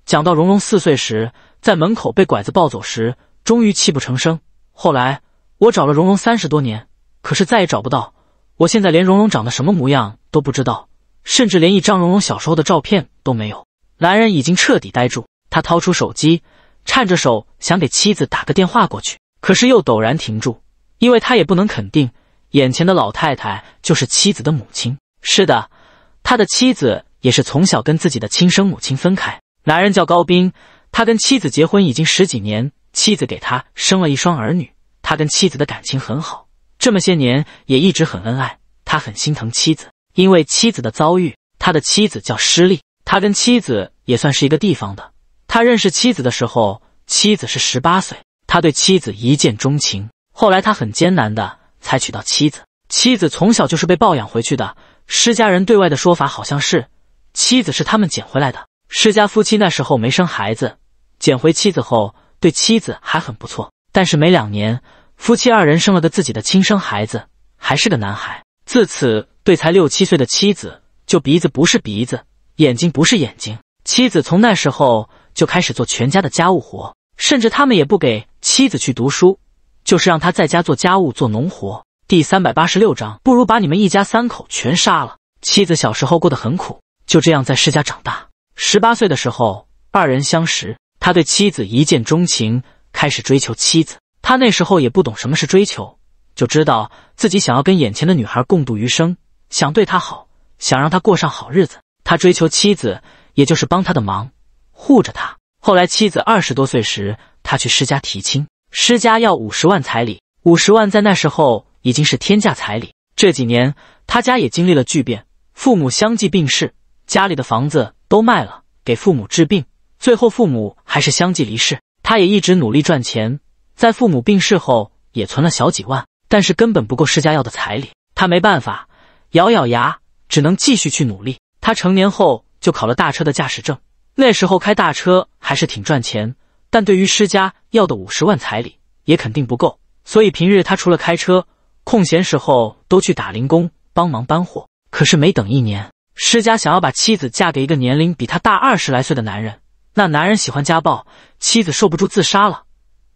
讲到蓉蓉四岁时在门口被拐子抱走时，终于泣不成声。后来，我找了蓉蓉三十多年，可是再也找不到。我现在连蓉蓉长得什么模样都不知道，甚至连一张蓉蓉小时候的照片都没有。男人已经彻底呆住，他掏出手机，颤着手想给妻子打个电话过去，可是又陡然停住，因为他也不能肯定眼前的老太太就是妻子的母亲。是的，他的妻子也是从小跟自己的亲生母亲分开。男人叫高斌，他跟妻子结婚已经十几年，妻子给他生了一双儿女，他跟妻子的感情很好，这么些年也一直很恩爱。他很心疼妻子，因为妻子的遭遇。他的妻子叫施丽。他跟妻子也算是一个地方的。他认识妻子的时候，妻子是十八岁，他对妻子一见钟情。后来他很艰难的才娶到妻子。妻子从小就是被抱养回去的。施家人对外的说法好像是妻子是他们捡回来的。施家夫妻那时候没生孩子，捡回妻子后对妻子还很不错。但是没两年，夫妻二人生了个自己的亲生孩子，还是个男孩。自此对才六七岁的妻子就鼻子不是鼻子。眼睛不是眼睛。妻子从那时候就开始做全家的家务活，甚至他们也不给妻子去读书，就是让她在家做家务、做农活。第三百八十六章，不如把你们一家三口全杀了。妻子小时候过得很苦，就这样在世家长大。十八岁的时候，二人相识，他对妻子一见钟情，开始追求妻子。他那时候也不懂什么是追求，就知道自己想要跟眼前的女孩共度余生，想对她好，想让她过上好日子。他追求妻子，也就是帮他的忙，护着他。后来妻子二十多岁时，他去施家提亲，施家要五十万彩礼，五十万在那时候已经是天价彩礼。这几年他家也经历了巨变，父母相继病逝，家里的房子都卖了给父母治病，最后父母还是相继离世。他也一直努力赚钱，在父母病逝后也存了小几万，但是根本不够施家要的彩礼，他没办法，咬咬牙，只能继续去努力。他成年后就考了大车的驾驶证，那时候开大车还是挺赚钱。但对于施家要的五十万彩礼也肯定不够，所以平日他除了开车，空闲时候都去打零工帮忙搬货。可是没等一年，施家想要把妻子嫁给一个年龄比他大二十来岁的男人，那男人喜欢家暴，妻子受不住自杀了。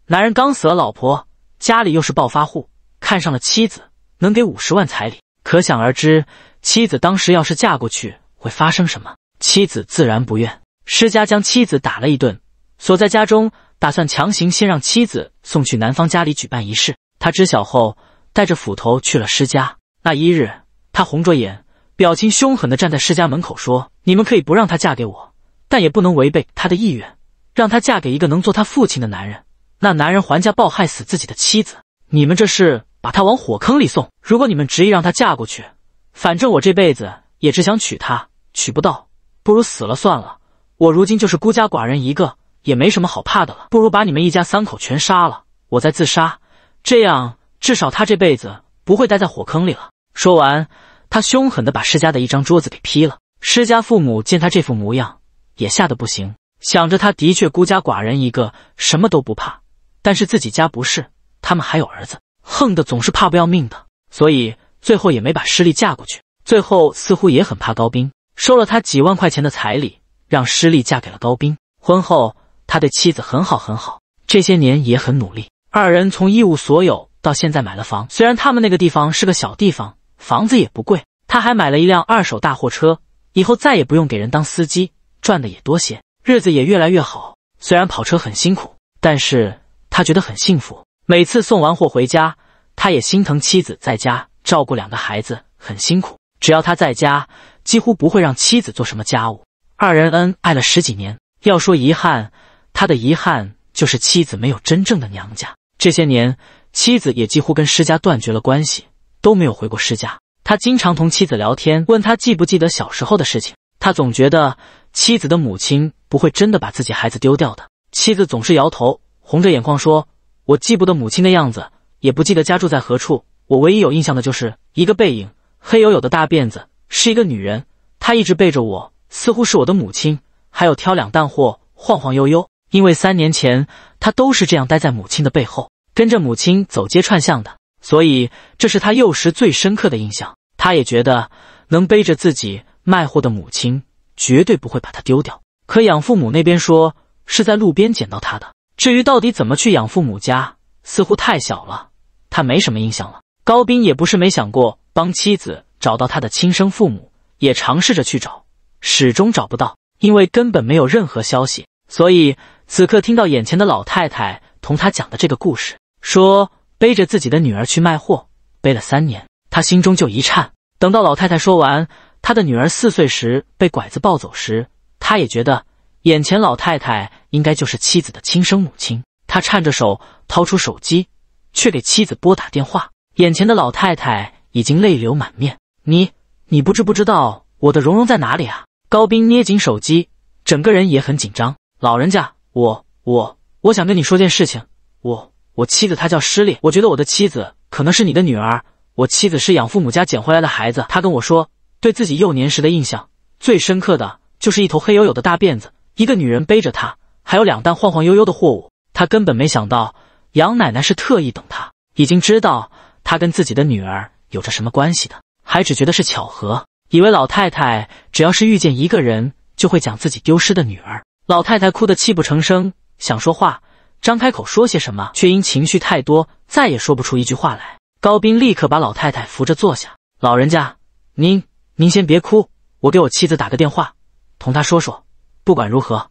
男人刚死了老婆，家里又是暴发户，看上了妻子能给五十万彩礼，可想而知，妻子当时要是嫁过去。会发生什么？妻子自然不愿，施家将妻子打了一顿，锁在家中，打算强行先让妻子送去男方家里举办仪式。他知晓后，带着斧头去了施家。那一日，他红着眼，表情凶狠地站在施家门口说：“你们可以不让她嫁给我，但也不能违背她的意愿，让她嫁给一个能做她父亲的男人。那男人还家暴害死自己的妻子，你们这是把她往火坑里送。如果你们执意让她嫁过去，反正我这辈子……”也只想娶她，娶不到，不如死了算了。我如今就是孤家寡人一个，也没什么好怕的了，不如把你们一家三口全杀了，我再自杀，这样至少他这辈子不会待在火坑里了。说完，他凶狠地把施家的一张桌子给劈了。施家父母见他这副模样，也吓得不行，想着他的确孤家寡人一个，什么都不怕，但是自己家不是，他们还有儿子，横的总是怕不要命的，所以最后也没把施丽嫁过去。最后似乎也很怕高斌，收了他几万块钱的彩礼，让施丽嫁给了高斌。婚后，他对妻子很好，很好，这些年也很努力。二人从一无所有到现在买了房，虽然他们那个地方是个小地方，房子也不贵，他还买了一辆二手大货车，以后再也不用给人当司机，赚的也多些，日子也越来越好。虽然跑车很辛苦，但是他觉得很幸福。每次送完货回家，他也心疼妻子在家照顾两个孩子，很辛苦。只要他在家，几乎不会让妻子做什么家务。二人恩爱了十几年，要说遗憾，他的遗憾就是妻子没有真正的娘家。这些年，妻子也几乎跟施家断绝了关系，都没有回过施家。他经常同妻子聊天，问他记不记得小时候的事情。他总觉得妻子的母亲不会真的把自己孩子丢掉的。妻子总是摇头，红着眼眶说：“我记不得母亲的样子，也不记得家住在何处。我唯一有印象的就是一个背影。”黑黝黝的大辫子是一个女人，她一直背着我，似乎是我的母亲。还有挑两担货，晃晃悠悠。因为三年前她都是这样待在母亲的背后，跟着母亲走街串巷的，所以这是他幼时最深刻的印象。他也觉得能背着自己卖货的母亲，绝对不会把他丢掉。可养父母那边说是在路边捡到他的，至于到底怎么去养父母家，似乎太小了，他没什么印象了。高斌也不是没想过。帮妻子找到她的亲生父母，也尝试着去找，始终找不到，因为根本没有任何消息。所以此刻听到眼前的老太太同他讲的这个故事，说背着自己的女儿去卖货，背了三年，他心中就一颤。等到老太太说完，他的女儿四岁时被拐子抱走时，他也觉得眼前老太太应该就是妻子的亲生母亲。他颤着手掏出手机，却给妻子拨打电话。眼前的老太太。已经泪流满面，你你不知不知道我的蓉蓉在哪里啊？高斌捏紧手机，整个人也很紧张。老人家，我我我想跟你说件事情，我我妻子她叫施丽，我觉得我的妻子可能是你的女儿。我妻子是养父母家捡回来的孩子，她跟我说，对自己幼年时的印象最深刻的，就是一头黑黝黝的大辫子，一个女人背着她，还有两担晃晃悠悠的货物。她根本没想到杨奶奶是特意等她，已经知道她跟自己的女儿。有着什么关系的？还只觉得是巧合，以为老太太只要是遇见一个人，就会讲自己丢失的女儿。老太太哭得泣不成声，想说话，张开口说些什么，却因情绪太多，再也说不出一句话来。高斌立刻把老太太扶着坐下，老人家，您您先别哭，我给我妻子打个电话，同她说说。不管如何，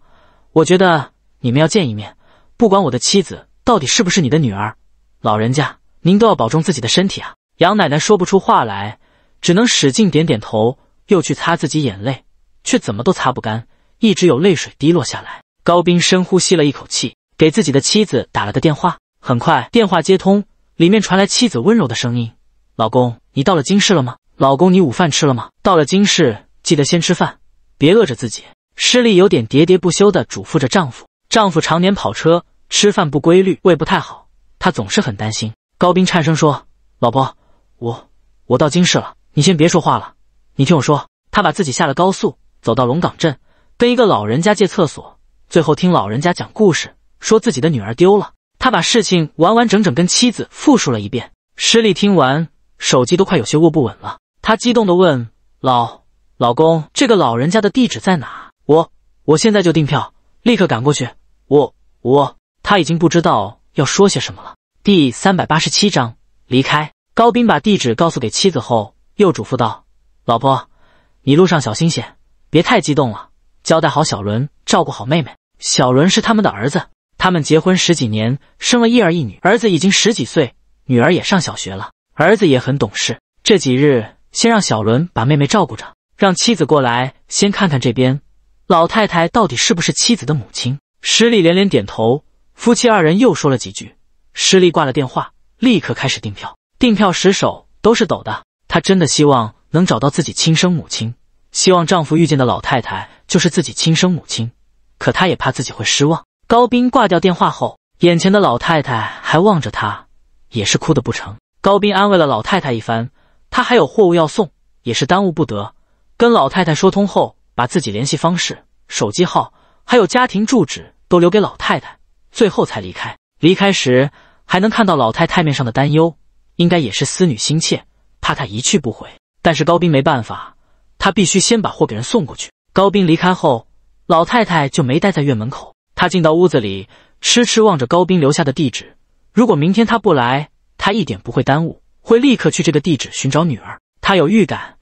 我觉得你们要见一面，不管我的妻子到底是不是你的女儿，老人家，您都要保重自己的身体啊。杨奶奶说不出话来，只能使劲点点头，又去擦自己眼泪，却怎么都擦不干，一直有泪水滴落下来。高斌深呼吸了一口气，给自己的妻子打了个电话。很快电话接通，里面传来妻子温柔的声音：“老公，你到了京市了吗？老公，你午饭吃了吗？到了京市记得先吃饭，别饿着自己。”施丽有点喋喋不休地嘱咐着丈夫。丈夫常年跑车，吃饭不规律，胃不太好，她总是很担心。高斌颤声说：“老婆。”我我到京市了，你先别说话了，你听我说。他把自己下了高速，走到龙岗镇，跟一个老人家借厕所，最后听老人家讲故事，说自己的女儿丢了。他把事情完完整整跟妻子复述了一遍。施丽听完，手机都快有些握不稳了。他激动的问老老公：“这个老人家的地址在哪？我我现在就订票，立刻赶过去。我我他已经不知道要说些什么了。”第三百八十七章离开。高斌把地址告诉给妻子后，又嘱咐道：“老婆，你路上小心些，别太激动了。交代好小伦，照顾好妹妹。小伦是他们的儿子，他们结婚十几年，生了一儿一女。儿子已经十几岁，女儿也上小学了。儿子也很懂事。这几日，先让小伦把妹妹照顾着，让妻子过来先看看这边。老太太到底是不是妻子的母亲？”施丽连连点头。夫妻二人又说了几句。施丽挂了电话，立刻开始订票。订票时手都是抖的，她真的希望能找到自己亲生母亲，希望丈夫遇见的老太太就是自己亲生母亲，可她也怕自己会失望。高斌挂掉电话后，眼前的老太太还望着他，也是哭的不成。高斌安慰了老太太一番，他还有货物要送，也是耽误不得。跟老太太说通后，把自己联系方式、手机号还有家庭住址都留给老太太，最后才离开。离开时还能看到老太太面上的担忧。应该也是思女心切，怕她一去不回。但是高斌没办法，他必须先把货给人送过去。高斌离开后，老太太就没待在院门口。她进到屋子里，痴痴望着高斌留下的地址。如果明天他不来，她一点不会耽误，会立刻去这个地址寻找女儿。她有预感，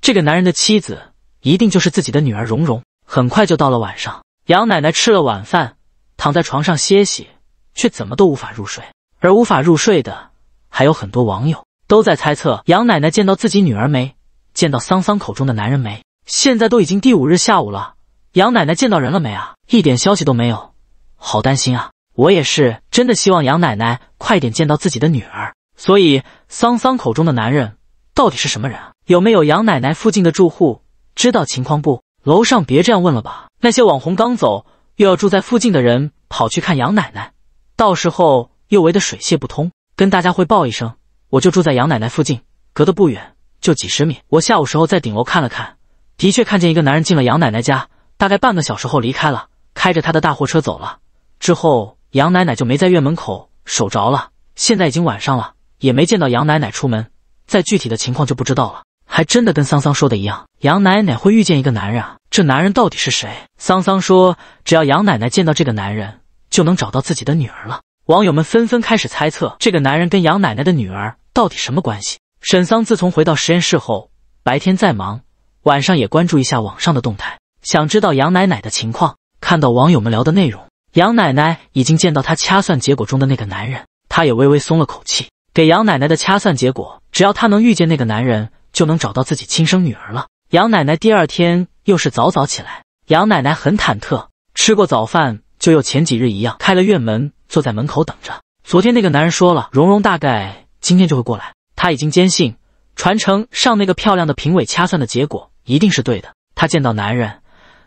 这个男人的妻子一定就是自己的女儿蓉蓉。很快就到了晚上，杨奶奶吃了晚饭，躺在床上歇息，却怎么都无法入睡。而无法入睡的。还有很多网友都在猜测杨奶奶见到自己女儿没？见到桑桑口中的男人没？现在都已经第五日下午了，杨奶奶见到人了没啊？一点消息都没有，好担心啊！我也是真的希望杨奶奶快点见到自己的女儿。所以桑桑口中的男人到底是什么人？有没有杨奶奶附近的住户知道情况不？楼上别这样问了吧！那些网红刚走，又要住在附近的人跑去看杨奶奶，到时候又围得水泄不通。跟大家汇报一声，我就住在杨奶奶附近，隔得不远，就几十米。我下午时候在顶楼看了看，的确看见一个男人进了杨奶奶家，大概半个小时后离开了，开着他的大货车走了。之后杨奶奶就没在院门口守着了。现在已经晚上了，也没见到杨奶奶出门。再具体的情况就不知道了。还真的跟桑桑说的一样，杨奶奶会遇见一个男人啊，这男人到底是谁？桑桑说，只要杨奶奶见到这个男人，就能找到自己的女儿了。网友们纷纷开始猜测，这个男人跟杨奶奶的女儿到底什么关系？沈桑自从回到实验室后，白天在忙，晚上也关注一下网上的动态，想知道杨奶奶的情况。看到网友们聊的内容，杨奶奶已经见到他掐算结果中的那个男人，她也微微松了口气。给杨奶奶的掐算结果，只要她能遇见那个男人，就能找到自己亲生女儿了。杨奶奶第二天又是早早起来，杨奶奶很忐忑。吃过早饭。就又前几日一样，开了院门，坐在门口等着。昨天那个男人说了，蓉蓉大概今天就会过来。他已经坚信，传承上那个漂亮的评委掐算的结果一定是对的。他见到男人，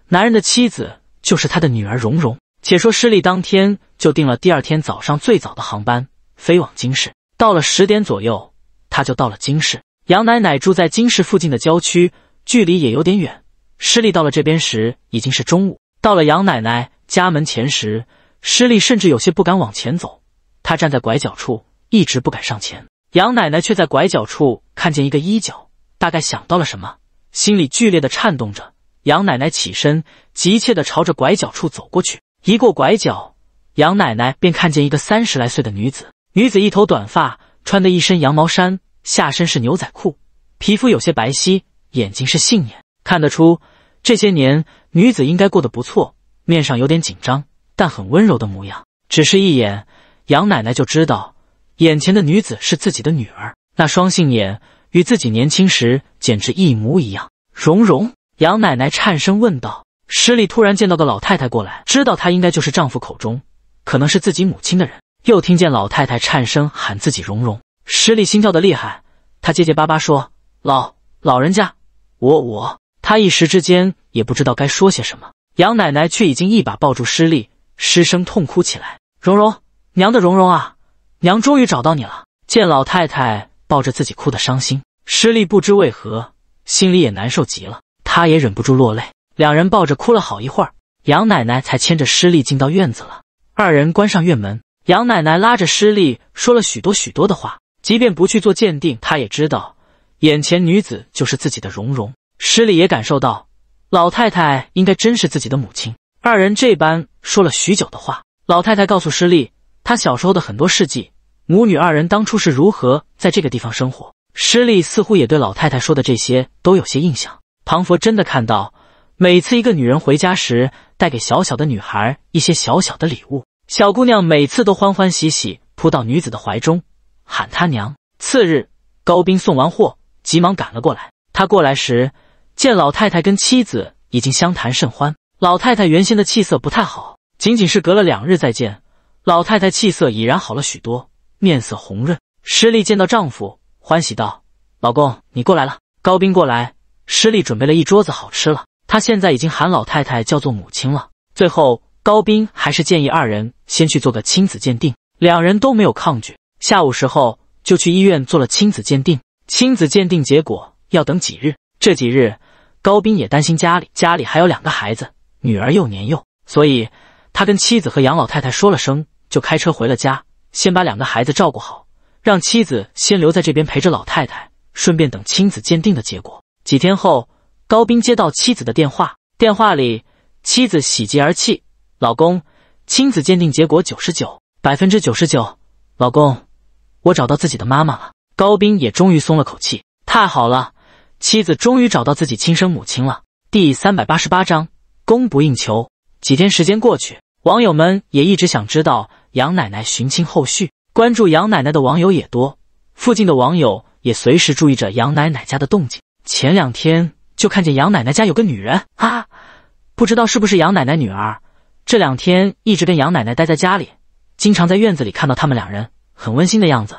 男人的妻子就是他的女儿蓉蓉。且说失利当天就订了第二天早上最早的航班，飞往京市。到了十点左右，他就到了京市。杨奶奶住在京市附近的郊区，距离也有点远。失利到了这边时已经是中午，到了杨奶奶。家门前时，施力甚至有些不敢往前走。他站在拐角处，一直不敢上前。杨奶奶却在拐角处看见一个衣角，大概想到了什么，心里剧烈的颤动着。杨奶奶起身，急切的朝着拐角处走过去。一过拐角，杨奶奶便看见一个三十来岁的女子。女子一头短发，穿的一身羊毛衫，下身是牛仔裤，皮肤有些白皙，眼睛是杏眼，看得出这些年女子应该过得不错。面上有点紧张，但很温柔的模样。只是一眼，杨奶奶就知道眼前的女子是自己的女儿，那双杏眼与自己年轻时简直一模一样。蓉蓉，杨奶奶颤声问道。施丽突然见到个老太太过来，知道她应该就是丈夫口中可能是自己母亲的人。又听见老太太颤声喊自己蓉蓉，施丽心跳的厉害，她结结巴巴说：“老老人家，我我……”她一时之间也不知道该说些什么。杨奶奶却已经一把抱住施力，失声痛哭起来：“蓉蓉，娘的蓉蓉啊，娘终于找到你了！”见老太太抱着自己哭得伤心，施力不知为何心里也难受极了，她也忍不住落泪。两人抱着哭了好一会儿，杨奶奶才牵着施力进到院子了。二人关上院门，杨奶奶拉着施力说了许多许多的话。即便不去做鉴定，她也知道眼前女子就是自己的蓉蓉。施力也感受到。老太太应该真是自己的母亲。二人这般说了许久的话，老太太告诉施丽，她小时候的很多事迹，母女二人当初是如何在这个地方生活。施丽似乎也对老太太说的这些都有些印象。庞佛真的看到，每次一个女人回家时，带给小小的女孩一些小小的礼物，小姑娘每次都欢欢喜喜扑到女子的怀中，喊她娘。次日，高斌送完货，急忙赶了过来。他过来时。见老太太跟妻子已经相谈甚欢，老太太原先的气色不太好，仅仅是隔了两日再见，老太太气色已然好了许多，面色红润。施丽见到丈夫，欢喜道：“老公，你过来了。”高斌过来，施丽准备了一桌子好吃。了，她现在已经喊老太太叫做母亲了。最后，高斌还是建议二人先去做个亲子鉴定，两人都没有抗拒。下午时候就去医院做了亲子鉴定。亲子鉴定结果要等几日，这几日。高斌也担心家里，家里还有两个孩子，女儿又年幼，所以他跟妻子和杨老太太说了声，就开车回了家，先把两个孩子照顾好，让妻子先留在这边陪着老太太，顺便等亲子鉴定的结果。几天后，高斌接到妻子的电话，电话里妻子喜极而泣：“老公，亲子鉴定结果九十九百分之九十九，老公，我找到自己的妈妈了。”高斌也终于松了口气，太好了。妻子终于找到自己亲生母亲了。第三百八十八章，供不应求。几天时间过去，网友们也一直想知道杨奶奶寻亲后续。关注杨奶奶的网友也多，附近的网友也随时注意着杨奶奶家的动静。前两天就看见杨奶奶家有个女人，啊，不知道是不是杨奶奶女儿。这两天一直跟杨奶奶待在家里，经常在院子里看到他们两人很温馨的样子，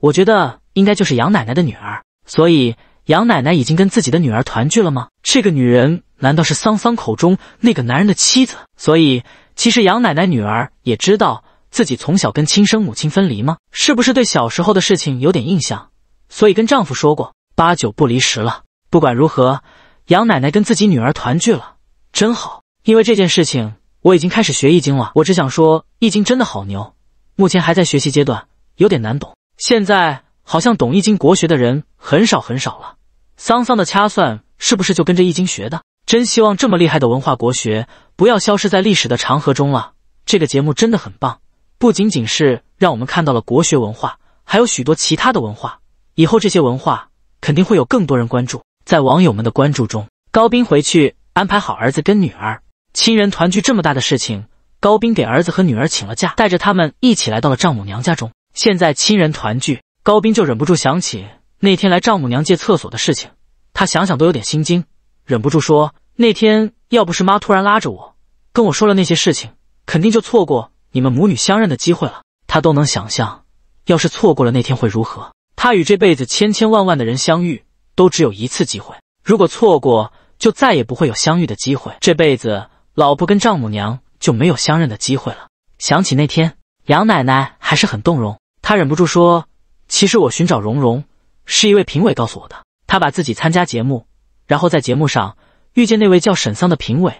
我觉得应该就是杨奶奶的女儿，所以。杨奶奶已经跟自己的女儿团聚了吗？这个女人难道是桑桑口中那个男人的妻子？所以，其实杨奶奶女儿也知道自己从小跟亲生母亲分离吗？是不是对小时候的事情有点印象？所以跟丈夫说过，八九不离十了。不管如何，杨奶奶跟自己女儿团聚了，真好。因为这件事情，我已经开始学易经了。我只想说，易经真的好牛。目前还在学习阶段，有点难懂。现在好像懂易经国学的人。很少很少了，桑桑的掐算是不是就跟着易经学的？真希望这么厉害的文化国学不要消失在历史的长河中了。这个节目真的很棒，不仅仅是让我们看到了国学文化，还有许多其他的文化。以后这些文化肯定会有更多人关注。在网友们的关注中，高斌回去安排好儿子跟女儿，亲人团聚这么大的事情，高斌给儿子和女儿请了假，带着他们一起来到了丈母娘家中。现在亲人团聚，高斌就忍不住想起。那天来丈母娘借厕所的事情，他想想都有点心惊，忍不住说：“那天要不是妈突然拉着我，跟我说了那些事情，肯定就错过你们母女相认的机会了。”他都能想象，要是错过了那天会如何。他与这辈子千千万万的人相遇，都只有一次机会，如果错过，就再也不会有相遇的机会。这辈子，老婆跟丈母娘就没有相认的机会了。想起那天，杨奶奶还是很动容，她忍不住说：“其实我寻找蓉蓉。”是一位评委告诉我的，他把自己参加节目，然后在节目上遇见那位叫沈桑的评委，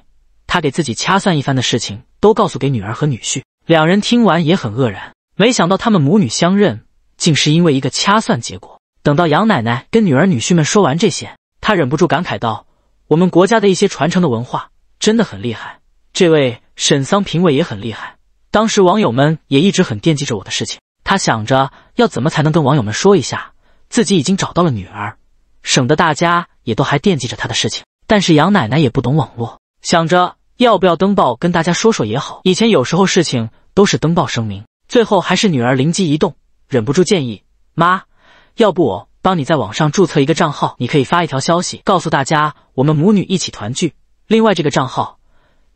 他给自己掐算一番的事情，都告诉给女儿和女婿。两人听完也很愕然，没想到他们母女相认竟是因为一个掐算结果。等到杨奶奶跟女儿女婿们说完这些，她忍不住感慨道：“我们国家的一些传承的文化真的很厉害，这位沈桑评委也很厉害。当时网友们也一直很惦记着我的事情，他想着要怎么才能跟网友们说一下。”自己已经找到了女儿，省得大家也都还惦记着她的事情。但是杨奶奶也不懂网络，想着要不要登报跟大家说说也好。以前有时候事情都是登报声明，最后还是女儿灵机一动，忍不住建议妈，要不我帮你在网上注册一个账号，你可以发一条消息告诉大家我们母女一起团聚。另外这个账号，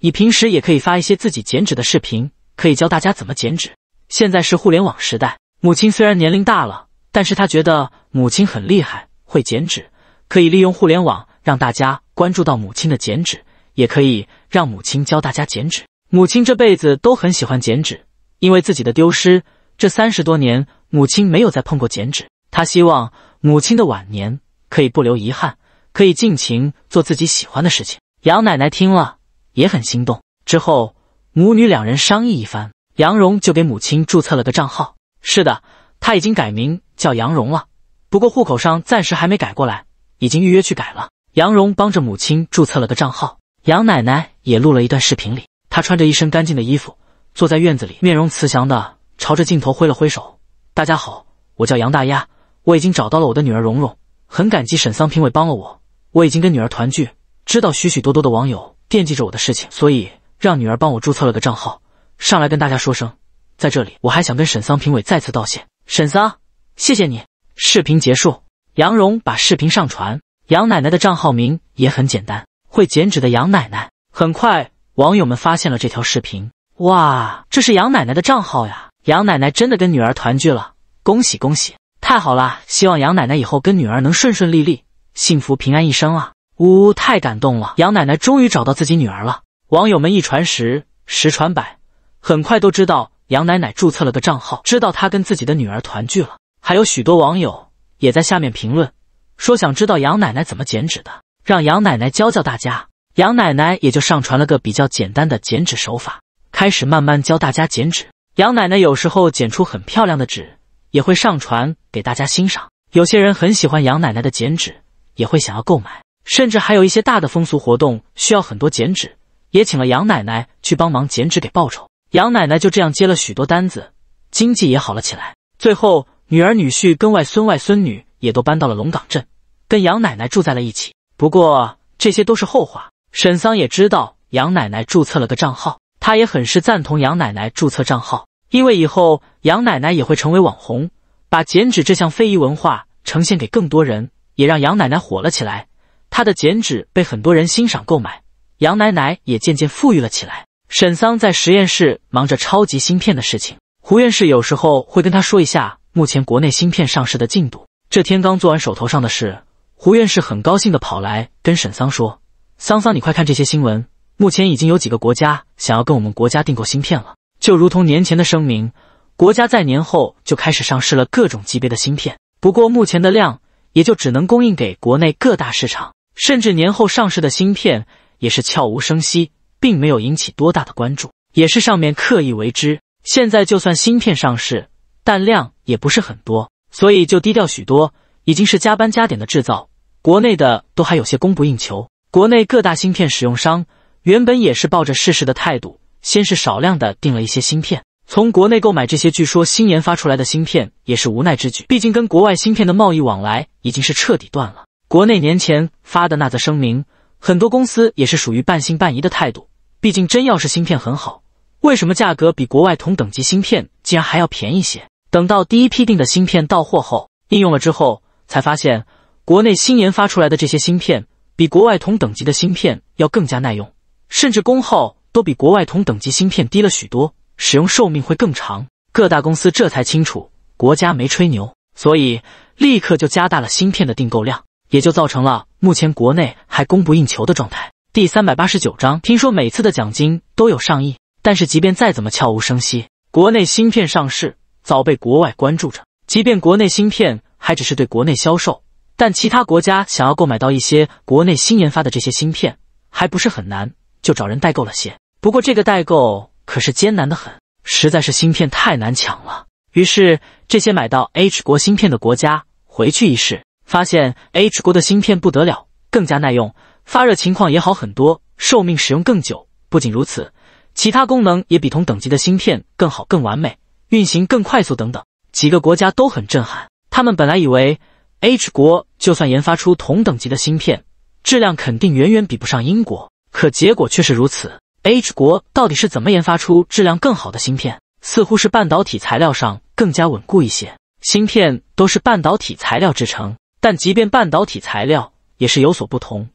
你平时也可以发一些自己剪纸的视频，可以教大家怎么剪纸。现在是互联网时代，母亲虽然年龄大了。但是他觉得母亲很厉害，会剪纸，可以利用互联网让大家关注到母亲的剪纸，也可以让母亲教大家剪纸。母亲这辈子都很喜欢剪纸，因为自己的丢失，这三十多年母亲没有再碰过剪纸。他希望母亲的晚年可以不留遗憾，可以尽情做自己喜欢的事情。杨奶奶听了也很心动，之后母女两人商议一番，杨蓉就给母亲注册了个账号。是的。他已经改名叫杨蓉了，不过户口上暂时还没改过来，已经预约去改了。杨蓉帮着母亲注册了个账号，杨奶奶也录了一段视频。里，她穿着一身干净的衣服，坐在院子里，面容慈祥的朝着镜头挥了挥手。大家好，我叫杨大丫，我已经找到了我的女儿蓉蓉，很感激沈桑评委帮了我，我已经跟女儿团聚，知道许许多多的网友惦记着我的事情，所以让女儿帮我注册了个账号，上来跟大家说声，在这里我还想跟沈桑评委再次道谢。沈桑，谢谢你。视频结束，杨蓉把视频上传。杨奶奶的账号名也很简单，会剪纸的杨奶奶。很快，网友们发现了这条视频。哇，这是杨奶奶的账号呀！杨奶奶真的跟女儿团聚了，恭喜恭喜，太好了！希望杨奶奶以后跟女儿能顺顺利利，幸福平安一生啊！呜呜，太感动了，杨奶奶终于找到自己女儿了。网友们一传十，十传百，很快都知道。杨奶奶注册了个账号，知道她跟自己的女儿团聚了，还有许多网友也在下面评论，说想知道杨奶奶怎么剪纸的，让杨奶奶教教大家。杨奶奶也就上传了个比较简单的剪纸手法，开始慢慢教大家剪纸。杨奶奶有时候剪出很漂亮的纸，也会上传给大家欣赏。有些人很喜欢杨奶奶的剪纸，也会想要购买，甚至还有一些大的风俗活动需要很多剪纸，也请了杨奶奶去帮忙剪纸给报酬。杨奶奶就这样接了许多单子，经济也好了起来。最后，女儿、女婿跟外孙、外孙女也都搬到了龙岗镇，跟杨奶奶住在了一起。不过这些都是后话。沈桑也知道杨奶奶注册了个账号，他也很是赞同杨奶奶注册账号，因为以后杨奶奶也会成为网红，把剪纸这项非遗文化呈现给更多人，也让杨奶奶火了起来。她的剪纸被很多人欣赏购买，杨奶奶也渐渐富裕了起来。沈桑在实验室忙着超级芯片的事情，胡院士有时候会跟他说一下目前国内芯片上市的进度。这天刚做完手头上的事，胡院士很高兴地跑来跟沈桑说：“桑桑，你快看这些新闻，目前已经有几个国家想要跟我们国家订购芯片了。就如同年前的声明，国家在年后就开始上市了各种级别的芯片，不过目前的量也就只能供应给国内各大市场，甚至年后上市的芯片也是悄无声息。”并没有引起多大的关注，也是上面刻意为之。现在就算芯片上市，但量也不是很多，所以就低调许多。已经是加班加点的制造，国内的都还有些供不应求。国内各大芯片使用商原本也是抱着试试的态度，先是少量的订了一些芯片，从国内购买这些据说新研发出来的芯片也是无奈之举，毕竟跟国外芯片的贸易往来已经是彻底断了。国内年前发的那则声明，很多公司也是属于半信半疑的态度。毕竟真要是芯片很好，为什么价格比国外同等级芯片竟然还要便宜些？等到第一批定的芯片到货后，应用了之后，才发现国内新研发出来的这些芯片比国外同等级的芯片要更加耐用，甚至功耗都比国外同等级芯片低了许多，使用寿命会更长。各大公司这才清楚国家没吹牛，所以立刻就加大了芯片的订购量，也就造成了目前国内还供不应求的状态。第三百八十九章，听说每次的奖金都有上亿，但是即便再怎么悄无声息，国内芯片上市早被国外关注着。即便国内芯片还只是对国内销售，但其他国家想要购买到一些国内新研发的这些芯片，还不是很难，就找人代购了些。不过这个代购可是艰难的很，实在是芯片太难抢了。于是这些买到 H 国芯片的国家回去一试，发现 H 国的芯片不得了，更加耐用。发热情况也好很多，寿命使用更久。不仅如此，其他功能也比同等级的芯片更好、更完美，运行更快速等等。几个国家都很震撼。他们本来以为 H 国就算研发出同等级的芯片，质量肯定远远比不上英国，可结果却是如此。H 国到底是怎么研发出质量更好的芯片？似乎是半导体材料上更加稳固一些。芯片都是半导体材料制成，但即便半导体材料也是有所不同。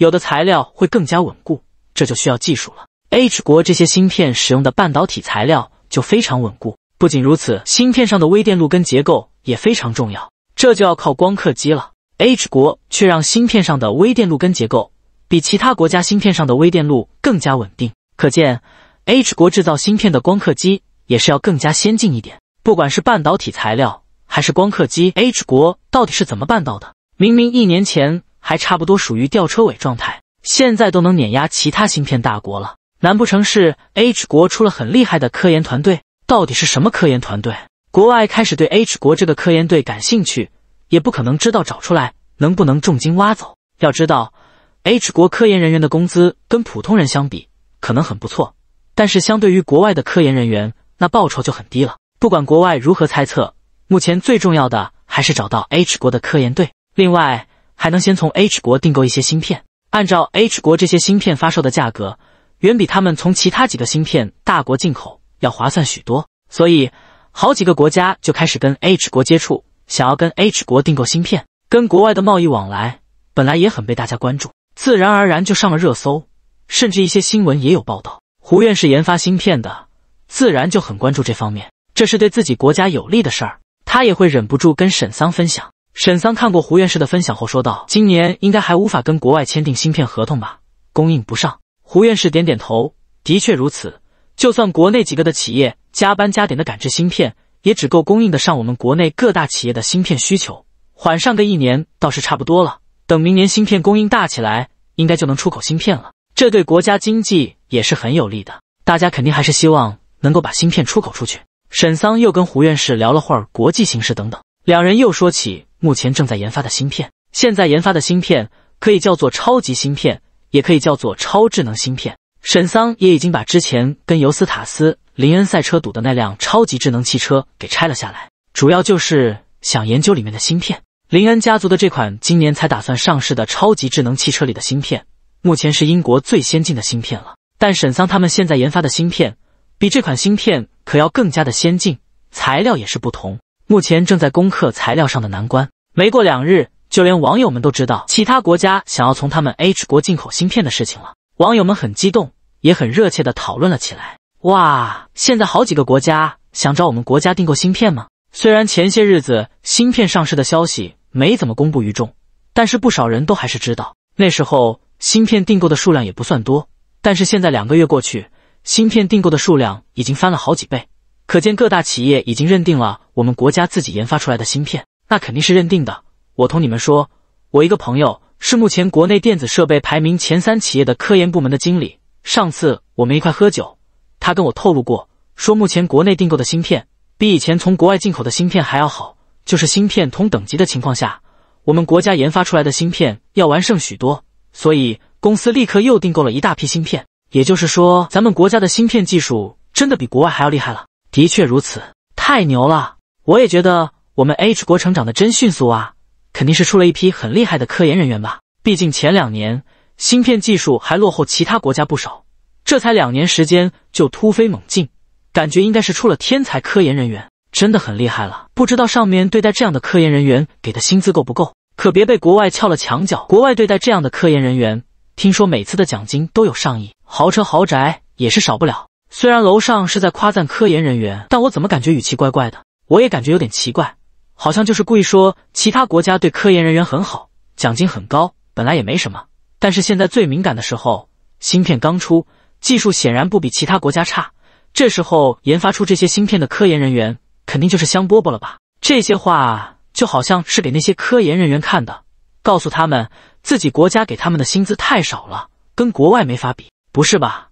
有的材料会更加稳固，这就需要技术了。H 国这些芯片使用的半导体材料就非常稳固。不仅如此，芯片上的微电路根结构也非常重要，这就要靠光刻机了。H 国却让芯片上的微电路根结构比其他国家芯片上的微电路更加稳定，可见 H 国制造芯片的光刻机也是要更加先进一点。不管是半导体材料还是光刻机，H 国到底是怎么办到的？明明一年前。还差不多，属于吊车尾状态，现在都能碾压其他芯片大国了。难不成是 H 国出了很厉害的科研团队？到底是什么科研团队？国外开始对 H 国这个科研队感兴趣，也不可能知道找出来，能不能重金挖走？要知道，H 国科研人员的工资跟普通人相比可能很不错，但是相对于国外的科研人员，那报酬就很低了。不管国外如何猜测，目前最重要的还是找到 H 国的科研队。另外。还能先从 H 国订购一些芯片，按照 H 国这些芯片发售的价格，远比他们从其他几个芯片大国进口要划算许多。所以好几个国家就开始跟 H 国接触，想要跟 H 国订购芯片。跟国外的贸易往来本来也很被大家关注，自然而然就上了热搜，甚至一些新闻也有报道。胡院士研发芯片的，自然就很关注这方面，这是对自己国家有利的事儿，他也会忍不住跟沈桑分享。沈桑看过胡院士的分享后说道：“今年应该还无法跟国外签订芯片合同吧？供应不上。”胡院士点点头：“的确如此。就算国内几个的企业加班加点的赶制芯片，也只够供应的上我们国内各大企业的芯片需求。缓上个一年倒是差不多了。等明年芯片供应大起来，应该就能出口芯片了。这对国家经济也是很有利的。大家肯定还是希望能够把芯片出口出去。”沈桑又跟胡院士聊了会儿国际形势等等，两人又说起。目前正在研发的芯片，现在研发的芯片可以叫做超级芯片，也可以叫做超智能芯片。沈桑也已经把之前跟尤斯塔斯、林恩赛车赌的那辆超级智能汽车给拆了下来，主要就是想研究里面的芯片。林恩家族的这款今年才打算上市的超级智能汽车里的芯片，目前是英国最先进的芯片了。但沈桑他们现在研发的芯片，比这款芯片可要更加的先进，材料也是不同。目前正在攻克材料上的难关。没过两日，就连网友们都知道其他国家想要从他们 H 国进口芯片的事情了。网友们很激动，也很热切地讨论了起来。哇，现在好几个国家想找我们国家订购芯片吗？虽然前些日子芯片上市的消息没怎么公布于众，但是不少人都还是知道。那时候芯片订购的数量也不算多，但是现在两个月过去，芯片订购的数量已经翻了好几倍。可见各大企业已经认定了我们国家自己研发出来的芯片，那肯定是认定的。我同你们说，我一个朋友是目前国内电子设备排名前三企业的科研部门的经理。上次我们一块喝酒，他跟我透露过，说目前国内订购的芯片比以前从国外进口的芯片还要好，就是芯片同等级的情况下，我们国家研发出来的芯片要完胜许多。所以公司立刻又订购了一大批芯片。也就是说，咱们国家的芯片技术真的比国外还要厉害了。的确如此，太牛了！我也觉得我们 H 国成长的真迅速啊，肯定是出了一批很厉害的科研人员吧。毕竟前两年芯片技术还落后其他国家不少，这才两年时间就突飞猛进，感觉应该是出了天才科研人员，真的很厉害了。不知道上面对待这样的科研人员给的薪资够不够？可别被国外撬了墙角。国外对待这样的科研人员，听说每次的奖金都有上亿，豪车豪宅也是少不了。虽然楼上是在夸赞科研人员，但我怎么感觉语气怪怪的？我也感觉有点奇怪，好像就是故意说其他国家对科研人员很好，奖金很高，本来也没什么。但是现在最敏感的时候，芯片刚出，技术显然不比其他国家差，这时候研发出这些芯片的科研人员肯定就是香饽饽了吧？这些话就好像是给那些科研人员看的，告诉他们自己国家给他们的薪资太少了，跟国外没法比，不是吧？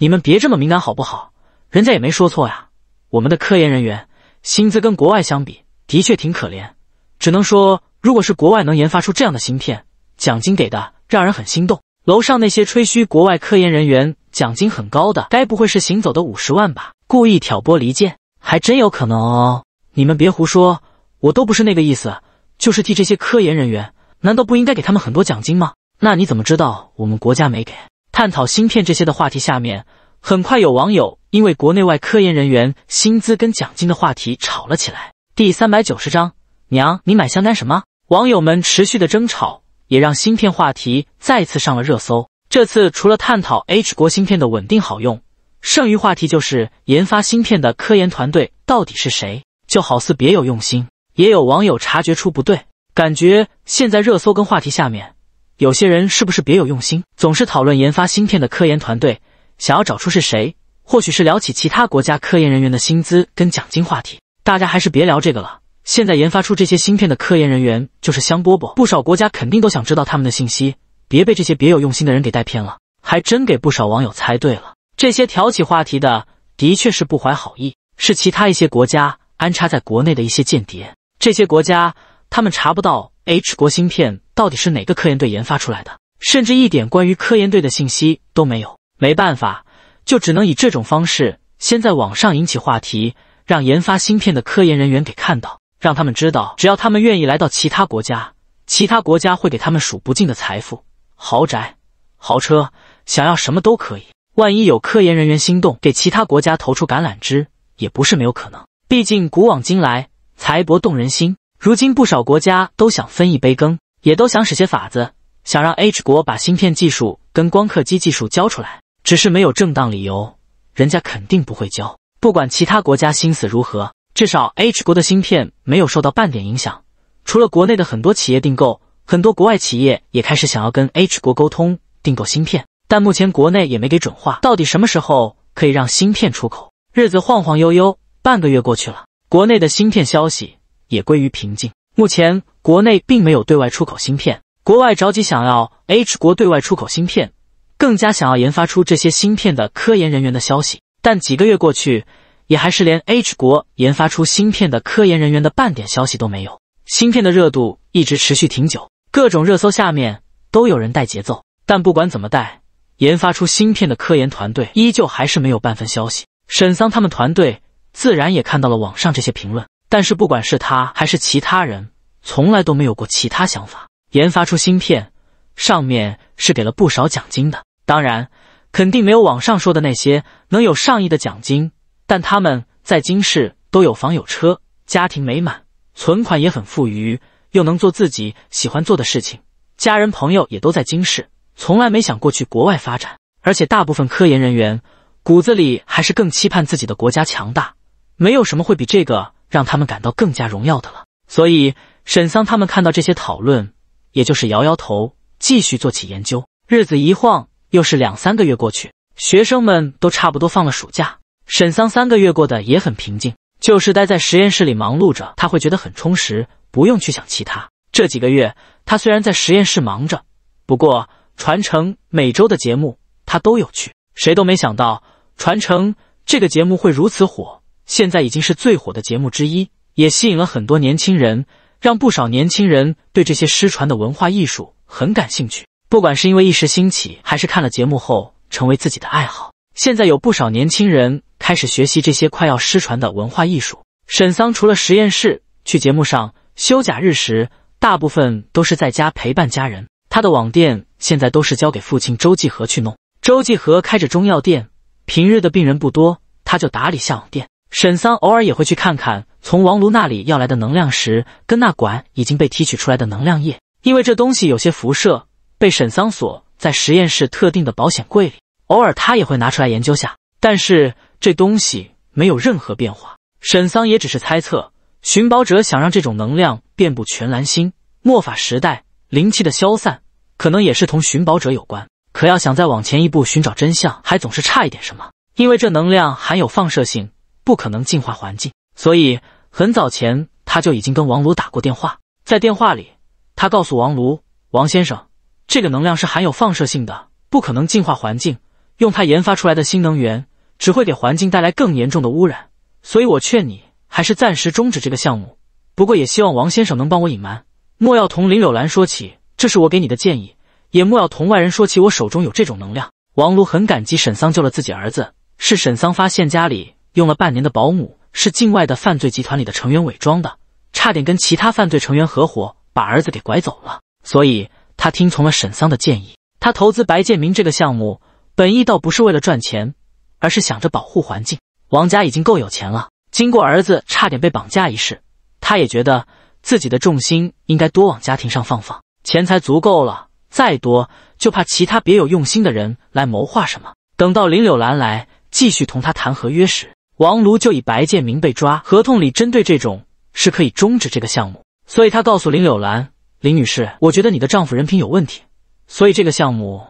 你们别这么敏感好不好？人家也没说错呀。我们的科研人员薪资跟国外相比的确挺可怜，只能说，如果是国外能研发出这样的芯片，奖金给的让人很心动。楼上那些吹嘘国外科研人员奖金很高的，该不会是行走的五十万吧？故意挑拨离间，还真有可能哦。你们别胡说，我都不是那个意思，就是替这些科研人员，难道不应该给他们很多奖金吗？那你怎么知道我们国家没给？探讨芯片这些的话题，下面很快有网友因为国内外科研人员薪资跟奖金的话题吵了起来。第三百九十章，娘，你买香丹什么？网友们持续的争吵，也让芯片话题再次上了热搜。这次除了探讨 H 国芯片的稳定好用，剩余话题就是研发芯片的科研团队到底是谁，就好似别有用心。也有网友察觉出不对，感觉现在热搜跟话题下面。有些人是不是别有用心，总是讨论研发芯片的科研团队，想要找出是谁，或许是聊起其他国家科研人员的薪资跟奖金话题。大家还是别聊这个了。现在研发出这些芯片的科研人员就是香饽饽，不少国家肯定都想知道他们的信息。别被这些别有用心的人给带偏了，还真给不少网友猜对了。这些挑起话题的的确是不怀好意，是其他一些国家安插在国内的一些间谍。这些国家他们查不到。H 国芯片到底是哪个科研队研发出来的？甚至一点关于科研队的信息都没有。没办法，就只能以这种方式先在网上引起话题，让研发芯片的科研人员给看到，让他们知道，只要他们愿意来到其他国家，其他国家会给他们数不尽的财富、豪宅、豪车，想要什么都可以。万一有科研人员心动，给其他国家投出橄榄枝，也不是没有可能。毕竟古往今来，财帛动人心。如今，不少国家都想分一杯羹，也都想使些法子，想让 H 国把芯片技术跟光刻机技术交出来，只是没有正当理由，人家肯定不会交。不管其他国家心思如何，至少 H 国的芯片没有受到半点影响。除了国内的很多企业订购，很多国外企业也开始想要跟 H 国沟通订购芯片，但目前国内也没给准话，到底什么时候可以让芯片出口？日子晃晃悠悠，半个月过去了，国内的芯片消息。也归于平静。目前国内并没有对外出口芯片，国外着急想要 H 国对外出口芯片，更加想要研发出这些芯片的科研人员的消息。但几个月过去，也还是连 H 国研发出芯片的科研人员的半点消息都没有。芯片的热度一直持续挺久，各种热搜下面都有人带节奏，但不管怎么带，研发出芯片的科研团队依旧还是没有半分消息。沈桑他们团队自然也看到了网上这些评论。但是，不管是他还是其他人，从来都没有过其他想法。研发出芯片，上面是给了不少奖金的。当然，肯定没有网上说的那些能有上亿的奖金。但他们在京市都有房有车，家庭美满，存款也很富裕，又能做自己喜欢做的事情，家人朋友也都在京市，从来没想过去国外发展。而且，大部分科研人员骨子里还是更期盼自己的国家强大，没有什么会比这个。让他们感到更加荣耀的了，所以沈桑他们看到这些讨论，也就是摇摇头，继续做起研究。日子一晃，又是两三个月过去，学生们都差不多放了暑假。沈桑三个月过得也很平静，就是待在实验室里忙碌着，他会觉得很充实，不用去想其他。这几个月，他虽然在实验室忙着，不过传承每周的节目他都有去。谁都没想到，传承这个节目会如此火。现在已经是最火的节目之一，也吸引了很多年轻人，让不少年轻人对这些失传的文化艺术很感兴趣。不管是因为一时兴起，还是看了节目后成为自己的爱好，现在有不少年轻人开始学习这些快要失传的文化艺术。沈桑除了实验室去节目上，休假日时大部分都是在家陪伴家人。他的网店现在都是交给父亲周继和去弄。周继和开着中药店，平日的病人不多，他就打理下网店。沈桑偶尔也会去看看从王炉那里要来的能量石跟那管已经被提取出来的能量液，因为这东西有些辐射，被沈桑锁在实验室特定的保险柜里。偶尔他也会拿出来研究下，但是这东西没有任何变化。沈桑也只是猜测，寻宝者想让这种能量遍布全蓝星。末法时代灵气的消散，可能也是同寻宝者有关。可要想再往前一步寻找真相，还总是差一点什么，因为这能量含有放射性。不可能净化环境，所以很早前他就已经跟王卢打过电话。在电话里，他告诉王卢，王先生，这个能量是含有放射性的，不可能净化环境。用它研发出来的新能源，只会给环境带来更严重的污染。所以我劝你，还是暂时终止这个项目。不过，也希望王先生能帮我隐瞒，莫要同林柳兰说起，这是我给你的建议，也莫要同外人说起我手中有这种能量。王卢很感激沈桑救了自己儿子，是沈桑发现家里。用了半年的保姆是境外的犯罪集团里的成员伪装的，差点跟其他犯罪成员合伙把儿子给拐走了。所以他听从了沈桑的建议，他投资白建明这个项目，本意倒不是为了赚钱，而是想着保护环境。王家已经够有钱了，经过儿子差点被绑架一事，他也觉得自己的重心应该多往家庭上放放。钱财足够了，再多就怕其他别有用心的人来谋划什么。等到林柳兰来继续同他谈合约时。王卢就以白建明被抓，合同里针对这种是可以终止这个项目，所以他告诉林柳兰：“林女士，我觉得你的丈夫人品有问题，所以这个项目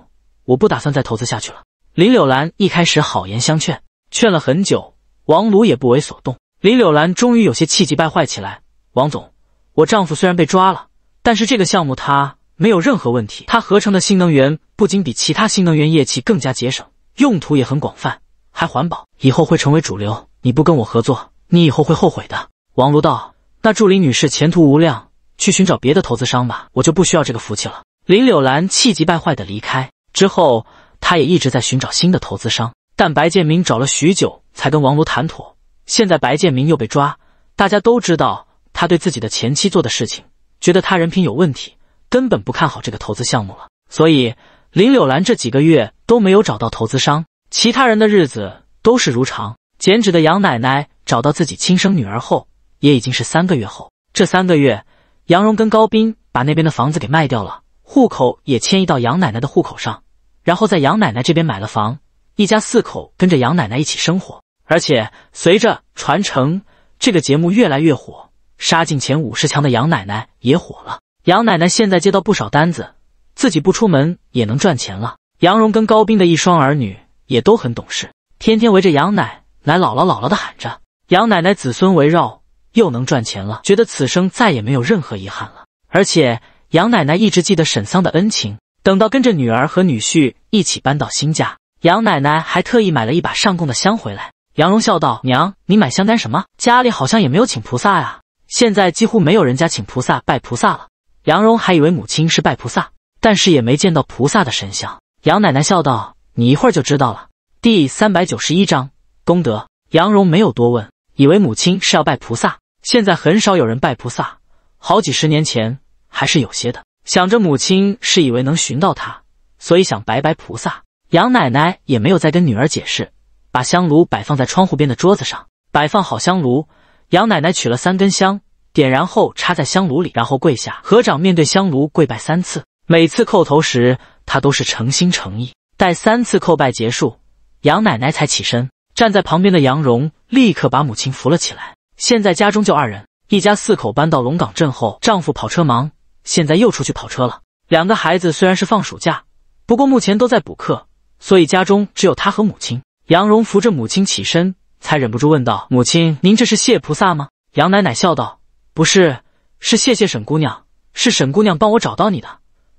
我不打算再投资下去了。”林柳兰一开始好言相劝，劝了很久，王卢也不为所动。林柳兰终于有些气急败坏起来：“王总，我丈夫虽然被抓了，但是这个项目他没有任何问题。他合成的新能源不仅比其他新能源液气更加节省，用途也很广泛。”还环保，以后会成为主流。你不跟我合作，你以后会后悔的。王如道，那助理女士前途无量，去寻找别的投资商吧，我就不需要这个福气了。林柳兰气急败坏的离开之后，她也一直在寻找新的投资商，但白建明找了许久才跟王如谈妥。现在白建明又被抓，大家都知道他对自己的前妻做的事情，觉得他人品有问题，根本不看好这个投资项目了。所以林柳兰这几个月都没有找到投资商。其他人的日子都是如常。剪纸的杨奶奶找到自己亲生女儿后，也已经是三个月后。这三个月，杨蓉跟高斌把那边的房子给卖掉了，户口也迁移到杨奶奶的户口上，然后在杨奶奶这边买了房，一家四口跟着杨奶奶一起生活。而且随着《传承》这个节目越来越火，杀进前五十强的杨奶奶也火了。杨奶奶现在接到不少单子，自己不出门也能赚钱了。杨蓉跟高斌的一双儿女。也都很懂事，天天围着杨奶奶、姥姥、姥姥的喊着。杨奶奶子孙围绕，又能赚钱了，觉得此生再也没有任何遗憾了。而且杨奶奶一直记得沈桑的恩情。等到跟着女儿和女婿一起搬到新家，杨奶奶还特意买了一把上供的香回来。杨蓉笑道：“娘，你买香干什么？家里好像也没有请菩萨呀。现在几乎没有人家请菩萨、拜菩萨了。”杨蓉还以为母亲是拜菩萨，但是也没见到菩萨的神像。杨奶奶笑道。你一会儿就知道了。第三百九十一章功德。杨荣没有多问，以为母亲是要拜菩萨。现在很少有人拜菩萨，好几十年前还是有些的。想着母亲是以为能寻到他，所以想拜拜菩萨。杨奶奶也没有再跟女儿解释，把香炉摆放在窗户边的桌子上，摆放好香炉。杨奶奶取了三根香，点燃后插在香炉里，然后跪下合掌，面对香炉跪拜三次。每次叩头时，她都是诚心诚意。待三次叩拜结束，杨奶奶才起身。站在旁边的杨蓉立刻把母亲扶了起来。现在家中就二人，一家四口搬到龙岗镇后，丈夫跑车忙，现在又出去跑车了。两个孩子虽然是放暑假，不过目前都在补课，所以家中只有她和母亲。杨蓉扶着母亲起身，才忍不住问道：“母亲，您这是谢菩萨吗？”杨奶奶笑道：“不是，是谢谢沈姑娘，是沈姑娘帮我找到你的，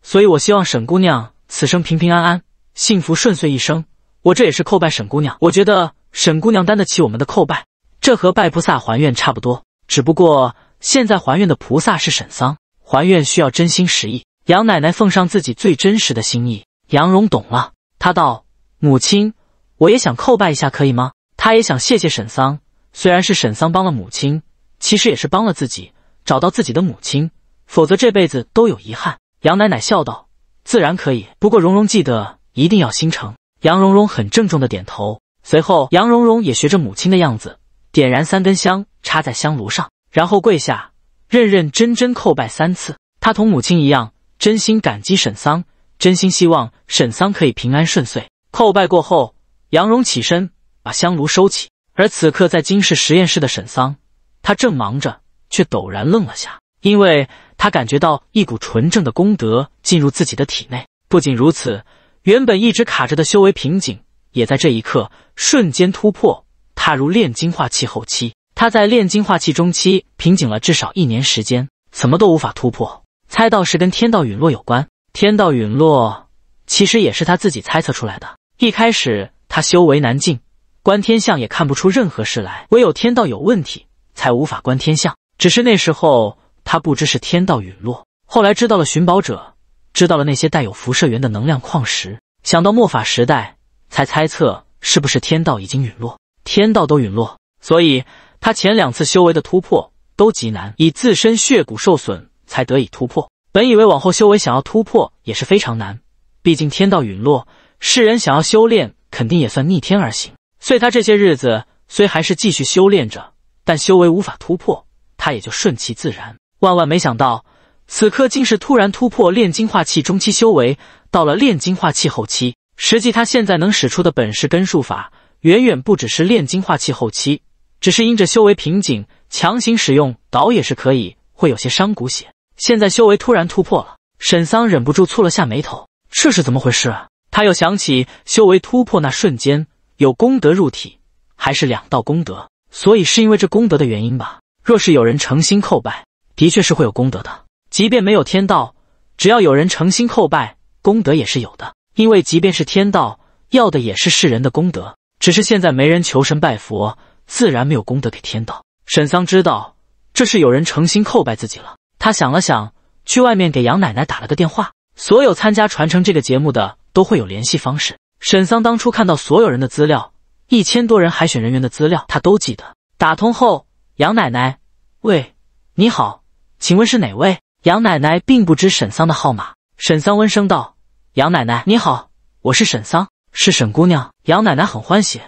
所以我希望沈姑娘此生平平安安。”幸福顺遂一生，我这也是叩拜沈姑娘。我觉得沈姑娘担得起我们的叩拜，这和拜菩萨还愿差不多，只不过现在还愿的菩萨是沈桑，还愿需要真心实意。杨奶奶奉上自己最真实的心意。杨蓉懂了，她道：“母亲，我也想叩拜一下，可以吗？”她也想谢谢沈桑，虽然是沈桑帮了母亲，其实也是帮了自己，找到自己的母亲，否则这辈子都有遗憾。”杨奶奶笑道：“自然可以，不过蓉蓉记得。”一定要心诚。杨蓉蓉很郑重的点头，随后杨蓉蓉也学着母亲的样子，点燃三根香，插在香炉上，然后跪下，认认真真叩拜三次。她同母亲一样，真心感激沈桑，真心希望沈桑可以平安顺遂。叩拜过后，杨蓉起身把香炉收起。而此刻，在金氏实验室的沈桑，他正忙着，却陡然愣了下，因为他感觉到一股纯正的功德进入自己的体内。不仅如此。原本一直卡着的修为瓶颈，也在这一刻瞬间突破，踏入炼金化器后期。他在炼金化器中期瓶颈了至少一年时间，怎么都无法突破。猜到是跟天道陨落有关。天道陨落其实也是他自己猜测出来的。一开始他修为难进，观天象也看不出任何事来，唯有天道有问题才无法观天象。只是那时候他不知是天道陨落，后来知道了寻宝者。知道了那些带有辐射源的能量矿石，想到末法时代，才猜测是不是天道已经陨落。天道都陨落，所以他前两次修为的突破都极难，以自身血骨受损才得以突破。本以为往后修为想要突破也是非常难，毕竟天道陨落，世人想要修炼肯定也算逆天而行。所以他这些日子虽还是继续修炼着，但修为无法突破，他也就顺其自然。万万没想到。此刻竟是突然突破炼金化器中期修为，到了炼金化器后期。实际他现在能使出的本事跟术法，远远不只是炼金化器后期，只是因着修为瓶颈，强行使用倒也是可以，会有些伤骨血。现在修为突然突破了，沈桑忍不住蹙了下眉头，这是怎么回事？他又想起修为突破那瞬间有功德入体，还是两道功德，所以是因为这功德的原因吧？若是有人诚心叩拜，的确是会有功德的。即便没有天道，只要有人诚心叩拜，功德也是有的。因为即便是天道要的也是世人的功德，只是现在没人求神拜佛，自然没有功德给天道。沈桑知道这是有人诚心叩拜自己了，他想了想，去外面给杨奶奶打了个电话。所有参加传承这个节目的都会有联系方式。沈桑当初看到所有人的资料，一千多人海选人员的资料，他都记得。打通后，杨奶奶，喂，你好，请问是哪位？杨奶奶并不知沈桑的号码。沈桑温声道：“杨奶奶，你好，我是沈桑，是沈姑娘。”杨奶奶很欢喜。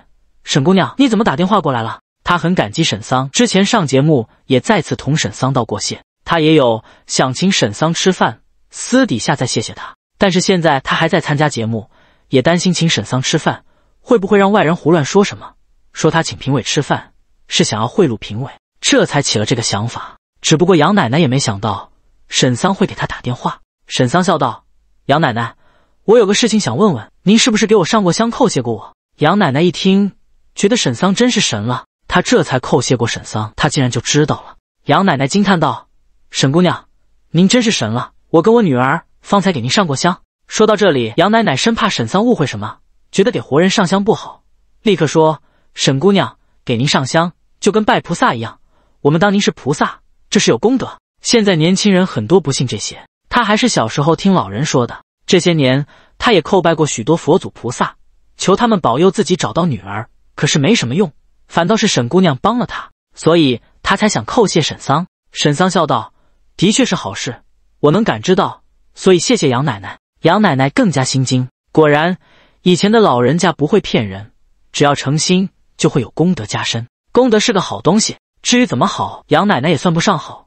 沈姑娘，你怎么打电话过来了？她很感激沈桑，之前上节目也再次同沈桑道过谢。她也有想请沈桑吃饭，私底下再谢谢他。但是现在她还在参加节目，也担心请沈桑吃饭会不会让外人胡乱说什么，说她请评委吃饭是想要贿赂评委，这才起了这个想法。只不过杨奶奶也没想到。沈桑会给他打电话。沈桑笑道：“杨奶奶，我有个事情想问问您，是不是给我上过香，叩谢过我？”杨奶奶一听，觉得沈桑真是神了，她这才叩谢过沈桑，她竟然就知道了。杨奶奶惊叹道：“沈姑娘，您真是神了！我跟我女儿方才给您上过香。”说到这里，杨奶奶生怕沈桑误会什么，觉得给活人上香不好，立刻说：“沈姑娘，给您上香就跟拜菩萨一样，我们当您是菩萨，这是有功德。”现在年轻人很多不信这些，他还是小时候听老人说的。这些年他也叩拜过许多佛祖菩萨，求他们保佑自己找到女儿，可是没什么用，反倒是沈姑娘帮了他，所以他才想叩谢沈桑。沈桑笑道：“的确是好事，我能感知到，所以谢谢杨奶奶。”杨奶奶更加心惊，果然以前的老人家不会骗人，只要诚心就会有功德加身。功德是个好东西，至于怎么好，杨奶奶也算不上好。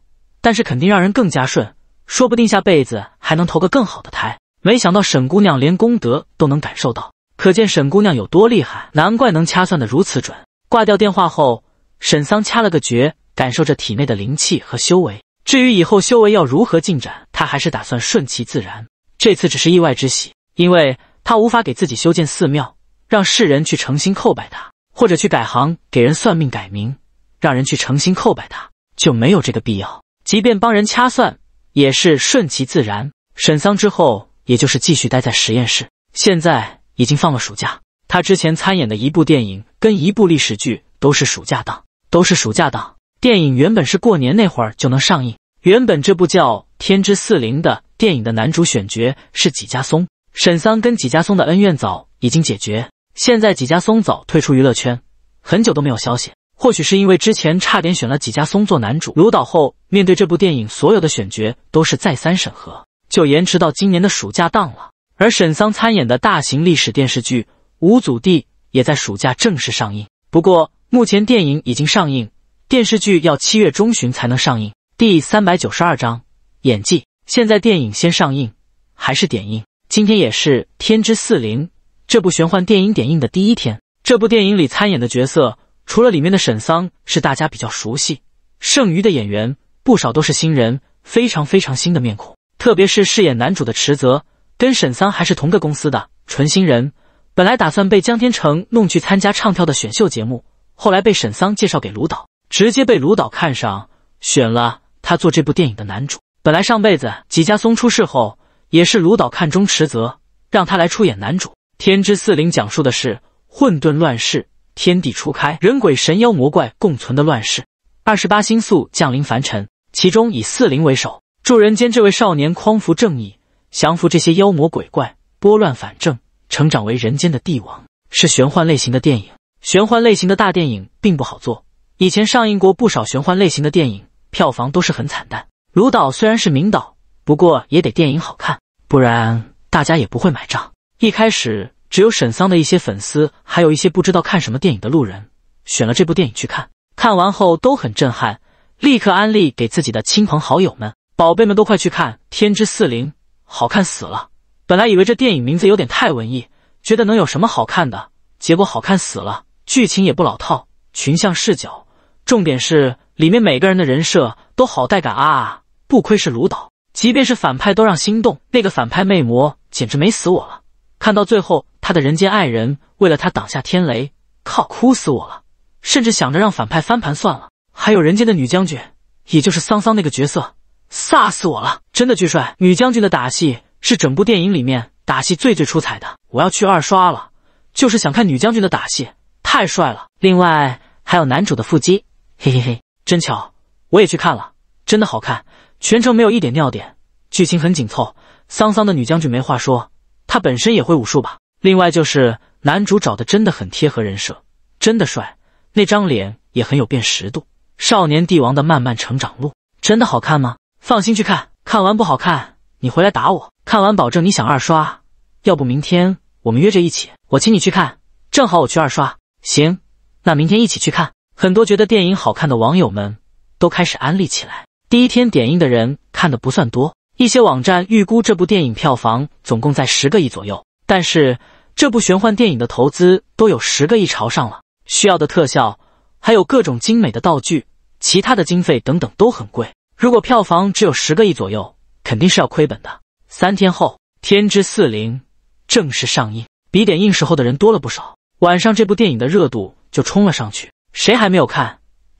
但是肯定让人更加顺，说不定下辈子还能投个更好的胎。没想到沈姑娘连功德都能感受到，可见沈姑娘有多厉害，难怪能掐算的如此准。挂掉电话后，沈桑掐了个诀，感受着体内的灵气和修为。至于以后修为要如何进展，他还是打算顺其自然。这次只是意外之喜，因为他无法给自己修建寺庙，让世人去诚心叩拜他，或者去改行给人算命改名，让人去诚心叩拜他，就没有这个必要。即便帮人掐算，也是顺其自然。沈桑之后，也就是继续待在实验室。现在已经放了暑假，他之前参演的一部电影跟一部历史剧都是暑假档，都是暑假档。电影原本是过年那会儿就能上映。原本这部叫《天之四灵》的电影的男主选角是纪家松，沈桑跟纪家松的恩怨早已经解决，现在纪家松早退出娱乐圈，很久都没有消息。或许是因为之前差点选了几家松做男主，卢导后面对这部电影所有的选角都是再三审核，就延迟到今年的暑假档了。而沈桑参演的大型历史电视剧《五祖地》也在暑假正式上映。不过目前电影已经上映，电视剧要七月中旬才能上映。第三百九十二章演技，现在电影先上映还是点映？今天也是《天之四灵》这部玄幻电影点映的第一天。这部电影里参演的角色。除了里面的沈桑是大家比较熟悉，剩余的演员不少都是新人，非常非常新的面孔。特别是饰演男主的池泽，跟沈桑还是同个公司的纯新人。本来打算被江天成弄去参加唱跳的选秀节目，后来被沈桑介绍给卢导，直接被卢导看上，选了他做这部电影的男主。本来上辈子吉家松出事后，也是卢导看中池泽，让他来出演男主。《天之四灵》讲述的是混沌乱世。天地初开，人鬼神妖魔怪共存的乱世，二十八星宿降临凡尘，其中以四灵为首，助人间这位少年匡扶正义，降服这些妖魔鬼怪，拨乱反正，成长为人间的帝王。是玄幻类型的电影，玄幻类型的大电影并不好做，以前上映过不少玄幻类型的电影，票房都是很惨淡。卢导虽然是名导，不过也得电影好看，不然大家也不会买账。一开始。只有沈桑的一些粉丝，还有一些不知道看什么电影的路人，选了这部电影去看。看完后都很震撼，立刻安利给自己的亲朋好友们。宝贝们都快去看《天之四灵》，好看死了！本来以为这电影名字有点太文艺，觉得能有什么好看的，结果好看死了。剧情也不老套，群像视角，重点是里面每个人的人设都好带感，啊！不亏是卢导，即便是反派都让心动。那个反派魅魔简直美死我了，看到最后。他的人间爱人为了他挡下天雷，靠，哭死我了！甚至想着让反派翻盘算了。还有人间的女将军，也就是桑桑那个角色，飒死我了！真的巨帅！女将军的打戏是整部电影里面打戏最最出彩的，我要去二刷了，就是想看女将军的打戏，太帅了！另外还有男主的腹肌，嘿嘿嘿，真巧，我也去看了，真的好看，全程没有一点尿点，剧情很紧凑。桑桑的女将军没话说，她本身也会武术吧？另外就是男主找的真的很贴合人设，真的帅，那张脸也很有辨识度。少年帝王的漫漫成长路真的好看吗？放心去看，看完不好看你回来打我。看完保证你想二刷，要不明天我们约着一起，我请你去看，正好我去二刷。行，那明天一起去看。很多觉得电影好看的网友们都开始安利起来。第一天点映的人看的不算多，一些网站预估这部电影票房总共在十个亿左右。但是这部玄幻电影的投资都有十个亿朝上了，需要的特效，还有各种精美的道具，其他的经费等等都很贵。如果票房只有十个亿左右，肯定是要亏本的。三天后，《天之四灵》正式上映，比点映时候的人多了不少。晚上这部电影的热度就冲了上去。谁还没有看《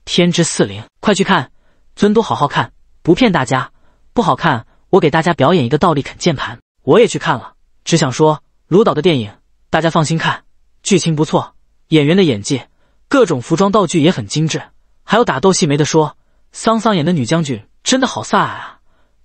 天之四灵》？快去看！尊都好好看，不骗大家。不好看，我给大家表演一个倒立啃键盘。我也去看了，只想说。卢导的电影，大家放心看，剧情不错，演员的演技，各种服装道具也很精致，还有打斗戏没得说，桑桑演的女将军真的好飒啊，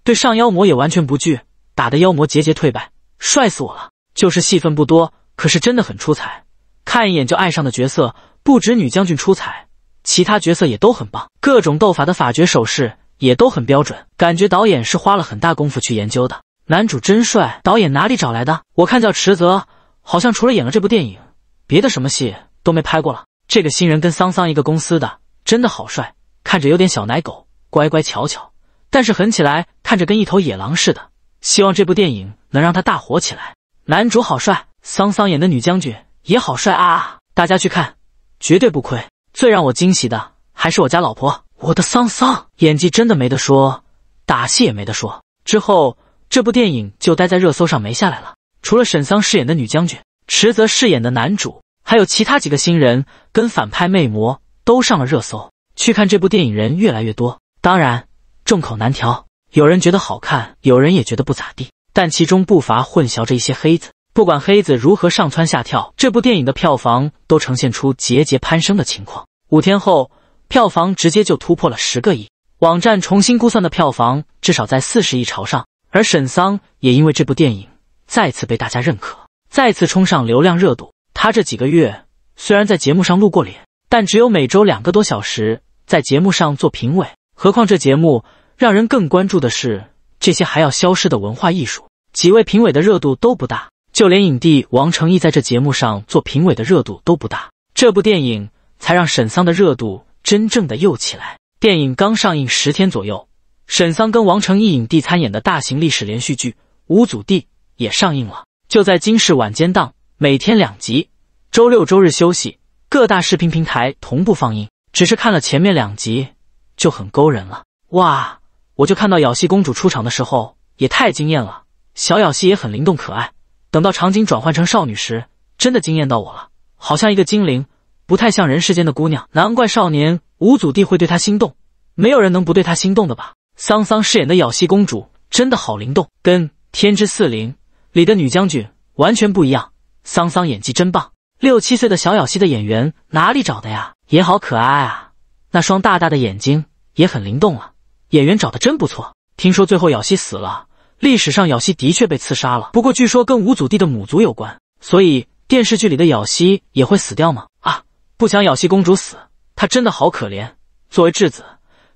对上妖魔也完全不惧，打的妖魔节节退败，帅死我了！就是戏份不多，可是真的很出彩，看一眼就爱上的角色，不止女将军出彩，其他角色也都很棒，各种斗法的法诀手势也都很标准，感觉导演是花了很大功夫去研究的。男主真帅，导演哪里找来的？我看叫池泽，好像除了演了这部电影，别的什么戏都没拍过了。这个新人跟桑桑一个公司的，真的好帅，看着有点小奶狗，乖乖巧巧，但是狠起来看着跟一头野狼似的。希望这部电影能让他大火起来。男主好帅，桑桑演的女将军也好帅啊！大家去看，绝对不亏。最让我惊喜的还是我家老婆，我的桑桑，演技真的没得说，打戏也没得说。之后。这部电影就待在热搜上没下来了。除了沈桑饰演的女将军，池泽饰演的男主，还有其他几个新人跟反派魅魔都上了热搜。去看这部电影人越来越多，当然众口难调，有人觉得好看，有人也觉得不咋地。但其中不乏混淆着一些黑子。不管黑子如何上蹿下跳，这部电影的票房都呈现出节节攀升的情况。五天后，票房直接就突破了十个亿，网站重新估算的票房至少在四十亿朝上。而沈桑也因为这部电影再次被大家认可，再次冲上流量热度。他这几个月虽然在节目上露过脸，但只有每周两个多小时在节目上做评委。何况这节目让人更关注的是这些还要消失的文化艺术。几位评委的热度都不大，就连影帝王成毅在这节目上做评委的热度都不大。这部电影才让沈桑的热度真正的又起来。电影刚上映十天左右。沈桑跟王成一影帝参演的大型历史连续剧《五祖地》也上映了，就在今世晚间档，每天两集，周六周日休息，各大视频平台同步放映。只是看了前面两集就很勾人了，哇！我就看到咬戏公主出场的时候也太惊艳了，小咬戏也很灵动可爱。等到场景转换成少女时，真的惊艳到我了，好像一个精灵，不太像人世间的姑娘。难怪少年五祖帝会对她心动，没有人能不对她心动的吧？桑桑饰演的咬西公主真的好灵动，跟《天之四灵》里的女将军完全不一样。桑桑演技真棒，六七岁的小咬西的演员哪里找的呀？也好可爱啊，那双大大的眼睛也很灵动了。演员找的真不错。听说最后咬西死了，历史上咬西的确被刺杀了，不过据说跟五祖帝的母族有关，所以电视剧里的咬西也会死掉吗？啊，不想咬西公主死，她真的好可怜。作为质子。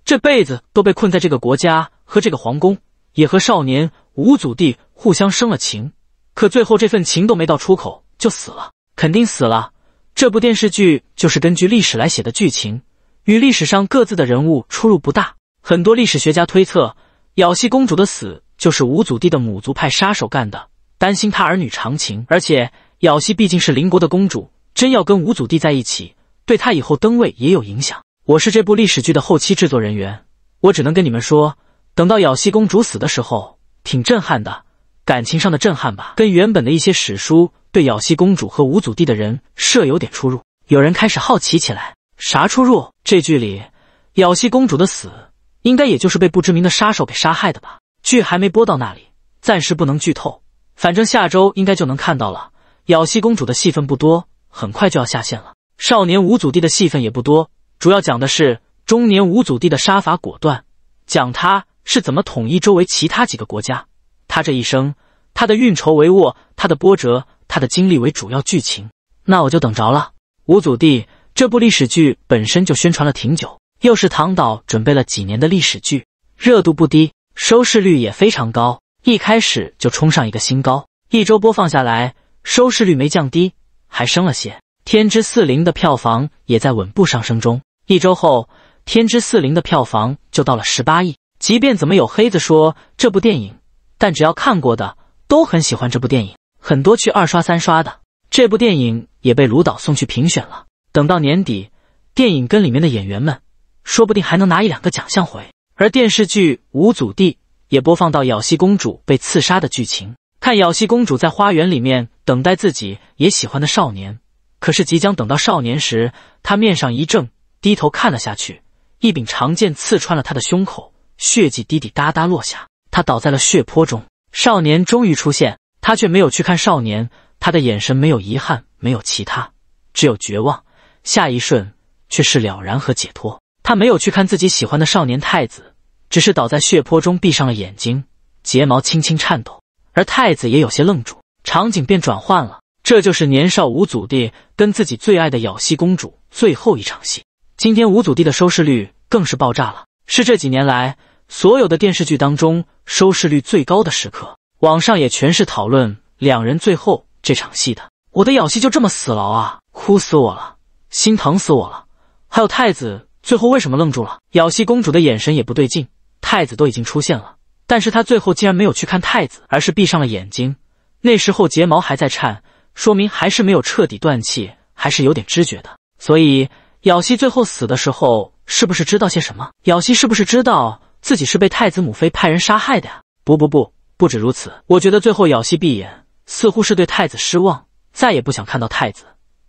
这辈子都被困在这个国家和这个皇宫，也和少年五祖帝互相生了情，可最后这份情都没到出口就死了，肯定死了。这部电视剧就是根据历史来写的剧情，与历史上各自的人物出入不大。很多历史学家推测，咬西公主的死就是五祖帝的母族派杀手干的，担心他儿女长情，而且咬西毕竟是邻国的公主，真要跟五祖帝在一起，对他以后登位也有影响。我是这部历史剧的后期制作人员，我只能跟你们说，等到咬戏公主死的时候，挺震撼的，感情上的震撼吧。跟原本的一些史书对咬戏公主和五祖帝的人设有点出入，有人开始好奇起来，啥出入？这剧里咬戏公主的死，应该也就是被不知名的杀手给杀害的吧？剧还没播到那里，暂时不能剧透，反正下周应该就能看到了。咬戏公主的戏份不多，很快就要下线了。少年五祖帝的戏份也不多。主要讲的是中年五祖帝的杀伐果断，讲他是怎么统一周围其他几个国家，他这一生、他的运筹帷幄、他的波折、他的经历为主要剧情。那我就等着了。五祖帝这部历史剧本身就宣传了挺久，又是唐导准备了几年的历史剧，热度不低，收视率也非常高，一开始就冲上一个新高。一周播放下来，收视率没降低，还升了些。《天之四灵》的票房也在稳步上升中。一周后，《天之四灵》的票房就到了十八亿。即便怎么有黑子说这部电影，但只要看过的都很喜欢这部电影，很多去二刷、三刷的。这部电影也被卢导送去评选了。等到年底，电影跟里面的演员们，说不定还能拿一两个奖项回。而电视剧《无祖地》也播放到咬戏公主被刺杀的剧情，看咬戏公主在花园里面等待自己也喜欢的少年，可是即将等到少年时，她面上一怔。低头看了下去，一柄长剑刺穿了他的胸口，血迹滴滴答答落下，他倒在了血泊中。少年终于出现，他却没有去看少年，他的眼神没有遗憾，没有其他，只有绝望。下一瞬却是了然和解脱。他没有去看自己喜欢的少年太子，只是倒在血泊中，闭上了眼睛，睫毛轻轻颤抖。而太子也有些愣住，场景便转换了。这就是年少无祖地跟自己最爱的咬西公主最后一场戏。今天五祖地的收视率更是爆炸了，是这几年来所有的电视剧当中收视率最高的时刻。网上也全是讨论两人最后这场戏的。我的咬戏就这么死了啊！哭死我了，心疼死我了。还有太子最后为什么愣住了？咬戏公主的眼神也不对劲，太子都已经出现了，但是他最后竟然没有去看太子，而是闭上了眼睛。那时候睫毛还在颤，说明还是没有彻底断气，还是有点知觉的。所以。咬西最后死的时候，是不是知道些什么？咬西是不是知道自己是被太子母妃派人杀害的呀？不不不，不止如此。我觉得最后咬西闭眼，似乎是对太子失望，再也不想看到太子。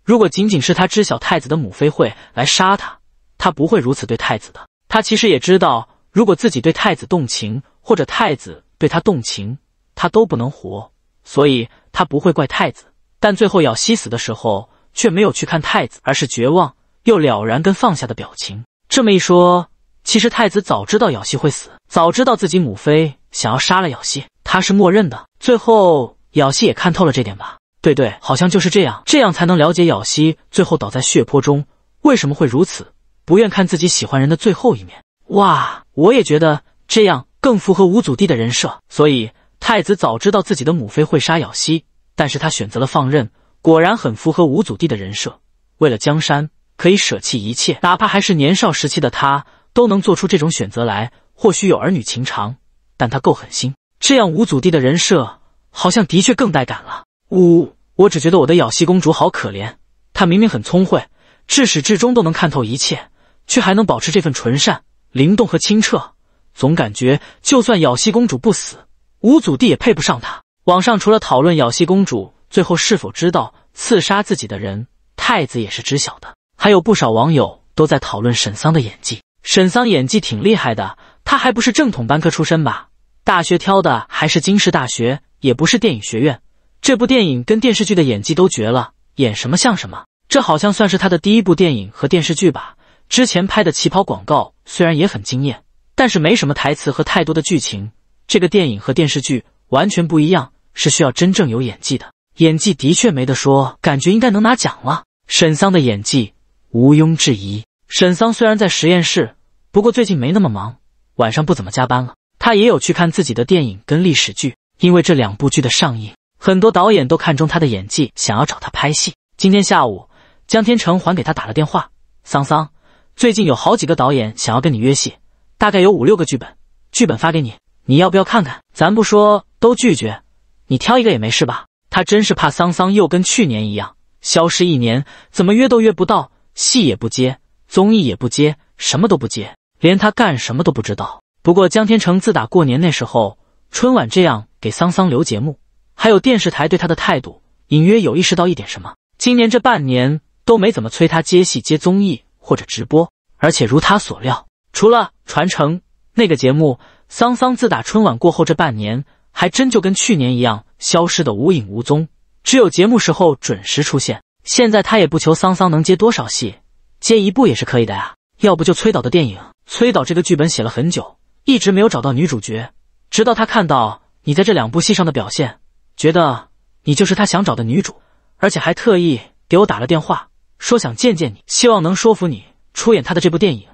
如果仅仅是他知晓太子的母妃会来杀他，他不会如此对太子的。他其实也知道，如果自己对太子动情，或者太子对他动情，他都不能活。所以他不会怪太子。但最后咬西死的时候，却没有去看太子，而是绝望。又了然跟放下的表情，这么一说，其实太子早知道咬西会死，早知道自己母妃想要杀了咬西，他是默认的。最后咬西也看透了这点吧？对对，好像就是这样，这样才能了解咬西最后倒在血泊中为什么会如此，不愿看自己喜欢人的最后一面。哇，我也觉得这样更符合五祖帝的人设。所以太子早知道自己的母妃会杀咬西，但是他选择了放任，果然很符合五祖帝的人设，为了江山。可以舍弃一切，哪怕还是年少时期的他，都能做出这种选择来。或许有儿女情长，但他够狠心。这样无祖帝的人设，好像的确更带感了。呜，我只觉得我的咬戏公主好可怜，她明明很聪慧，至始至终都能看透一切，却还能保持这份纯善、灵动和清澈。总感觉就算咬戏公主不死，无祖帝也配不上她。网上除了讨论咬戏公主最后是否知道刺杀自己的人，太子也是知晓的。还有不少网友都在讨论沈桑的演技。沈桑演技挺厉害的，他还不是正统班科出身吧？大学挑的还是京师大学，也不是电影学院。这部电影跟电视剧的演技都绝了，演什么像什么。这好像算是他的第一部电影和电视剧吧。之前拍的旗袍广告虽然也很惊艳，但是没什么台词和太多的剧情。这个电影和电视剧完全不一样，是需要真正有演技的。演技的确没得说，感觉应该能拿奖了。沈桑的演技。毋庸置疑，沈桑虽然在实验室，不过最近没那么忙，晚上不怎么加班了。他也有去看自己的电影跟历史剧，因为这两部剧的上映，很多导演都看中他的演技，想要找他拍戏。今天下午，江天成还给他打了电话。桑桑，最近有好几个导演想要跟你约戏，大概有五六个剧本，剧本发给你，你要不要看看？咱不说都拒绝，你挑一个也没事吧？他真是怕桑桑又跟去年一样，消失一年，怎么约都约不到。戏也不接，综艺也不接，什么都不接，连他干什么都不知道。不过江天成自打过年那时候，春晚这样给桑桑留节目，还有电视台对他的态度，隐约有意识到一点什么。今年这半年都没怎么催他接戏、接综艺或者直播，而且如他所料，除了传承那个节目，桑桑自打春晚过后这半年，还真就跟去年一样，消失的无影无踪，只有节目时候准时出现。现在他也不求桑桑能接多少戏，接一部也是可以的呀。要不就崔导的电影，崔导这个剧本写了很久，一直没有找到女主角，直到他看到你在这两部戏上的表现，觉得你就是他想找的女主，而且还特意给我打了电话，说想见见你，希望能说服你出演他的这部电影。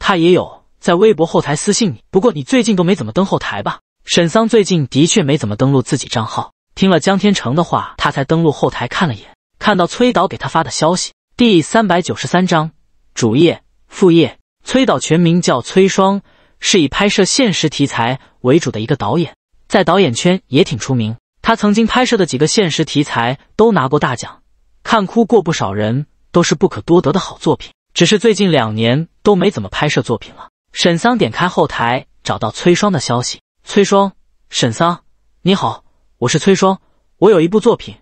他也有在微博后台私信你，不过你最近都没怎么登后台吧？沈桑最近的确没怎么登录自己账号，听了江天成的话，他才登录后台看了眼。看到崔导给他发的消息，第三百九十三章，主业副业。崔导全名叫崔双，是以拍摄现实题材为主的一个导演，在导演圈也挺出名。他曾经拍摄的几个现实题材都拿过大奖，看哭过不少人，都是不可多得的好作品。只是最近两年都没怎么拍摄作品了。沈桑点开后台，找到崔双的消息。崔双，沈桑，你好，我是崔双，我有一部作品。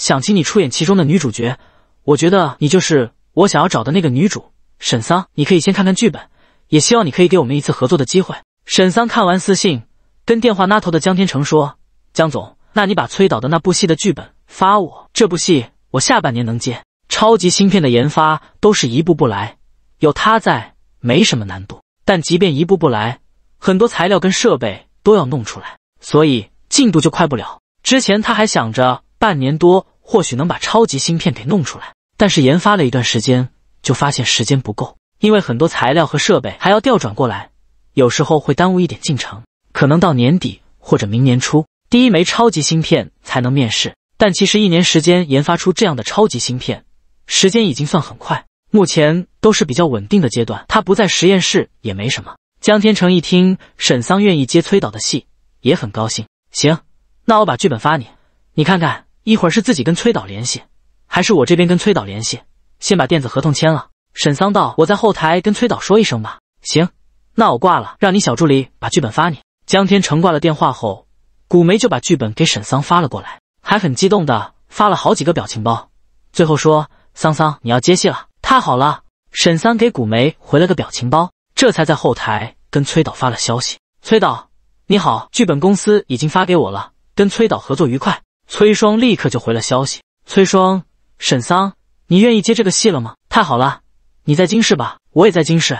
想请你出演其中的女主角，我觉得你就是我想要找的那个女主沈桑。你可以先看看剧本，也希望你可以给我们一次合作的机会。沈桑看完私信，跟电话那头的江天成说：“江总，那你把崔导的那部戏的剧本发我。这部戏我下半年能接。超级芯片的研发都是一步步来，有他在，没什么难度。但即便一步步来，很多材料跟设备都要弄出来，所以进度就快不了。之前他还想着。”半年多或许能把超级芯片给弄出来，但是研发了一段时间就发现时间不够，因为很多材料和设备还要调转过来，有时候会耽误一点进程，可能到年底或者明年初第一枚超级芯片才能面世。但其实一年时间研发出这样的超级芯片，时间已经算很快。目前都是比较稳定的阶段，他不在实验室也没什么。江天成一听沈桑愿意接崔导的戏，也很高兴。行，那我把剧本发你，你看看。一会儿是自己跟崔导联系，还是我这边跟崔导联系？先把电子合同签了。沈桑道：“我在后台跟崔导说一声吧。”行，那我挂了，让你小助理把剧本发你。江天成挂了电话后，古梅就把剧本给沈桑发了过来，还很激动的发了好几个表情包，最后说：“桑桑，你要接戏了，太好了。”沈桑给古梅回了个表情包，这才在后台跟崔导发了消息：“崔导，你好，剧本公司已经发给我了，跟崔导合作愉快。”崔霜立刻就回了消息：“崔霜，沈桑，你愿意接这个戏了吗？太好了，你在京市吧？我也在京市，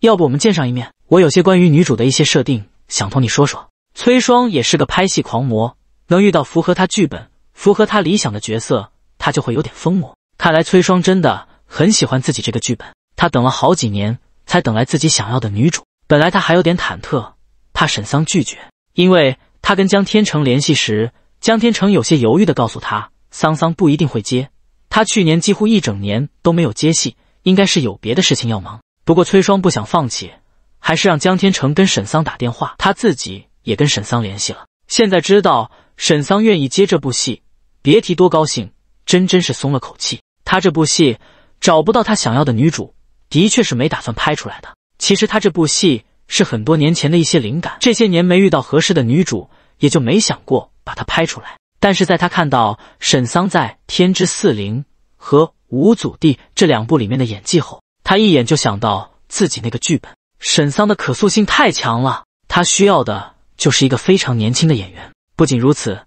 要不我们见上一面？我有些关于女主的一些设定，想同你说说。”崔霜也是个拍戏狂魔，能遇到符合他剧本、符合他理想的角色，他就会有点疯魔。看来崔霜真的很喜欢自己这个剧本，他等了好几年才等来自己想要的女主。本来他还有点忐忑，怕沈桑拒绝，因为他跟江天成联系时。江天成有些犹豫地告诉他：“桑桑不一定会接，他去年几乎一整年都没有接戏，应该是有别的事情要忙。不过崔双不想放弃，还是让江天成跟沈桑打电话，他自己也跟沈桑联系了。现在知道沈桑愿意接这部戏，别提多高兴，真真是松了口气。他这部戏找不到他想要的女主，的确是没打算拍出来的。其实他这部戏是很多年前的一些灵感，这些年没遇到合适的女主，也就没想过。”把他拍出来，但是在他看到沈桑在《天之四灵》和《五祖帝》这两部里面的演技后，他一眼就想到自己那个剧本。沈桑的可塑性太强了，他需要的就是一个非常年轻的演员。不仅如此，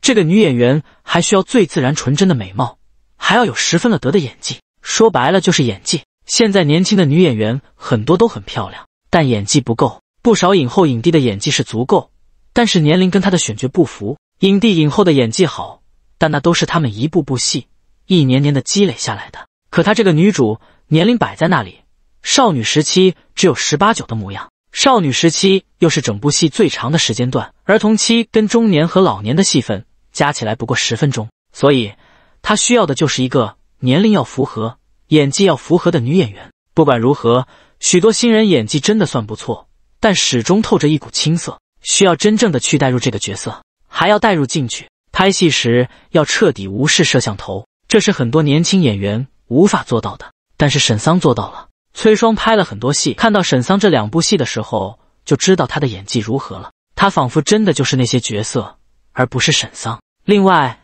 这个女演员还需要最自然纯真的美貌，还要有十分了得的演技。说白了就是演技。现在年轻的女演员很多都很漂亮，但演技不够。不少影后影帝的演技是足够。但是年龄跟他的选角不符，影帝影后的演技好，但那都是他们一步步戏、一年年的积累下来的。可她这个女主年龄摆在那里，少女时期只有十八九的模样，少女时期又是整部戏最长的时间段，儿童期跟中年和老年的戏份加起来不过十分钟，所以他需要的就是一个年龄要符合、演技要符合的女演员。不管如何，许多新人演技真的算不错，但始终透着一股青涩。需要真正的去带入这个角色，还要带入进去。拍戏时要彻底无视摄像头，这是很多年轻演员无法做到的。但是沈桑做到了。崔霜拍了很多戏，看到沈桑这两部戏的时候，就知道他的演技如何了。他仿佛真的就是那些角色，而不是沈桑。另外，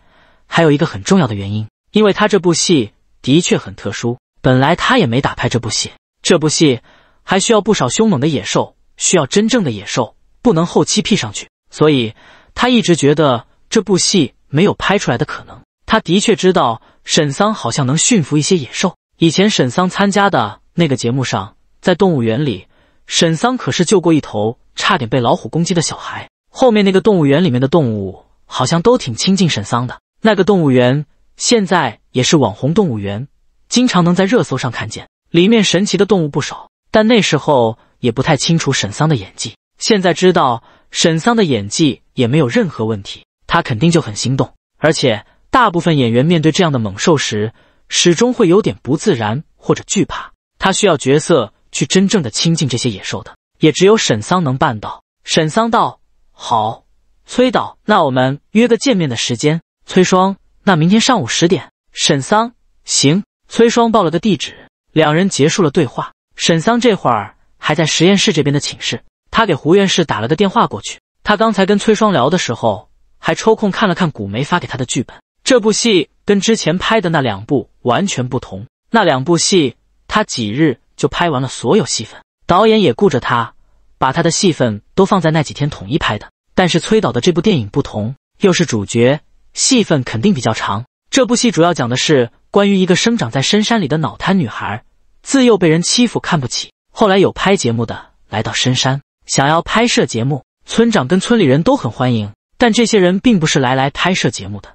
还有一个很重要的原因，因为他这部戏的确很特殊。本来他也没打拍这部戏，这部戏还需要不少凶猛的野兽，需要真正的野兽。不能后期 P 上去，所以他一直觉得这部戏没有拍出来的可能。他的确知道沈桑好像能驯服一些野兽。以前沈桑参加的那个节目上，在动物园里，沈桑可是救过一头差点被老虎攻击的小孩。后面那个动物园里面的动物好像都挺亲近沈桑的。那个动物园现在也是网红动物园，经常能在热搜上看见。里面神奇的动物不少，但那时候也不太清楚沈桑的演技。现在知道沈桑的演技也没有任何问题，他肯定就很心动。而且大部分演员面对这样的猛兽时，始终会有点不自然或者惧怕。他需要角色去真正的亲近这些野兽的，也只有沈桑能办到。沈桑道：“好，崔导，那我们约个见面的时间。”崔双：“那明天上午十点。”沈桑：“行。”崔双报了个地址，两人结束了对话。沈桑这会儿还在实验室这边的寝室。他给胡院士打了个电话过去。他刚才跟崔双聊的时候，还抽空看了看古梅发给他的剧本。这部戏跟之前拍的那两部完全不同。那两部戏他几日就拍完了所有戏份，导演也顾着他，把他的戏份都放在那几天统一拍的。但是崔导的这部电影不同，又是主角，戏份肯定比较长。这部戏主要讲的是关于一个生长在深山里的脑瘫女孩，自幼被人欺负看不起，后来有拍节目的来到深山。想要拍摄节目，村长跟村里人都很欢迎。但这些人并不是来来拍摄节目的，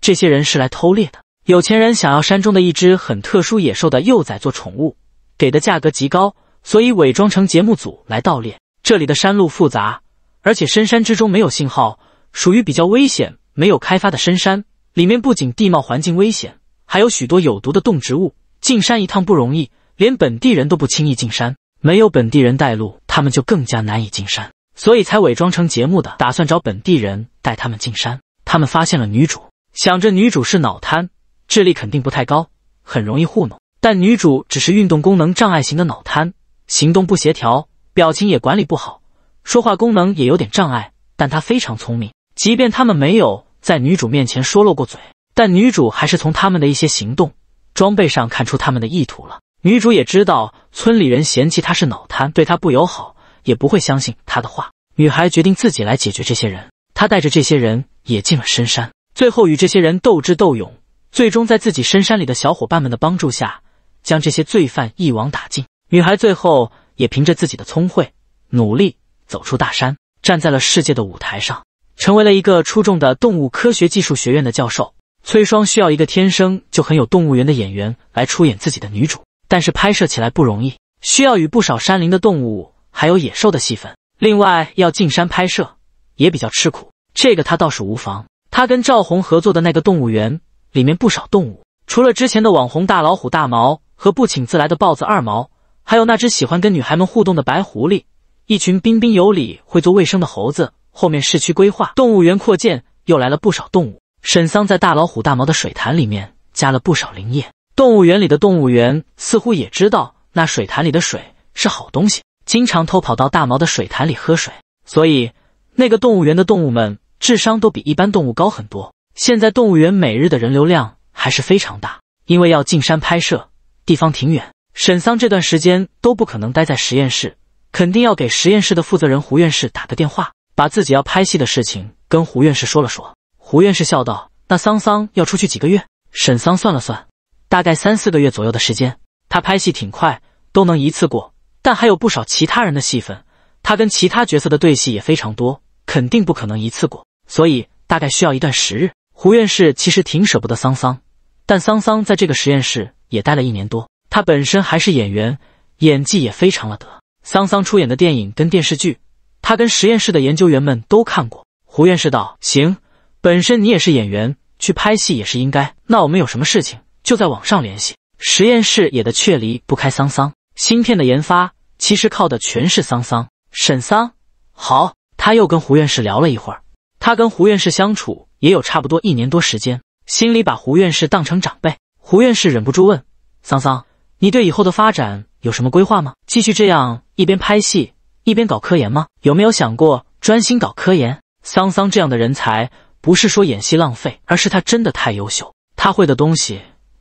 这些人是来偷猎的。有钱人想要山中的一只很特殊野兽的幼崽做宠物，给的价格极高，所以伪装成节目组来盗猎。这里的山路复杂，而且深山之中没有信号，属于比较危险、没有开发的深山。里面不仅地貌环境危险，还有许多有毒的动植物。进山一趟不容易，连本地人都不轻易进山。没有本地人带路，他们就更加难以进山，所以才伪装成节目的，打算找本地人带他们进山。他们发现了女主，想着女主是脑瘫，智力肯定不太高，很容易糊弄。但女主只是运动功能障碍型的脑瘫，行动不协调，表情也管理不好，说话功能也有点障碍。但她非常聪明，即便他们没有在女主面前说漏过嘴，但女主还是从他们的一些行动、装备上看出他们的意图了。女主也知道村里人嫌弃她是脑瘫，对她不友好，也不会相信她的话。女孩决定自己来解决这些人。她带着这些人也进了深山，最后与这些人斗智斗勇，最终在自己深山里的小伙伴们的帮助下，将这些罪犯一网打尽。女孩最后也凭着自己的聪慧，努力走出大山，站在了世界的舞台上，成为了一个出众的动物科学技术学院的教授。崔霜需要一个天生就很有动物园的演员来出演自己的女主。但是拍摄起来不容易，需要与不少山林的动物还有野兽的戏份。另外，要进山拍摄也比较吃苦。这个他倒是无妨。他跟赵红合作的那个动物园里面不少动物，除了之前的网红大老虎大毛和不请自来的豹子二毛，还有那只喜欢跟女孩们互动的白狐狸，一群彬彬有礼会做卫生的猴子。后面市区规划动物园扩建，又来了不少动物。沈桑在大老虎大毛的水潭里面加了不少灵液。动物园里的动物园似乎也知道那水潭里的水是好东西，经常偷跑到大毛的水潭里喝水。所以那个动物园的动物们智商都比一般动物高很多。现在动物园每日的人流量还是非常大，因为要进山拍摄，地方挺远。沈桑这段时间都不可能待在实验室，肯定要给实验室的负责人胡院士打个电话，把自己要拍戏的事情跟胡院士说了说。胡院士笑道：“那桑桑要出去几个月？”沈桑算了算。大概三四个月左右的时间，他拍戏挺快，都能一次过。但还有不少其他人的戏份，他跟其他角色的对戏也非常多，肯定不可能一次过，所以大概需要一段时日。胡院士其实挺舍不得桑桑，但桑桑在这个实验室也待了一年多，他本身还是演员，演技也非常了得。桑桑出演的电影跟电视剧，他跟实验室的研究员们都看过。胡院士道：“行，本身你也是演员，去拍戏也是应该。那我们有什么事情？”就在网上联系实验室也的确离不开桑桑，芯片的研发其实靠的全是桑桑。沈桑，好，他又跟胡院士聊了一会儿。他跟胡院士相处也有差不多一年多时间，心里把胡院士当成长辈。胡院士忍不住问桑桑：“你对以后的发展有什么规划吗？继续这样一边拍戏一边搞科研吗？有没有想过专心搞科研？”桑桑这样的人才不是说演戏浪费，而是他真的太优秀，他会的东西。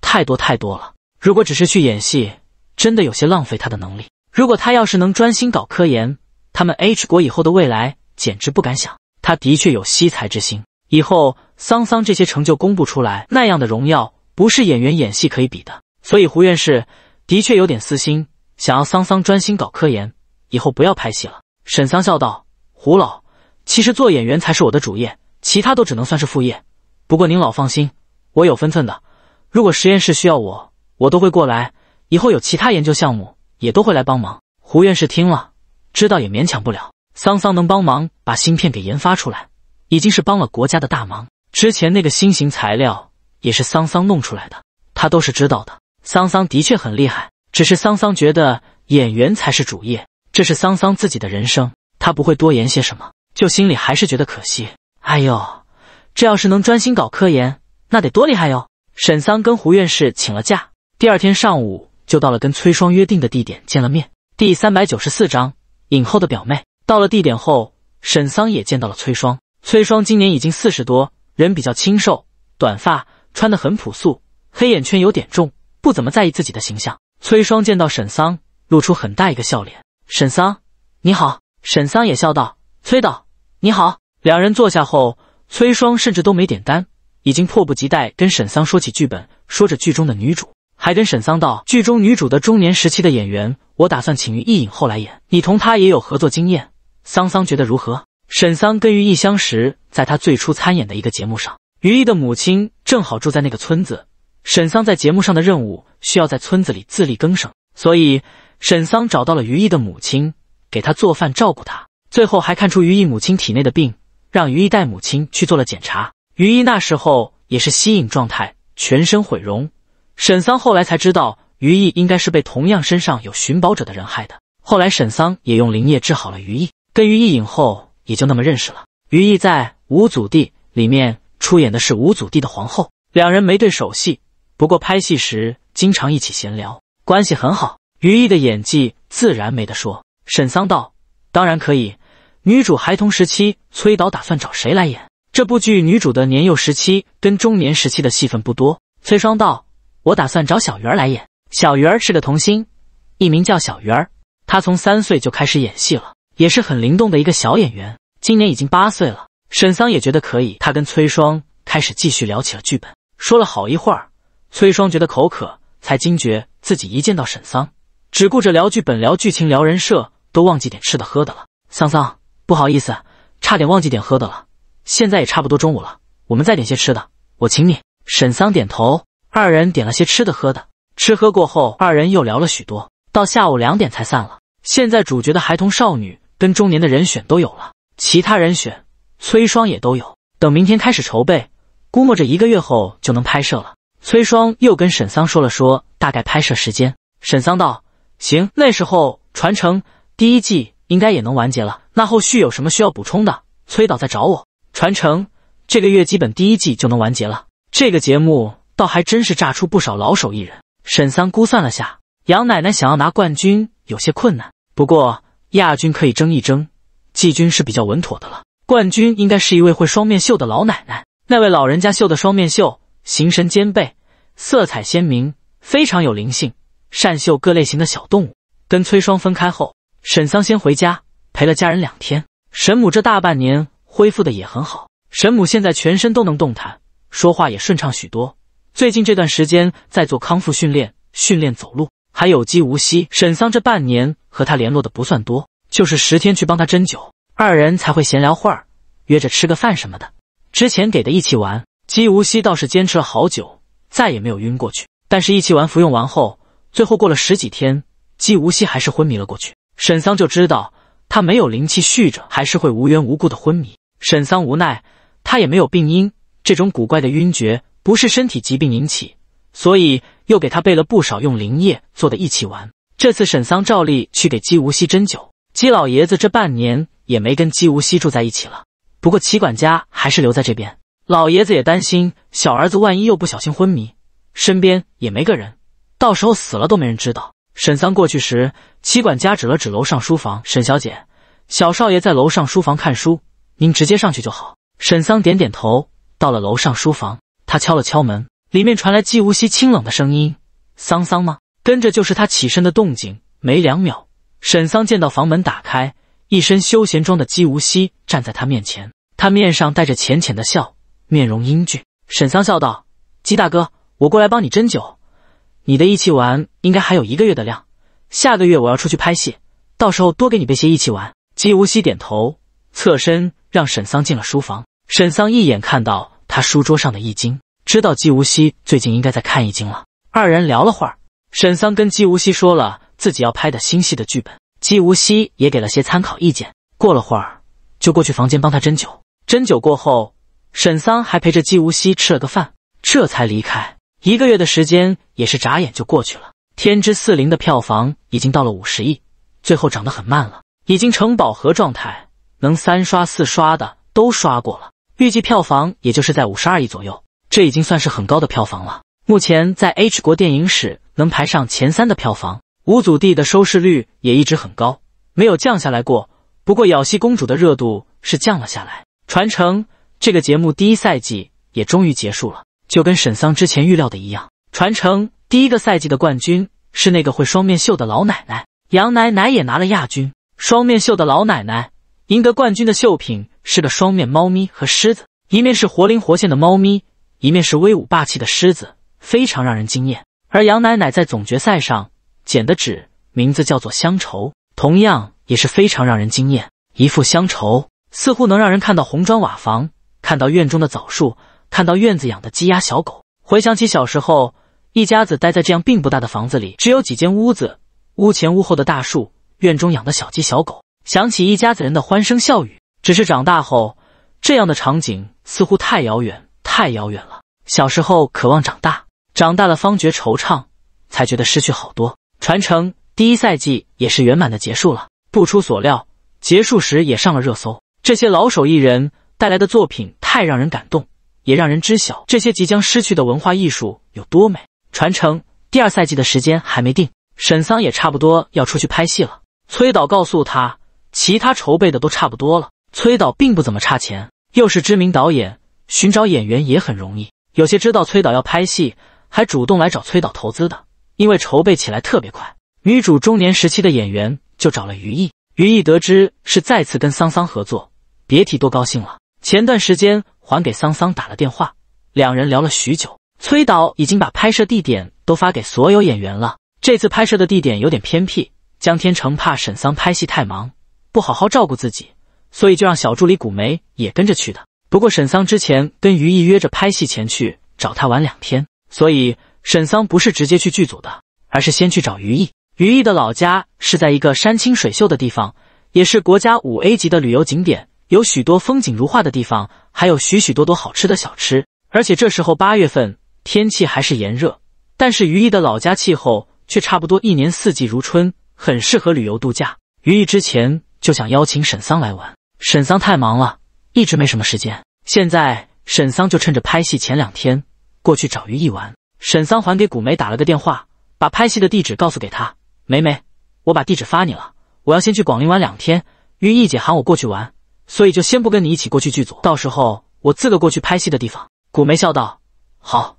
太多太多了！如果只是去演戏，真的有些浪费他的能力。如果他要是能专心搞科研，他们 H 国以后的未来简直不敢想。他的确有惜才之心。以后桑桑这些成就公布出来，那样的荣耀不是演员演戏可以比的。所以胡院士的确有点私心，想要桑桑专心搞科研，以后不要拍戏了。沈桑笑道：“胡老，其实做演员才是我的主业，其他都只能算是副业。不过您老放心，我有分寸的。”如果实验室需要我，我都会过来。以后有其他研究项目，也都会来帮忙。胡院士听了，知道也勉强不了。桑桑能帮忙把芯片给研发出来，已经是帮了国家的大忙。之前那个新型材料也是桑桑弄出来的，他都是知道的。桑桑的确很厉害，只是桑桑觉得演员才是主业，这是桑桑自己的人生，他不会多言些什么，就心里还是觉得可惜。哎呦，这要是能专心搞科研，那得多厉害哟！沈桑跟胡院士请了假，第二天上午就到了跟崔霜约定的地点见了面。第三百九十四章，影后的表妹。到了地点后，沈桑也见到了崔霜。崔霜今年已经四十多，人比较清瘦，短发，穿的很朴素，黑眼圈有点重，不怎么在意自己的形象。崔霜见到沈桑，露出很大一个笑脸。沈桑，你好。沈桑也笑道：“崔导，你好。”两人坐下后，崔霜甚至都没点单。已经迫不及待跟沈桑说起剧本，说着剧中的女主，还跟沈桑道，剧中女主的中年时期的演员，我打算请于毅影后来演。你同她也有合作经验，桑桑觉得如何？沈桑跟于毅相识在他最初参演的一个节目上，于毅的母亲正好住在那个村子。沈桑在节目上的任务需要在村子里自力更生，所以沈桑找到了于毅的母亲，给他做饭照顾他，最后还看出于毅母亲体内的病，让于毅带母亲去做了检查。于毅那时候也是吸影状态，全身毁容。沈桑后来才知道，于毅应该是被同样身上有寻宝者的人害的。后来沈桑也用灵液治好了于毅，跟于毅影后也就那么认识了。于毅在《五祖帝》里面出演的是五祖帝的皇后，两人没对手戏，不过拍戏时经常一起闲聊，关系很好。于毅的演技自然没得说。沈桑道：“当然可以，女主孩童时期，崔导打算找谁来演？”这部剧女主的年幼时期跟中年时期的戏份不多。崔霜道：“我打算找小鱼儿来演。小鱼儿是个童星，艺名叫小鱼儿，他从三岁就开始演戏了，也是很灵动的一个小演员。今年已经八岁了。”沈桑也觉得可以，他跟崔霜开始继续聊起了剧本，说了好一会儿。崔霜觉得口渴，才惊觉自己一见到沈桑，只顾着聊剧本、聊剧情、聊人设，都忘记点吃的喝的了。桑桑，不好意思，差点忘记点喝的了。现在也差不多中午了，我们再点些吃的，我请你。沈桑点头，二人点了些吃的喝的，吃喝过后，二人又聊了许多，到下午两点才散了。现在主角的孩童、少女跟中年的人选都有了，其他人选崔霜也都有。等明天开始筹备，估摸着一个月后就能拍摄了。崔霜又跟沈桑说了说大概拍摄时间。沈桑道：“行，那时候传承第一季应该也能完结了。那后续有什么需要补充的？崔导再找我。”传承这个月基本第一季就能完结了。这个节目倒还真是炸出不少老手艺人。沈桑估算了下，杨奶奶想要拿冠军有些困难，不过亚军可以争一争，季军是比较稳妥的了。冠军应该是一位会双面绣的老奶奶。那位老人家绣的双面绣形神兼备，色彩鲜明，非常有灵性，善绣各类型的小动物。跟崔霜分开后，沈桑先回家陪了家人两天。沈母这大半年。恢复的也很好，沈母现在全身都能动弹，说话也顺畅许多。最近这段时间在做康复训练，训练走路，还有姬无希。沈桑这半年和他联络的不算多，就是十天去帮他针灸，二人才会闲聊会儿，约着吃个饭什么的。之前给的益气丸，姬无希倒是坚持了好久，再也没有晕过去。但是益气丸服用完后，最后过了十几天，姬无希还是昏迷了过去。沈桑就知道他没有灵气续着，还是会无缘无故的昏迷。沈桑无奈，他也没有病因，这种古怪的晕厥不是身体疾病引起，所以又给他备了不少用灵液做的一起玩。这次沈桑照例去给姬无锡针灸。姬老爷子这半年也没跟姬无锡住在一起了，不过齐管家还是留在这边。老爷子也担心小儿子万一又不小心昏迷，身边也没个人，到时候死了都没人知道。沈桑过去时，齐管家指了指楼上书房：“沈小姐，小少爷在楼上书房看书。”您直接上去就好。沈桑点点头，到了楼上书房，他敲了敲门，里面传来姬无希清冷的声音：“桑桑吗？”跟着就是他起身的动静。没两秒，沈桑见到房门打开，一身休闲装的姬无希站在他面前，他面上带着浅浅的笑，面容英俊。沈桑笑道：“姬大哥，我过来帮你针灸，你的益气丸应该还有一个月的量，下个月我要出去拍戏，到时候多给你备些益气丸。”姬无希点头，侧身。让沈桑进了书房，沈桑一眼看到他书桌上的一经，知道姬无锡最近应该在看一经了。二人聊了会儿，沈桑跟姬无锡说了自己要拍的新戏的剧本，姬无锡也给了些参考意见。过了会儿，就过去房间帮他斟酒。斟酒过后，沈桑还陪着姬无锡吃了个饭，这才离开。一个月的时间也是眨眼就过去了。天之四灵的票房已经到了五十亿，最后涨得很慢了，已经成饱和状态。能三刷四刷的都刷过了，预计票房也就是在五十二亿左右，这已经算是很高的票房了。目前在 H 国电影史能排上前三的票房，五祖地》的收视率也一直很高，没有降下来过。不过咬戏公主的热度是降了下来。传承这个节目第一赛季也终于结束了，就跟沈桑之前预料的一样，传承第一个赛季的冠军是那个会双面绣的老奶奶，杨奶奶也拿了亚军，双面绣的老奶奶。赢得冠军的绣品是个双面猫咪和狮子，一面是活灵活现的猫咪，一面是威武霸气的狮子，非常让人惊艳。而杨奶奶在总决赛上剪的纸，名字叫做《乡愁》，同样也是非常让人惊艳。一副乡愁，似乎能让人看到红砖瓦房，看到院中的枣树，看到院子养的鸡鸭小狗。回想起小时候，一家子待在这样并不大的房子里，只有几间屋子，屋前屋后的大树，院中养的小鸡小狗。想起一家子人的欢声笑语，只是长大后这样的场景似乎太遥远，太遥远了。小时候渴望长大，长大了方觉惆怅，才觉得失去好多。传承第一赛季也是圆满的结束了，不出所料，结束时也上了热搜。这些老手艺人带来的作品太让人感动，也让人知晓这些即将失去的文化艺术有多美。传承第二赛季的时间还没定，沈桑也差不多要出去拍戏了，崔导告诉他。其他筹备的都差不多了。崔导并不怎么差钱，又是知名导演，寻找演员也很容易。有些知道崔导要拍戏，还主动来找崔导投资的，因为筹备起来特别快。女主中年时期的演员就找了于毅。于毅得知是再次跟桑桑合作，别提多高兴了。前段时间还给桑桑打了电话，两人聊了许久。崔导已经把拍摄地点都发给所有演员了。这次拍摄的地点有点偏僻，江天成怕沈桑拍戏太忙。不好好照顾自己，所以就让小助理古梅也跟着去的。不过沈桑之前跟于毅约着拍戏前去找他玩两天，所以沈桑不是直接去剧组的，而是先去找于毅。于毅的老家是在一个山清水秀的地方，也是国家五 A 级的旅游景点，有许多风景如画的地方，还有许许多多好吃的小吃。而且这时候八月份天气还是炎热，但是于毅的老家气候却差不多一年四季如春，很适合旅游度假。于毅之前。就想邀请沈桑来玩，沈桑太忙了，一直没什么时间。现在沈桑就趁着拍戏前两天过去找于毅玩。沈桑还给古梅打了个电话，把拍戏的地址告诉给她。梅梅，我把地址发你了，我要先去广陵玩两天，于毅姐喊我过去玩，所以就先不跟你一起过去剧组，到时候我自个过去拍戏的地方。古梅笑道：“好，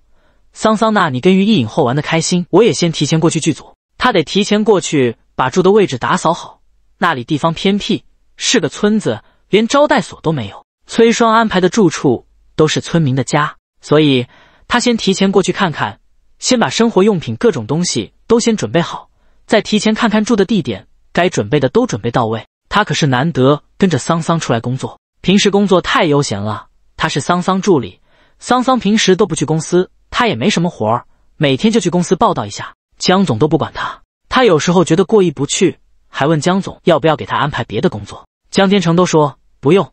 桑桑，那你跟于毅影后玩的开心，我也先提前过去剧组，她得提前过去把住的位置打扫好。”那里地方偏僻，是个村子，连招待所都没有。崔双安排的住处都是村民的家，所以他先提前过去看看，先把生活用品、各种东西都先准备好，再提前看看住的地点，该准备的都准备到位。他可是难得跟着桑桑出来工作，平时工作太悠闲了。他是桑桑助理，桑桑平时都不去公司，他也没什么活儿，每天就去公司报道一下。江总都不管他，他有时候觉得过意不去。还问江总要不要给他安排别的工作，江天成都说不用，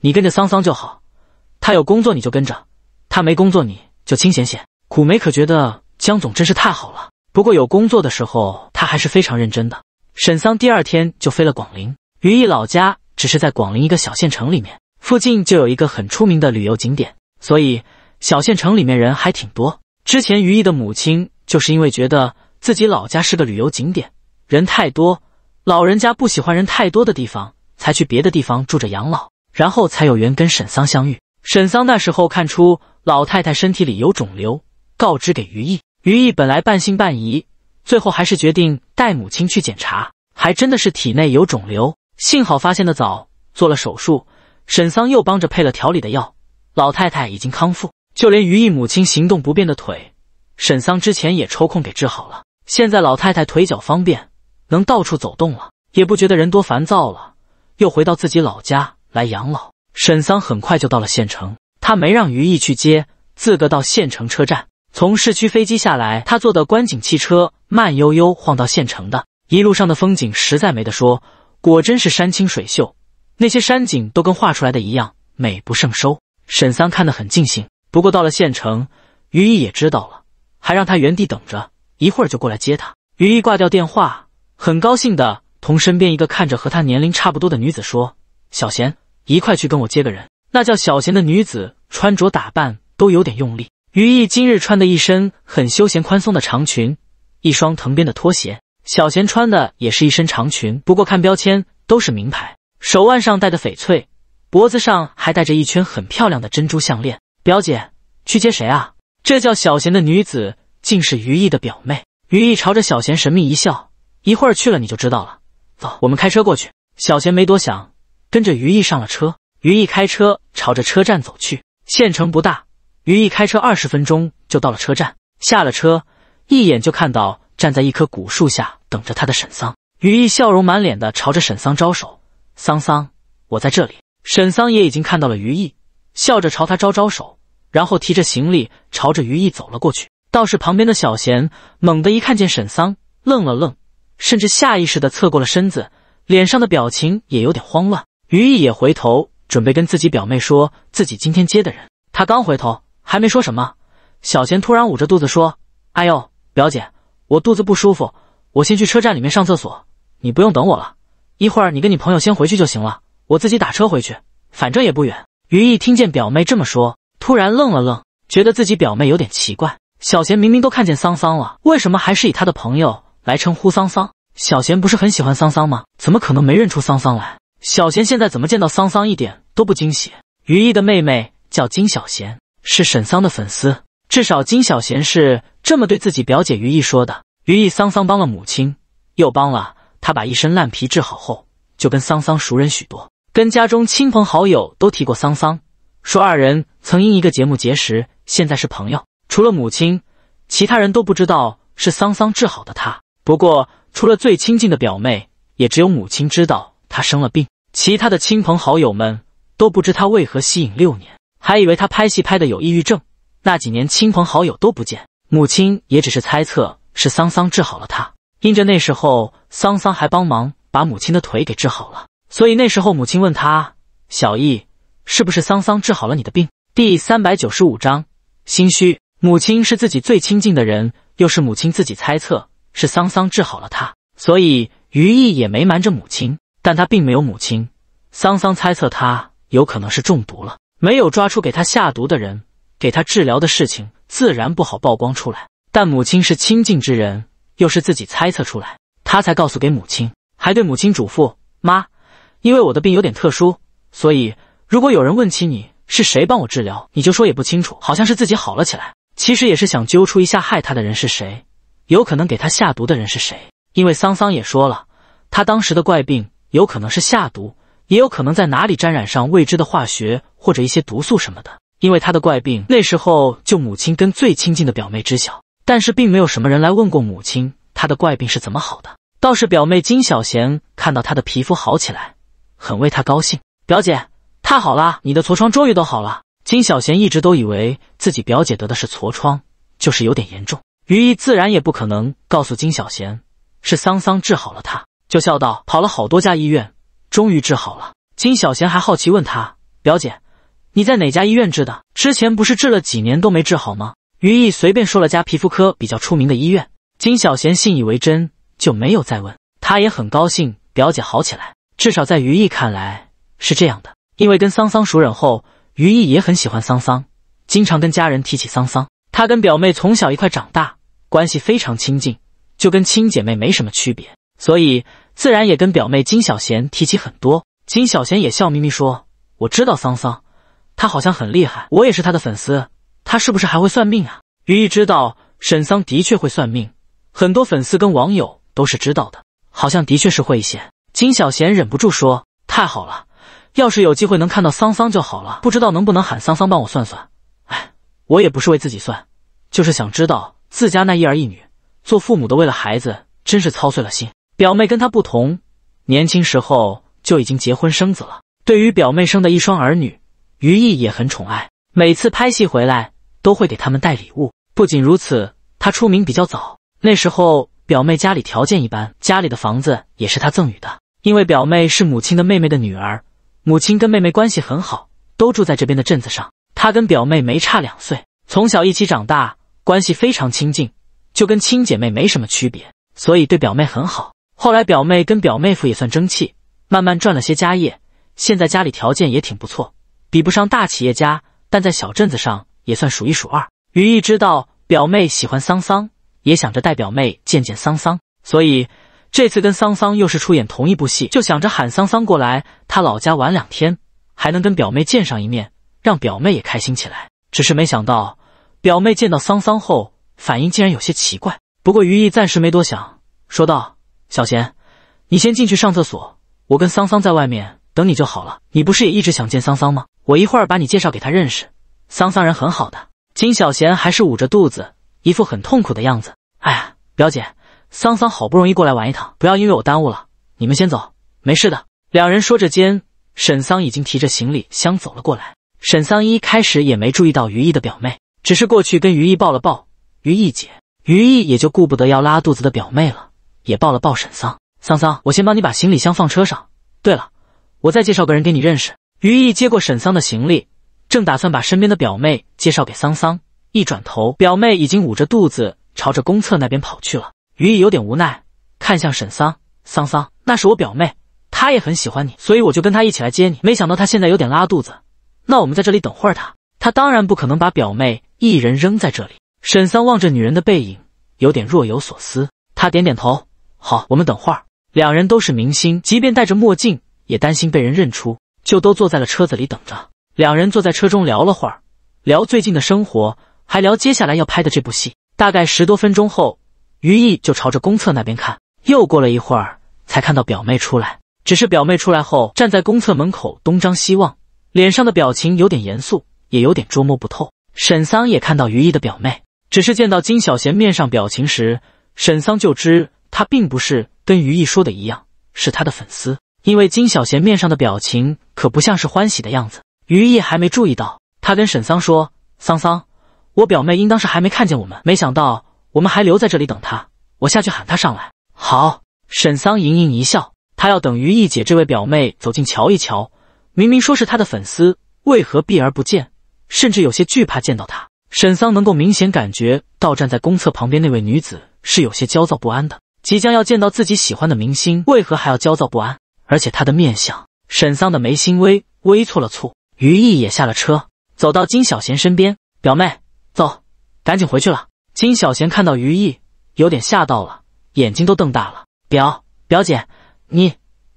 你跟着桑桑就好，他有工作你就跟着，他没工作你就清闲些。古梅可觉得江总真是太好了，不过有工作的时候他还是非常认真的。沈桑第二天就飞了广陵，于毅老家只是在广陵一个小县城里面，附近就有一个很出名的旅游景点，所以小县城里面人还挺多。之前于毅的母亲就是因为觉得自己老家是个旅游景点，人太多。老人家不喜欢人太多的地方，才去别的地方住着养老，然后才有缘跟沈桑相遇。沈桑那时候看出老太太身体里有肿瘤，告知给于毅。于毅本来半信半疑，最后还是决定带母亲去检查，还真的是体内有肿瘤。幸好发现的早，做了手术。沈桑又帮着配了调理的药，老太太已经康复。就连于毅母亲行动不便的腿，沈桑之前也抽空给治好了。现在老太太腿脚方便。能到处走动了，也不觉得人多烦躁了。又回到自己老家来养老。沈桑很快就到了县城，他没让于毅去接，自个到县城车站。从市区飞机下来，他坐的观景汽车慢悠悠晃到县城的。一路上的风景实在没得说，果真是山清水秀，那些山景都跟画出来的一样，美不胜收。沈桑看得很尽兴。不过到了县城，于毅也知道了，还让他原地等着，一会儿就过来接他。于毅挂掉电话。很高兴的同身边一个看着和他年龄差不多的女子说：“小贤，一块去跟我接个人。”那叫小贤的女子穿着打扮都有点用力。于毅今日穿的一身很休闲宽松的长裙，一双藤边的拖鞋。小贤穿的也是一身长裙，不过看标签都是名牌，手腕上戴的翡翠，脖子上还戴着一圈很漂亮的珍珠项链。表姐，去接谁啊？这叫小贤的女子竟是于毅的表妹。于毅朝着小贤神秘一笑。一会儿去了你就知道了。走，我们开车过去。小贤没多想，跟着于毅上了车。于毅开车朝着车站走去。县城不大，于毅开车二十分钟就到了车站。下了车，一眼就看到站在一棵古树下等着他的沈桑。于毅笑容满脸的朝着沈桑招手：“桑桑，我在这里。”沈桑也已经看到了于毅，笑着朝他招招手，然后提着行李朝着于毅走了过去。倒是旁边的小贤，猛地一看见沈桑，愣了愣。甚至下意识地侧过了身子，脸上的表情也有点慌乱。于毅也回头准备跟自己表妹说自己今天接的人，他刚回头还没说什么，小贤突然捂着肚子说：“哎呦，表姐，我肚子不舒服，我先去车站里面上厕所，你不用等我了，一会儿你跟你朋友先回去就行了，我自己打车回去，反正也不远。”于毅听见表妹这么说，突然愣了愣，觉得自己表妹有点奇怪。小贤明明都看见桑桑了，为什么还是以他的朋友？来称呼桑桑，小贤不是很喜欢桑桑吗？怎么可能没认出桑桑来？小贤现在怎么见到桑桑一点都不惊喜？于毅的妹妹叫金小贤，是沈桑的粉丝，至少金小贤是这么对自己表姐于毅说的。于毅，桑桑帮了母亲，又帮了他，把一身烂皮治好后，就跟桑桑熟人许多，跟家中亲朋好友都提过桑桑，说二人曾因一个节目结识，现在是朋友。除了母亲，其他人都不知道是桑桑治好的他。不过，除了最亲近的表妹，也只有母亲知道他生了病。其他的亲朋好友们都不知他为何吸引六年，还以为他拍戏拍的有抑郁症。那几年，亲朋好友都不见，母亲也只是猜测是桑桑治好了他，因着那时候桑桑还帮忙把母亲的腿给治好了。所以那时候母亲问他：“小易，是不是桑桑治好了你的病？”第三百九十五章，心虚。母亲是自己最亲近的人，又是母亲自己猜测。是桑桑治好了他，所以于毅也没瞒着母亲。但他并没有母亲，桑桑猜测他有可能是中毒了，没有抓出给他下毒的人，给他治疗的事情自然不好曝光出来。但母亲是亲近之人，又是自己猜测出来，他才告诉给母亲，还对母亲嘱咐：“妈，因为我的病有点特殊，所以如果有人问起你是谁帮我治疗，你就说也不清楚，好像是自己好了起来。其实也是想揪出一下害他的人是谁。”有可能给他下毒的人是谁？因为桑桑也说了，他当时的怪病有可能是下毒，也有可能在哪里沾染上未知的化学或者一些毒素什么的。因为他的怪病那时候就母亲跟最亲近的表妹知晓，但是并没有什么人来问过母亲他的怪病是怎么好的。倒是表妹金小贤看到他的皮肤好起来，很为他高兴。表姐，太好了，你的痤疮终于都好了。金小贤一直都以为自己表姐得的是痤疮，就是有点严重。于毅自然也不可能告诉金小贤是桑桑治好了他，就笑道：“跑了好多家医院，终于治好了。”金小贤还好奇问他：“表姐，你在哪家医院治的？之前不是治了几年都没治好吗？”于毅随便说了家皮肤科比较出名的医院，金小贤信以为真，就没有再问他。也很高兴表姐好起来，至少在于毅看来是这样的。因为跟桑桑熟人后，于毅也很喜欢桑桑，经常跟家人提起桑桑。他跟表妹从小一块长大。关系非常亲近，就跟亲姐妹没什么区别，所以自然也跟表妹金小贤提起很多。金小贤也笑眯眯说：“我知道桑桑，她好像很厉害，我也是她的粉丝。她是不是还会算命啊？”于毅知道沈桑的确会算命，很多粉丝跟网友都是知道的，好像的确是会一些。金小贤忍不住说：“太好了，要是有机会能看到桑桑就好了。不知道能不能喊桑桑帮我算算？哎，我也不是为自己算，就是想知道。”自家那一儿一女，做父母的为了孩子真是操碎了心。表妹跟她不同，年轻时候就已经结婚生子了。对于表妹生的一双儿女，于毅也很宠爱，每次拍戏回来都会给他们带礼物。不仅如此，他出名比较早，那时候表妹家里条件一般，家里的房子也是他赠予的。因为表妹是母亲的妹妹的女儿，母亲跟妹妹关系很好，都住在这边的镇子上。他跟表妹没差两岁，从小一起长大。关系非常亲近，就跟亲姐妹没什么区别，所以对表妹很好。后来表妹跟表妹夫也算争气，慢慢赚了些家业，现在家里条件也挺不错，比不上大企业家，但在小镇子上也算数一数二。于毅知道表妹喜欢桑桑，也想着带表妹见见桑桑，所以这次跟桑桑又是出演同一部戏，就想着喊桑桑过来他老家玩两天，还能跟表妹见上一面，让表妹也开心起来。只是没想到。表妹见到桑桑后，反应竟然有些奇怪。不过于毅暂时没多想，说道：“小贤，你先进去上厕所，我跟桑桑在外面等你就好了。你不是也一直想见桑桑吗？我一会儿把你介绍给他认识，桑桑人很好的。”金小贤还是捂着肚子，一副很痛苦的样子。哎呀，表姐，桑桑好不容易过来玩一趟，不要因为我耽误了。你们先走，没事的。两人说着，间，沈桑已经提着行李箱走了过来。沈桑一开始也没注意到于毅的表妹。只是过去跟于毅抱了抱，于毅姐，于毅也就顾不得要拉肚子的表妹了，也抱了抱沈桑。桑桑，我先帮你把行李箱放车上。对了，我再介绍个人给你认识。于毅接过沈桑的行李，正打算把身边的表妹介绍给桑桑，一转头，表妹已经捂着肚子朝着公厕那边跑去了。于毅有点无奈，看向沈桑。桑桑，那是我表妹，她也很喜欢你，所以我就跟她一起来接你。没想到她现在有点拉肚子，那我们在这里等会儿她。她当然不可能把表妹。一人扔在这里。沈三望着女人的背影，有点若有所思。他点点头，好，我们等会儿。两人都是明星，即便戴着墨镜，也担心被人认出，就都坐在了车子里等着。两人坐在车中聊了会儿，聊最近的生活，还聊接下来要拍的这部戏。大概十多分钟后，于毅就朝着公厕那边看。又过了一会儿，才看到表妹出来。只是表妹出来后，站在公厕门口东张西望，脸上的表情有点严肃，也有点捉摸不透。沈桑也看到于毅的表妹，只是见到金小贤面上表情时，沈桑就知他并不是跟于毅说的一样，是他的粉丝。因为金小贤面上的表情可不像是欢喜的样子。于毅还没注意到，他跟沈桑说：“桑桑，我表妹应当是还没看见我们，没想到我们还留在这里等她，我下去喊她上来。”好，沈桑盈盈一笑，他要等于毅姐这位表妹走近瞧一瞧，明明说是他的粉丝，为何避而不见？甚至有些惧怕见到他。沈桑能够明显感觉到，站在公厕旁边那位女子是有些焦躁不安的。即将要见到自己喜欢的明星，为何还要焦躁不安？而且她的面相，沈桑的眉心微微蹙了蹙。于毅也下了车，走到金小贤身边：“表妹，走，赶紧回去了。”金小贤看到于毅，有点吓到了，眼睛都瞪大了：“表表姐，你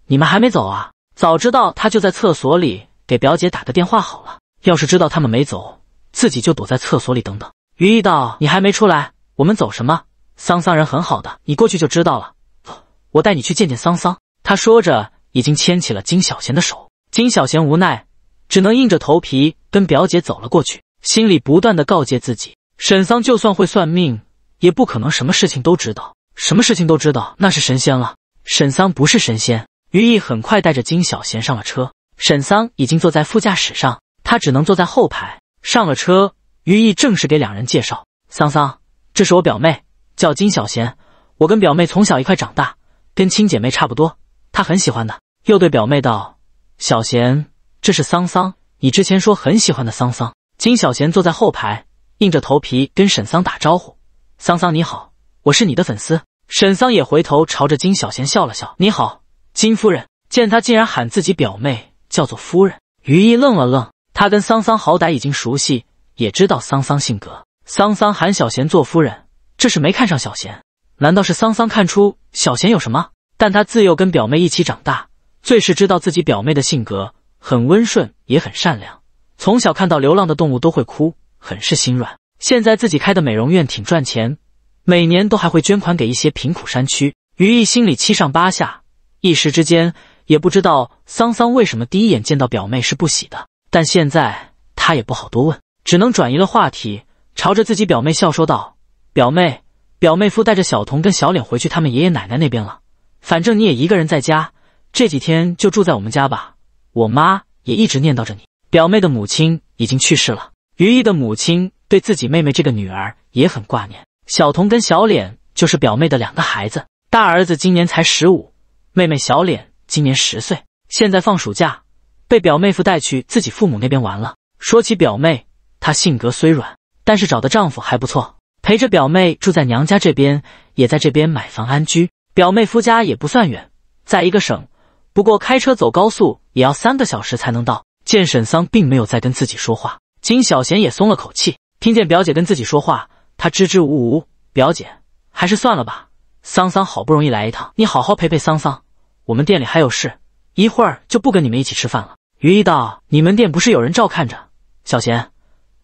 你们还没走啊？早知道他就在厕所里，给表姐打个电话好了。”要是知道他们没走，自己就躲在厕所里等等。于毅道：“你还没出来，我们走什么？桑桑人很好的，你过去就知道了。走，我带你去见见桑桑。”他说着，已经牵起了金小贤的手。金小贤无奈，只能硬着头皮跟表姐走了过去，心里不断的告诫自己：沈桑就算会算命，也不可能什么事情都知道。什么事情都知道，那是神仙了。沈桑不是神仙。于毅很快带着金小贤上了车，沈桑已经坐在副驾驶上。他只能坐在后排。上了车，于毅正式给两人介绍：“桑桑，这是我表妹，叫金小贤。我跟表妹从小一块长大，跟亲姐妹差不多。她很喜欢的。”又对表妹道：“小贤，这是桑桑，你之前说很喜欢的桑桑。”金小贤坐在后排，硬着头皮跟沈桑打招呼：“桑桑，你好，我是你的粉丝。”沈桑也回头朝着金小贤笑了笑：“你好，金夫人。”见他竟然喊自己表妹叫做夫人，于毅愣了愣。他跟桑桑好歹已经熟悉，也知道桑桑性格。桑桑喊小贤做夫人，这是没看上小贤？难道是桑桑看出小贤有什么？但他自幼跟表妹一起长大，最是知道自己表妹的性格，很温顺，也很善良。从小看到流浪的动物都会哭，很是心软。现在自己开的美容院挺赚钱，每年都还会捐款给一些贫苦山区。于毅心里七上八下，一时之间也不知道桑桑为什么第一眼见到表妹是不喜的。但现在他也不好多问，只能转移了话题，朝着自己表妹笑说道：“表妹，表妹夫带着小童跟小脸回去他们爷爷奶奶那边了。反正你也一个人在家，这几天就住在我们家吧。我妈也一直念叨着你。表妹的母亲已经去世了，于毅的母亲对自己妹妹这个女儿也很挂念。小童跟小脸就是表妹的两个孩子，大儿子今年才十五，妹妹小脸今年十岁。现在放暑假。”被表妹夫带去自己父母那边玩了。说起表妹，她性格虽软，但是找的丈夫还不错，陪着表妹住在娘家这边，也在这边买房安居。表妹夫家也不算远，在一个省，不过开车走高速也要三个小时才能到。见沈桑并没有再跟自己说话，金小贤也松了口气。听见表姐跟自己说话，他支支吾吾：“表姐，还是算了吧。桑桑好不容易来一趟，你好好陪陪桑桑。我们店里还有事，一会儿就不跟你们一起吃饭了。”于一道：“你们店不是有人照看着？小贤，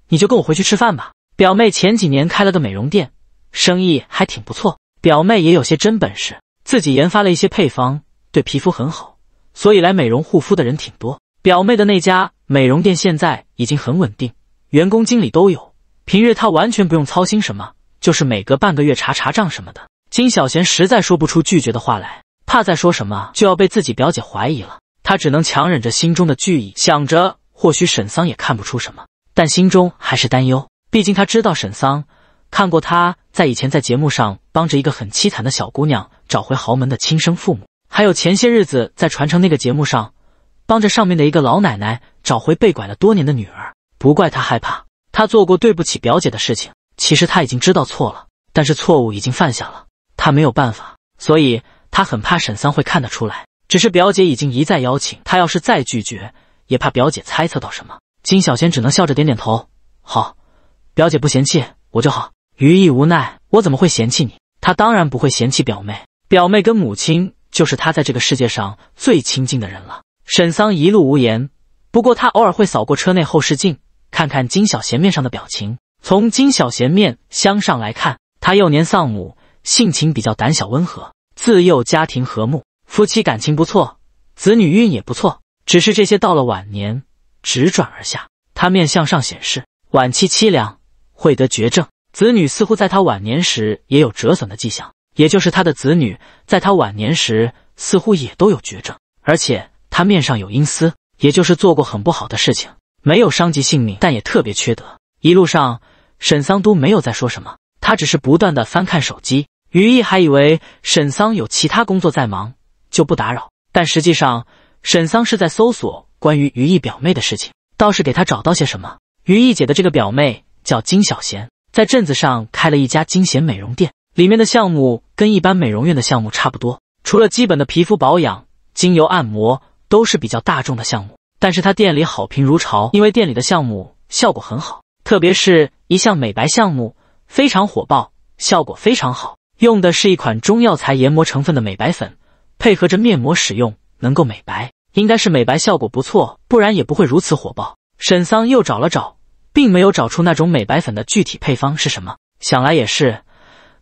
你就跟我回去吃饭吧。表妹前几年开了个美容店，生意还挺不错。表妹也有些真本事，自己研发了一些配方，对皮肤很好，所以来美容护肤的人挺多。表妹的那家美容店现在已经很稳定，员工、经理都有。平日她完全不用操心什么，就是每隔半个月查查账什么的。金小贤实在说不出拒绝的话来，怕再说什么就要被自己表姐怀疑了。”他只能强忍着心中的惧意，想着或许沈桑也看不出什么，但心中还是担忧。毕竟他知道沈桑看过他在以前在节目上帮着一个很凄惨的小姑娘找回豪门的亲生父母，还有前些日子在传承那个节目上帮着上面的一个老奶奶找回被拐了多年的女儿。不怪他害怕，他做过对不起表姐的事情，其实他已经知道错了，但是错误已经犯下了，他没有办法，所以他很怕沈桑会看得出来。只是表姐已经一再邀请，她要是再拒绝，也怕表姐猜测到什么。金小贤只能笑着点点头。好，表姐不嫌弃我就好。于毅无奈，我怎么会嫌弃你？他当然不会嫌弃表妹，表妹跟母亲就是他在这个世界上最亲近的人了。沈桑一路无言，不过他偶尔会扫过车内后视镜，看看金小贤面上的表情。从金小贤面相上来看，他幼年丧母，性情比较胆小温和，自幼家庭和睦。夫妻感情不错，子女运也不错，只是这些到了晚年直转而下。他面相上显示晚期凄凉，会得绝症。子女似乎在他晚年时也有折损的迹象，也就是他的子女在他晚年时似乎也都有绝症。而且他面上有阴私，也就是做过很不好的事情，没有伤及性命，但也特别缺德。一路上，沈桑都没有再说什么，他只是不断的翻看手机。于毅还以为沈桑有其他工作在忙。就不打扰。但实际上，沈桑是在搜索关于于毅表妹的事情，倒是给他找到些什么。于毅姐的这个表妹叫金小贤，在镇子上开了一家金贤美容店，里面的项目跟一般美容院的项目差不多，除了基本的皮肤保养、精油按摩，都是比较大众的项目。但是他店里好评如潮，因为店里的项目效果很好，特别是一项美白项目非常火爆，效果非常好，用的是一款中药材研磨成分的美白粉。配合着面膜使用，能够美白，应该是美白效果不错，不然也不会如此火爆。沈桑又找了找，并没有找出那种美白粉的具体配方是什么。想来也是，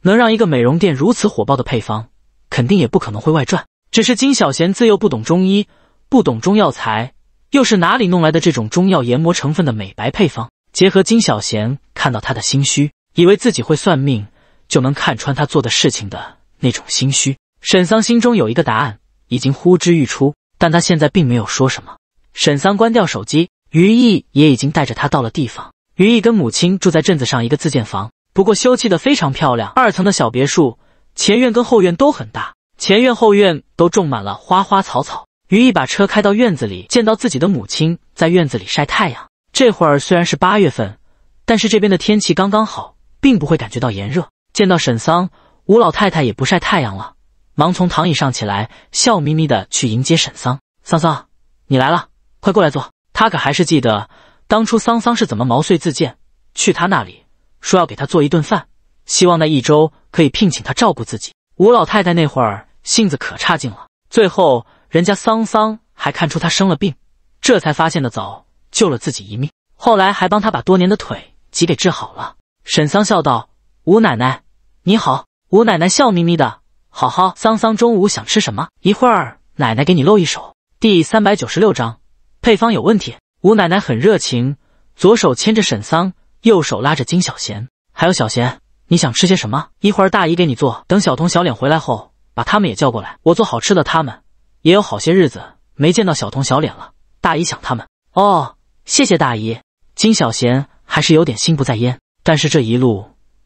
能让一个美容店如此火爆的配方，肯定也不可能会外传。只是金小贤自幼不懂中医，不懂中药材，又是哪里弄来的这种中药研磨成分的美白配方？结合金小贤看到他的心虚，以为自己会算命就能看穿他做的事情的那种心虚。沈桑心中有一个答案，已经呼之欲出，但他现在并没有说什么。沈桑关掉手机，于毅也已经带着他到了地方。于毅跟母亲住在镇子上一个自建房，不过修砌的非常漂亮，二层的小别墅，前院跟后院都很大，前院后院都种满了花花草草。于毅把车开到院子里，见到自己的母亲在院子里晒太阳。这会儿虽然是八月份，但是这边的天气刚刚好，并不会感觉到炎热。见到沈桑，吴老太太也不晒太阳了。忙从躺椅上起来，笑眯眯的去迎接沈桑。桑桑，你来了，快过来坐。他可还是记得当初桑桑是怎么毛遂自荐去他那里，说要给他做一顿饭，希望那一周可以聘请他照顾自己。吴老太太那会儿性子可差劲了，最后人家桑桑还看出他生了病，这才发现的早，救了自己一命。后来还帮他把多年的腿疾给治好了。沈桑笑道：“吴奶奶，你好。”吴奶奶笑眯眯的。好好，桑桑，中午想吃什么？一会儿奶奶给你露一手。第三百九十六章，配方有问题。吴奶奶很热情，左手牵着沈桑，右手拉着金小贤，还有小贤，你想吃些什么？一会儿大姨给你做。等小童小脸回来后，把他们也叫过来，我做好吃的。他们也有好些日子没见到小童小脸了，大姨想他们。哦，谢谢大姨。金小贤还是有点心不在焉，但是这一路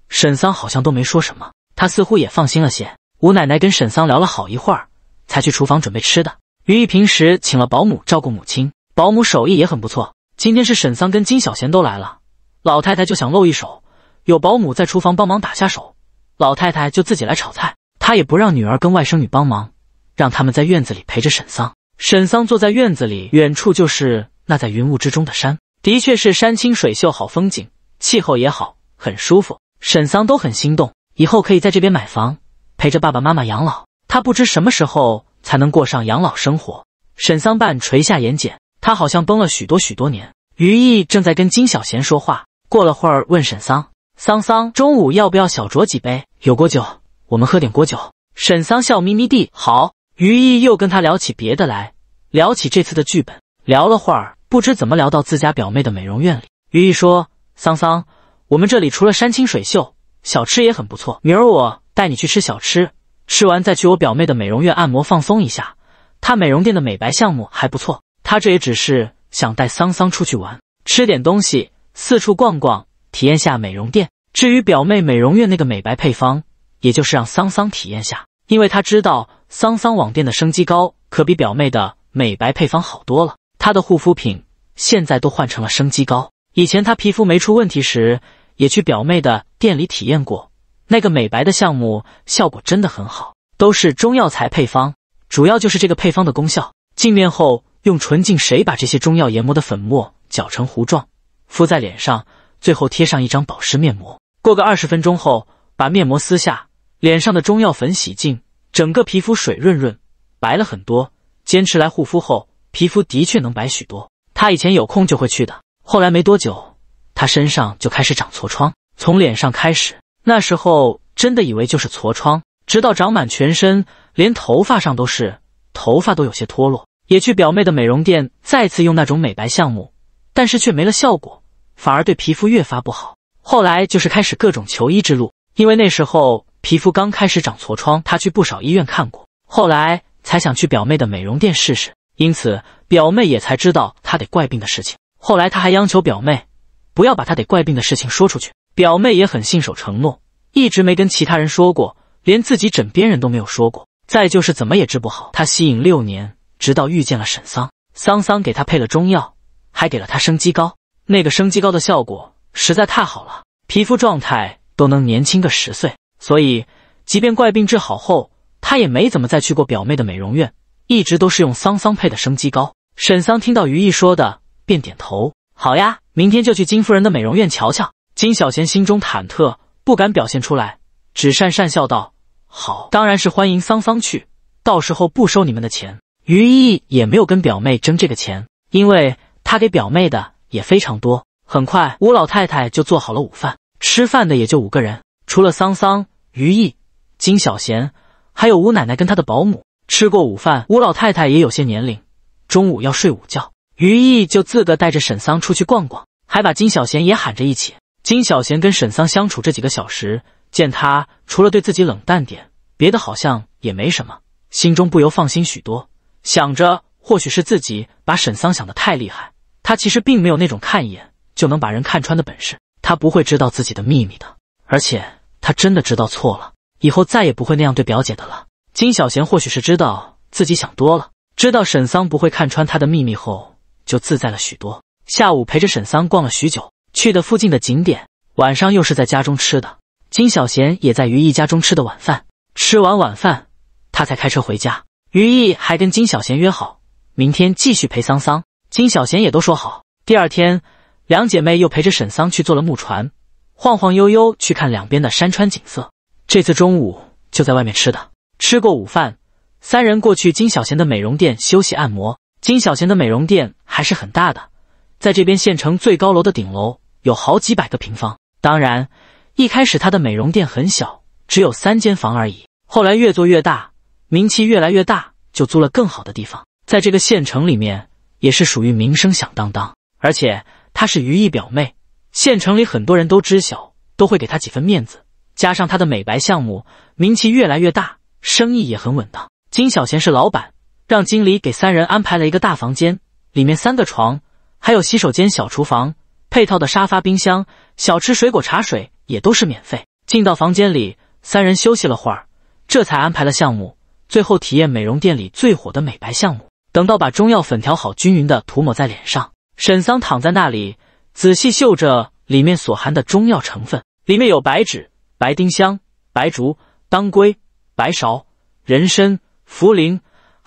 沈桑好像都没说什么，他似乎也放心了些。吴奶奶跟沈桑聊了好一会儿，才去厨房准备吃的。于毅平时请了保姆照顾母亲，保姆手艺也很不错。今天是沈桑跟金小贤都来了，老太太就想露一手，有保姆在厨房帮忙打下手，老太太就自己来炒菜。她也不让女儿跟外甥女帮忙，让他们在院子里陪着沈桑。沈桑坐在院子里，远处就是那在云雾之中的山，的确是山清水秀，好风景，气候也好，很舒服。沈桑都很心动，以后可以在这边买房。陪着爸爸妈妈养老，他不知什么时候才能过上养老生活。沈桑半垂下眼睑，他好像崩了许多许多年。于毅正在跟金小贤说话，过了会儿问沈桑：“桑桑，中午要不要小酌几杯？有锅酒，我们喝点锅酒。”沈桑笑眯眯地：“好。”于毅又跟他聊起别的来，聊起这次的剧本，聊了会儿，不知怎么聊到自家表妹的美容院里。于毅说：“桑桑，我们这里除了山清水秀。”小吃也很不错，明儿我带你去吃小吃，吃完再去我表妹的美容院按摩放松一下。她美容店的美白项目还不错，她这也只是想带桑桑出去玩，吃点东西，四处逛逛，体验下美容店。至于表妹美容院那个美白配方，也就是让桑桑体验下，因为她知道桑桑网店的生机膏可比表妹的美白配方好多了。她的护肤品现在都换成了生机膏，以前她皮肤没出问题时。也去表妹的店里体验过那个美白的项目，效果真的很好，都是中药材配方，主要就是这个配方的功效。镜面后用纯净水把这些中药研磨的粉末搅成糊状，敷在脸上，最后贴上一张保湿面膜。过个二十分钟后，把面膜撕下，脸上的中药粉洗净，整个皮肤水润润，白了很多。坚持来护肤后，皮肤的确能白许多。她以前有空就会去的，后来没多久。他身上就开始长痤疮，从脸上开始。那时候真的以为就是痤疮，直到长满全身，连头发上都是，头发都有些脱落。也去表妹的美容店再次用那种美白项目，但是却没了效果，反而对皮肤越发不好。后来就是开始各种求医之路，因为那时候皮肤刚开始长痤疮，他去不少医院看过，后来才想去表妹的美容店试试。因此表妹也才知道他得怪病的事情。后来他还央求表妹。不要把他得怪病的事情说出去。表妹也很信守承诺，一直没跟其他人说过，连自己枕边人都没有说过。再就是怎么也治不好，他吸引六年，直到遇见了沈桑。桑桑给他配了中药，还给了他生机膏。那个生机膏的效果实在太好了，皮肤状态都能年轻个十岁。所以，即便怪病治好后，他也没怎么再去过表妹的美容院，一直都是用桑桑配的生机膏。沈桑听到于毅说的，便点头：“好呀。”明天就去金夫人的美容院瞧瞧。金小贤心中忐忑，不敢表现出来，只讪讪笑道：“好，当然是欢迎桑桑去，到时候不收你们的钱。”于毅也没有跟表妹争这个钱，因为他给表妹的也非常多。很快，吴老太太就做好了午饭，吃饭的也就五个人，除了桑桑、于毅、金小贤，还有吴奶奶跟她的保姆。吃过午饭，吴老太太也有些年龄，中午要睡午觉。于毅就自个带着沈桑出去逛逛，还把金小贤也喊着一起。金小贤跟沈桑相处这几个小时，见他除了对自己冷淡点，别的好像也没什么，心中不由放心许多。想着或许是自己把沈桑想得太厉害，他其实并没有那种看一眼就能把人看穿的本事，他不会知道自己的秘密的。而且他真的知道错了，以后再也不会那样对表姐的了。金小贤或许是知道自己想多了，知道沈桑不会看穿他的秘密后。就自在了许多。下午陪着沈桑逛了许久，去的附近的景点。晚上又是在家中吃的。金小贤也在于毅家中吃的晚饭。吃完晚饭，他才开车回家。于毅还跟金小贤约好，明天继续陪桑桑。金小贤也都说好。第二天，两姐妹又陪着沈桑去坐了木船，晃晃悠悠去看两边的山川景色。这次中午就在外面吃的。吃过午饭，三人过去金小贤的美容店休息按摩。金小贤的美容店还是很大的，在这边县城最高楼的顶楼有好几百个平方。当然，一开始他的美容店很小，只有三间房而已。后来越做越大，名气越来越大，就租了更好的地方。在这个县城里面，也是属于名声响当当。而且他是于毅表妹，县城里很多人都知晓，都会给他几分面子。加上他的美白项目名气越来越大，生意也很稳当。金小贤是老板。让经理给三人安排了一个大房间，里面三个床，还有洗手间、小厨房，配套的沙发、冰箱、小吃、水果、茶水也都是免费。进到房间里，三人休息了会儿，这才安排了项目，最后体验美容店里最火的美白项目。等到把中药粉调好，均匀的涂抹在脸上，沈桑躺在那里，仔细嗅着里面所含的中药成分，里面有白芷、白丁香、白术、当归、白芍、人参、茯苓。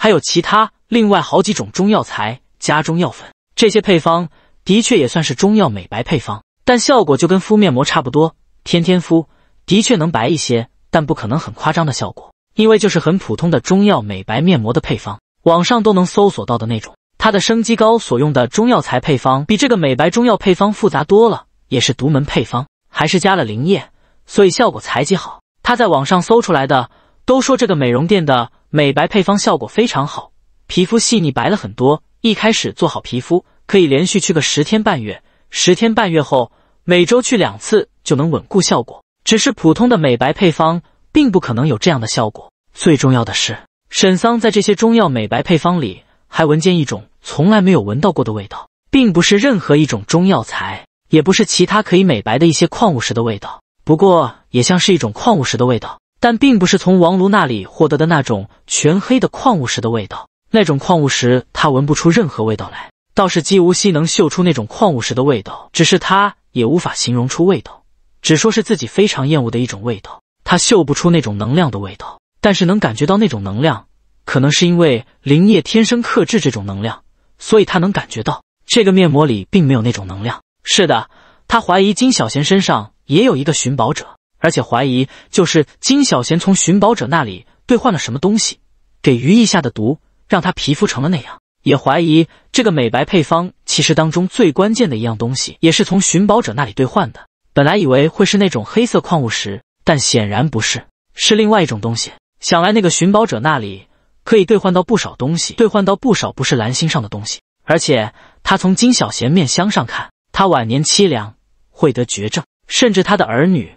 还有其他另外好几种中药材加中药粉，这些配方的确也算是中药美白配方，但效果就跟敷面膜差不多，天天敷的确能白一些，但不可能很夸张的效果，因为就是很普通的中药美白面膜的配方，网上都能搜索到的那种。它的生机膏所用的中药材配方比这个美白中药配方复杂多了，也是独门配方，还是加了灵液，所以效果才极好。他在网上搜出来的。都说这个美容店的美白配方效果非常好，皮肤细腻白了很多。一开始做好皮肤，可以连续去个十天半月；十天半月后，每周去两次就能稳固效果。只是普通的美白配方，并不可能有这样的效果。最重要的是，沈桑在这些中药美白配方里还闻见一种从来没有闻到过的味道，并不是任何一种中药材，也不是其他可以美白的一些矿物石的味道，不过也像是一种矿物石的味道。但并不是从王炉那里获得的那种全黑的矿物石的味道，那种矿物石他闻不出任何味道来。倒是姬无希能嗅出那种矿物石的味道，只是他也无法形容出味道，只说是自己非常厌恶的一种味道。他嗅不出那种能量的味道，但是能感觉到那种能量，可能是因为灵液天生克制这种能量，所以他能感觉到这个面膜里并没有那种能量。是的，他怀疑金小贤身上也有一个寻宝者。而且怀疑就是金小贤从寻宝者那里兑换了什么东西给于毅下的毒，让他皮肤成了那样。也怀疑这个美白配方其实当中最关键的一样东西也是从寻宝者那里兑换的。本来以为会是那种黑色矿物石，但显然不是，是另外一种东西。想来那个寻宝者那里可以兑换到不少东西，兑换到不少不是蓝星上的东西。而且他从金小贤面相上看，他晚年凄凉，会得绝症，甚至他的儿女。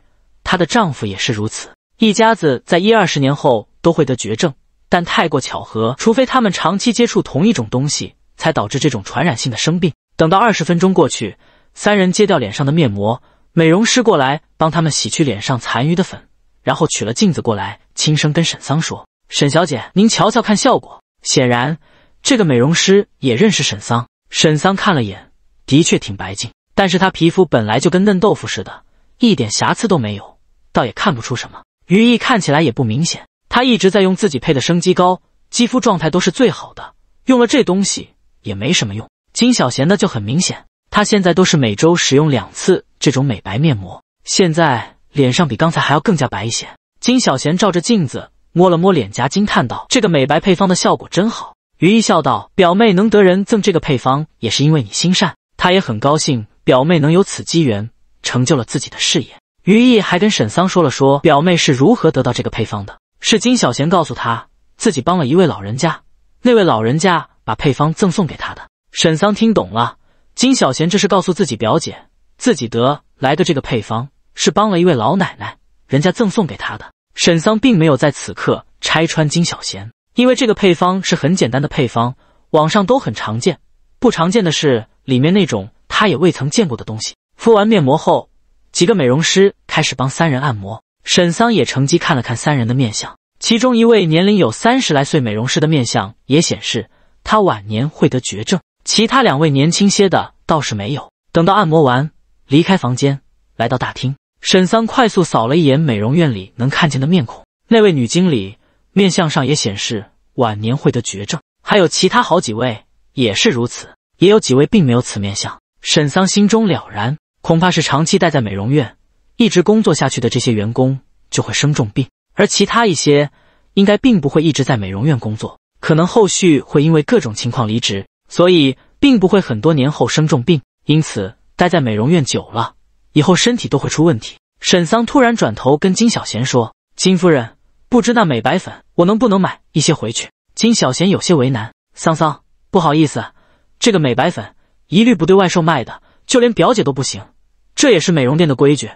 她的丈夫也是如此，一家子在一二十年后都会得绝症，但太过巧合，除非他们长期接触同一种东西，才导致这种传染性的生病。等到二十分钟过去，三人揭掉脸上的面膜，美容师过来帮他们洗去脸上残余的粉，然后取了镜子过来，轻声跟沈桑说：“沈小姐，您瞧瞧看效果。”显然，这个美容师也认识沈桑。沈桑看了眼，的确挺白净，但是她皮肤本来就跟嫩豆腐似的，一点瑕疵都没有。倒也看不出什么，于毅看起来也不明显。他一直在用自己配的生机膏，肌肤状态都是最好的。用了这东西也没什么用。金小贤的就很明显，他现在都是每周使用两次这种美白面膜，现在脸上比刚才还要更加白一些。金小贤照着镜子摸了摸脸颊，惊叹道：“这个美白配方的效果真好。”于毅笑道：“表妹能得人赠这个配方，也是因为你心善。”他也很高兴表妹能有此机缘，成就了自己的事业。于毅还跟沈桑说了说表妹是如何得到这个配方的，是金小贤告诉他自己帮了一位老人家，那位老人家把配方赠送给他的。沈桑听懂了，金小贤这是告诉自己表姐自己得来的这个配方是帮了一位老奶奶，人家赠送给他的。沈桑并没有在此刻拆穿金小贤，因为这个配方是很简单的配方，网上都很常见。不常见的是里面那种他也未曾见过的东西。敷完面膜后。几个美容师开始帮三人按摩，沈桑也乘机看了看三人的面相。其中一位年龄有三十来岁美容师的面相也显示他晚年会得绝症，其他两位年轻些的倒是没有。等到按摩完，离开房间，来到大厅，沈桑快速扫了一眼美容院里能看见的面孔，那位女经理面相上也显示晚年会得绝症，还有其他好几位也是如此，也有几位并没有此面相。沈桑心中了然。恐怕是长期待在美容院，一直工作下去的这些员工就会生重病，而其他一些应该并不会一直在美容院工作，可能后续会因为各种情况离职，所以并不会很多年后生重病。因此，待在美容院久了以后身体都会出问题。沈桑突然转头跟金小贤说：“金夫人，不知那美白粉我能不能买一些回去？”金小贤有些为难：“桑桑，不好意思，这个美白粉一律不对外售卖的，就连表姐都不行。”这也是美容店的规矩，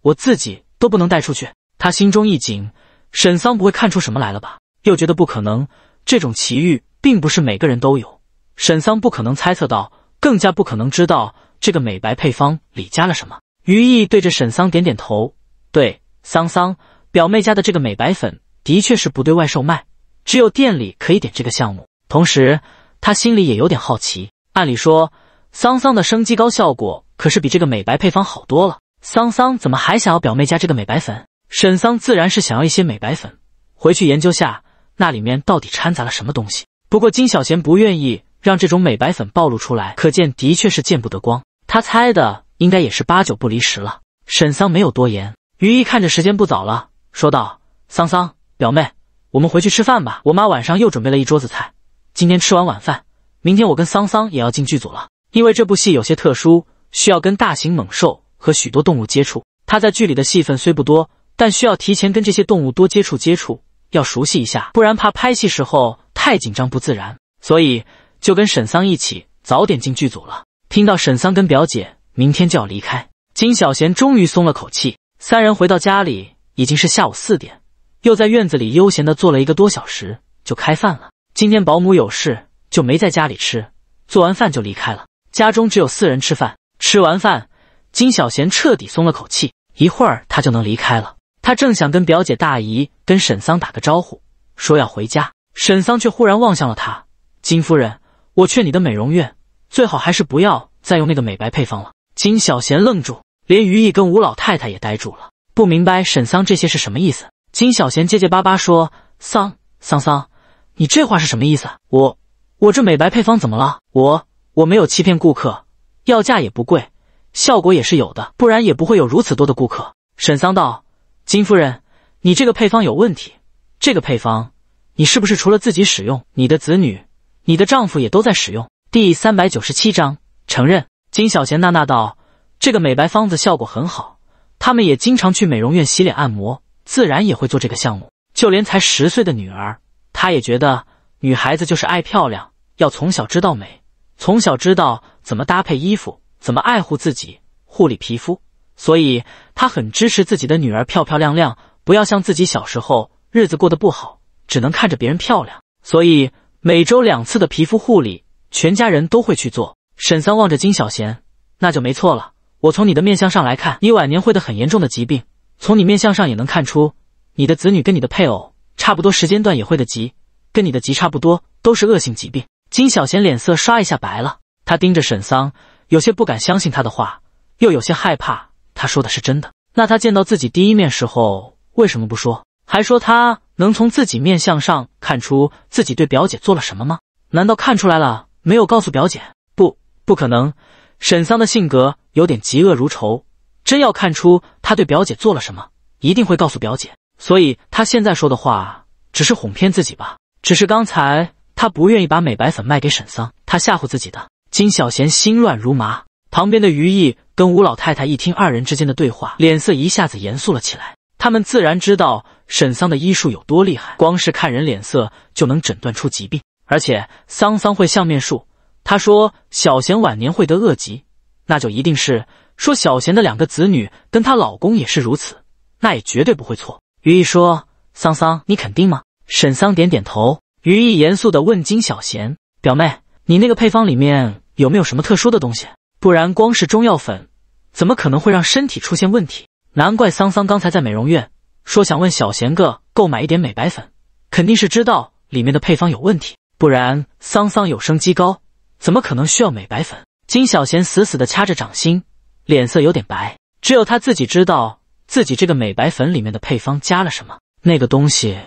我自己都不能带出去。他心中一紧，沈桑不会看出什么来了吧？又觉得不可能，这种奇遇并不是每个人都有，沈桑不可能猜测到，更加不可能知道这个美白配方里加了什么。于毅对着沈桑点点头，对，桑桑表妹家的这个美白粉的确是不对外售卖，只有店里可以点这个项目。同时，他心里也有点好奇，按理说，桑桑的生机膏效果。可是比这个美白配方好多了。桑桑怎么还想要表妹家这个美白粉？沈桑自然是想要一些美白粉，回去研究下那里面到底掺杂了什么东西。不过金小贤不愿意让这种美白粉暴露出来，可见的确是见不得光。他猜的应该也是八九不离十了。沈桑没有多言，于一看着时间不早了，说道：“桑桑，表妹，我们回去吃饭吧。我妈晚上又准备了一桌子菜。今天吃完晚饭，明天我跟桑桑也要进剧组了，因为这部戏有些特殊。”需要跟大型猛兽和许多动物接触。他在剧里的戏份虽不多，但需要提前跟这些动物多接触接触，要熟悉一下，不然怕拍戏时候太紧张不自然。所以就跟沈桑一起早点进剧组了。听到沈桑跟表姐明天就要离开，金小贤终于松了口气。三人回到家里已经是下午四点，又在院子里悠闲的坐了一个多小时，就开饭了。今天保姆有事就没在家里吃，做完饭就离开了。家中只有四人吃饭。吃完饭，金小贤彻底松了口气，一会儿他就能离开了。他正想跟表姐大姨跟沈桑打个招呼，说要回家，沈桑却忽然望向了他：“金夫人，我劝你的美容院最好还是不要再用那个美白配方了。”金小贤愣住，连于毅跟吴老太太也呆住了，不明白沈桑这些是什么意思。金小贤结结巴巴说：“桑桑桑，你这话是什么意思？我我这美白配方怎么了？我我没有欺骗顾客。”要价也不贵，效果也是有的，不然也不会有如此多的顾客。沈桑道：“金夫人，你这个配方有问题。这个配方，你是不是除了自己使用，你的子女、你的丈夫也都在使用？”第三百九十七章承认。金小贤娜娜道：“这个美白方子效果很好，他们也经常去美容院洗脸、按摩，自然也会做这个项目。就连才十岁的女儿，她也觉得女孩子就是爱漂亮，要从小知道美。”从小知道怎么搭配衣服，怎么爱护自己，护理皮肤，所以他很支持自己的女儿漂漂亮亮，不要像自己小时候日子过得不好，只能看着别人漂亮。所以每周两次的皮肤护理，全家人都会去做。沈三望着金小贤，那就没错了。我从你的面相上来看，你晚年会得很严重的疾病。从你面相上也能看出，你的子女跟你的配偶差不多时间段也会的急，跟你的急差不多，都是恶性疾病。金小贤脸色刷一下白了，他盯着沈桑，有些不敢相信他的话，又有些害怕他说的是真的。那他见到自己第一面时候为什么不说？还说他能从自己面相上看出自己对表姐做了什么吗？难道看出来了没有告诉表姐？不，不可能。沈桑的性格有点嫉恶如仇，真要看出他对表姐做了什么，一定会告诉表姐。所以他现在说的话只是哄骗自己吧？只是刚才。他不愿意把美白粉卖给沈桑，他吓唬自己的。金小贤心乱如麻，旁边的于毅跟吴老太太一听二人之间的对话，脸色一下子严肃了起来。他们自然知道沈桑的医术有多厉害，光是看人脸色就能诊断出疾病，而且桑桑会相面术。他说小贤晚年会得恶疾，那就一定是说小贤的两个子女跟她老公也是如此，那也绝对不会错。于毅说：“桑桑，你肯定吗？”沈桑点点头。于毅严肃的问金小贤表妹：“你那个配方里面有没有什么特殊的东西？不然光是中药粉，怎么可能会让身体出现问题？难怪桑桑刚才在美容院说想问小贤个购买一点美白粉，肯定是知道里面的配方有问题。不然桑桑有生肌高，怎么可能需要美白粉？”金小贤死死的掐着掌心，脸色有点白。只有他自己知道自己这个美白粉里面的配方加了什么，那个东西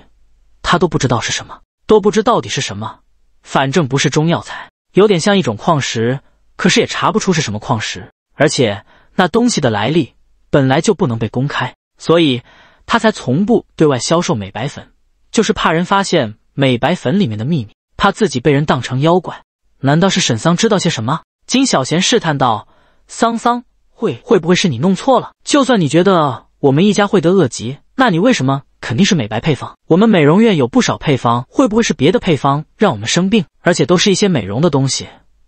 他都不知道是什么。都不知到底是什么，反正不是中药材，有点像一种矿石，可是也查不出是什么矿石。而且那东西的来历本来就不能被公开，所以他才从不对外销售美白粉，就是怕人发现美白粉里面的秘密，怕自己被人当成妖怪。难道是沈桑知道些什么？金小贤试探道：“桑桑，会会不会是你弄错了？就算你觉得我们一家会得恶疾，那你为什么？”肯定是美白配方。我们美容院有不少配方，会不会是别的配方让我们生病？而且都是一些美容的东西，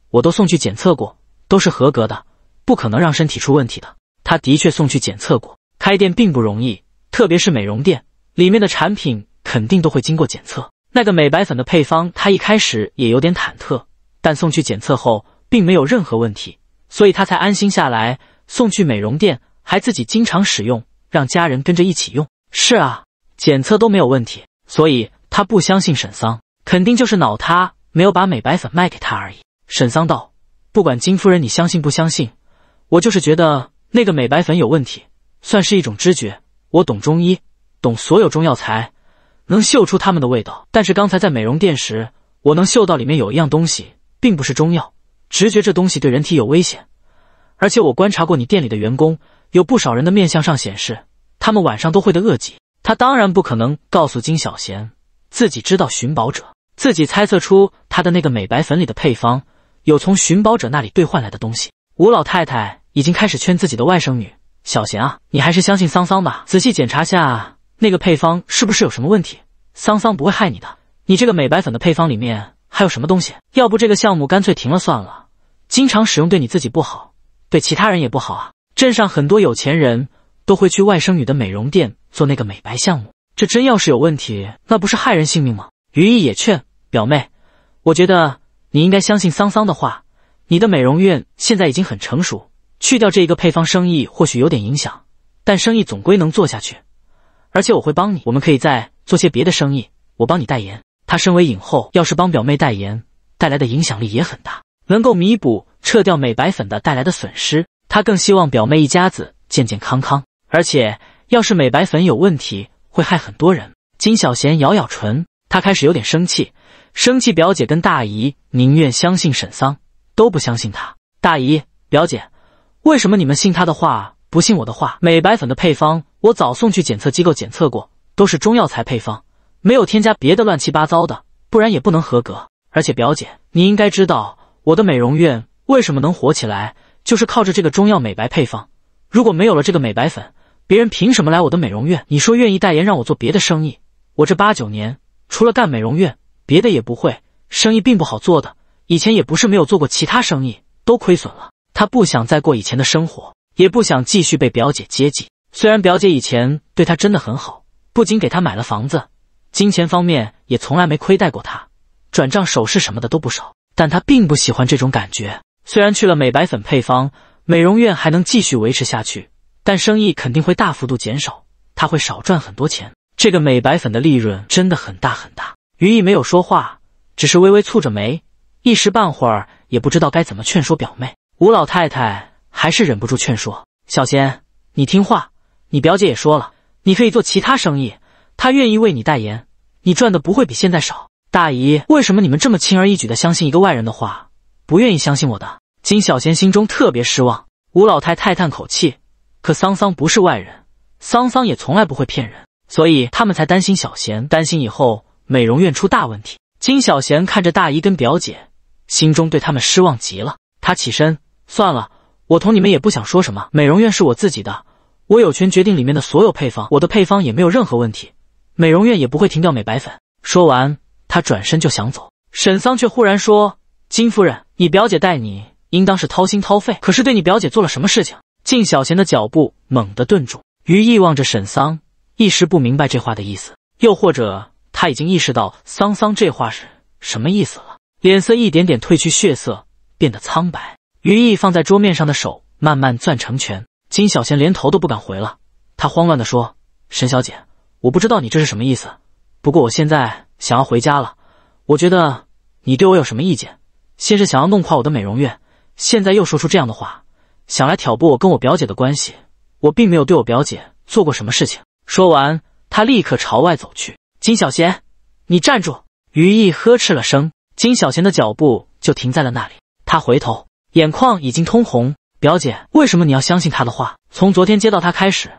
我都送去检测过，都是合格的，不可能让身体出问题的。他的确送去检测过。开店并不容易，特别是美容店里面的产品肯定都会经过检测。那个美白粉的配方，他一开始也有点忐忑，但送去检测后并没有任何问题，所以他才安心下来。送去美容店，还自己经常使用，让家人跟着一起用。是啊。检测都没有问题，所以他不相信沈桑，肯定就是恼他没有把美白粉卖给他而已。沈桑道：“不管金夫人你相信不相信，我就是觉得那个美白粉有问题，算是一种直觉。我懂中医，懂所有中药材，能嗅出他们的味道。但是刚才在美容店时，我能嗅到里面有一样东西，并不是中药，直觉这东西对人体有危险。而且我观察过你店里的员工，有不少人的面相上显示，他们晚上都会得恶疾。”他当然不可能告诉金小贤自己知道寻宝者，自己猜测出他的那个美白粉里的配方有从寻宝者那里兑换来的东西。吴老太太已经开始劝自己的外甥女小贤啊，你还是相信桑桑吧，仔细检查下那个配方是不是有什么问题。桑桑不会害你的，你这个美白粉的配方里面还有什么东西？要不这个项目干脆停了算了，经常使用对你自己不好，对其他人也不好啊。镇上很多有钱人都会去外甥女的美容店。做那个美白项目，这真要是有问题，那不是害人性命吗？于毅也劝表妹，我觉得你应该相信桑桑的话。你的美容院现在已经很成熟，去掉这一个配方，生意或许有点影响，但生意总归能做下去。而且我会帮你，我们可以再做些别的生意，我帮你代言。他身为影后，要是帮表妹代言，带来的影响力也很大，能够弥补撤掉美白粉的带来的损失。他更希望表妹一家子健健康康，而且。要是美白粉有问题，会害很多人。金小贤咬咬唇，他开始有点生气，生气表姐跟大姨宁愿相信沈桑，都不相信他。大姨、表姐，为什么你们信他的话，不信我的话？美白粉的配方我早送去检测机构检测过，都是中药材配方，没有添加别的乱七八糟的，不然也不能合格。而且表姐，你应该知道我的美容院为什么能火起来，就是靠着这个中药美白配方。如果没有了这个美白粉，别人凭什么来我的美容院？你说愿意代言，让我做别的生意。我这八九年除了干美容院，别的也不会。生意并不好做的。以前也不是没有做过其他生意，都亏损了。他不想再过以前的生活，也不想继续被表姐接济。虽然表姐以前对他真的很好，不仅给他买了房子，金钱方面也从来没亏待过他，转账首饰什么的都不少。但他并不喜欢这种感觉。虽然去了美白粉配方，美容院还能继续维持下去。但生意肯定会大幅度减少，他会少赚很多钱。这个美白粉的利润真的很大很大。于毅没有说话，只是微微蹙着眉，一时半会儿也不知道该怎么劝说表妹。吴老太太还是忍不住劝说：“小贤，你听话，你表姐也说了，你可以做其他生意，她愿意为你代言，你赚的不会比现在少。”大姨，为什么你们这么轻而易举的相信一个外人的话，不愿意相信我的？金小贤心中特别失望。吴老太太叹口气。可桑桑不是外人，桑桑也从来不会骗人，所以他们才担心小贤，担心以后美容院出大问题。金小贤看着大姨跟表姐，心中对他们失望极了。他起身，算了，我同你们也不想说什么。美容院是我自己的，我有权决定里面的所有配方，我的配方也没有任何问题，美容院也不会停掉美白粉。说完，他转身就想走。沈桑却忽然说：“金夫人，你表姐待你应当是掏心掏肺，可是对你表姐做了什么事情？”靳小贤的脚步猛地顿住，于毅望着沈桑，一时不明白这话的意思，又或者他已经意识到桑桑这话是什么意思了，脸色一点点褪去血色，变得苍白。于毅放在桌面上的手慢慢攥成拳。金小贤连头都不敢回了，他慌乱地说：“沈小姐，我不知道你这是什么意思，不过我现在想要回家了。我觉得你对我有什么意见？先是想要弄垮我的美容院，现在又说出这样的话。”想来挑拨我跟我表姐的关系，我并没有对我表姐做过什么事情。说完，他立刻朝外走去。金小贤，你站住！于毅呵斥了声，金小贤的脚步就停在了那里。他回头，眼眶已经通红。表姐，为什么你要相信他的话？从昨天接到他开始，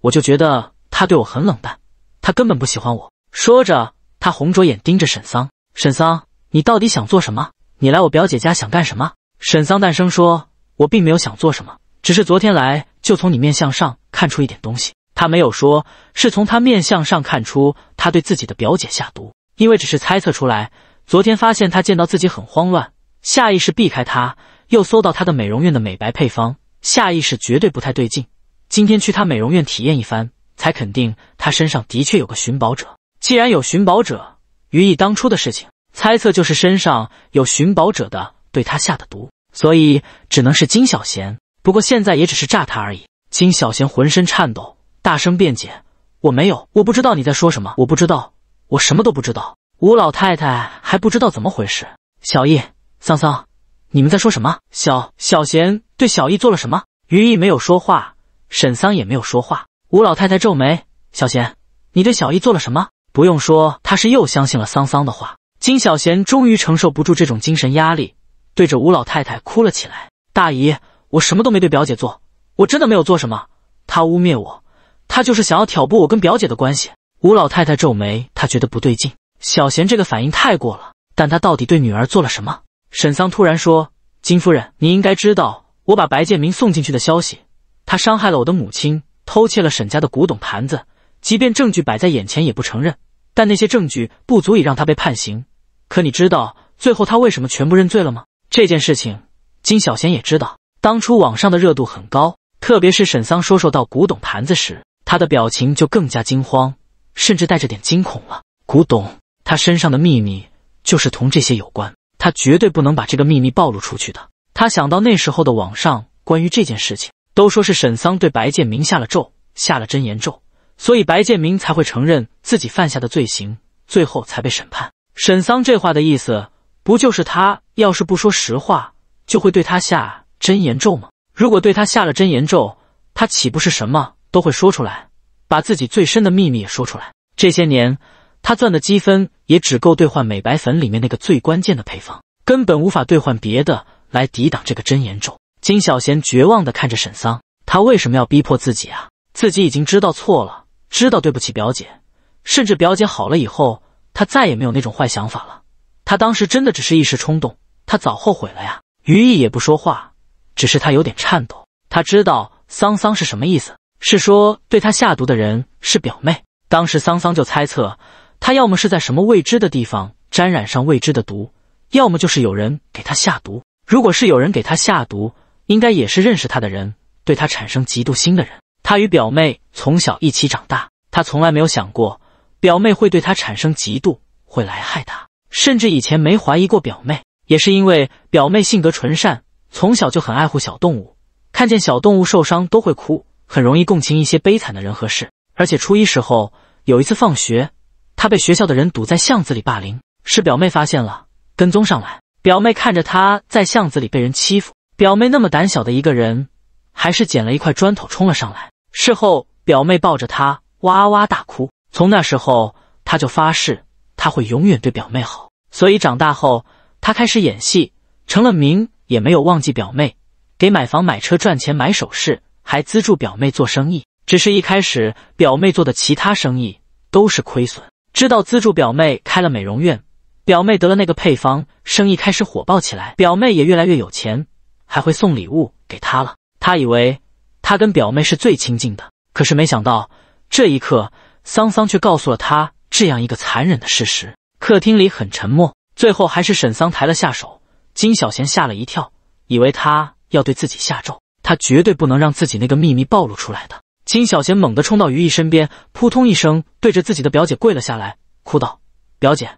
我就觉得他对我很冷淡，他根本不喜欢我。说着，他红着眼盯着沈桑。沈桑，你到底想做什么？你来我表姐家想干什么？沈桑淡声说。我并没有想做什么，只是昨天来就从你面相上看出一点东西。他没有说，是从他面相上看出他对自己的表姐下毒，因为只是猜测出来。昨天发现他见到自己很慌乱，下意识避开他，又搜到他的美容院的美白配方，下意识绝对不太对劲。今天去他美容院体验一番，才肯定他身上的确有个寻宝者。既然有寻宝者，于意当初的事情猜测就是身上有寻宝者的对他下的毒。所以只能是金小贤。不过现在也只是诈他而已。金小贤浑身颤抖，大声辩解：“我没有，我不知道你在说什么，我不知道，我什么都不知道。”吴老太太还不知道怎么回事。小易，桑桑，你们在说什么？小小贤对小易做了什么？于毅没有说话，沈桑也没有说话。吴老太太皱眉：“小贤，你对小易做了什么？”不用说，他是又相信了桑桑的话。金小贤终于承受不住这种精神压力。对着吴老太太哭了起来。大姨，我什么都没对表姐做，我真的没有做什么。她污蔑我，她就是想要挑拨我跟表姐的关系。吴老太太皱眉，她觉得不对劲。小贤这个反应太过了，但他到底对女儿做了什么？沈桑突然说：“金夫人，你应该知道我把白建明送进去的消息。他伤害了我的母亲，偷窃了沈家的古董盘子，即便证据摆在眼前也不承认。但那些证据不足以让他被判刑。可你知道最后他为什么全部认罪了吗？”这件事情，金小贤也知道。当初网上的热度很高，特别是沈桑说说到古董盘子时，他的表情就更加惊慌，甚至带着点惊恐了。古董，他身上的秘密就是同这些有关，他绝对不能把这个秘密暴露出去的。他想到那时候的网上关于这件事情，都说是沈桑对白建明下了咒，下了真言咒，所以白建明才会承认自己犯下的罪行，最后才被审判。沈桑这话的意思。不就是他，要是不说实话，就会对他下真言咒吗？如果对他下了真言咒，他岂不是什么都会说出来，把自己最深的秘密也说出来？这些年他赚的积分也只够兑换美白粉里面那个最关键的配方，根本无法兑换别的来抵挡这个真言咒。金小贤绝望的看着沈桑，他为什么要逼迫自己啊？自己已经知道错了，知道对不起表姐，甚至表姐好了以后，他再也没有那种坏想法了。他当时真的只是一时冲动，他早后悔了呀。于毅也不说话，只是他有点颤抖。他知道桑桑是什么意思，是说对他下毒的人是表妹。当时桑桑就猜测，他要么是在什么未知的地方沾染上未知的毒，要么就是有人给他下毒。如果是有人给他下毒，应该也是认识他的人，对他产生嫉妒心的人。他与表妹从小一起长大，他从来没有想过表妹会对他产生嫉妒，会来害他。甚至以前没怀疑过表妹，也是因为表妹性格纯善，从小就很爱护小动物，看见小动物受伤都会哭，很容易共情一些悲惨的人和事。而且初一时候有一次放学，他被学校的人堵在巷子里霸凌，是表妹发现了，跟踪上来。表妹看着他在巷子里被人欺负，表妹那么胆小的一个人，还是捡了一块砖头冲了上来。事后表妹抱着他哇哇大哭，从那时候他就发誓。他会永远对表妹好，所以长大后他开始演戏，成了名也没有忘记表妹，给买房买车赚钱买首饰，还资助表妹做生意。只是一开始表妹做的其他生意都是亏损，知道资助表妹开了美容院，表妹得了那个配方，生意开始火爆起来，表妹也越来越有钱，还会送礼物给他了。他以为他跟表妹是最亲近的，可是没想到这一刻，桑桑却告诉了他。这样一个残忍的事实，客厅里很沉默。最后还是沈桑抬了下手，金小贤吓了一跳，以为他要对自己下咒。他绝对不能让自己那个秘密暴露出来的。金小贤猛地冲到于毅身边，扑通一声，对着自己的表姐跪了下来，哭道：“表姐，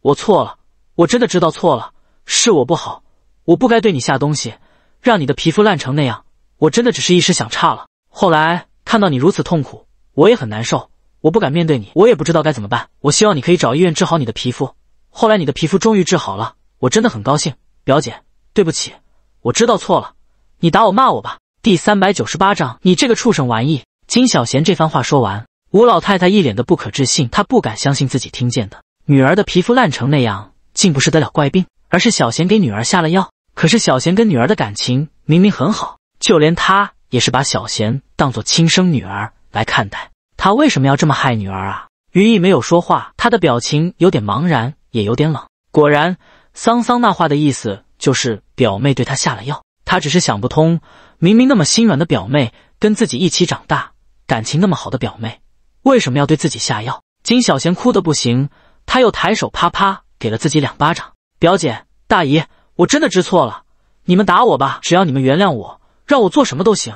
我错了，我真的知道错了，是我不好，我不该对你下东西，让你的皮肤烂成那样。我真的只是一时想差了，后来看到你如此痛苦，我也很难受。”我不敢面对你，我也不知道该怎么办。我希望你可以找医院治好你的皮肤。后来你的皮肤终于治好了，我真的很高兴。表姐，对不起，我知道错了，你打我骂我吧。第三百九十八章，你这个畜生玩意！金小贤这番话说完，吴老太太一脸的不可置信，她不敢相信自己听见的，女儿的皮肤烂成那样，竟不是得了怪病，而是小贤给女儿下了药。可是小贤跟女儿的感情明明很好，就连他也是把小贤当做亲生女儿来看待。他为什么要这么害女儿啊？云逸没有说话，他的表情有点茫然，也有点冷。果然，桑桑那话的意思就是表妹对她下了药。他只是想不通，明明那么心软的表妹，跟自己一起长大，感情那么好的表妹，为什么要对自己下药？金小贤哭的不行，他又抬手啪啪给了自己两巴掌。表姐，大姨，我真的知错了，你们打我吧，只要你们原谅我，让我做什么都行，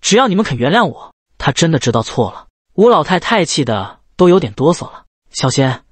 只要你们肯原谅我，他真的知道错了。吴老太太气的都有点哆嗦了。小贤，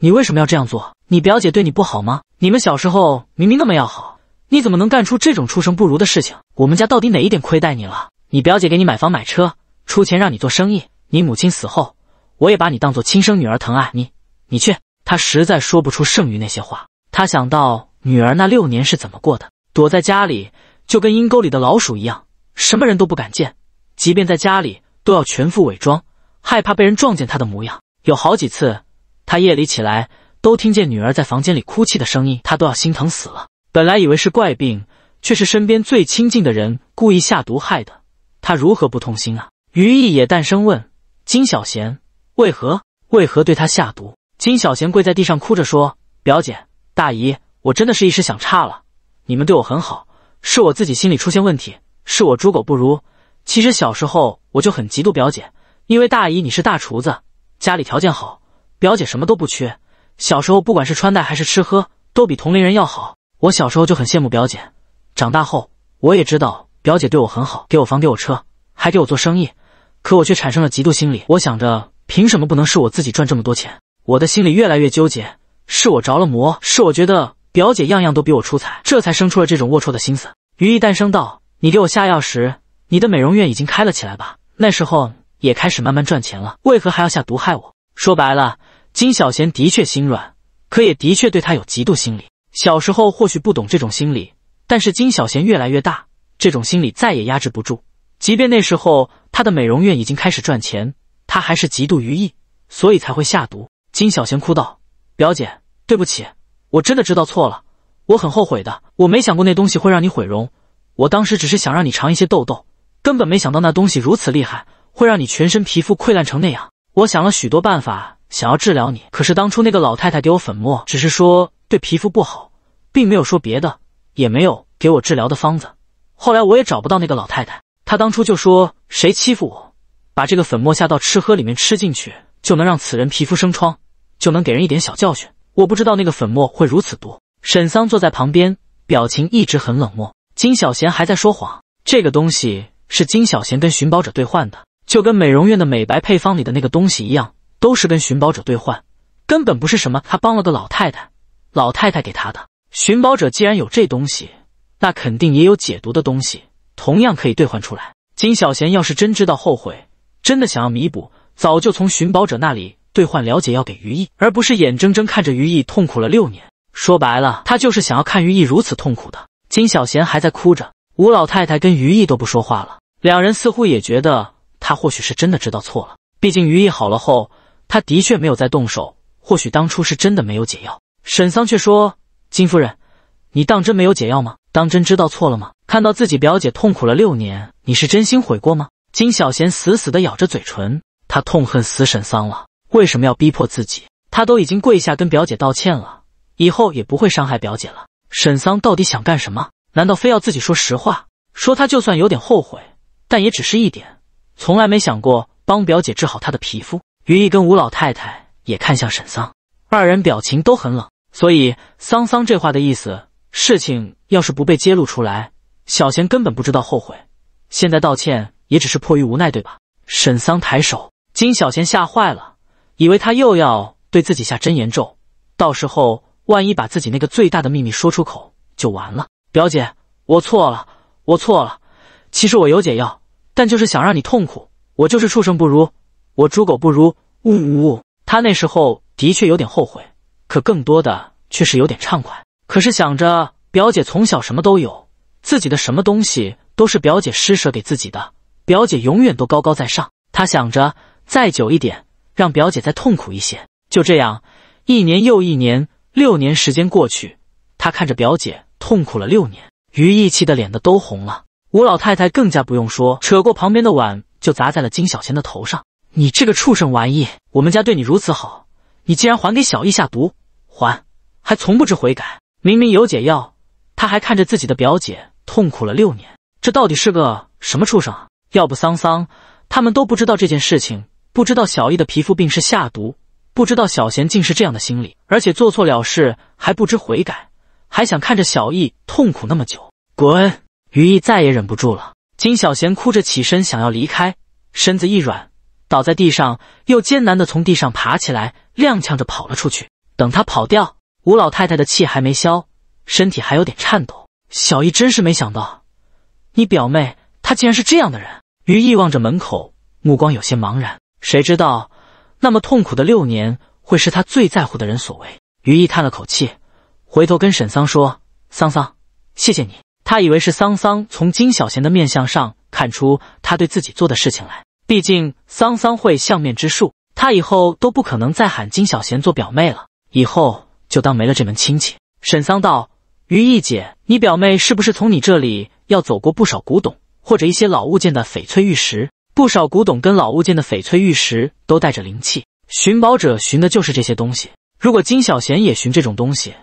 你为什么要这样做？你表姐对你不好吗？你们小时候明明那么要好，你怎么能干出这种畜生不如的事情？我们家到底哪一点亏待你了？你表姐给你买房买车，出钱让你做生意。你母亲死后，我也把你当做亲生女儿疼爱你。你去，她实在说不出剩余那些话。她想到女儿那六年是怎么过的，躲在家里就跟阴沟里的老鼠一样，什么人都不敢见，即便在家里都要全副伪装。害怕被人撞见他的模样，有好几次，他夜里起来都听见女儿在房间里哭泣的声音，他都要心疼死了。本来以为是怪病，却是身边最亲近的人故意下毒害的，他如何不痛心啊？于毅也淡声问金小贤：“为何？为何对他下毒？”金小贤跪在地上哭着说：“表姐，大姨，我真的是一时想差了，你们对我很好，是我自己心里出现问题，是我猪狗不如。其实小时候我就很嫉妒表姐。”因为大姨你是大厨子，家里条件好，表姐什么都不缺。小时候不管是穿戴还是吃喝，都比同龄人要好。我小时候就很羡慕表姐，长大后我也知道表姐对我很好，给我房，给我车，还给我做生意。可我却产生了嫉妒心理。我想着，凭什么不能是我自己赚这么多钱？我的心里越来越纠结，是我着了魔，是我觉得表姐样样都比我出彩，这才生出了这种龌龊的心思。于毅诞生道：“你给我下药时，你的美容院已经开了起来吧？那时候。”也开始慢慢赚钱了，为何还要下毒害我？说白了，金小贤的确心软，可也的确对他有嫉妒心理。小时候或许不懂这种心理，但是金小贤越来越大，这种心理再也压制不住。即便那时候他的美容院已经开始赚钱，他还是嫉妒于意，所以才会下毒。金小贤哭道：“表姐，对不起，我真的知道错了，我很后悔的。我没想过那东西会让你毁容，我当时只是想让你尝一些痘痘，根本没想到那东西如此厉害。”会让你全身皮肤溃烂成那样。我想了许多办法想要治疗你，可是当初那个老太太给我粉末，只是说对皮肤不好，并没有说别的，也没有给我治疗的方子。后来我也找不到那个老太太，她当初就说谁欺负我，把这个粉末下到吃喝里面吃进去，就能让此人皮肤生疮，就能给人一点小教训。我不知道那个粉末会如此毒。沈桑坐在旁边，表情一直很冷漠。金小贤还在说谎，这个东西是金小贤跟寻宝者兑换的。就跟美容院的美白配方里的那个东西一样，都是跟寻宝者兑换，根本不是什么他帮了个老太太，老太太给他的。寻宝者既然有这东西，那肯定也有解毒的东西，同样可以兑换出来。金小贤要是真知道后悔，真的想要弥补，早就从寻宝者那里兑换了解药给于毅，而不是眼睁睁看着于毅痛苦了六年。说白了，他就是想要看于毅如此痛苦的。金小贤还在哭着，吴老太太跟于毅都不说话了，两人似乎也觉得。他或许是真的知道错了，毕竟于毅好了后，他的确没有再动手。或许当初是真的没有解药。沈桑却说：“金夫人，你当真没有解药吗？当真知道错了吗？看到自己表姐痛苦了六年，你是真心悔过吗？”金小贤死死地咬着嘴唇，他痛恨死沈桑了。为什么要逼迫自己？他都已经跪下跟表姐道歉了，以后也不会伤害表姐了。沈桑到底想干什么？难道非要自己说实话？说他就算有点后悔，但也只是一点。从来没想过帮表姐治好她的皮肤。于毅跟吴老太太也看向沈桑，二人表情都很冷。所以桑桑这话的意思，事情要是不被揭露出来，小贤根本不知道后悔。现在道歉也只是迫于无奈，对吧？沈桑抬手，金小贤吓坏了，以为他又要对自己下真言咒，到时候万一把自己那个最大的秘密说出口就完了。表姐，我错了，我错了。其实我有解药。但就是想让你痛苦，我就是畜生不如，我猪狗不如。呜呜，呜！他那时候的确有点后悔，可更多的却是有点畅快。可是想着表姐从小什么都有，自己的什么东西都是表姐施舍给自己的，表姐永远都高高在上。他想着再久一点，让表姐再痛苦一些。就这样，一年又一年，六年时间过去，他看着表姐痛苦了六年，于毅气的脸的都红了。吴老太太更加不用说，扯过旁边的碗就砸在了金小贤的头上。你这个畜生玩意！我们家对你如此好，你竟然还给小易下毒，还还从不知悔改。明明有解药，他还看着自己的表姐痛苦了六年，这到底是个什么畜生啊？要不桑桑他们都不知道这件事情，不知道小易的皮肤病是下毒，不知道小贤竟是这样的心理，而且做错了事还不知悔改，还想看着小易痛苦那么久，滚！于毅再也忍不住了，金小贤哭着起身想要离开，身子一软倒在地上，又艰难的从地上爬起来，踉跄着跑了出去。等他跑掉，吴老太太的气还没消，身体还有点颤抖。小易真是没想到，你表妹她竟然是这样的人。于毅望着门口，目光有些茫然。谁知道那么痛苦的六年会是他最在乎的人所为？于毅叹了口气，回头跟沈桑说：“桑桑，谢谢你。”他以为是桑桑从金小贤的面相上看出他对自己做的事情来，毕竟桑桑会相面之术，他以后都不可能再喊金小贤做表妹了，以后就当没了这门亲戚。沈桑道：“于毅姐，你表妹是不是从你这里要走过不少古董或者一些老物件的翡翠玉石？不少古董跟老物件的翡翠玉石都带着灵气，寻宝者寻的就是这些东西。如果金小贤也寻这种东西，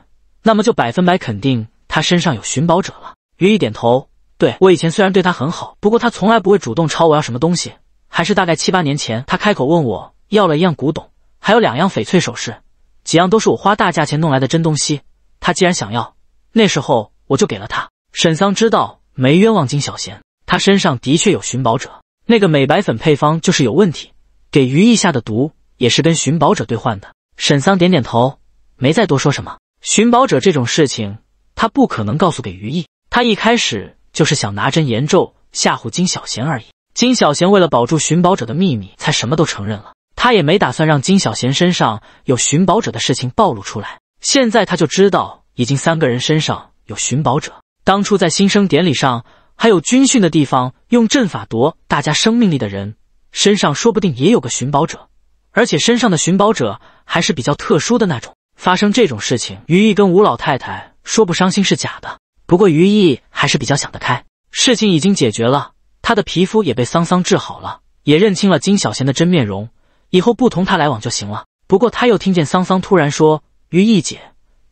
那么就百分百肯定他身上有寻宝者了。”于毅点头，对我以前虽然对他很好，不过他从来不会主动朝我要什么东西。还是大概七八年前，他开口问我要了一样古董，还有两样翡翠首饰，几样都是我花大价钱弄来的真东西。他既然想要，那时候我就给了他。沈桑知道没冤枉金小贤，他身上的确有寻宝者那个美白粉配方就是有问题，给于毅下的毒也是跟寻宝者兑换的。沈桑点点头，没再多说什么。寻宝者这种事情，他不可能告诉给于毅。他一开始就是想拿针言咒吓唬金小贤而已。金小贤为了保住寻宝者的秘密，才什么都承认了。他也没打算让金小贤身上有寻宝者的事情暴露出来。现在他就知道，已经三个人身上有寻宝者。当初在新生典礼上，还有军训的地方，用阵法夺大家生命力的人身上，说不定也有个寻宝者，而且身上的寻宝者还是比较特殊的那种。发生这种事情，于毅跟吴老太太说不伤心是假的。不过于毅还是比较想得开，事情已经解决了，他的皮肤也被桑桑治好了，也认清了金小贤的真面容，以后不同他来往就行了。不过他又听见桑桑突然说：“于毅姐，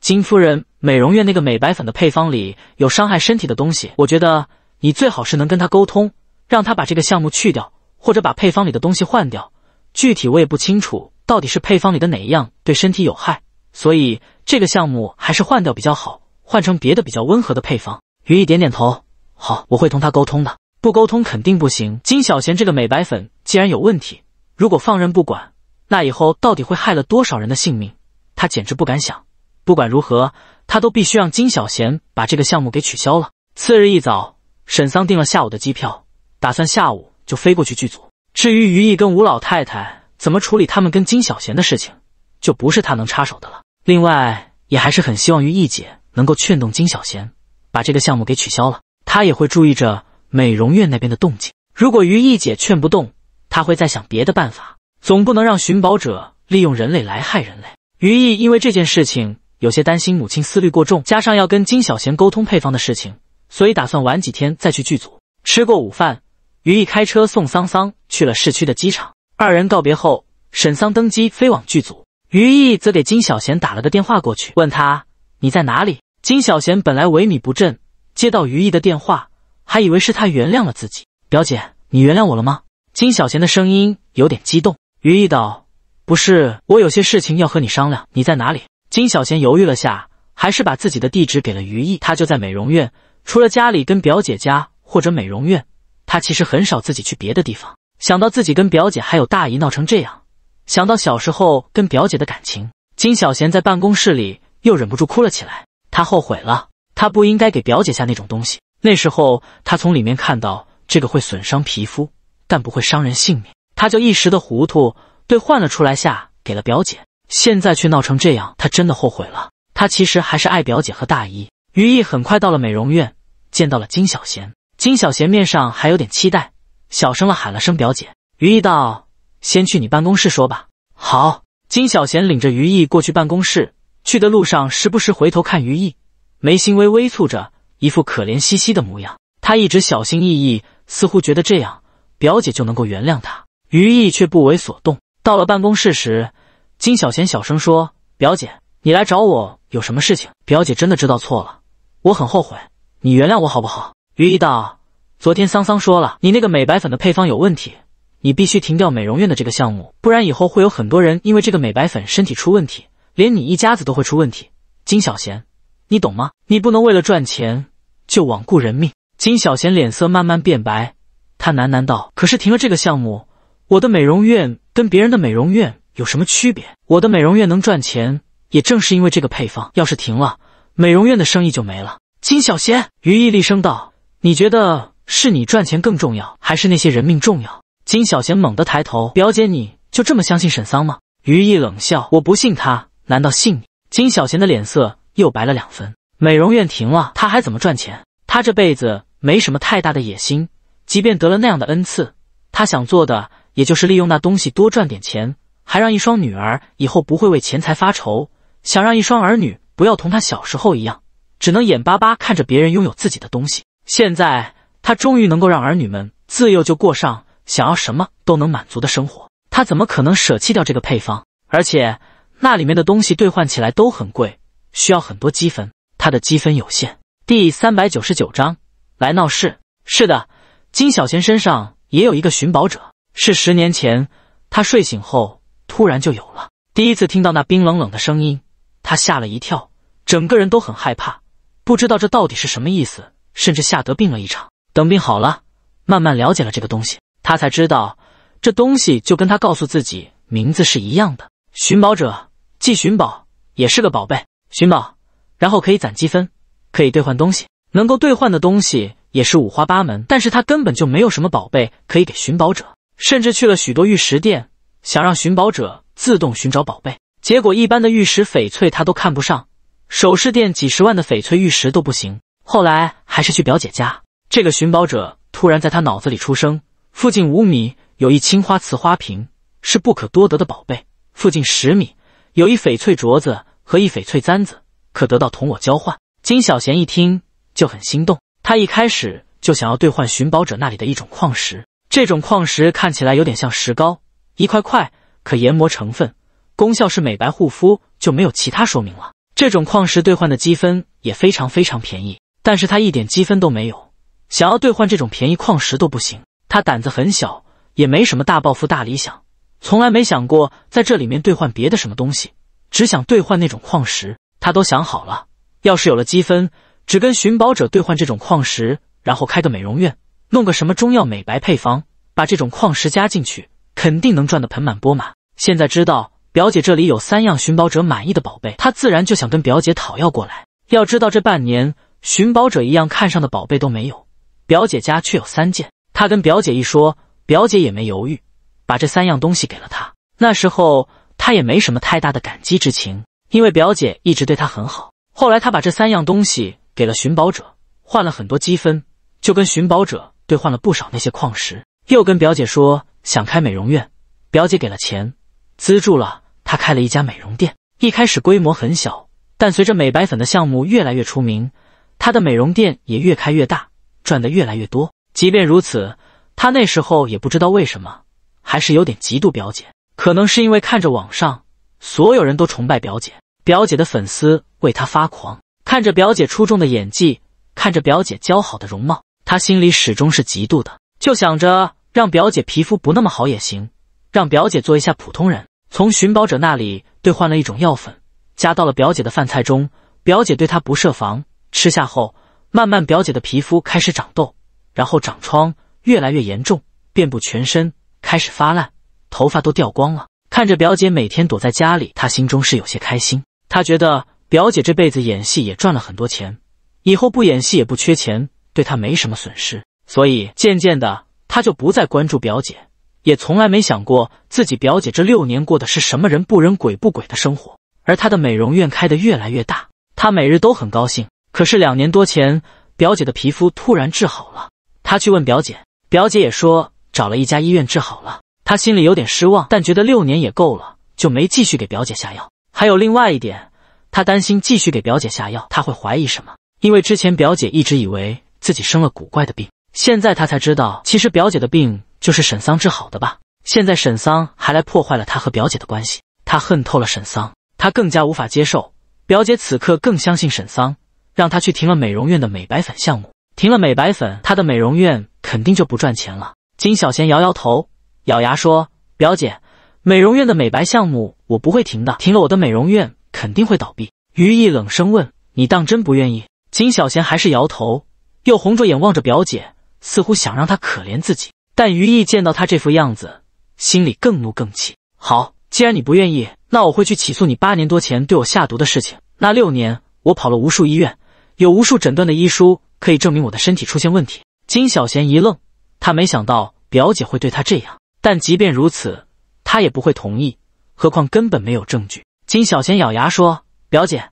金夫人美容院那个美白粉的配方里有伤害身体的东西，我觉得你最好是能跟他沟通，让他把这个项目去掉，或者把配方里的东西换掉。具体我也不清楚到底是配方里的哪一样对身体有害，所以这个项目还是换掉比较好。”换成别的比较温和的配方。于毅点点头，好，我会同他沟通的。不沟通肯定不行。金小贤这个美白粉既然有问题，如果放任不管，那以后到底会害了多少人的性命？他简直不敢想。不管如何，他都必须让金小贤把这个项目给取消了。次日一早，沈桑订了下午的机票，打算下午就飞过去剧组。至于于毅跟吴老太太怎么处理他们跟金小贤的事情，就不是他能插手的了。另外，也还是很希望于毅姐。能够劝动金小贤把这个项目给取消了，他也会注意着美容院那边的动静。如果于毅姐劝不动，他会再想别的办法。总不能让寻宝者利用人类来害人类。于毅因为这件事情有些担心母亲思虑过重，加上要跟金小贤沟通配方的事情，所以打算晚几天再去剧组。吃过午饭，于毅开车送桑桑去了市区的机场。二人告别后，沈桑登机飞往剧组，于毅则给金小贤打了个电话过去，问他。你在哪里？金小贤本来萎靡不振，接到于毅的电话，还以为是他原谅了自己。表姐，你原谅我了吗？金小贤的声音有点激动。于毅道：“不是，我有些事情要和你商量。”你在哪里？金小贤犹豫了下，还是把自己的地址给了于毅。他就在美容院，除了家里跟表姐家或者美容院，他其实很少自己去别的地方。想到自己跟表姐还有大姨闹成这样，想到小时候跟表姐的感情，金小贤在办公室里。又忍不住哭了起来，他后悔了，他不应该给表姐下那种东西。那时候他从里面看到这个会损伤皮肤，但不会伤人性命，他就一时的糊涂，对换了出来下给了表姐。现在却闹成这样，他真的后悔了。他其实还是爱表姐和大姨。于毅很快到了美容院，见到了金小贤。金小贤面上还有点期待，小声了喊了声表姐。于毅道：“先去你办公室说吧。”好。金小贤领着于毅过去办公室。去的路上，时不时回头看于毅，眉心微微蹙着，一副可怜兮兮的模样。他一直小心翼翼，似乎觉得这样，表姐就能够原谅他。于毅却不为所动。到了办公室时，金小贤小声说：“表姐，你来找我有什么事情？”表姐真的知道错了，我很后悔，你原谅我好不好？”于毅道：“昨天桑桑说了，你那个美白粉的配方有问题，你必须停掉美容院的这个项目，不然以后会有很多人因为这个美白粉身体出问题。”连你一家子都会出问题，金小贤，你懂吗？你不能为了赚钱就罔顾人命。金小贤脸色慢慢变白，他喃喃道：“可是停了这个项目，我的美容院跟别人的美容院有什么区别？我的美容院能赚钱，也正是因为这个配方。要是停了，美容院的生意就没了。”金小贤，于毅厉声道：“你觉得是你赚钱更重要，还是那些人命重要？”金小贤猛地抬头：“表姐，你就这么相信沈桑吗？”于毅冷笑：“我不信他。”难道信你？金小贤的脸色又白了两分。美容院停了，他还怎么赚钱？他这辈子没什么太大的野心，即便得了那样的恩赐，他想做的也就是利用那东西多赚点钱，还让一双女儿以后不会为钱财发愁，想让一双儿女不要同他小时候一样，只能眼巴巴看着别人拥有自己的东西。现在他终于能够让儿女们自幼就过上想要什么都能满足的生活，他怎么可能舍弃掉这个配方？而且。那里面的东西兑换起来都很贵，需要很多积分。他的积分有限。第三百九十九章来闹事。是的，金小贤身上也有一个寻宝者，是十年前他睡醒后突然就有了。第一次听到那冰冷冷的声音，他吓了一跳，整个人都很害怕，不知道这到底是什么意思，甚至吓得病了一场。等病好了，慢慢了解了这个东西，他才知道这东西就跟他告诉自己名字是一样的——寻宝者。既寻宝也是个宝贝，寻宝，然后可以攒积分，可以兑换东西，能够兑换的东西也是五花八门。但是他根本就没有什么宝贝可以给寻宝者，甚至去了许多玉石店，想让寻宝者自动寻找宝贝，结果一般的玉石翡翠他都看不上，首饰店几十万的翡翠玉石都不行。后来还是去表姐家，这个寻宝者突然在他脑子里出生，附近五米有一青花瓷花瓶，是不可多得的宝贝，附近十米。有一翡翠镯子和一翡翠簪子，可得到同我交换。金小贤一听就很心动，他一开始就想要兑换寻宝者那里的一种矿石，这种矿石看起来有点像石膏，一块块可研磨成分，功效是美白护肤，就没有其他说明了。这种矿石兑换的积分也非常非常便宜，但是他一点积分都没有，想要兑换这种便宜矿石都不行。他胆子很小，也没什么大抱负大理想。从来没想过在这里面兑换别的什么东西，只想兑换那种矿石。他都想好了，要是有了积分，只跟寻宝者兑换这种矿石，然后开个美容院，弄个什么中药美白配方，把这种矿石加进去，肯定能赚得盆满钵满。现在知道表姐这里有三样寻宝者满意的宝贝，他自然就想跟表姐讨要过来。要知道这半年寻宝者一样看上的宝贝都没有，表姐家却有三件。他跟表姐一说，表姐也没犹豫。把这三样东西给了他，那时候他也没什么太大的感激之情，因为表姐一直对他很好。后来他把这三样东西给了寻宝者，换了很多积分，就跟寻宝者兑换了不少那些矿石。又跟表姐说想开美容院，表姐给了钱资助了他开了一家美容店。一开始规模很小，但随着美白粉的项目越来越出名，他的美容店也越开越大，赚的越来越多。即便如此，他那时候也不知道为什么。还是有点嫉妒表姐，可能是因为看着网上所有人都崇拜表姐，表姐的粉丝为她发狂，看着表姐出众的演技，看着表姐姣好的容貌，她心里始终是嫉妒的，就想着让表姐皮肤不那么好也行，让表姐做一下普通人。从寻宝者那里兑换了一种药粉，加到了表姐的饭菜中。表姐对她不设防，吃下后，慢慢表姐的皮肤开始长痘，然后长疮，越来越严重，遍布全身。开始发烂，头发都掉光了。看着表姐每天躲在家里，他心中是有些开心。他觉得表姐这辈子演戏也赚了很多钱，以后不演戏也不缺钱，对她没什么损失。所以渐渐的，他就不再关注表姐，也从来没想过自己表姐这六年过的是什么人不人鬼不鬼的生活。而他的美容院开的越来越大，他每日都很高兴。可是两年多前，表姐的皮肤突然治好了，他去问表姐，表姐也说。找了一家医院治好了，他心里有点失望，但觉得六年也够了，就没继续给表姐下药。还有另外一点，他担心继续给表姐下药，他会怀疑什么？因为之前表姐一直以为自己生了古怪的病，现在他才知道，其实表姐的病就是沈桑治好的吧？现在沈桑还来破坏了他和表姐的关系，他恨透了沈桑。他更加无法接受表姐此刻更相信沈桑，让他去停了美容院的美白粉项目，停了美白粉，他的美容院肯定就不赚钱了。金小贤摇摇头，咬牙说：“表姐，美容院的美白项目我不会停的，停了我的美容院肯定会倒闭。”于毅冷声问：“你当真不愿意？”金小贤还是摇头，又红着眼望着表姐，似乎想让她可怜自己。但于毅见到她这副样子，心里更怒更气。好，既然你不愿意，那我会去起诉你八年多前对我下毒的事情。那六年我跑了无数医院，有无数诊断的医书可以证明我的身体出现问题。金小贤一愣。他没想到表姐会对他这样，但即便如此，他也不会同意。何况根本没有证据。金小贤咬牙说：“表姐，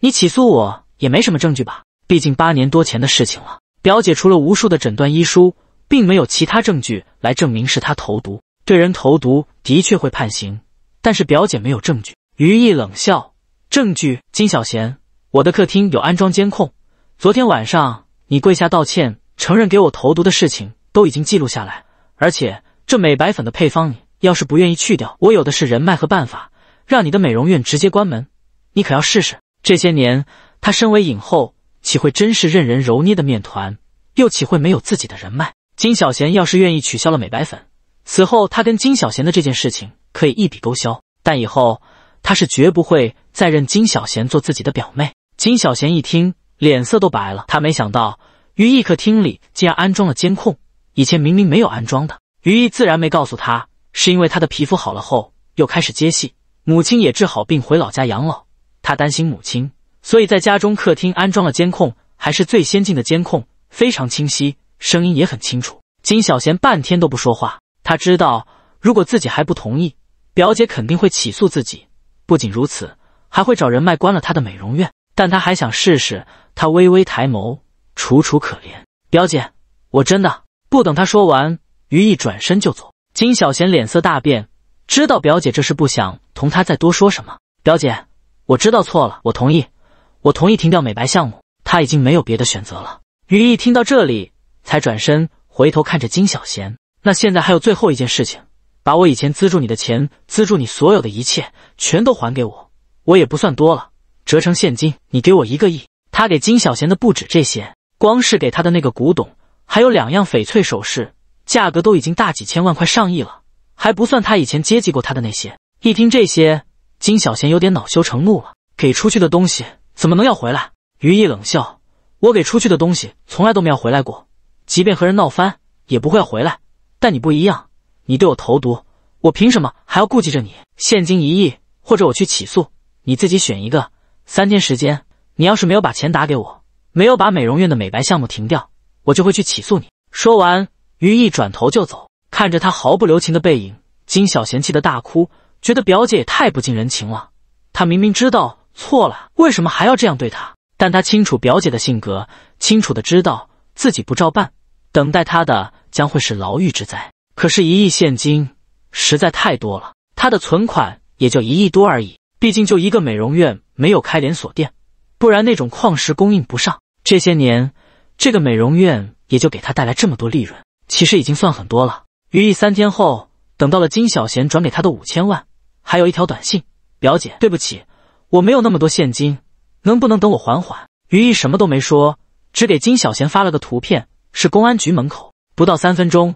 你起诉我也没什么证据吧？毕竟八年多前的事情了。表姐除了无数的诊断医书，并没有其他证据来证明是他投毒。对人投毒的确会判刑，但是表姐没有证据。”于毅冷笑：“证据？金小贤，我的客厅有安装监控，昨天晚上你跪下道歉，承认给我投毒的事情。”都已经记录下来，而且这美白粉的配方，你要是不愿意去掉，我有的是人脉和办法，让你的美容院直接关门。你可要试试。这些年，她身为影后，岂会真是任人揉捏的面团？又岂会没有自己的人脉？金小贤要是愿意取消了美白粉，此后他跟金小贤的这件事情可以一笔勾销。但以后他是绝不会再认金小贤做自己的表妹。金小贤一听，脸色都白了。他没想到于艺客厅里竟然安装了监控。以前明明没有安装的，于毅自然没告诉他，是因为他的皮肤好了后又开始接戏，母亲也治好病回老家养老，他担心母亲，所以在家中客厅安装了监控，还是最先进的监控，非常清晰，声音也很清楚。金小贤半天都不说话，他知道如果自己还不同意，表姐肯定会起诉自己，不仅如此，还会找人脉关了他的美容院。但他还想试试，他微微抬眸，楚楚可怜，表姐，我真的。不等他说完，于毅转身就走。金小贤脸色大变，知道表姐这是不想同他再多说什么。表姐，我知道错了，我同意，我同意停掉美白项目。他已经没有别的选择了。于毅听到这里，才转身回头看着金小贤。那现在还有最后一件事情，把我以前资助你的钱，资助你所有的一切，全都还给我。我也不算多了，折成现金，你给我一个亿。他给金小贤的不止这些，光是给他的那个古董。还有两样翡翠首饰，价格都已经大几千万，快上亿了，还不算他以前接济过他的那些。一听这些，金小贤有点恼羞成怒了。给出去的东西怎么能要回来？于毅冷笑：“我给出去的东西从来都没有回来过，即便和人闹翻，也不会要回来。但你不一样，你对我投毒，我凭什么还要顾及着你？现金一亿，或者我去起诉，你自己选一个。三天时间，你要是没有把钱打给我，没有把美容院的美白项目停掉。”我就会去起诉你。”说完，于毅转头就走。看着他毫不留情的背影，金小贤气的大哭，觉得表姐也太不近人情了。他明明知道错了，为什么还要这样对他？但他清楚表姐的性格，清楚的知道自己不照办，等待他的将会是牢狱之灾。可是，一亿现金实在太多了，他的存款也就一亿多而已。毕竟，就一个美容院，没有开连锁店，不然那种矿石供应不上。这些年。这个美容院也就给他带来这么多利润，其实已经算很多了。于毅三天后等到了金小贤转给他的五千万，还有一条短信：“表姐，对不起，我没有那么多现金，能不能等我缓缓？”于毅什么都没说，只给金小贤发了个图片，是公安局门口。不到三分钟，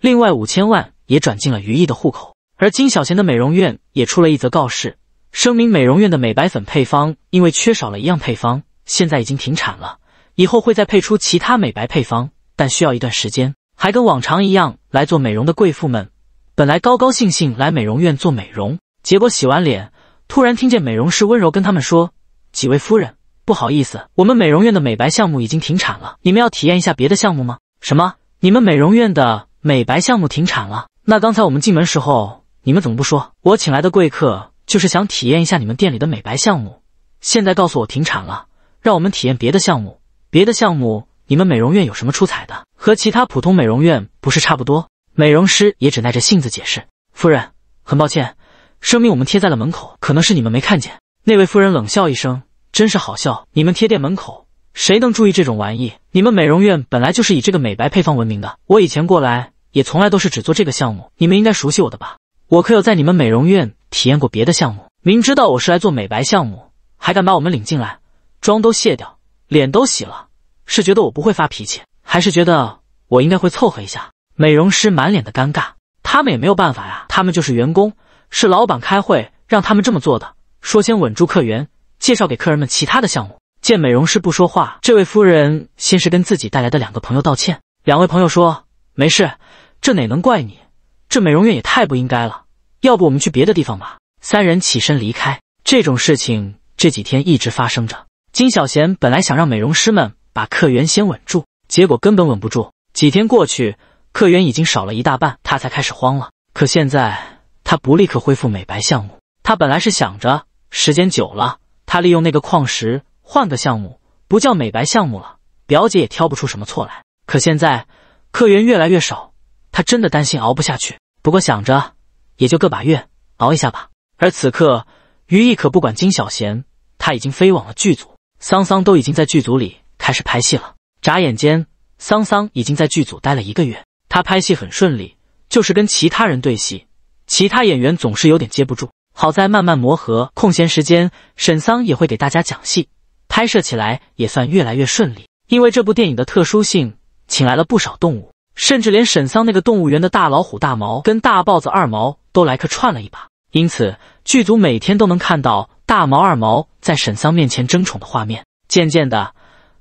另外五千万也转进了于毅的户口，而金小贤的美容院也出了一则告示，声明美容院的美白粉配方因为缺少了一样配方，现在已经停产了。以后会再配出其他美白配方，但需要一段时间。还跟往常一样来做美容的贵妇们，本来高高兴兴来美容院做美容，结果洗完脸突然听见美容师温柔跟他们说：“几位夫人，不好意思，我们美容院的美白项目已经停产了。你们要体验一下别的项目吗？”什么？你们美容院的美白项目停产了？那刚才我们进门时候你们怎么不说？我请来的贵客就是想体验一下你们店里的美白项目，现在告诉我停产了，让我们体验别的项目。别的项目，你们美容院有什么出彩的？和其他普通美容院不是差不多？美容师也只耐着性子解释：“夫人，很抱歉，声明我们贴在了门口，可能是你们没看见。”那位夫人冷笑一声：“真是好笑，你们贴店门口，谁能注意这种玩意？你们美容院本来就是以这个美白配方闻名的。我以前过来也从来都是只做这个项目，你们应该熟悉我的吧？我可有在你们美容院体验过别的项目？明知道我是来做美白项目，还敢把我们领进来，妆都卸掉。”脸都洗了，是觉得我不会发脾气，还是觉得我应该会凑合一下？美容师满脸的尴尬，他们也没有办法呀，他们就是员工，是老板开会让他们这么做的，说先稳住客源，介绍给客人们其他的项目。见美容师不说话，这位夫人先是跟自己带来的两个朋友道歉，两位朋友说没事，这哪能怪你，这美容院也太不应该了，要不我们去别的地方吧。三人起身离开，这种事情这几天一直发生着。金小贤本来想让美容师们把客源先稳住，结果根本稳不住。几天过去，客源已经少了一大半，他才开始慌了。可现在他不立刻恢复美白项目，他本来是想着时间久了，他利用那个矿石换个项目，不叫美白项目了，表姐也挑不出什么错来。可现在客源越来越少，他真的担心熬不下去。不过想着也就个把月，熬一下吧。而此刻于毅可不管金小贤，他已经飞往了剧组。桑桑都已经在剧组里开始拍戏了。眨眼间，桑桑已经在剧组待了一个月。他拍戏很顺利，就是跟其他人对戏，其他演员总是有点接不住。好在慢慢磨合，空闲时间，沈桑也会给大家讲戏，拍摄起来也算越来越顺利。因为这部电影的特殊性，请来了不少动物，甚至连沈桑那个动物园的大老虎大毛跟大豹子二毛都来客串了一把，因此。剧组每天都能看到大毛二毛在沈桑面前争宠的画面。渐渐的，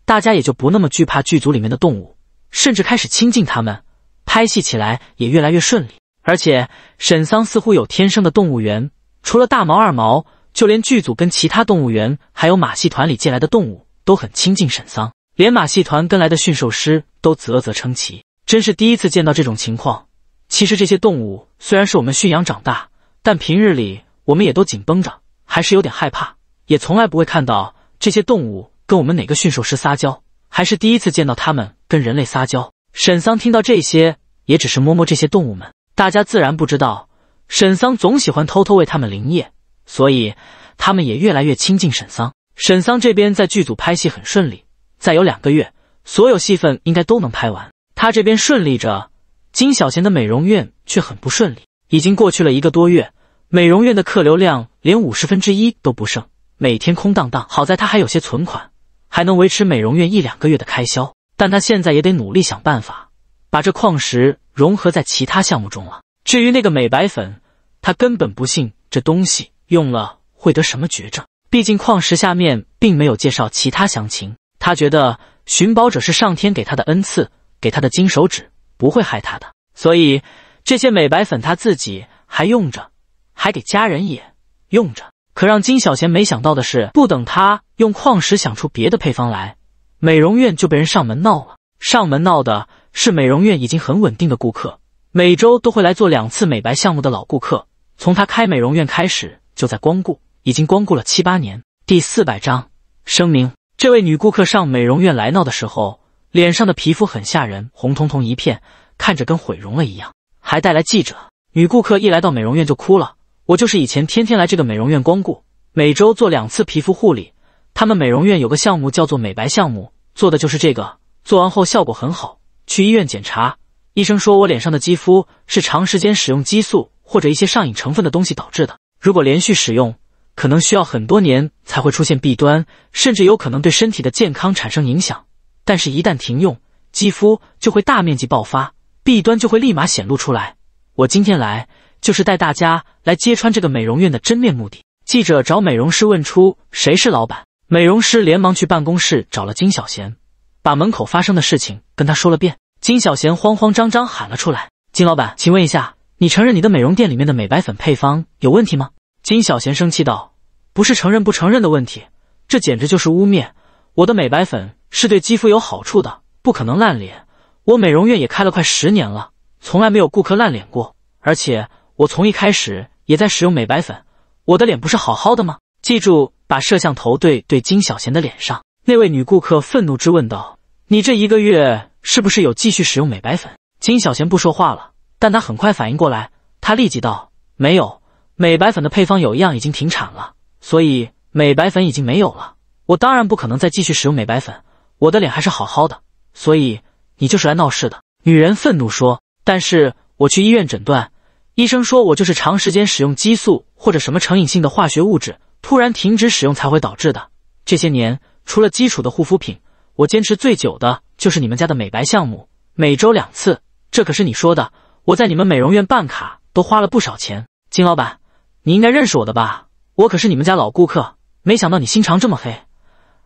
大家也就不那么惧怕剧组里面的动物，甚至开始亲近他们。拍戏起来也越来越顺利。而且沈桑似乎有天生的动物园，除了大毛二毛，就连剧组跟其他动物园还有马戏团里借来的动物都很亲近沈桑。连马戏团跟来的驯兽师都啧啧称奇，真是第一次见到这种情况。其实这些动物虽然是我们驯养长大，但平日里。我们也都紧绷着，还是有点害怕。也从来不会看到这些动物跟我们哪个驯兽师撒娇，还是第一次见到它们跟人类撒娇。沈桑听到这些，也只是摸摸这些动物们。大家自然不知道，沈桑总喜欢偷偷喂它们灵液，所以它们也越来越亲近沈桑。沈桑这边在剧组拍戏很顺利，再有两个月，所有戏份应该都能拍完。他这边顺利着，金小贤的美容院却很不顺利。已经过去了一个多月。美容院的客流量连五十分之一都不剩，每天空荡荡。好在他还有些存款，还能维持美容院一两个月的开销。但他现在也得努力想办法，把这矿石融合在其他项目中了。至于那个美白粉，他根本不信这东西用了会得什么绝症。毕竟矿石下面并没有介绍其他详情，他觉得寻宝者是上天给他的恩赐，给他的金手指不会害他的。所以这些美白粉他自己还用着。还给家人也用着。可让金小贤没想到的是，不等他用矿石想出别的配方来，美容院就被人上门闹了。上门闹的是美容院已经很稳定的顾客，每周都会来做两次美白项目的老顾客。从他开美容院开始就在光顾，已经光顾了七八年。第四百章声明：这位女顾客上美容院来闹的时候，脸上的皮肤很吓人，红彤彤一片，看着跟毁容了一样。还带来记者。女顾客一来到美容院就哭了。我就是以前天天来这个美容院光顾，每周做两次皮肤护理。他们美容院有个项目叫做美白项目，做的就是这个。做完后效果很好。去医院检查，医生说我脸上的肌肤是长时间使用激素或者一些上瘾成分的东西导致的。如果连续使用，可能需要很多年才会出现弊端，甚至有可能对身体的健康产生影响。但是，一旦停用，肌肤就会大面积爆发，弊端就会立马显露出来。我今天来。就是带大家来揭穿这个美容院的真面目的。记者找美容师问出谁是老板，美容师连忙去办公室找了金小贤，把门口发生的事情跟他说了遍。金小贤慌慌张张喊了出来：“金老板，请问一下，你承认你的美容店里面的美白粉配方有问题吗？”金小贤生气道：“不是承认不承认的问题，这简直就是污蔑！我的美白粉是对肌肤有好处的，不可能烂脸。我美容院也开了快十年了，从来没有顾客烂脸过，而且……”我从一开始也在使用美白粉，我的脸不是好好的吗？记住，把摄像头对对金小贤的脸上。那位女顾客愤怒质问道：“你这一个月是不是有继续使用美白粉？”金小贤不说话了，但他很快反应过来，他立即道：“没有，美白粉的配方有一样已经停产了，所以美白粉已经没有了。我当然不可能再继续使用美白粉，我的脸还是好好的。所以你就是来闹事的。”女人愤怒说：“但是我去医院诊断。”医生说，我就是长时间使用激素或者什么成瘾性的化学物质，突然停止使用才会导致的。这些年，除了基础的护肤品，我坚持最久的就是你们家的美白项目，每周两次。这可是你说的，我在你们美容院办卡都花了不少钱。金老板，你应该认识我的吧？我可是你们家老顾客。没想到你心肠这么黑，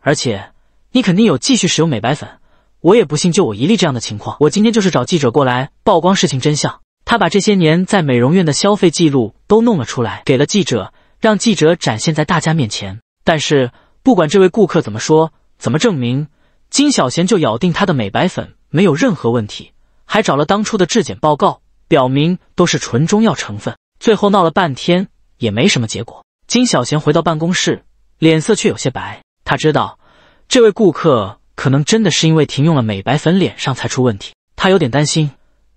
而且你肯定有继续使用美白粉。我也不信就我一例这样的情况。我今天就是找记者过来曝光事情真相。他把这些年在美容院的消费记录都弄了出来，给了记者，让记者展现在大家面前。但是不管这位顾客怎么说、怎么证明，金小贤就咬定他的美白粉没有任何问题，还找了当初的质检报告，表明都是纯中药成分。最后闹了半天也没什么结果。金小贤回到办公室，脸色却有些白。他知道，这位顾客可能真的是因为停用了美白粉，脸上才出问题。他有点担心，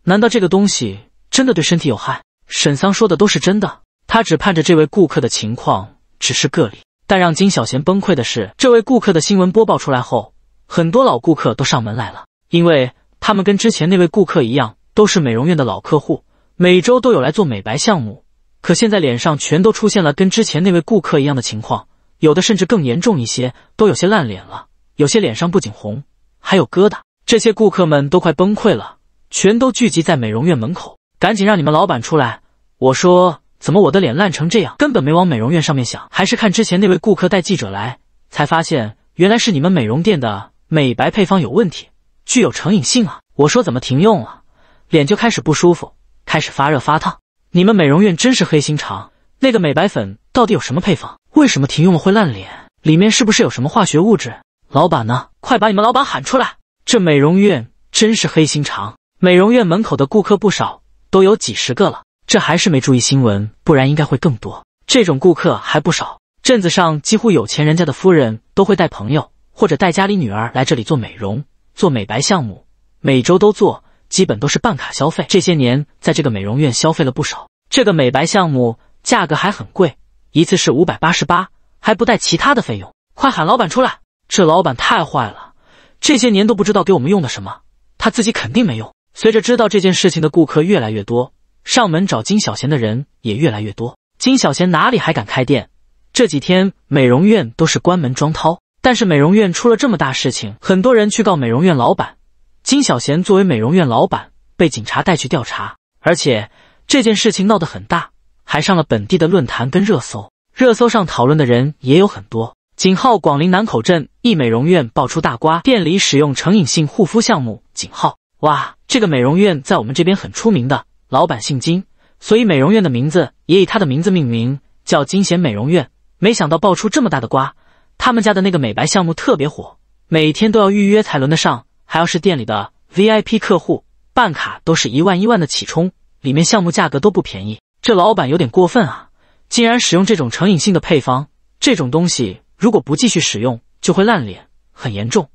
难道这个东西？真的对身体有害？沈桑说的都是真的。他只盼着这位顾客的情况只是个例，但让金小贤崩溃的是，这位顾客的新闻播报出来后，很多老顾客都上门来了，因为他们跟之前那位顾客一样，都是美容院的老客户，每周都有来做美白项目。可现在脸上全都出现了跟之前那位顾客一样的情况，有的甚至更严重一些，都有些烂脸了。有些脸上不仅红，还有疙瘩。这些顾客们都快崩溃了，全都聚集在美容院门口。赶紧让你们老板出来！我说怎么我的脸烂成这样，根本没往美容院上面想，还是看之前那位顾客带记者来，才发现原来是你们美容店的美白配方有问题，具有成瘾性啊！我说怎么停用了，脸就开始不舒服，开始发热发烫。你们美容院真是黑心肠，那个美白粉到底有什么配方？为什么停用了会烂脸？里面是不是有什么化学物质？老板呢？快把你们老板喊出来！这美容院真是黑心肠。美容院门口的顾客不少。都有几十个了，这还是没注意新闻，不然应该会更多。这种顾客还不少，镇子上几乎有钱人家的夫人都会带朋友或者带家里女儿来这里做美容、做美白项目，每周都做，基本都是办卡消费。这些年在这个美容院消费了不少，这个美白项目价格还很贵，一次是五百八十八，还不带其他的费用。快喊老板出来，这老板太坏了，这些年都不知道给我们用的什么，他自己肯定没用。随着知道这件事情的顾客越来越多，上门找金小贤的人也越来越多。金小贤哪里还敢开店？这几天美容院都是关门装涛。但是美容院出了这么大事情，很多人去告美容院老板。金小贤作为美容院老板，被警察带去调查。而且这件事情闹得很大，还上了本地的论坛跟热搜。热搜上讨论的人也有很多。井号广灵南口镇一美容院爆出大瓜，店里使用成瘾性护肤项目。井号哇，这个美容院在我们这边很出名的，老板姓金，所以美容院的名字也以他的名字命名，叫金贤美容院。没想到爆出这么大的瓜，他们家的那个美白项目特别火，每天都要预约才轮得上，还要是店里的 VIP 客户，办卡都是一万一万的起冲，里面项目价格都不便宜。这老板有点过分啊，竟然使用这种成瘾性的配方，这种东西如果不继续使用就会烂脸，很严重，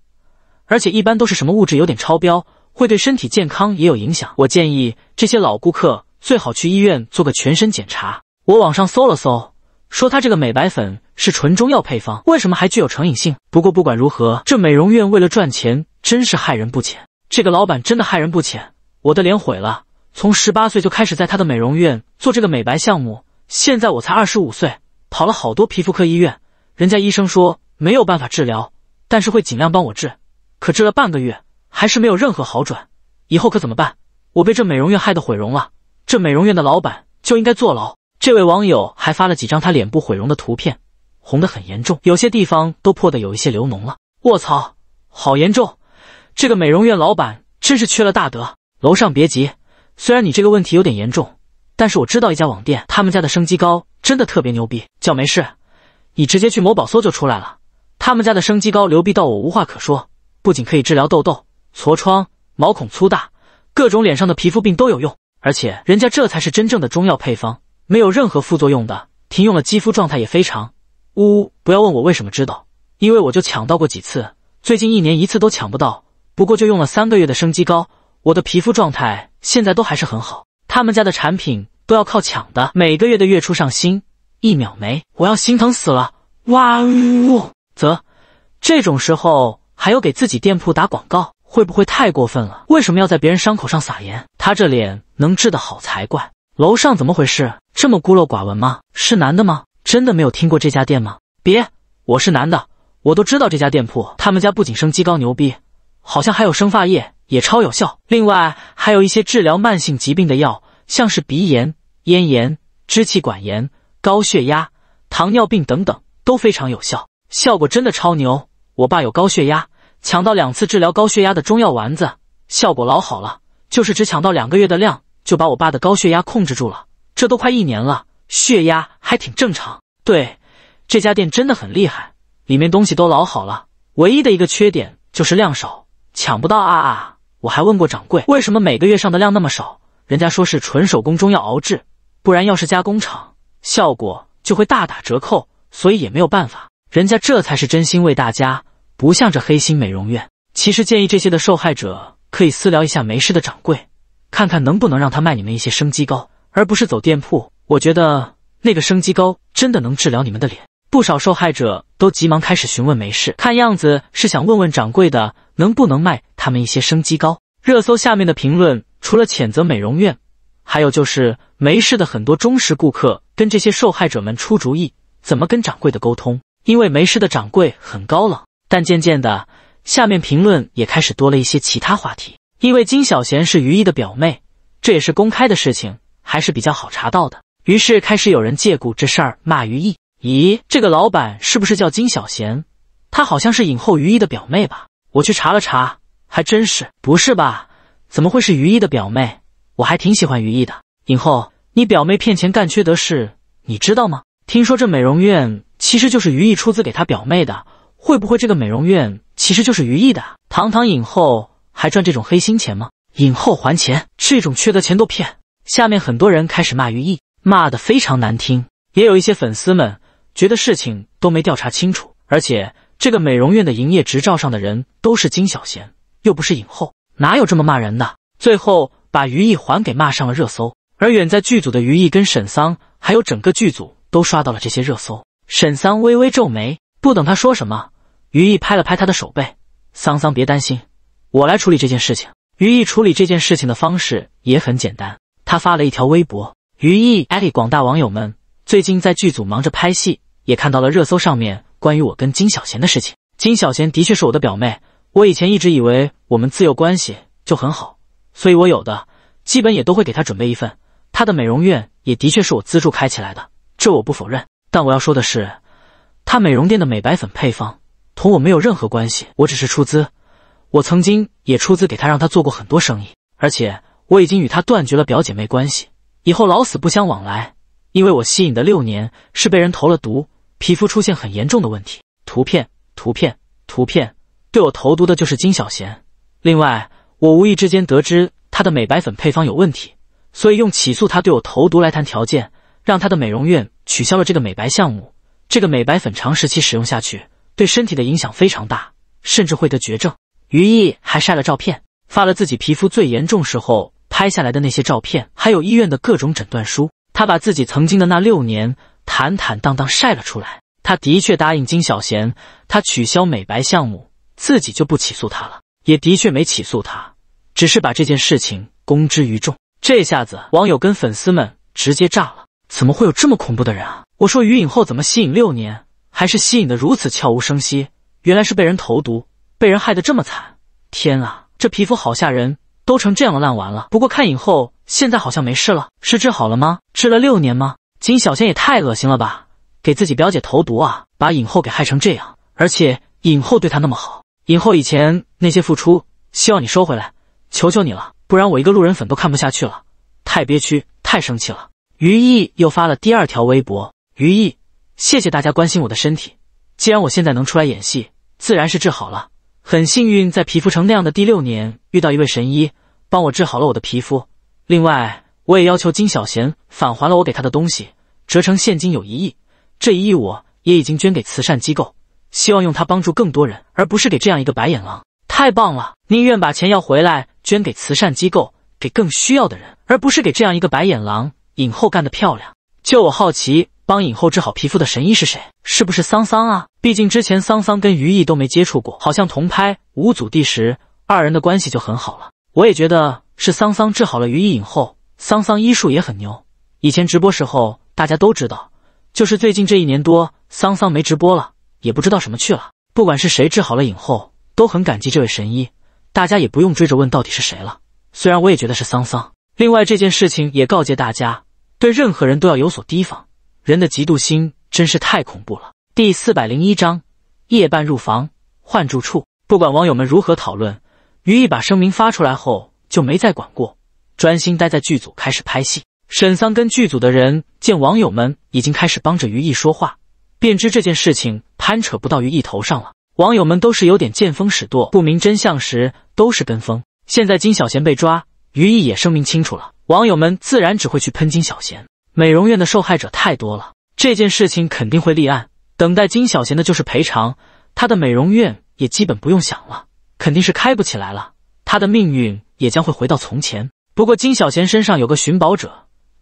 而且一般都是什么物质有点超标。会对身体健康也有影响。我建议这些老顾客最好去医院做个全身检查。我网上搜了搜，说他这个美白粉是纯中药配方，为什么还具有成瘾性？不过不管如何，这美容院为了赚钱真是害人不浅。这个老板真的害人不浅，我的脸毁了。从十八岁就开始在他的美容院做这个美白项目，现在我才二十五岁，跑了好多皮肤科医院，人家医生说没有办法治疗，但是会尽量帮我治。可治了半个月。还是没有任何好转，以后可怎么办？我被这美容院害得毁容了，这美容院的老板就应该坐牢。这位网友还发了几张他脸部毁容的图片，红的很严重，有些地方都破的有一些流脓了。卧槽，好严重！这个美容院老板真是缺了大德。楼上别急，虽然你这个问题有点严重，但是我知道一家网店，他们家的生肌膏真的特别牛逼，叫没事，你直接去某宝搜就出来了。他们家的生肌膏牛逼到我无话可说，不仅可以治疗痘痘。痤疮、毛孔粗大、各种脸上的皮肤病都有用，而且人家这才是真正的中药配方，没有任何副作用的。停用了，肌肤状态也非常。呜，不要问我为什么知道，因为我就抢到过几次，最近一年一次都抢不到。不过就用了三个月的生机膏，我的皮肤状态现在都还是很好。他们家的产品都要靠抢的，每个月的月初上新，一秒没我要心疼死了。哇呜，则这种时候还有给自己店铺打广告。会不会太过分了？为什么要在别人伤口上撒盐？他这脸能治得好才怪！楼上怎么回事？这么孤陋寡闻吗？是男的吗？真的没有听过这家店吗？别，我是男的，我都知道这家店铺。他们家不仅生肌膏牛逼，好像还有生发液也超有效。另外还有一些治疗慢性疾病的药，像是鼻炎、咽炎、支气管炎、高血压、糖尿病等等都非常有效，效果真的超牛。我爸有高血压。抢到两次治疗高血压的中药丸子，效果老好了，就是只抢到两个月的量，就把我爸的高血压控制住了。这都快一年了，血压还挺正常。对，这家店真的很厉害，里面东西都老好了。唯一的一个缺点就是量少，抢不到啊！啊！我还问过掌柜，为什么每个月上的量那么少？人家说是纯手工中药熬制，不然要是加工厂，效果就会大打折扣，所以也没有办法。人家这才是真心为大家。不像这黑心美容院，其实建议这些的受害者可以私聊一下没事的掌柜，看看能不能让他卖你们一些生机膏，而不是走店铺。我觉得那个生机膏真的能治疗你们的脸。不少受害者都急忙开始询问没事，看样子是想问问掌柜的能不能卖他们一些生机膏。热搜下面的评论除了谴责美容院，还有就是没事的很多忠实顾客跟这些受害者们出主意，怎么跟掌柜的沟通，因为没事的掌柜很高冷。但渐渐的，下面评论也开始多了一些其他话题，因为金小贤是于毅的表妹，这也是公开的事情，还是比较好查到的。于是开始有人借故这事儿骂于毅：“咦，这个老板是不是叫金小贤？他好像是影后于毅的表妹吧？我去查了查，还真是。不是吧？怎么会是于毅的表妹？我还挺喜欢于毅的影后，你表妹骗钱干缺德事，你知道吗？听说这美容院其实就是于毅出资给他表妹的。”会不会这个美容院其实就是于毅的？堂堂影后还赚这种黑心钱吗？影后还钱，这种缺德钱都骗。下面很多人开始骂于毅，骂的非常难听。也有一些粉丝们觉得事情都没调查清楚，而且这个美容院的营业执照上的人都是金小贤，又不是影后，哪有这么骂人的？最后把于毅还给骂上了热搜，而远在剧组的于毅跟沈桑还有整个剧组都刷到了这些热搜。沈桑微微皱眉，不等他说什么。于毅拍了拍他的手背，桑桑别担心，我来处理这件事情。于毅处理这件事情的方式也很简单，他发了一条微博：于毅爱广大网友们，最近在剧组忙着拍戏，也看到了热搜上面关于我跟金小贤的事情。金小贤的确是我的表妹，我以前一直以为我们自由关系就很好，所以我有的基本也都会给她准备一份。她的美容院也的确是我资助开起来的，这我不否认。但我要说的是，她美容店的美白粉配方。同我没有任何关系，我只是出资。我曾经也出资给他，让他做过很多生意。而且我已经与他断绝了表姐妹关系，以后老死不相往来。因为我吸引的六年是被人投了毒，皮肤出现很严重的问题。图片，图片，图片，对我投毒的就是金小贤。另外，我无意之间得知他的美白粉配方有问题，所以用起诉他对我投毒来谈条件，让他的美容院取消了这个美白项目。这个美白粉长时期使用下去。对身体的影响非常大，甚至会得绝症。于毅还晒了照片，发了自己皮肤最严重时候拍下来的那些照片，还有医院的各种诊断书。他把自己曾经的那六年坦坦荡荡晒了出来。他的确答应金小贤，他取消美白项目，自己就不起诉他了，也的确没起诉他，只是把这件事情公之于众。这下子，网友跟粉丝们直接炸了：怎么会有这么恐怖的人啊？我说于影后怎么吸引六年？还是吸引的如此悄无声息，原来是被人投毒，被人害得这么惨！天啊，这皮肤好吓人，都成这样的烂完了。不过看影后现在好像没事了，是治好了吗？治了六年吗？金小仙也太恶心了吧，给自己表姐投毒啊，把影后给害成这样，而且影后对她那么好，影后以前那些付出，希望你收回来，求求你了，不然我一个路人粉都看不下去了，太憋屈，太生气了。于毅又发了第二条微博，于毅。谢谢大家关心我的身体。既然我现在能出来演戏，自然是治好了。很幸运，在皮肤城那样的第六年，遇到一位神医，帮我治好了我的皮肤。另外，我也要求金小贤返还了我给他的东西，折成现金有一亿。这一亿我也已经捐给慈善机构，希望用它帮助更多人，而不是给这样一个白眼狼。太棒了！宁愿把钱要回来，捐给慈善机构，给更需要的人，而不是给这样一个白眼狼。影后干得漂亮！就我好奇。帮影后治好皮肤的神医是谁？是不是桑桑啊？毕竟之前桑桑跟于毅都没接触过，好像同拍《五祖第时，二人的关系就很好了。我也觉得是桑桑治好了于毅影后，桑桑医术也很牛。以前直播时候大家都知道，就是最近这一年多桑桑没直播了，也不知道什么去了。不管是谁治好了影后，都很感激这位神医。大家也不用追着问到底是谁了。虽然我也觉得是桑桑。另外，这件事情也告诫大家，对任何人都要有所提防。人的嫉妒心真是太恐怖了。第四百零一章，夜半入房换住处。不管网友们如何讨论，于毅把声明发出来后就没再管过，专心待在剧组开始拍戏。沈桑跟剧组的人见网友们已经开始帮着于毅说话，便知这件事情攀扯不到于毅头上了。网友们都是有点见风使舵，不明真相时都是跟风。现在金小贤被抓，于毅也声明清楚了，网友们自然只会去喷金小贤。美容院的受害者太多了，这件事情肯定会立案。等待金小贤的就是赔偿，他的美容院也基本不用想了，肯定是开不起来了。他的命运也将会回到从前。不过金小贤身上有个寻宝者，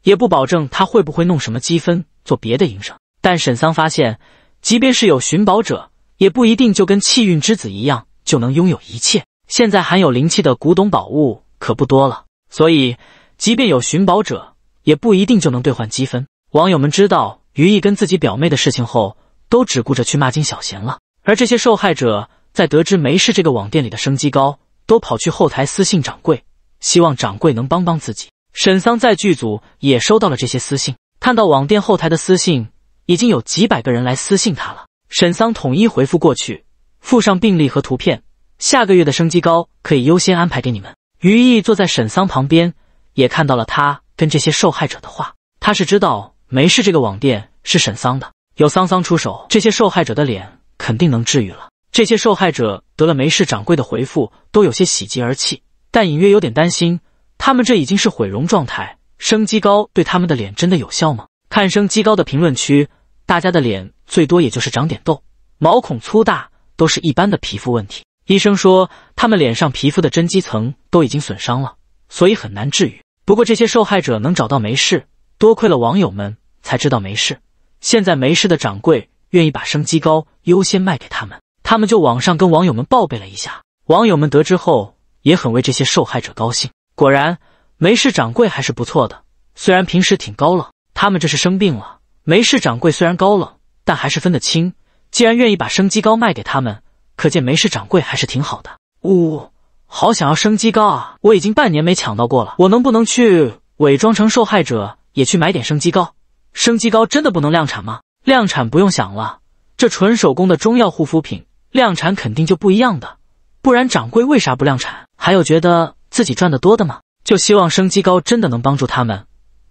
也不保证他会不会弄什么积分做别的营生。但沈桑发现，即便是有寻宝者，也不一定就跟气运之子一样就能拥有一切。现在含有灵气的古董宝物可不多了，所以即便有寻宝者。也不一定就能兑换积分。网友们知道于毅跟自己表妹的事情后，都只顾着去骂金小贤了。而这些受害者在得知没事这个网店里的生机高，都跑去后台私信掌柜，希望掌柜能帮帮自己。沈桑在剧组也收到了这些私信，看到网店后台的私信，已经有几百个人来私信他了。沈桑统一回复过去，附上病历和图片，下个月的生机高可以优先安排给你们。于毅坐在沈桑旁边，也看到了他。跟这些受害者的话，他是知道梅氏这个网店是沈桑的，有桑桑出手，这些受害者的脸肯定能治愈了。这些受害者得了梅氏掌柜的回复，都有些喜极而泣，但隐约有点担心，他们这已经是毁容状态，生机膏对他们的脸真的有效吗？看生机膏的评论区，大家的脸最多也就是长点痘，毛孔粗大，都是一般的皮肤问题。医生说他们脸上皮肤的真肌层都已经损伤了，所以很难治愈。不过这些受害者能找到没事，多亏了网友们才知道没事。现在没事的掌柜愿意把生机膏优先卖给他们，他们就网上跟网友们报备了一下。网友们得知后也很为这些受害者高兴。果然，没事掌柜还是不错的，虽然平时挺高冷，他们这是生病了。没事掌柜虽然高冷，但还是分得清，既然愿意把生机膏卖给他们，可见没事掌柜还是挺好的。呜。好想要生机膏啊！我已经半年没抢到过了。我能不能去伪装成受害者也去买点生机膏？生机膏真的不能量产吗？量产不用想了，这纯手工的中药护肤品量产肯定就不一样的，不然掌柜为啥不量产？还有觉得自己赚的多的吗？就希望生机膏真的能帮助他们，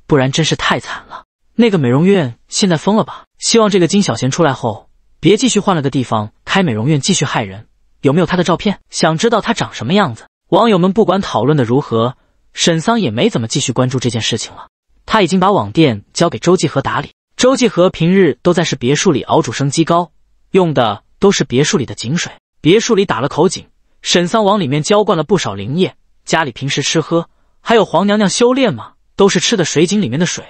不然真是太惨了。那个美容院现在疯了吧？希望这个金小贤出来后别继续换了个地方开美容院继续害人。有没有他的照片？想知道他长什么样子？网友们不管讨论的如何，沈桑也没怎么继续关注这件事情了。他已经把网店交给周继和打理。周继和平日都在是别墅里熬煮生机膏，用的都是别墅里的井水。别墅里打了口井，沈桑往里面浇灌了不少灵液。家里平时吃喝，还有皇娘娘修炼嘛，都是吃的水井里面的水。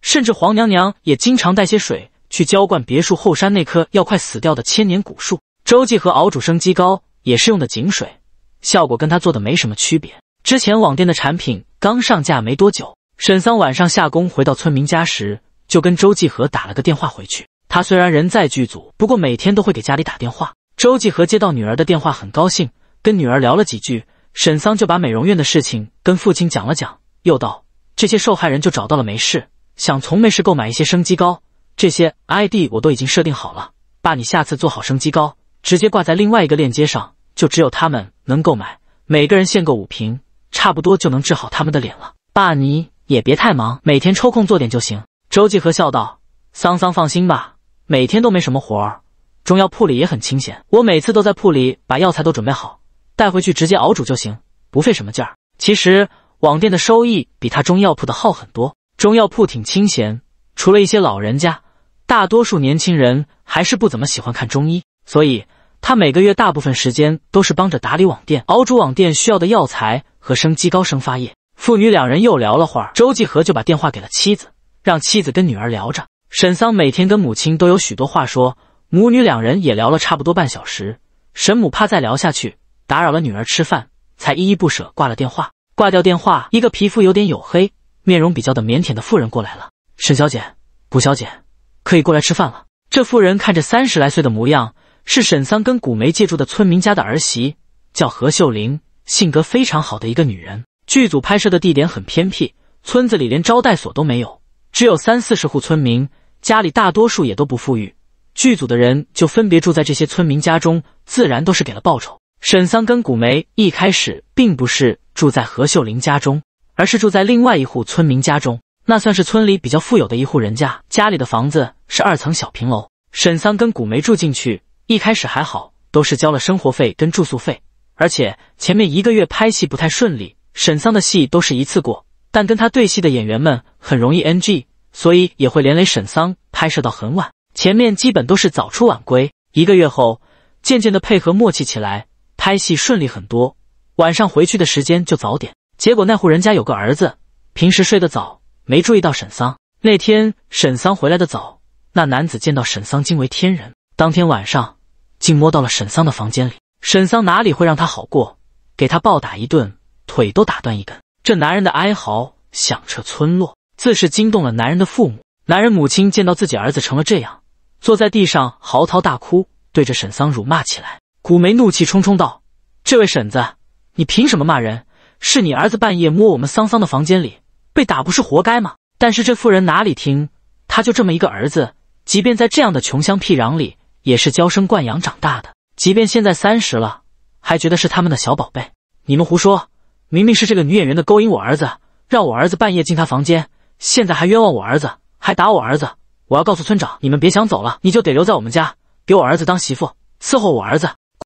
甚至皇娘娘也经常带些水去浇灌别墅后山那棵要快死掉的千年古树。周记和熬煮生鸡膏也是用的井水，效果跟他做的没什么区别。之前网店的产品刚上架没多久，沈桑晚上下工回到村民家时，就跟周继和打了个电话回去。他虽然人在剧组，不过每天都会给家里打电话。周继和接到女儿的电话，很高兴，跟女儿聊了几句。沈桑就把美容院的事情跟父亲讲了讲，又道：“这些受害人就找到了，没事。想从没事购买一些生机膏，这些 ID 我都已经设定好了，爸，你下次做好生机膏。”直接挂在另外一个链接上，就只有他们能购买。每个人限购五瓶，差不多就能治好他们的脸了。爸，你也别太忙，每天抽空做点就行。周继和笑道：“桑桑，放心吧，每天都没什么活儿，中药铺里也很清闲。我每次都在铺里把药材都准备好，带回去直接熬煮就行，不费什么劲儿。其实网店的收益比他中药铺的好很多。中药铺挺清闲，除了一些老人家，大多数年轻人还是不怎么喜欢看中医，所以。”他每个月大部分时间都是帮着打理网店，熬煮网店需要的药材和生鸡高生发叶。父女两人又聊了会儿，周继和就把电话给了妻子，让妻子跟女儿聊着。沈桑每天跟母亲都有许多话说，母女两人也聊了差不多半小时。沈母怕再聊下去打扰了女儿吃饭，才依依不舍挂了电话。挂掉电话，一个皮肤有点黝黑、面容比较的腼腆的妇人过来了。沈小姐，谷小姐，可以过来吃饭了。这妇人看着三十来岁的模样。是沈桑跟古梅借住的村民家的儿媳，叫何秀玲，性格非常好的一个女人。剧组拍摄的地点很偏僻，村子里连招待所都没有，只有三四十户村民，家里大多数也都不富裕。剧组的人就分别住在这些村民家中，自然都是给了报酬。沈桑跟古梅一开始并不是住在何秀玲家中，而是住在另外一户村民家中，那算是村里比较富有的一户人家，家里的房子是二层小平楼。沈桑跟古梅住进去。一开始还好，都是交了生活费跟住宿费，而且前面一个月拍戏不太顺利，沈桑的戏都是一次过，但跟他对戏的演员们很容易 NG，所以也会连累沈桑拍摄到很晚。前面基本都是早出晚归，一个月后渐渐的配合默契起来，拍戏顺利很多，晚上回去的时间就早点。结果那户人家有个儿子，平时睡得早，没注意到沈桑那天沈桑回来的早，那男子见到沈桑惊为天人。当天晚上。竟摸到了沈桑的房间里，沈桑哪里会让他好过，给他暴打一顿，腿都打断一根。这男人的哀嚎响彻村落，自是惊动了男人的父母。男人母亲见到自己儿子成了这样，坐在地上嚎啕大哭，对着沈桑辱骂起来。古梅怒气冲冲道：“这位婶子，你凭什么骂人？是你儿子半夜摸我们桑桑的房间里被打，不是活该吗？”但是这妇人哪里听？他就这么一个儿子，即便在这样的穷乡僻壤里。也是娇生惯养长大的，即便现在三十了，还觉得是他们的小宝贝。你们胡说，明明是这个女演员的勾引我儿子，让我儿子半夜进她房间，现在还冤枉我儿子，还打我儿子。我要告诉村长，你们别想走了，你就得留在我们家，给我儿子当媳妇，伺候我儿子。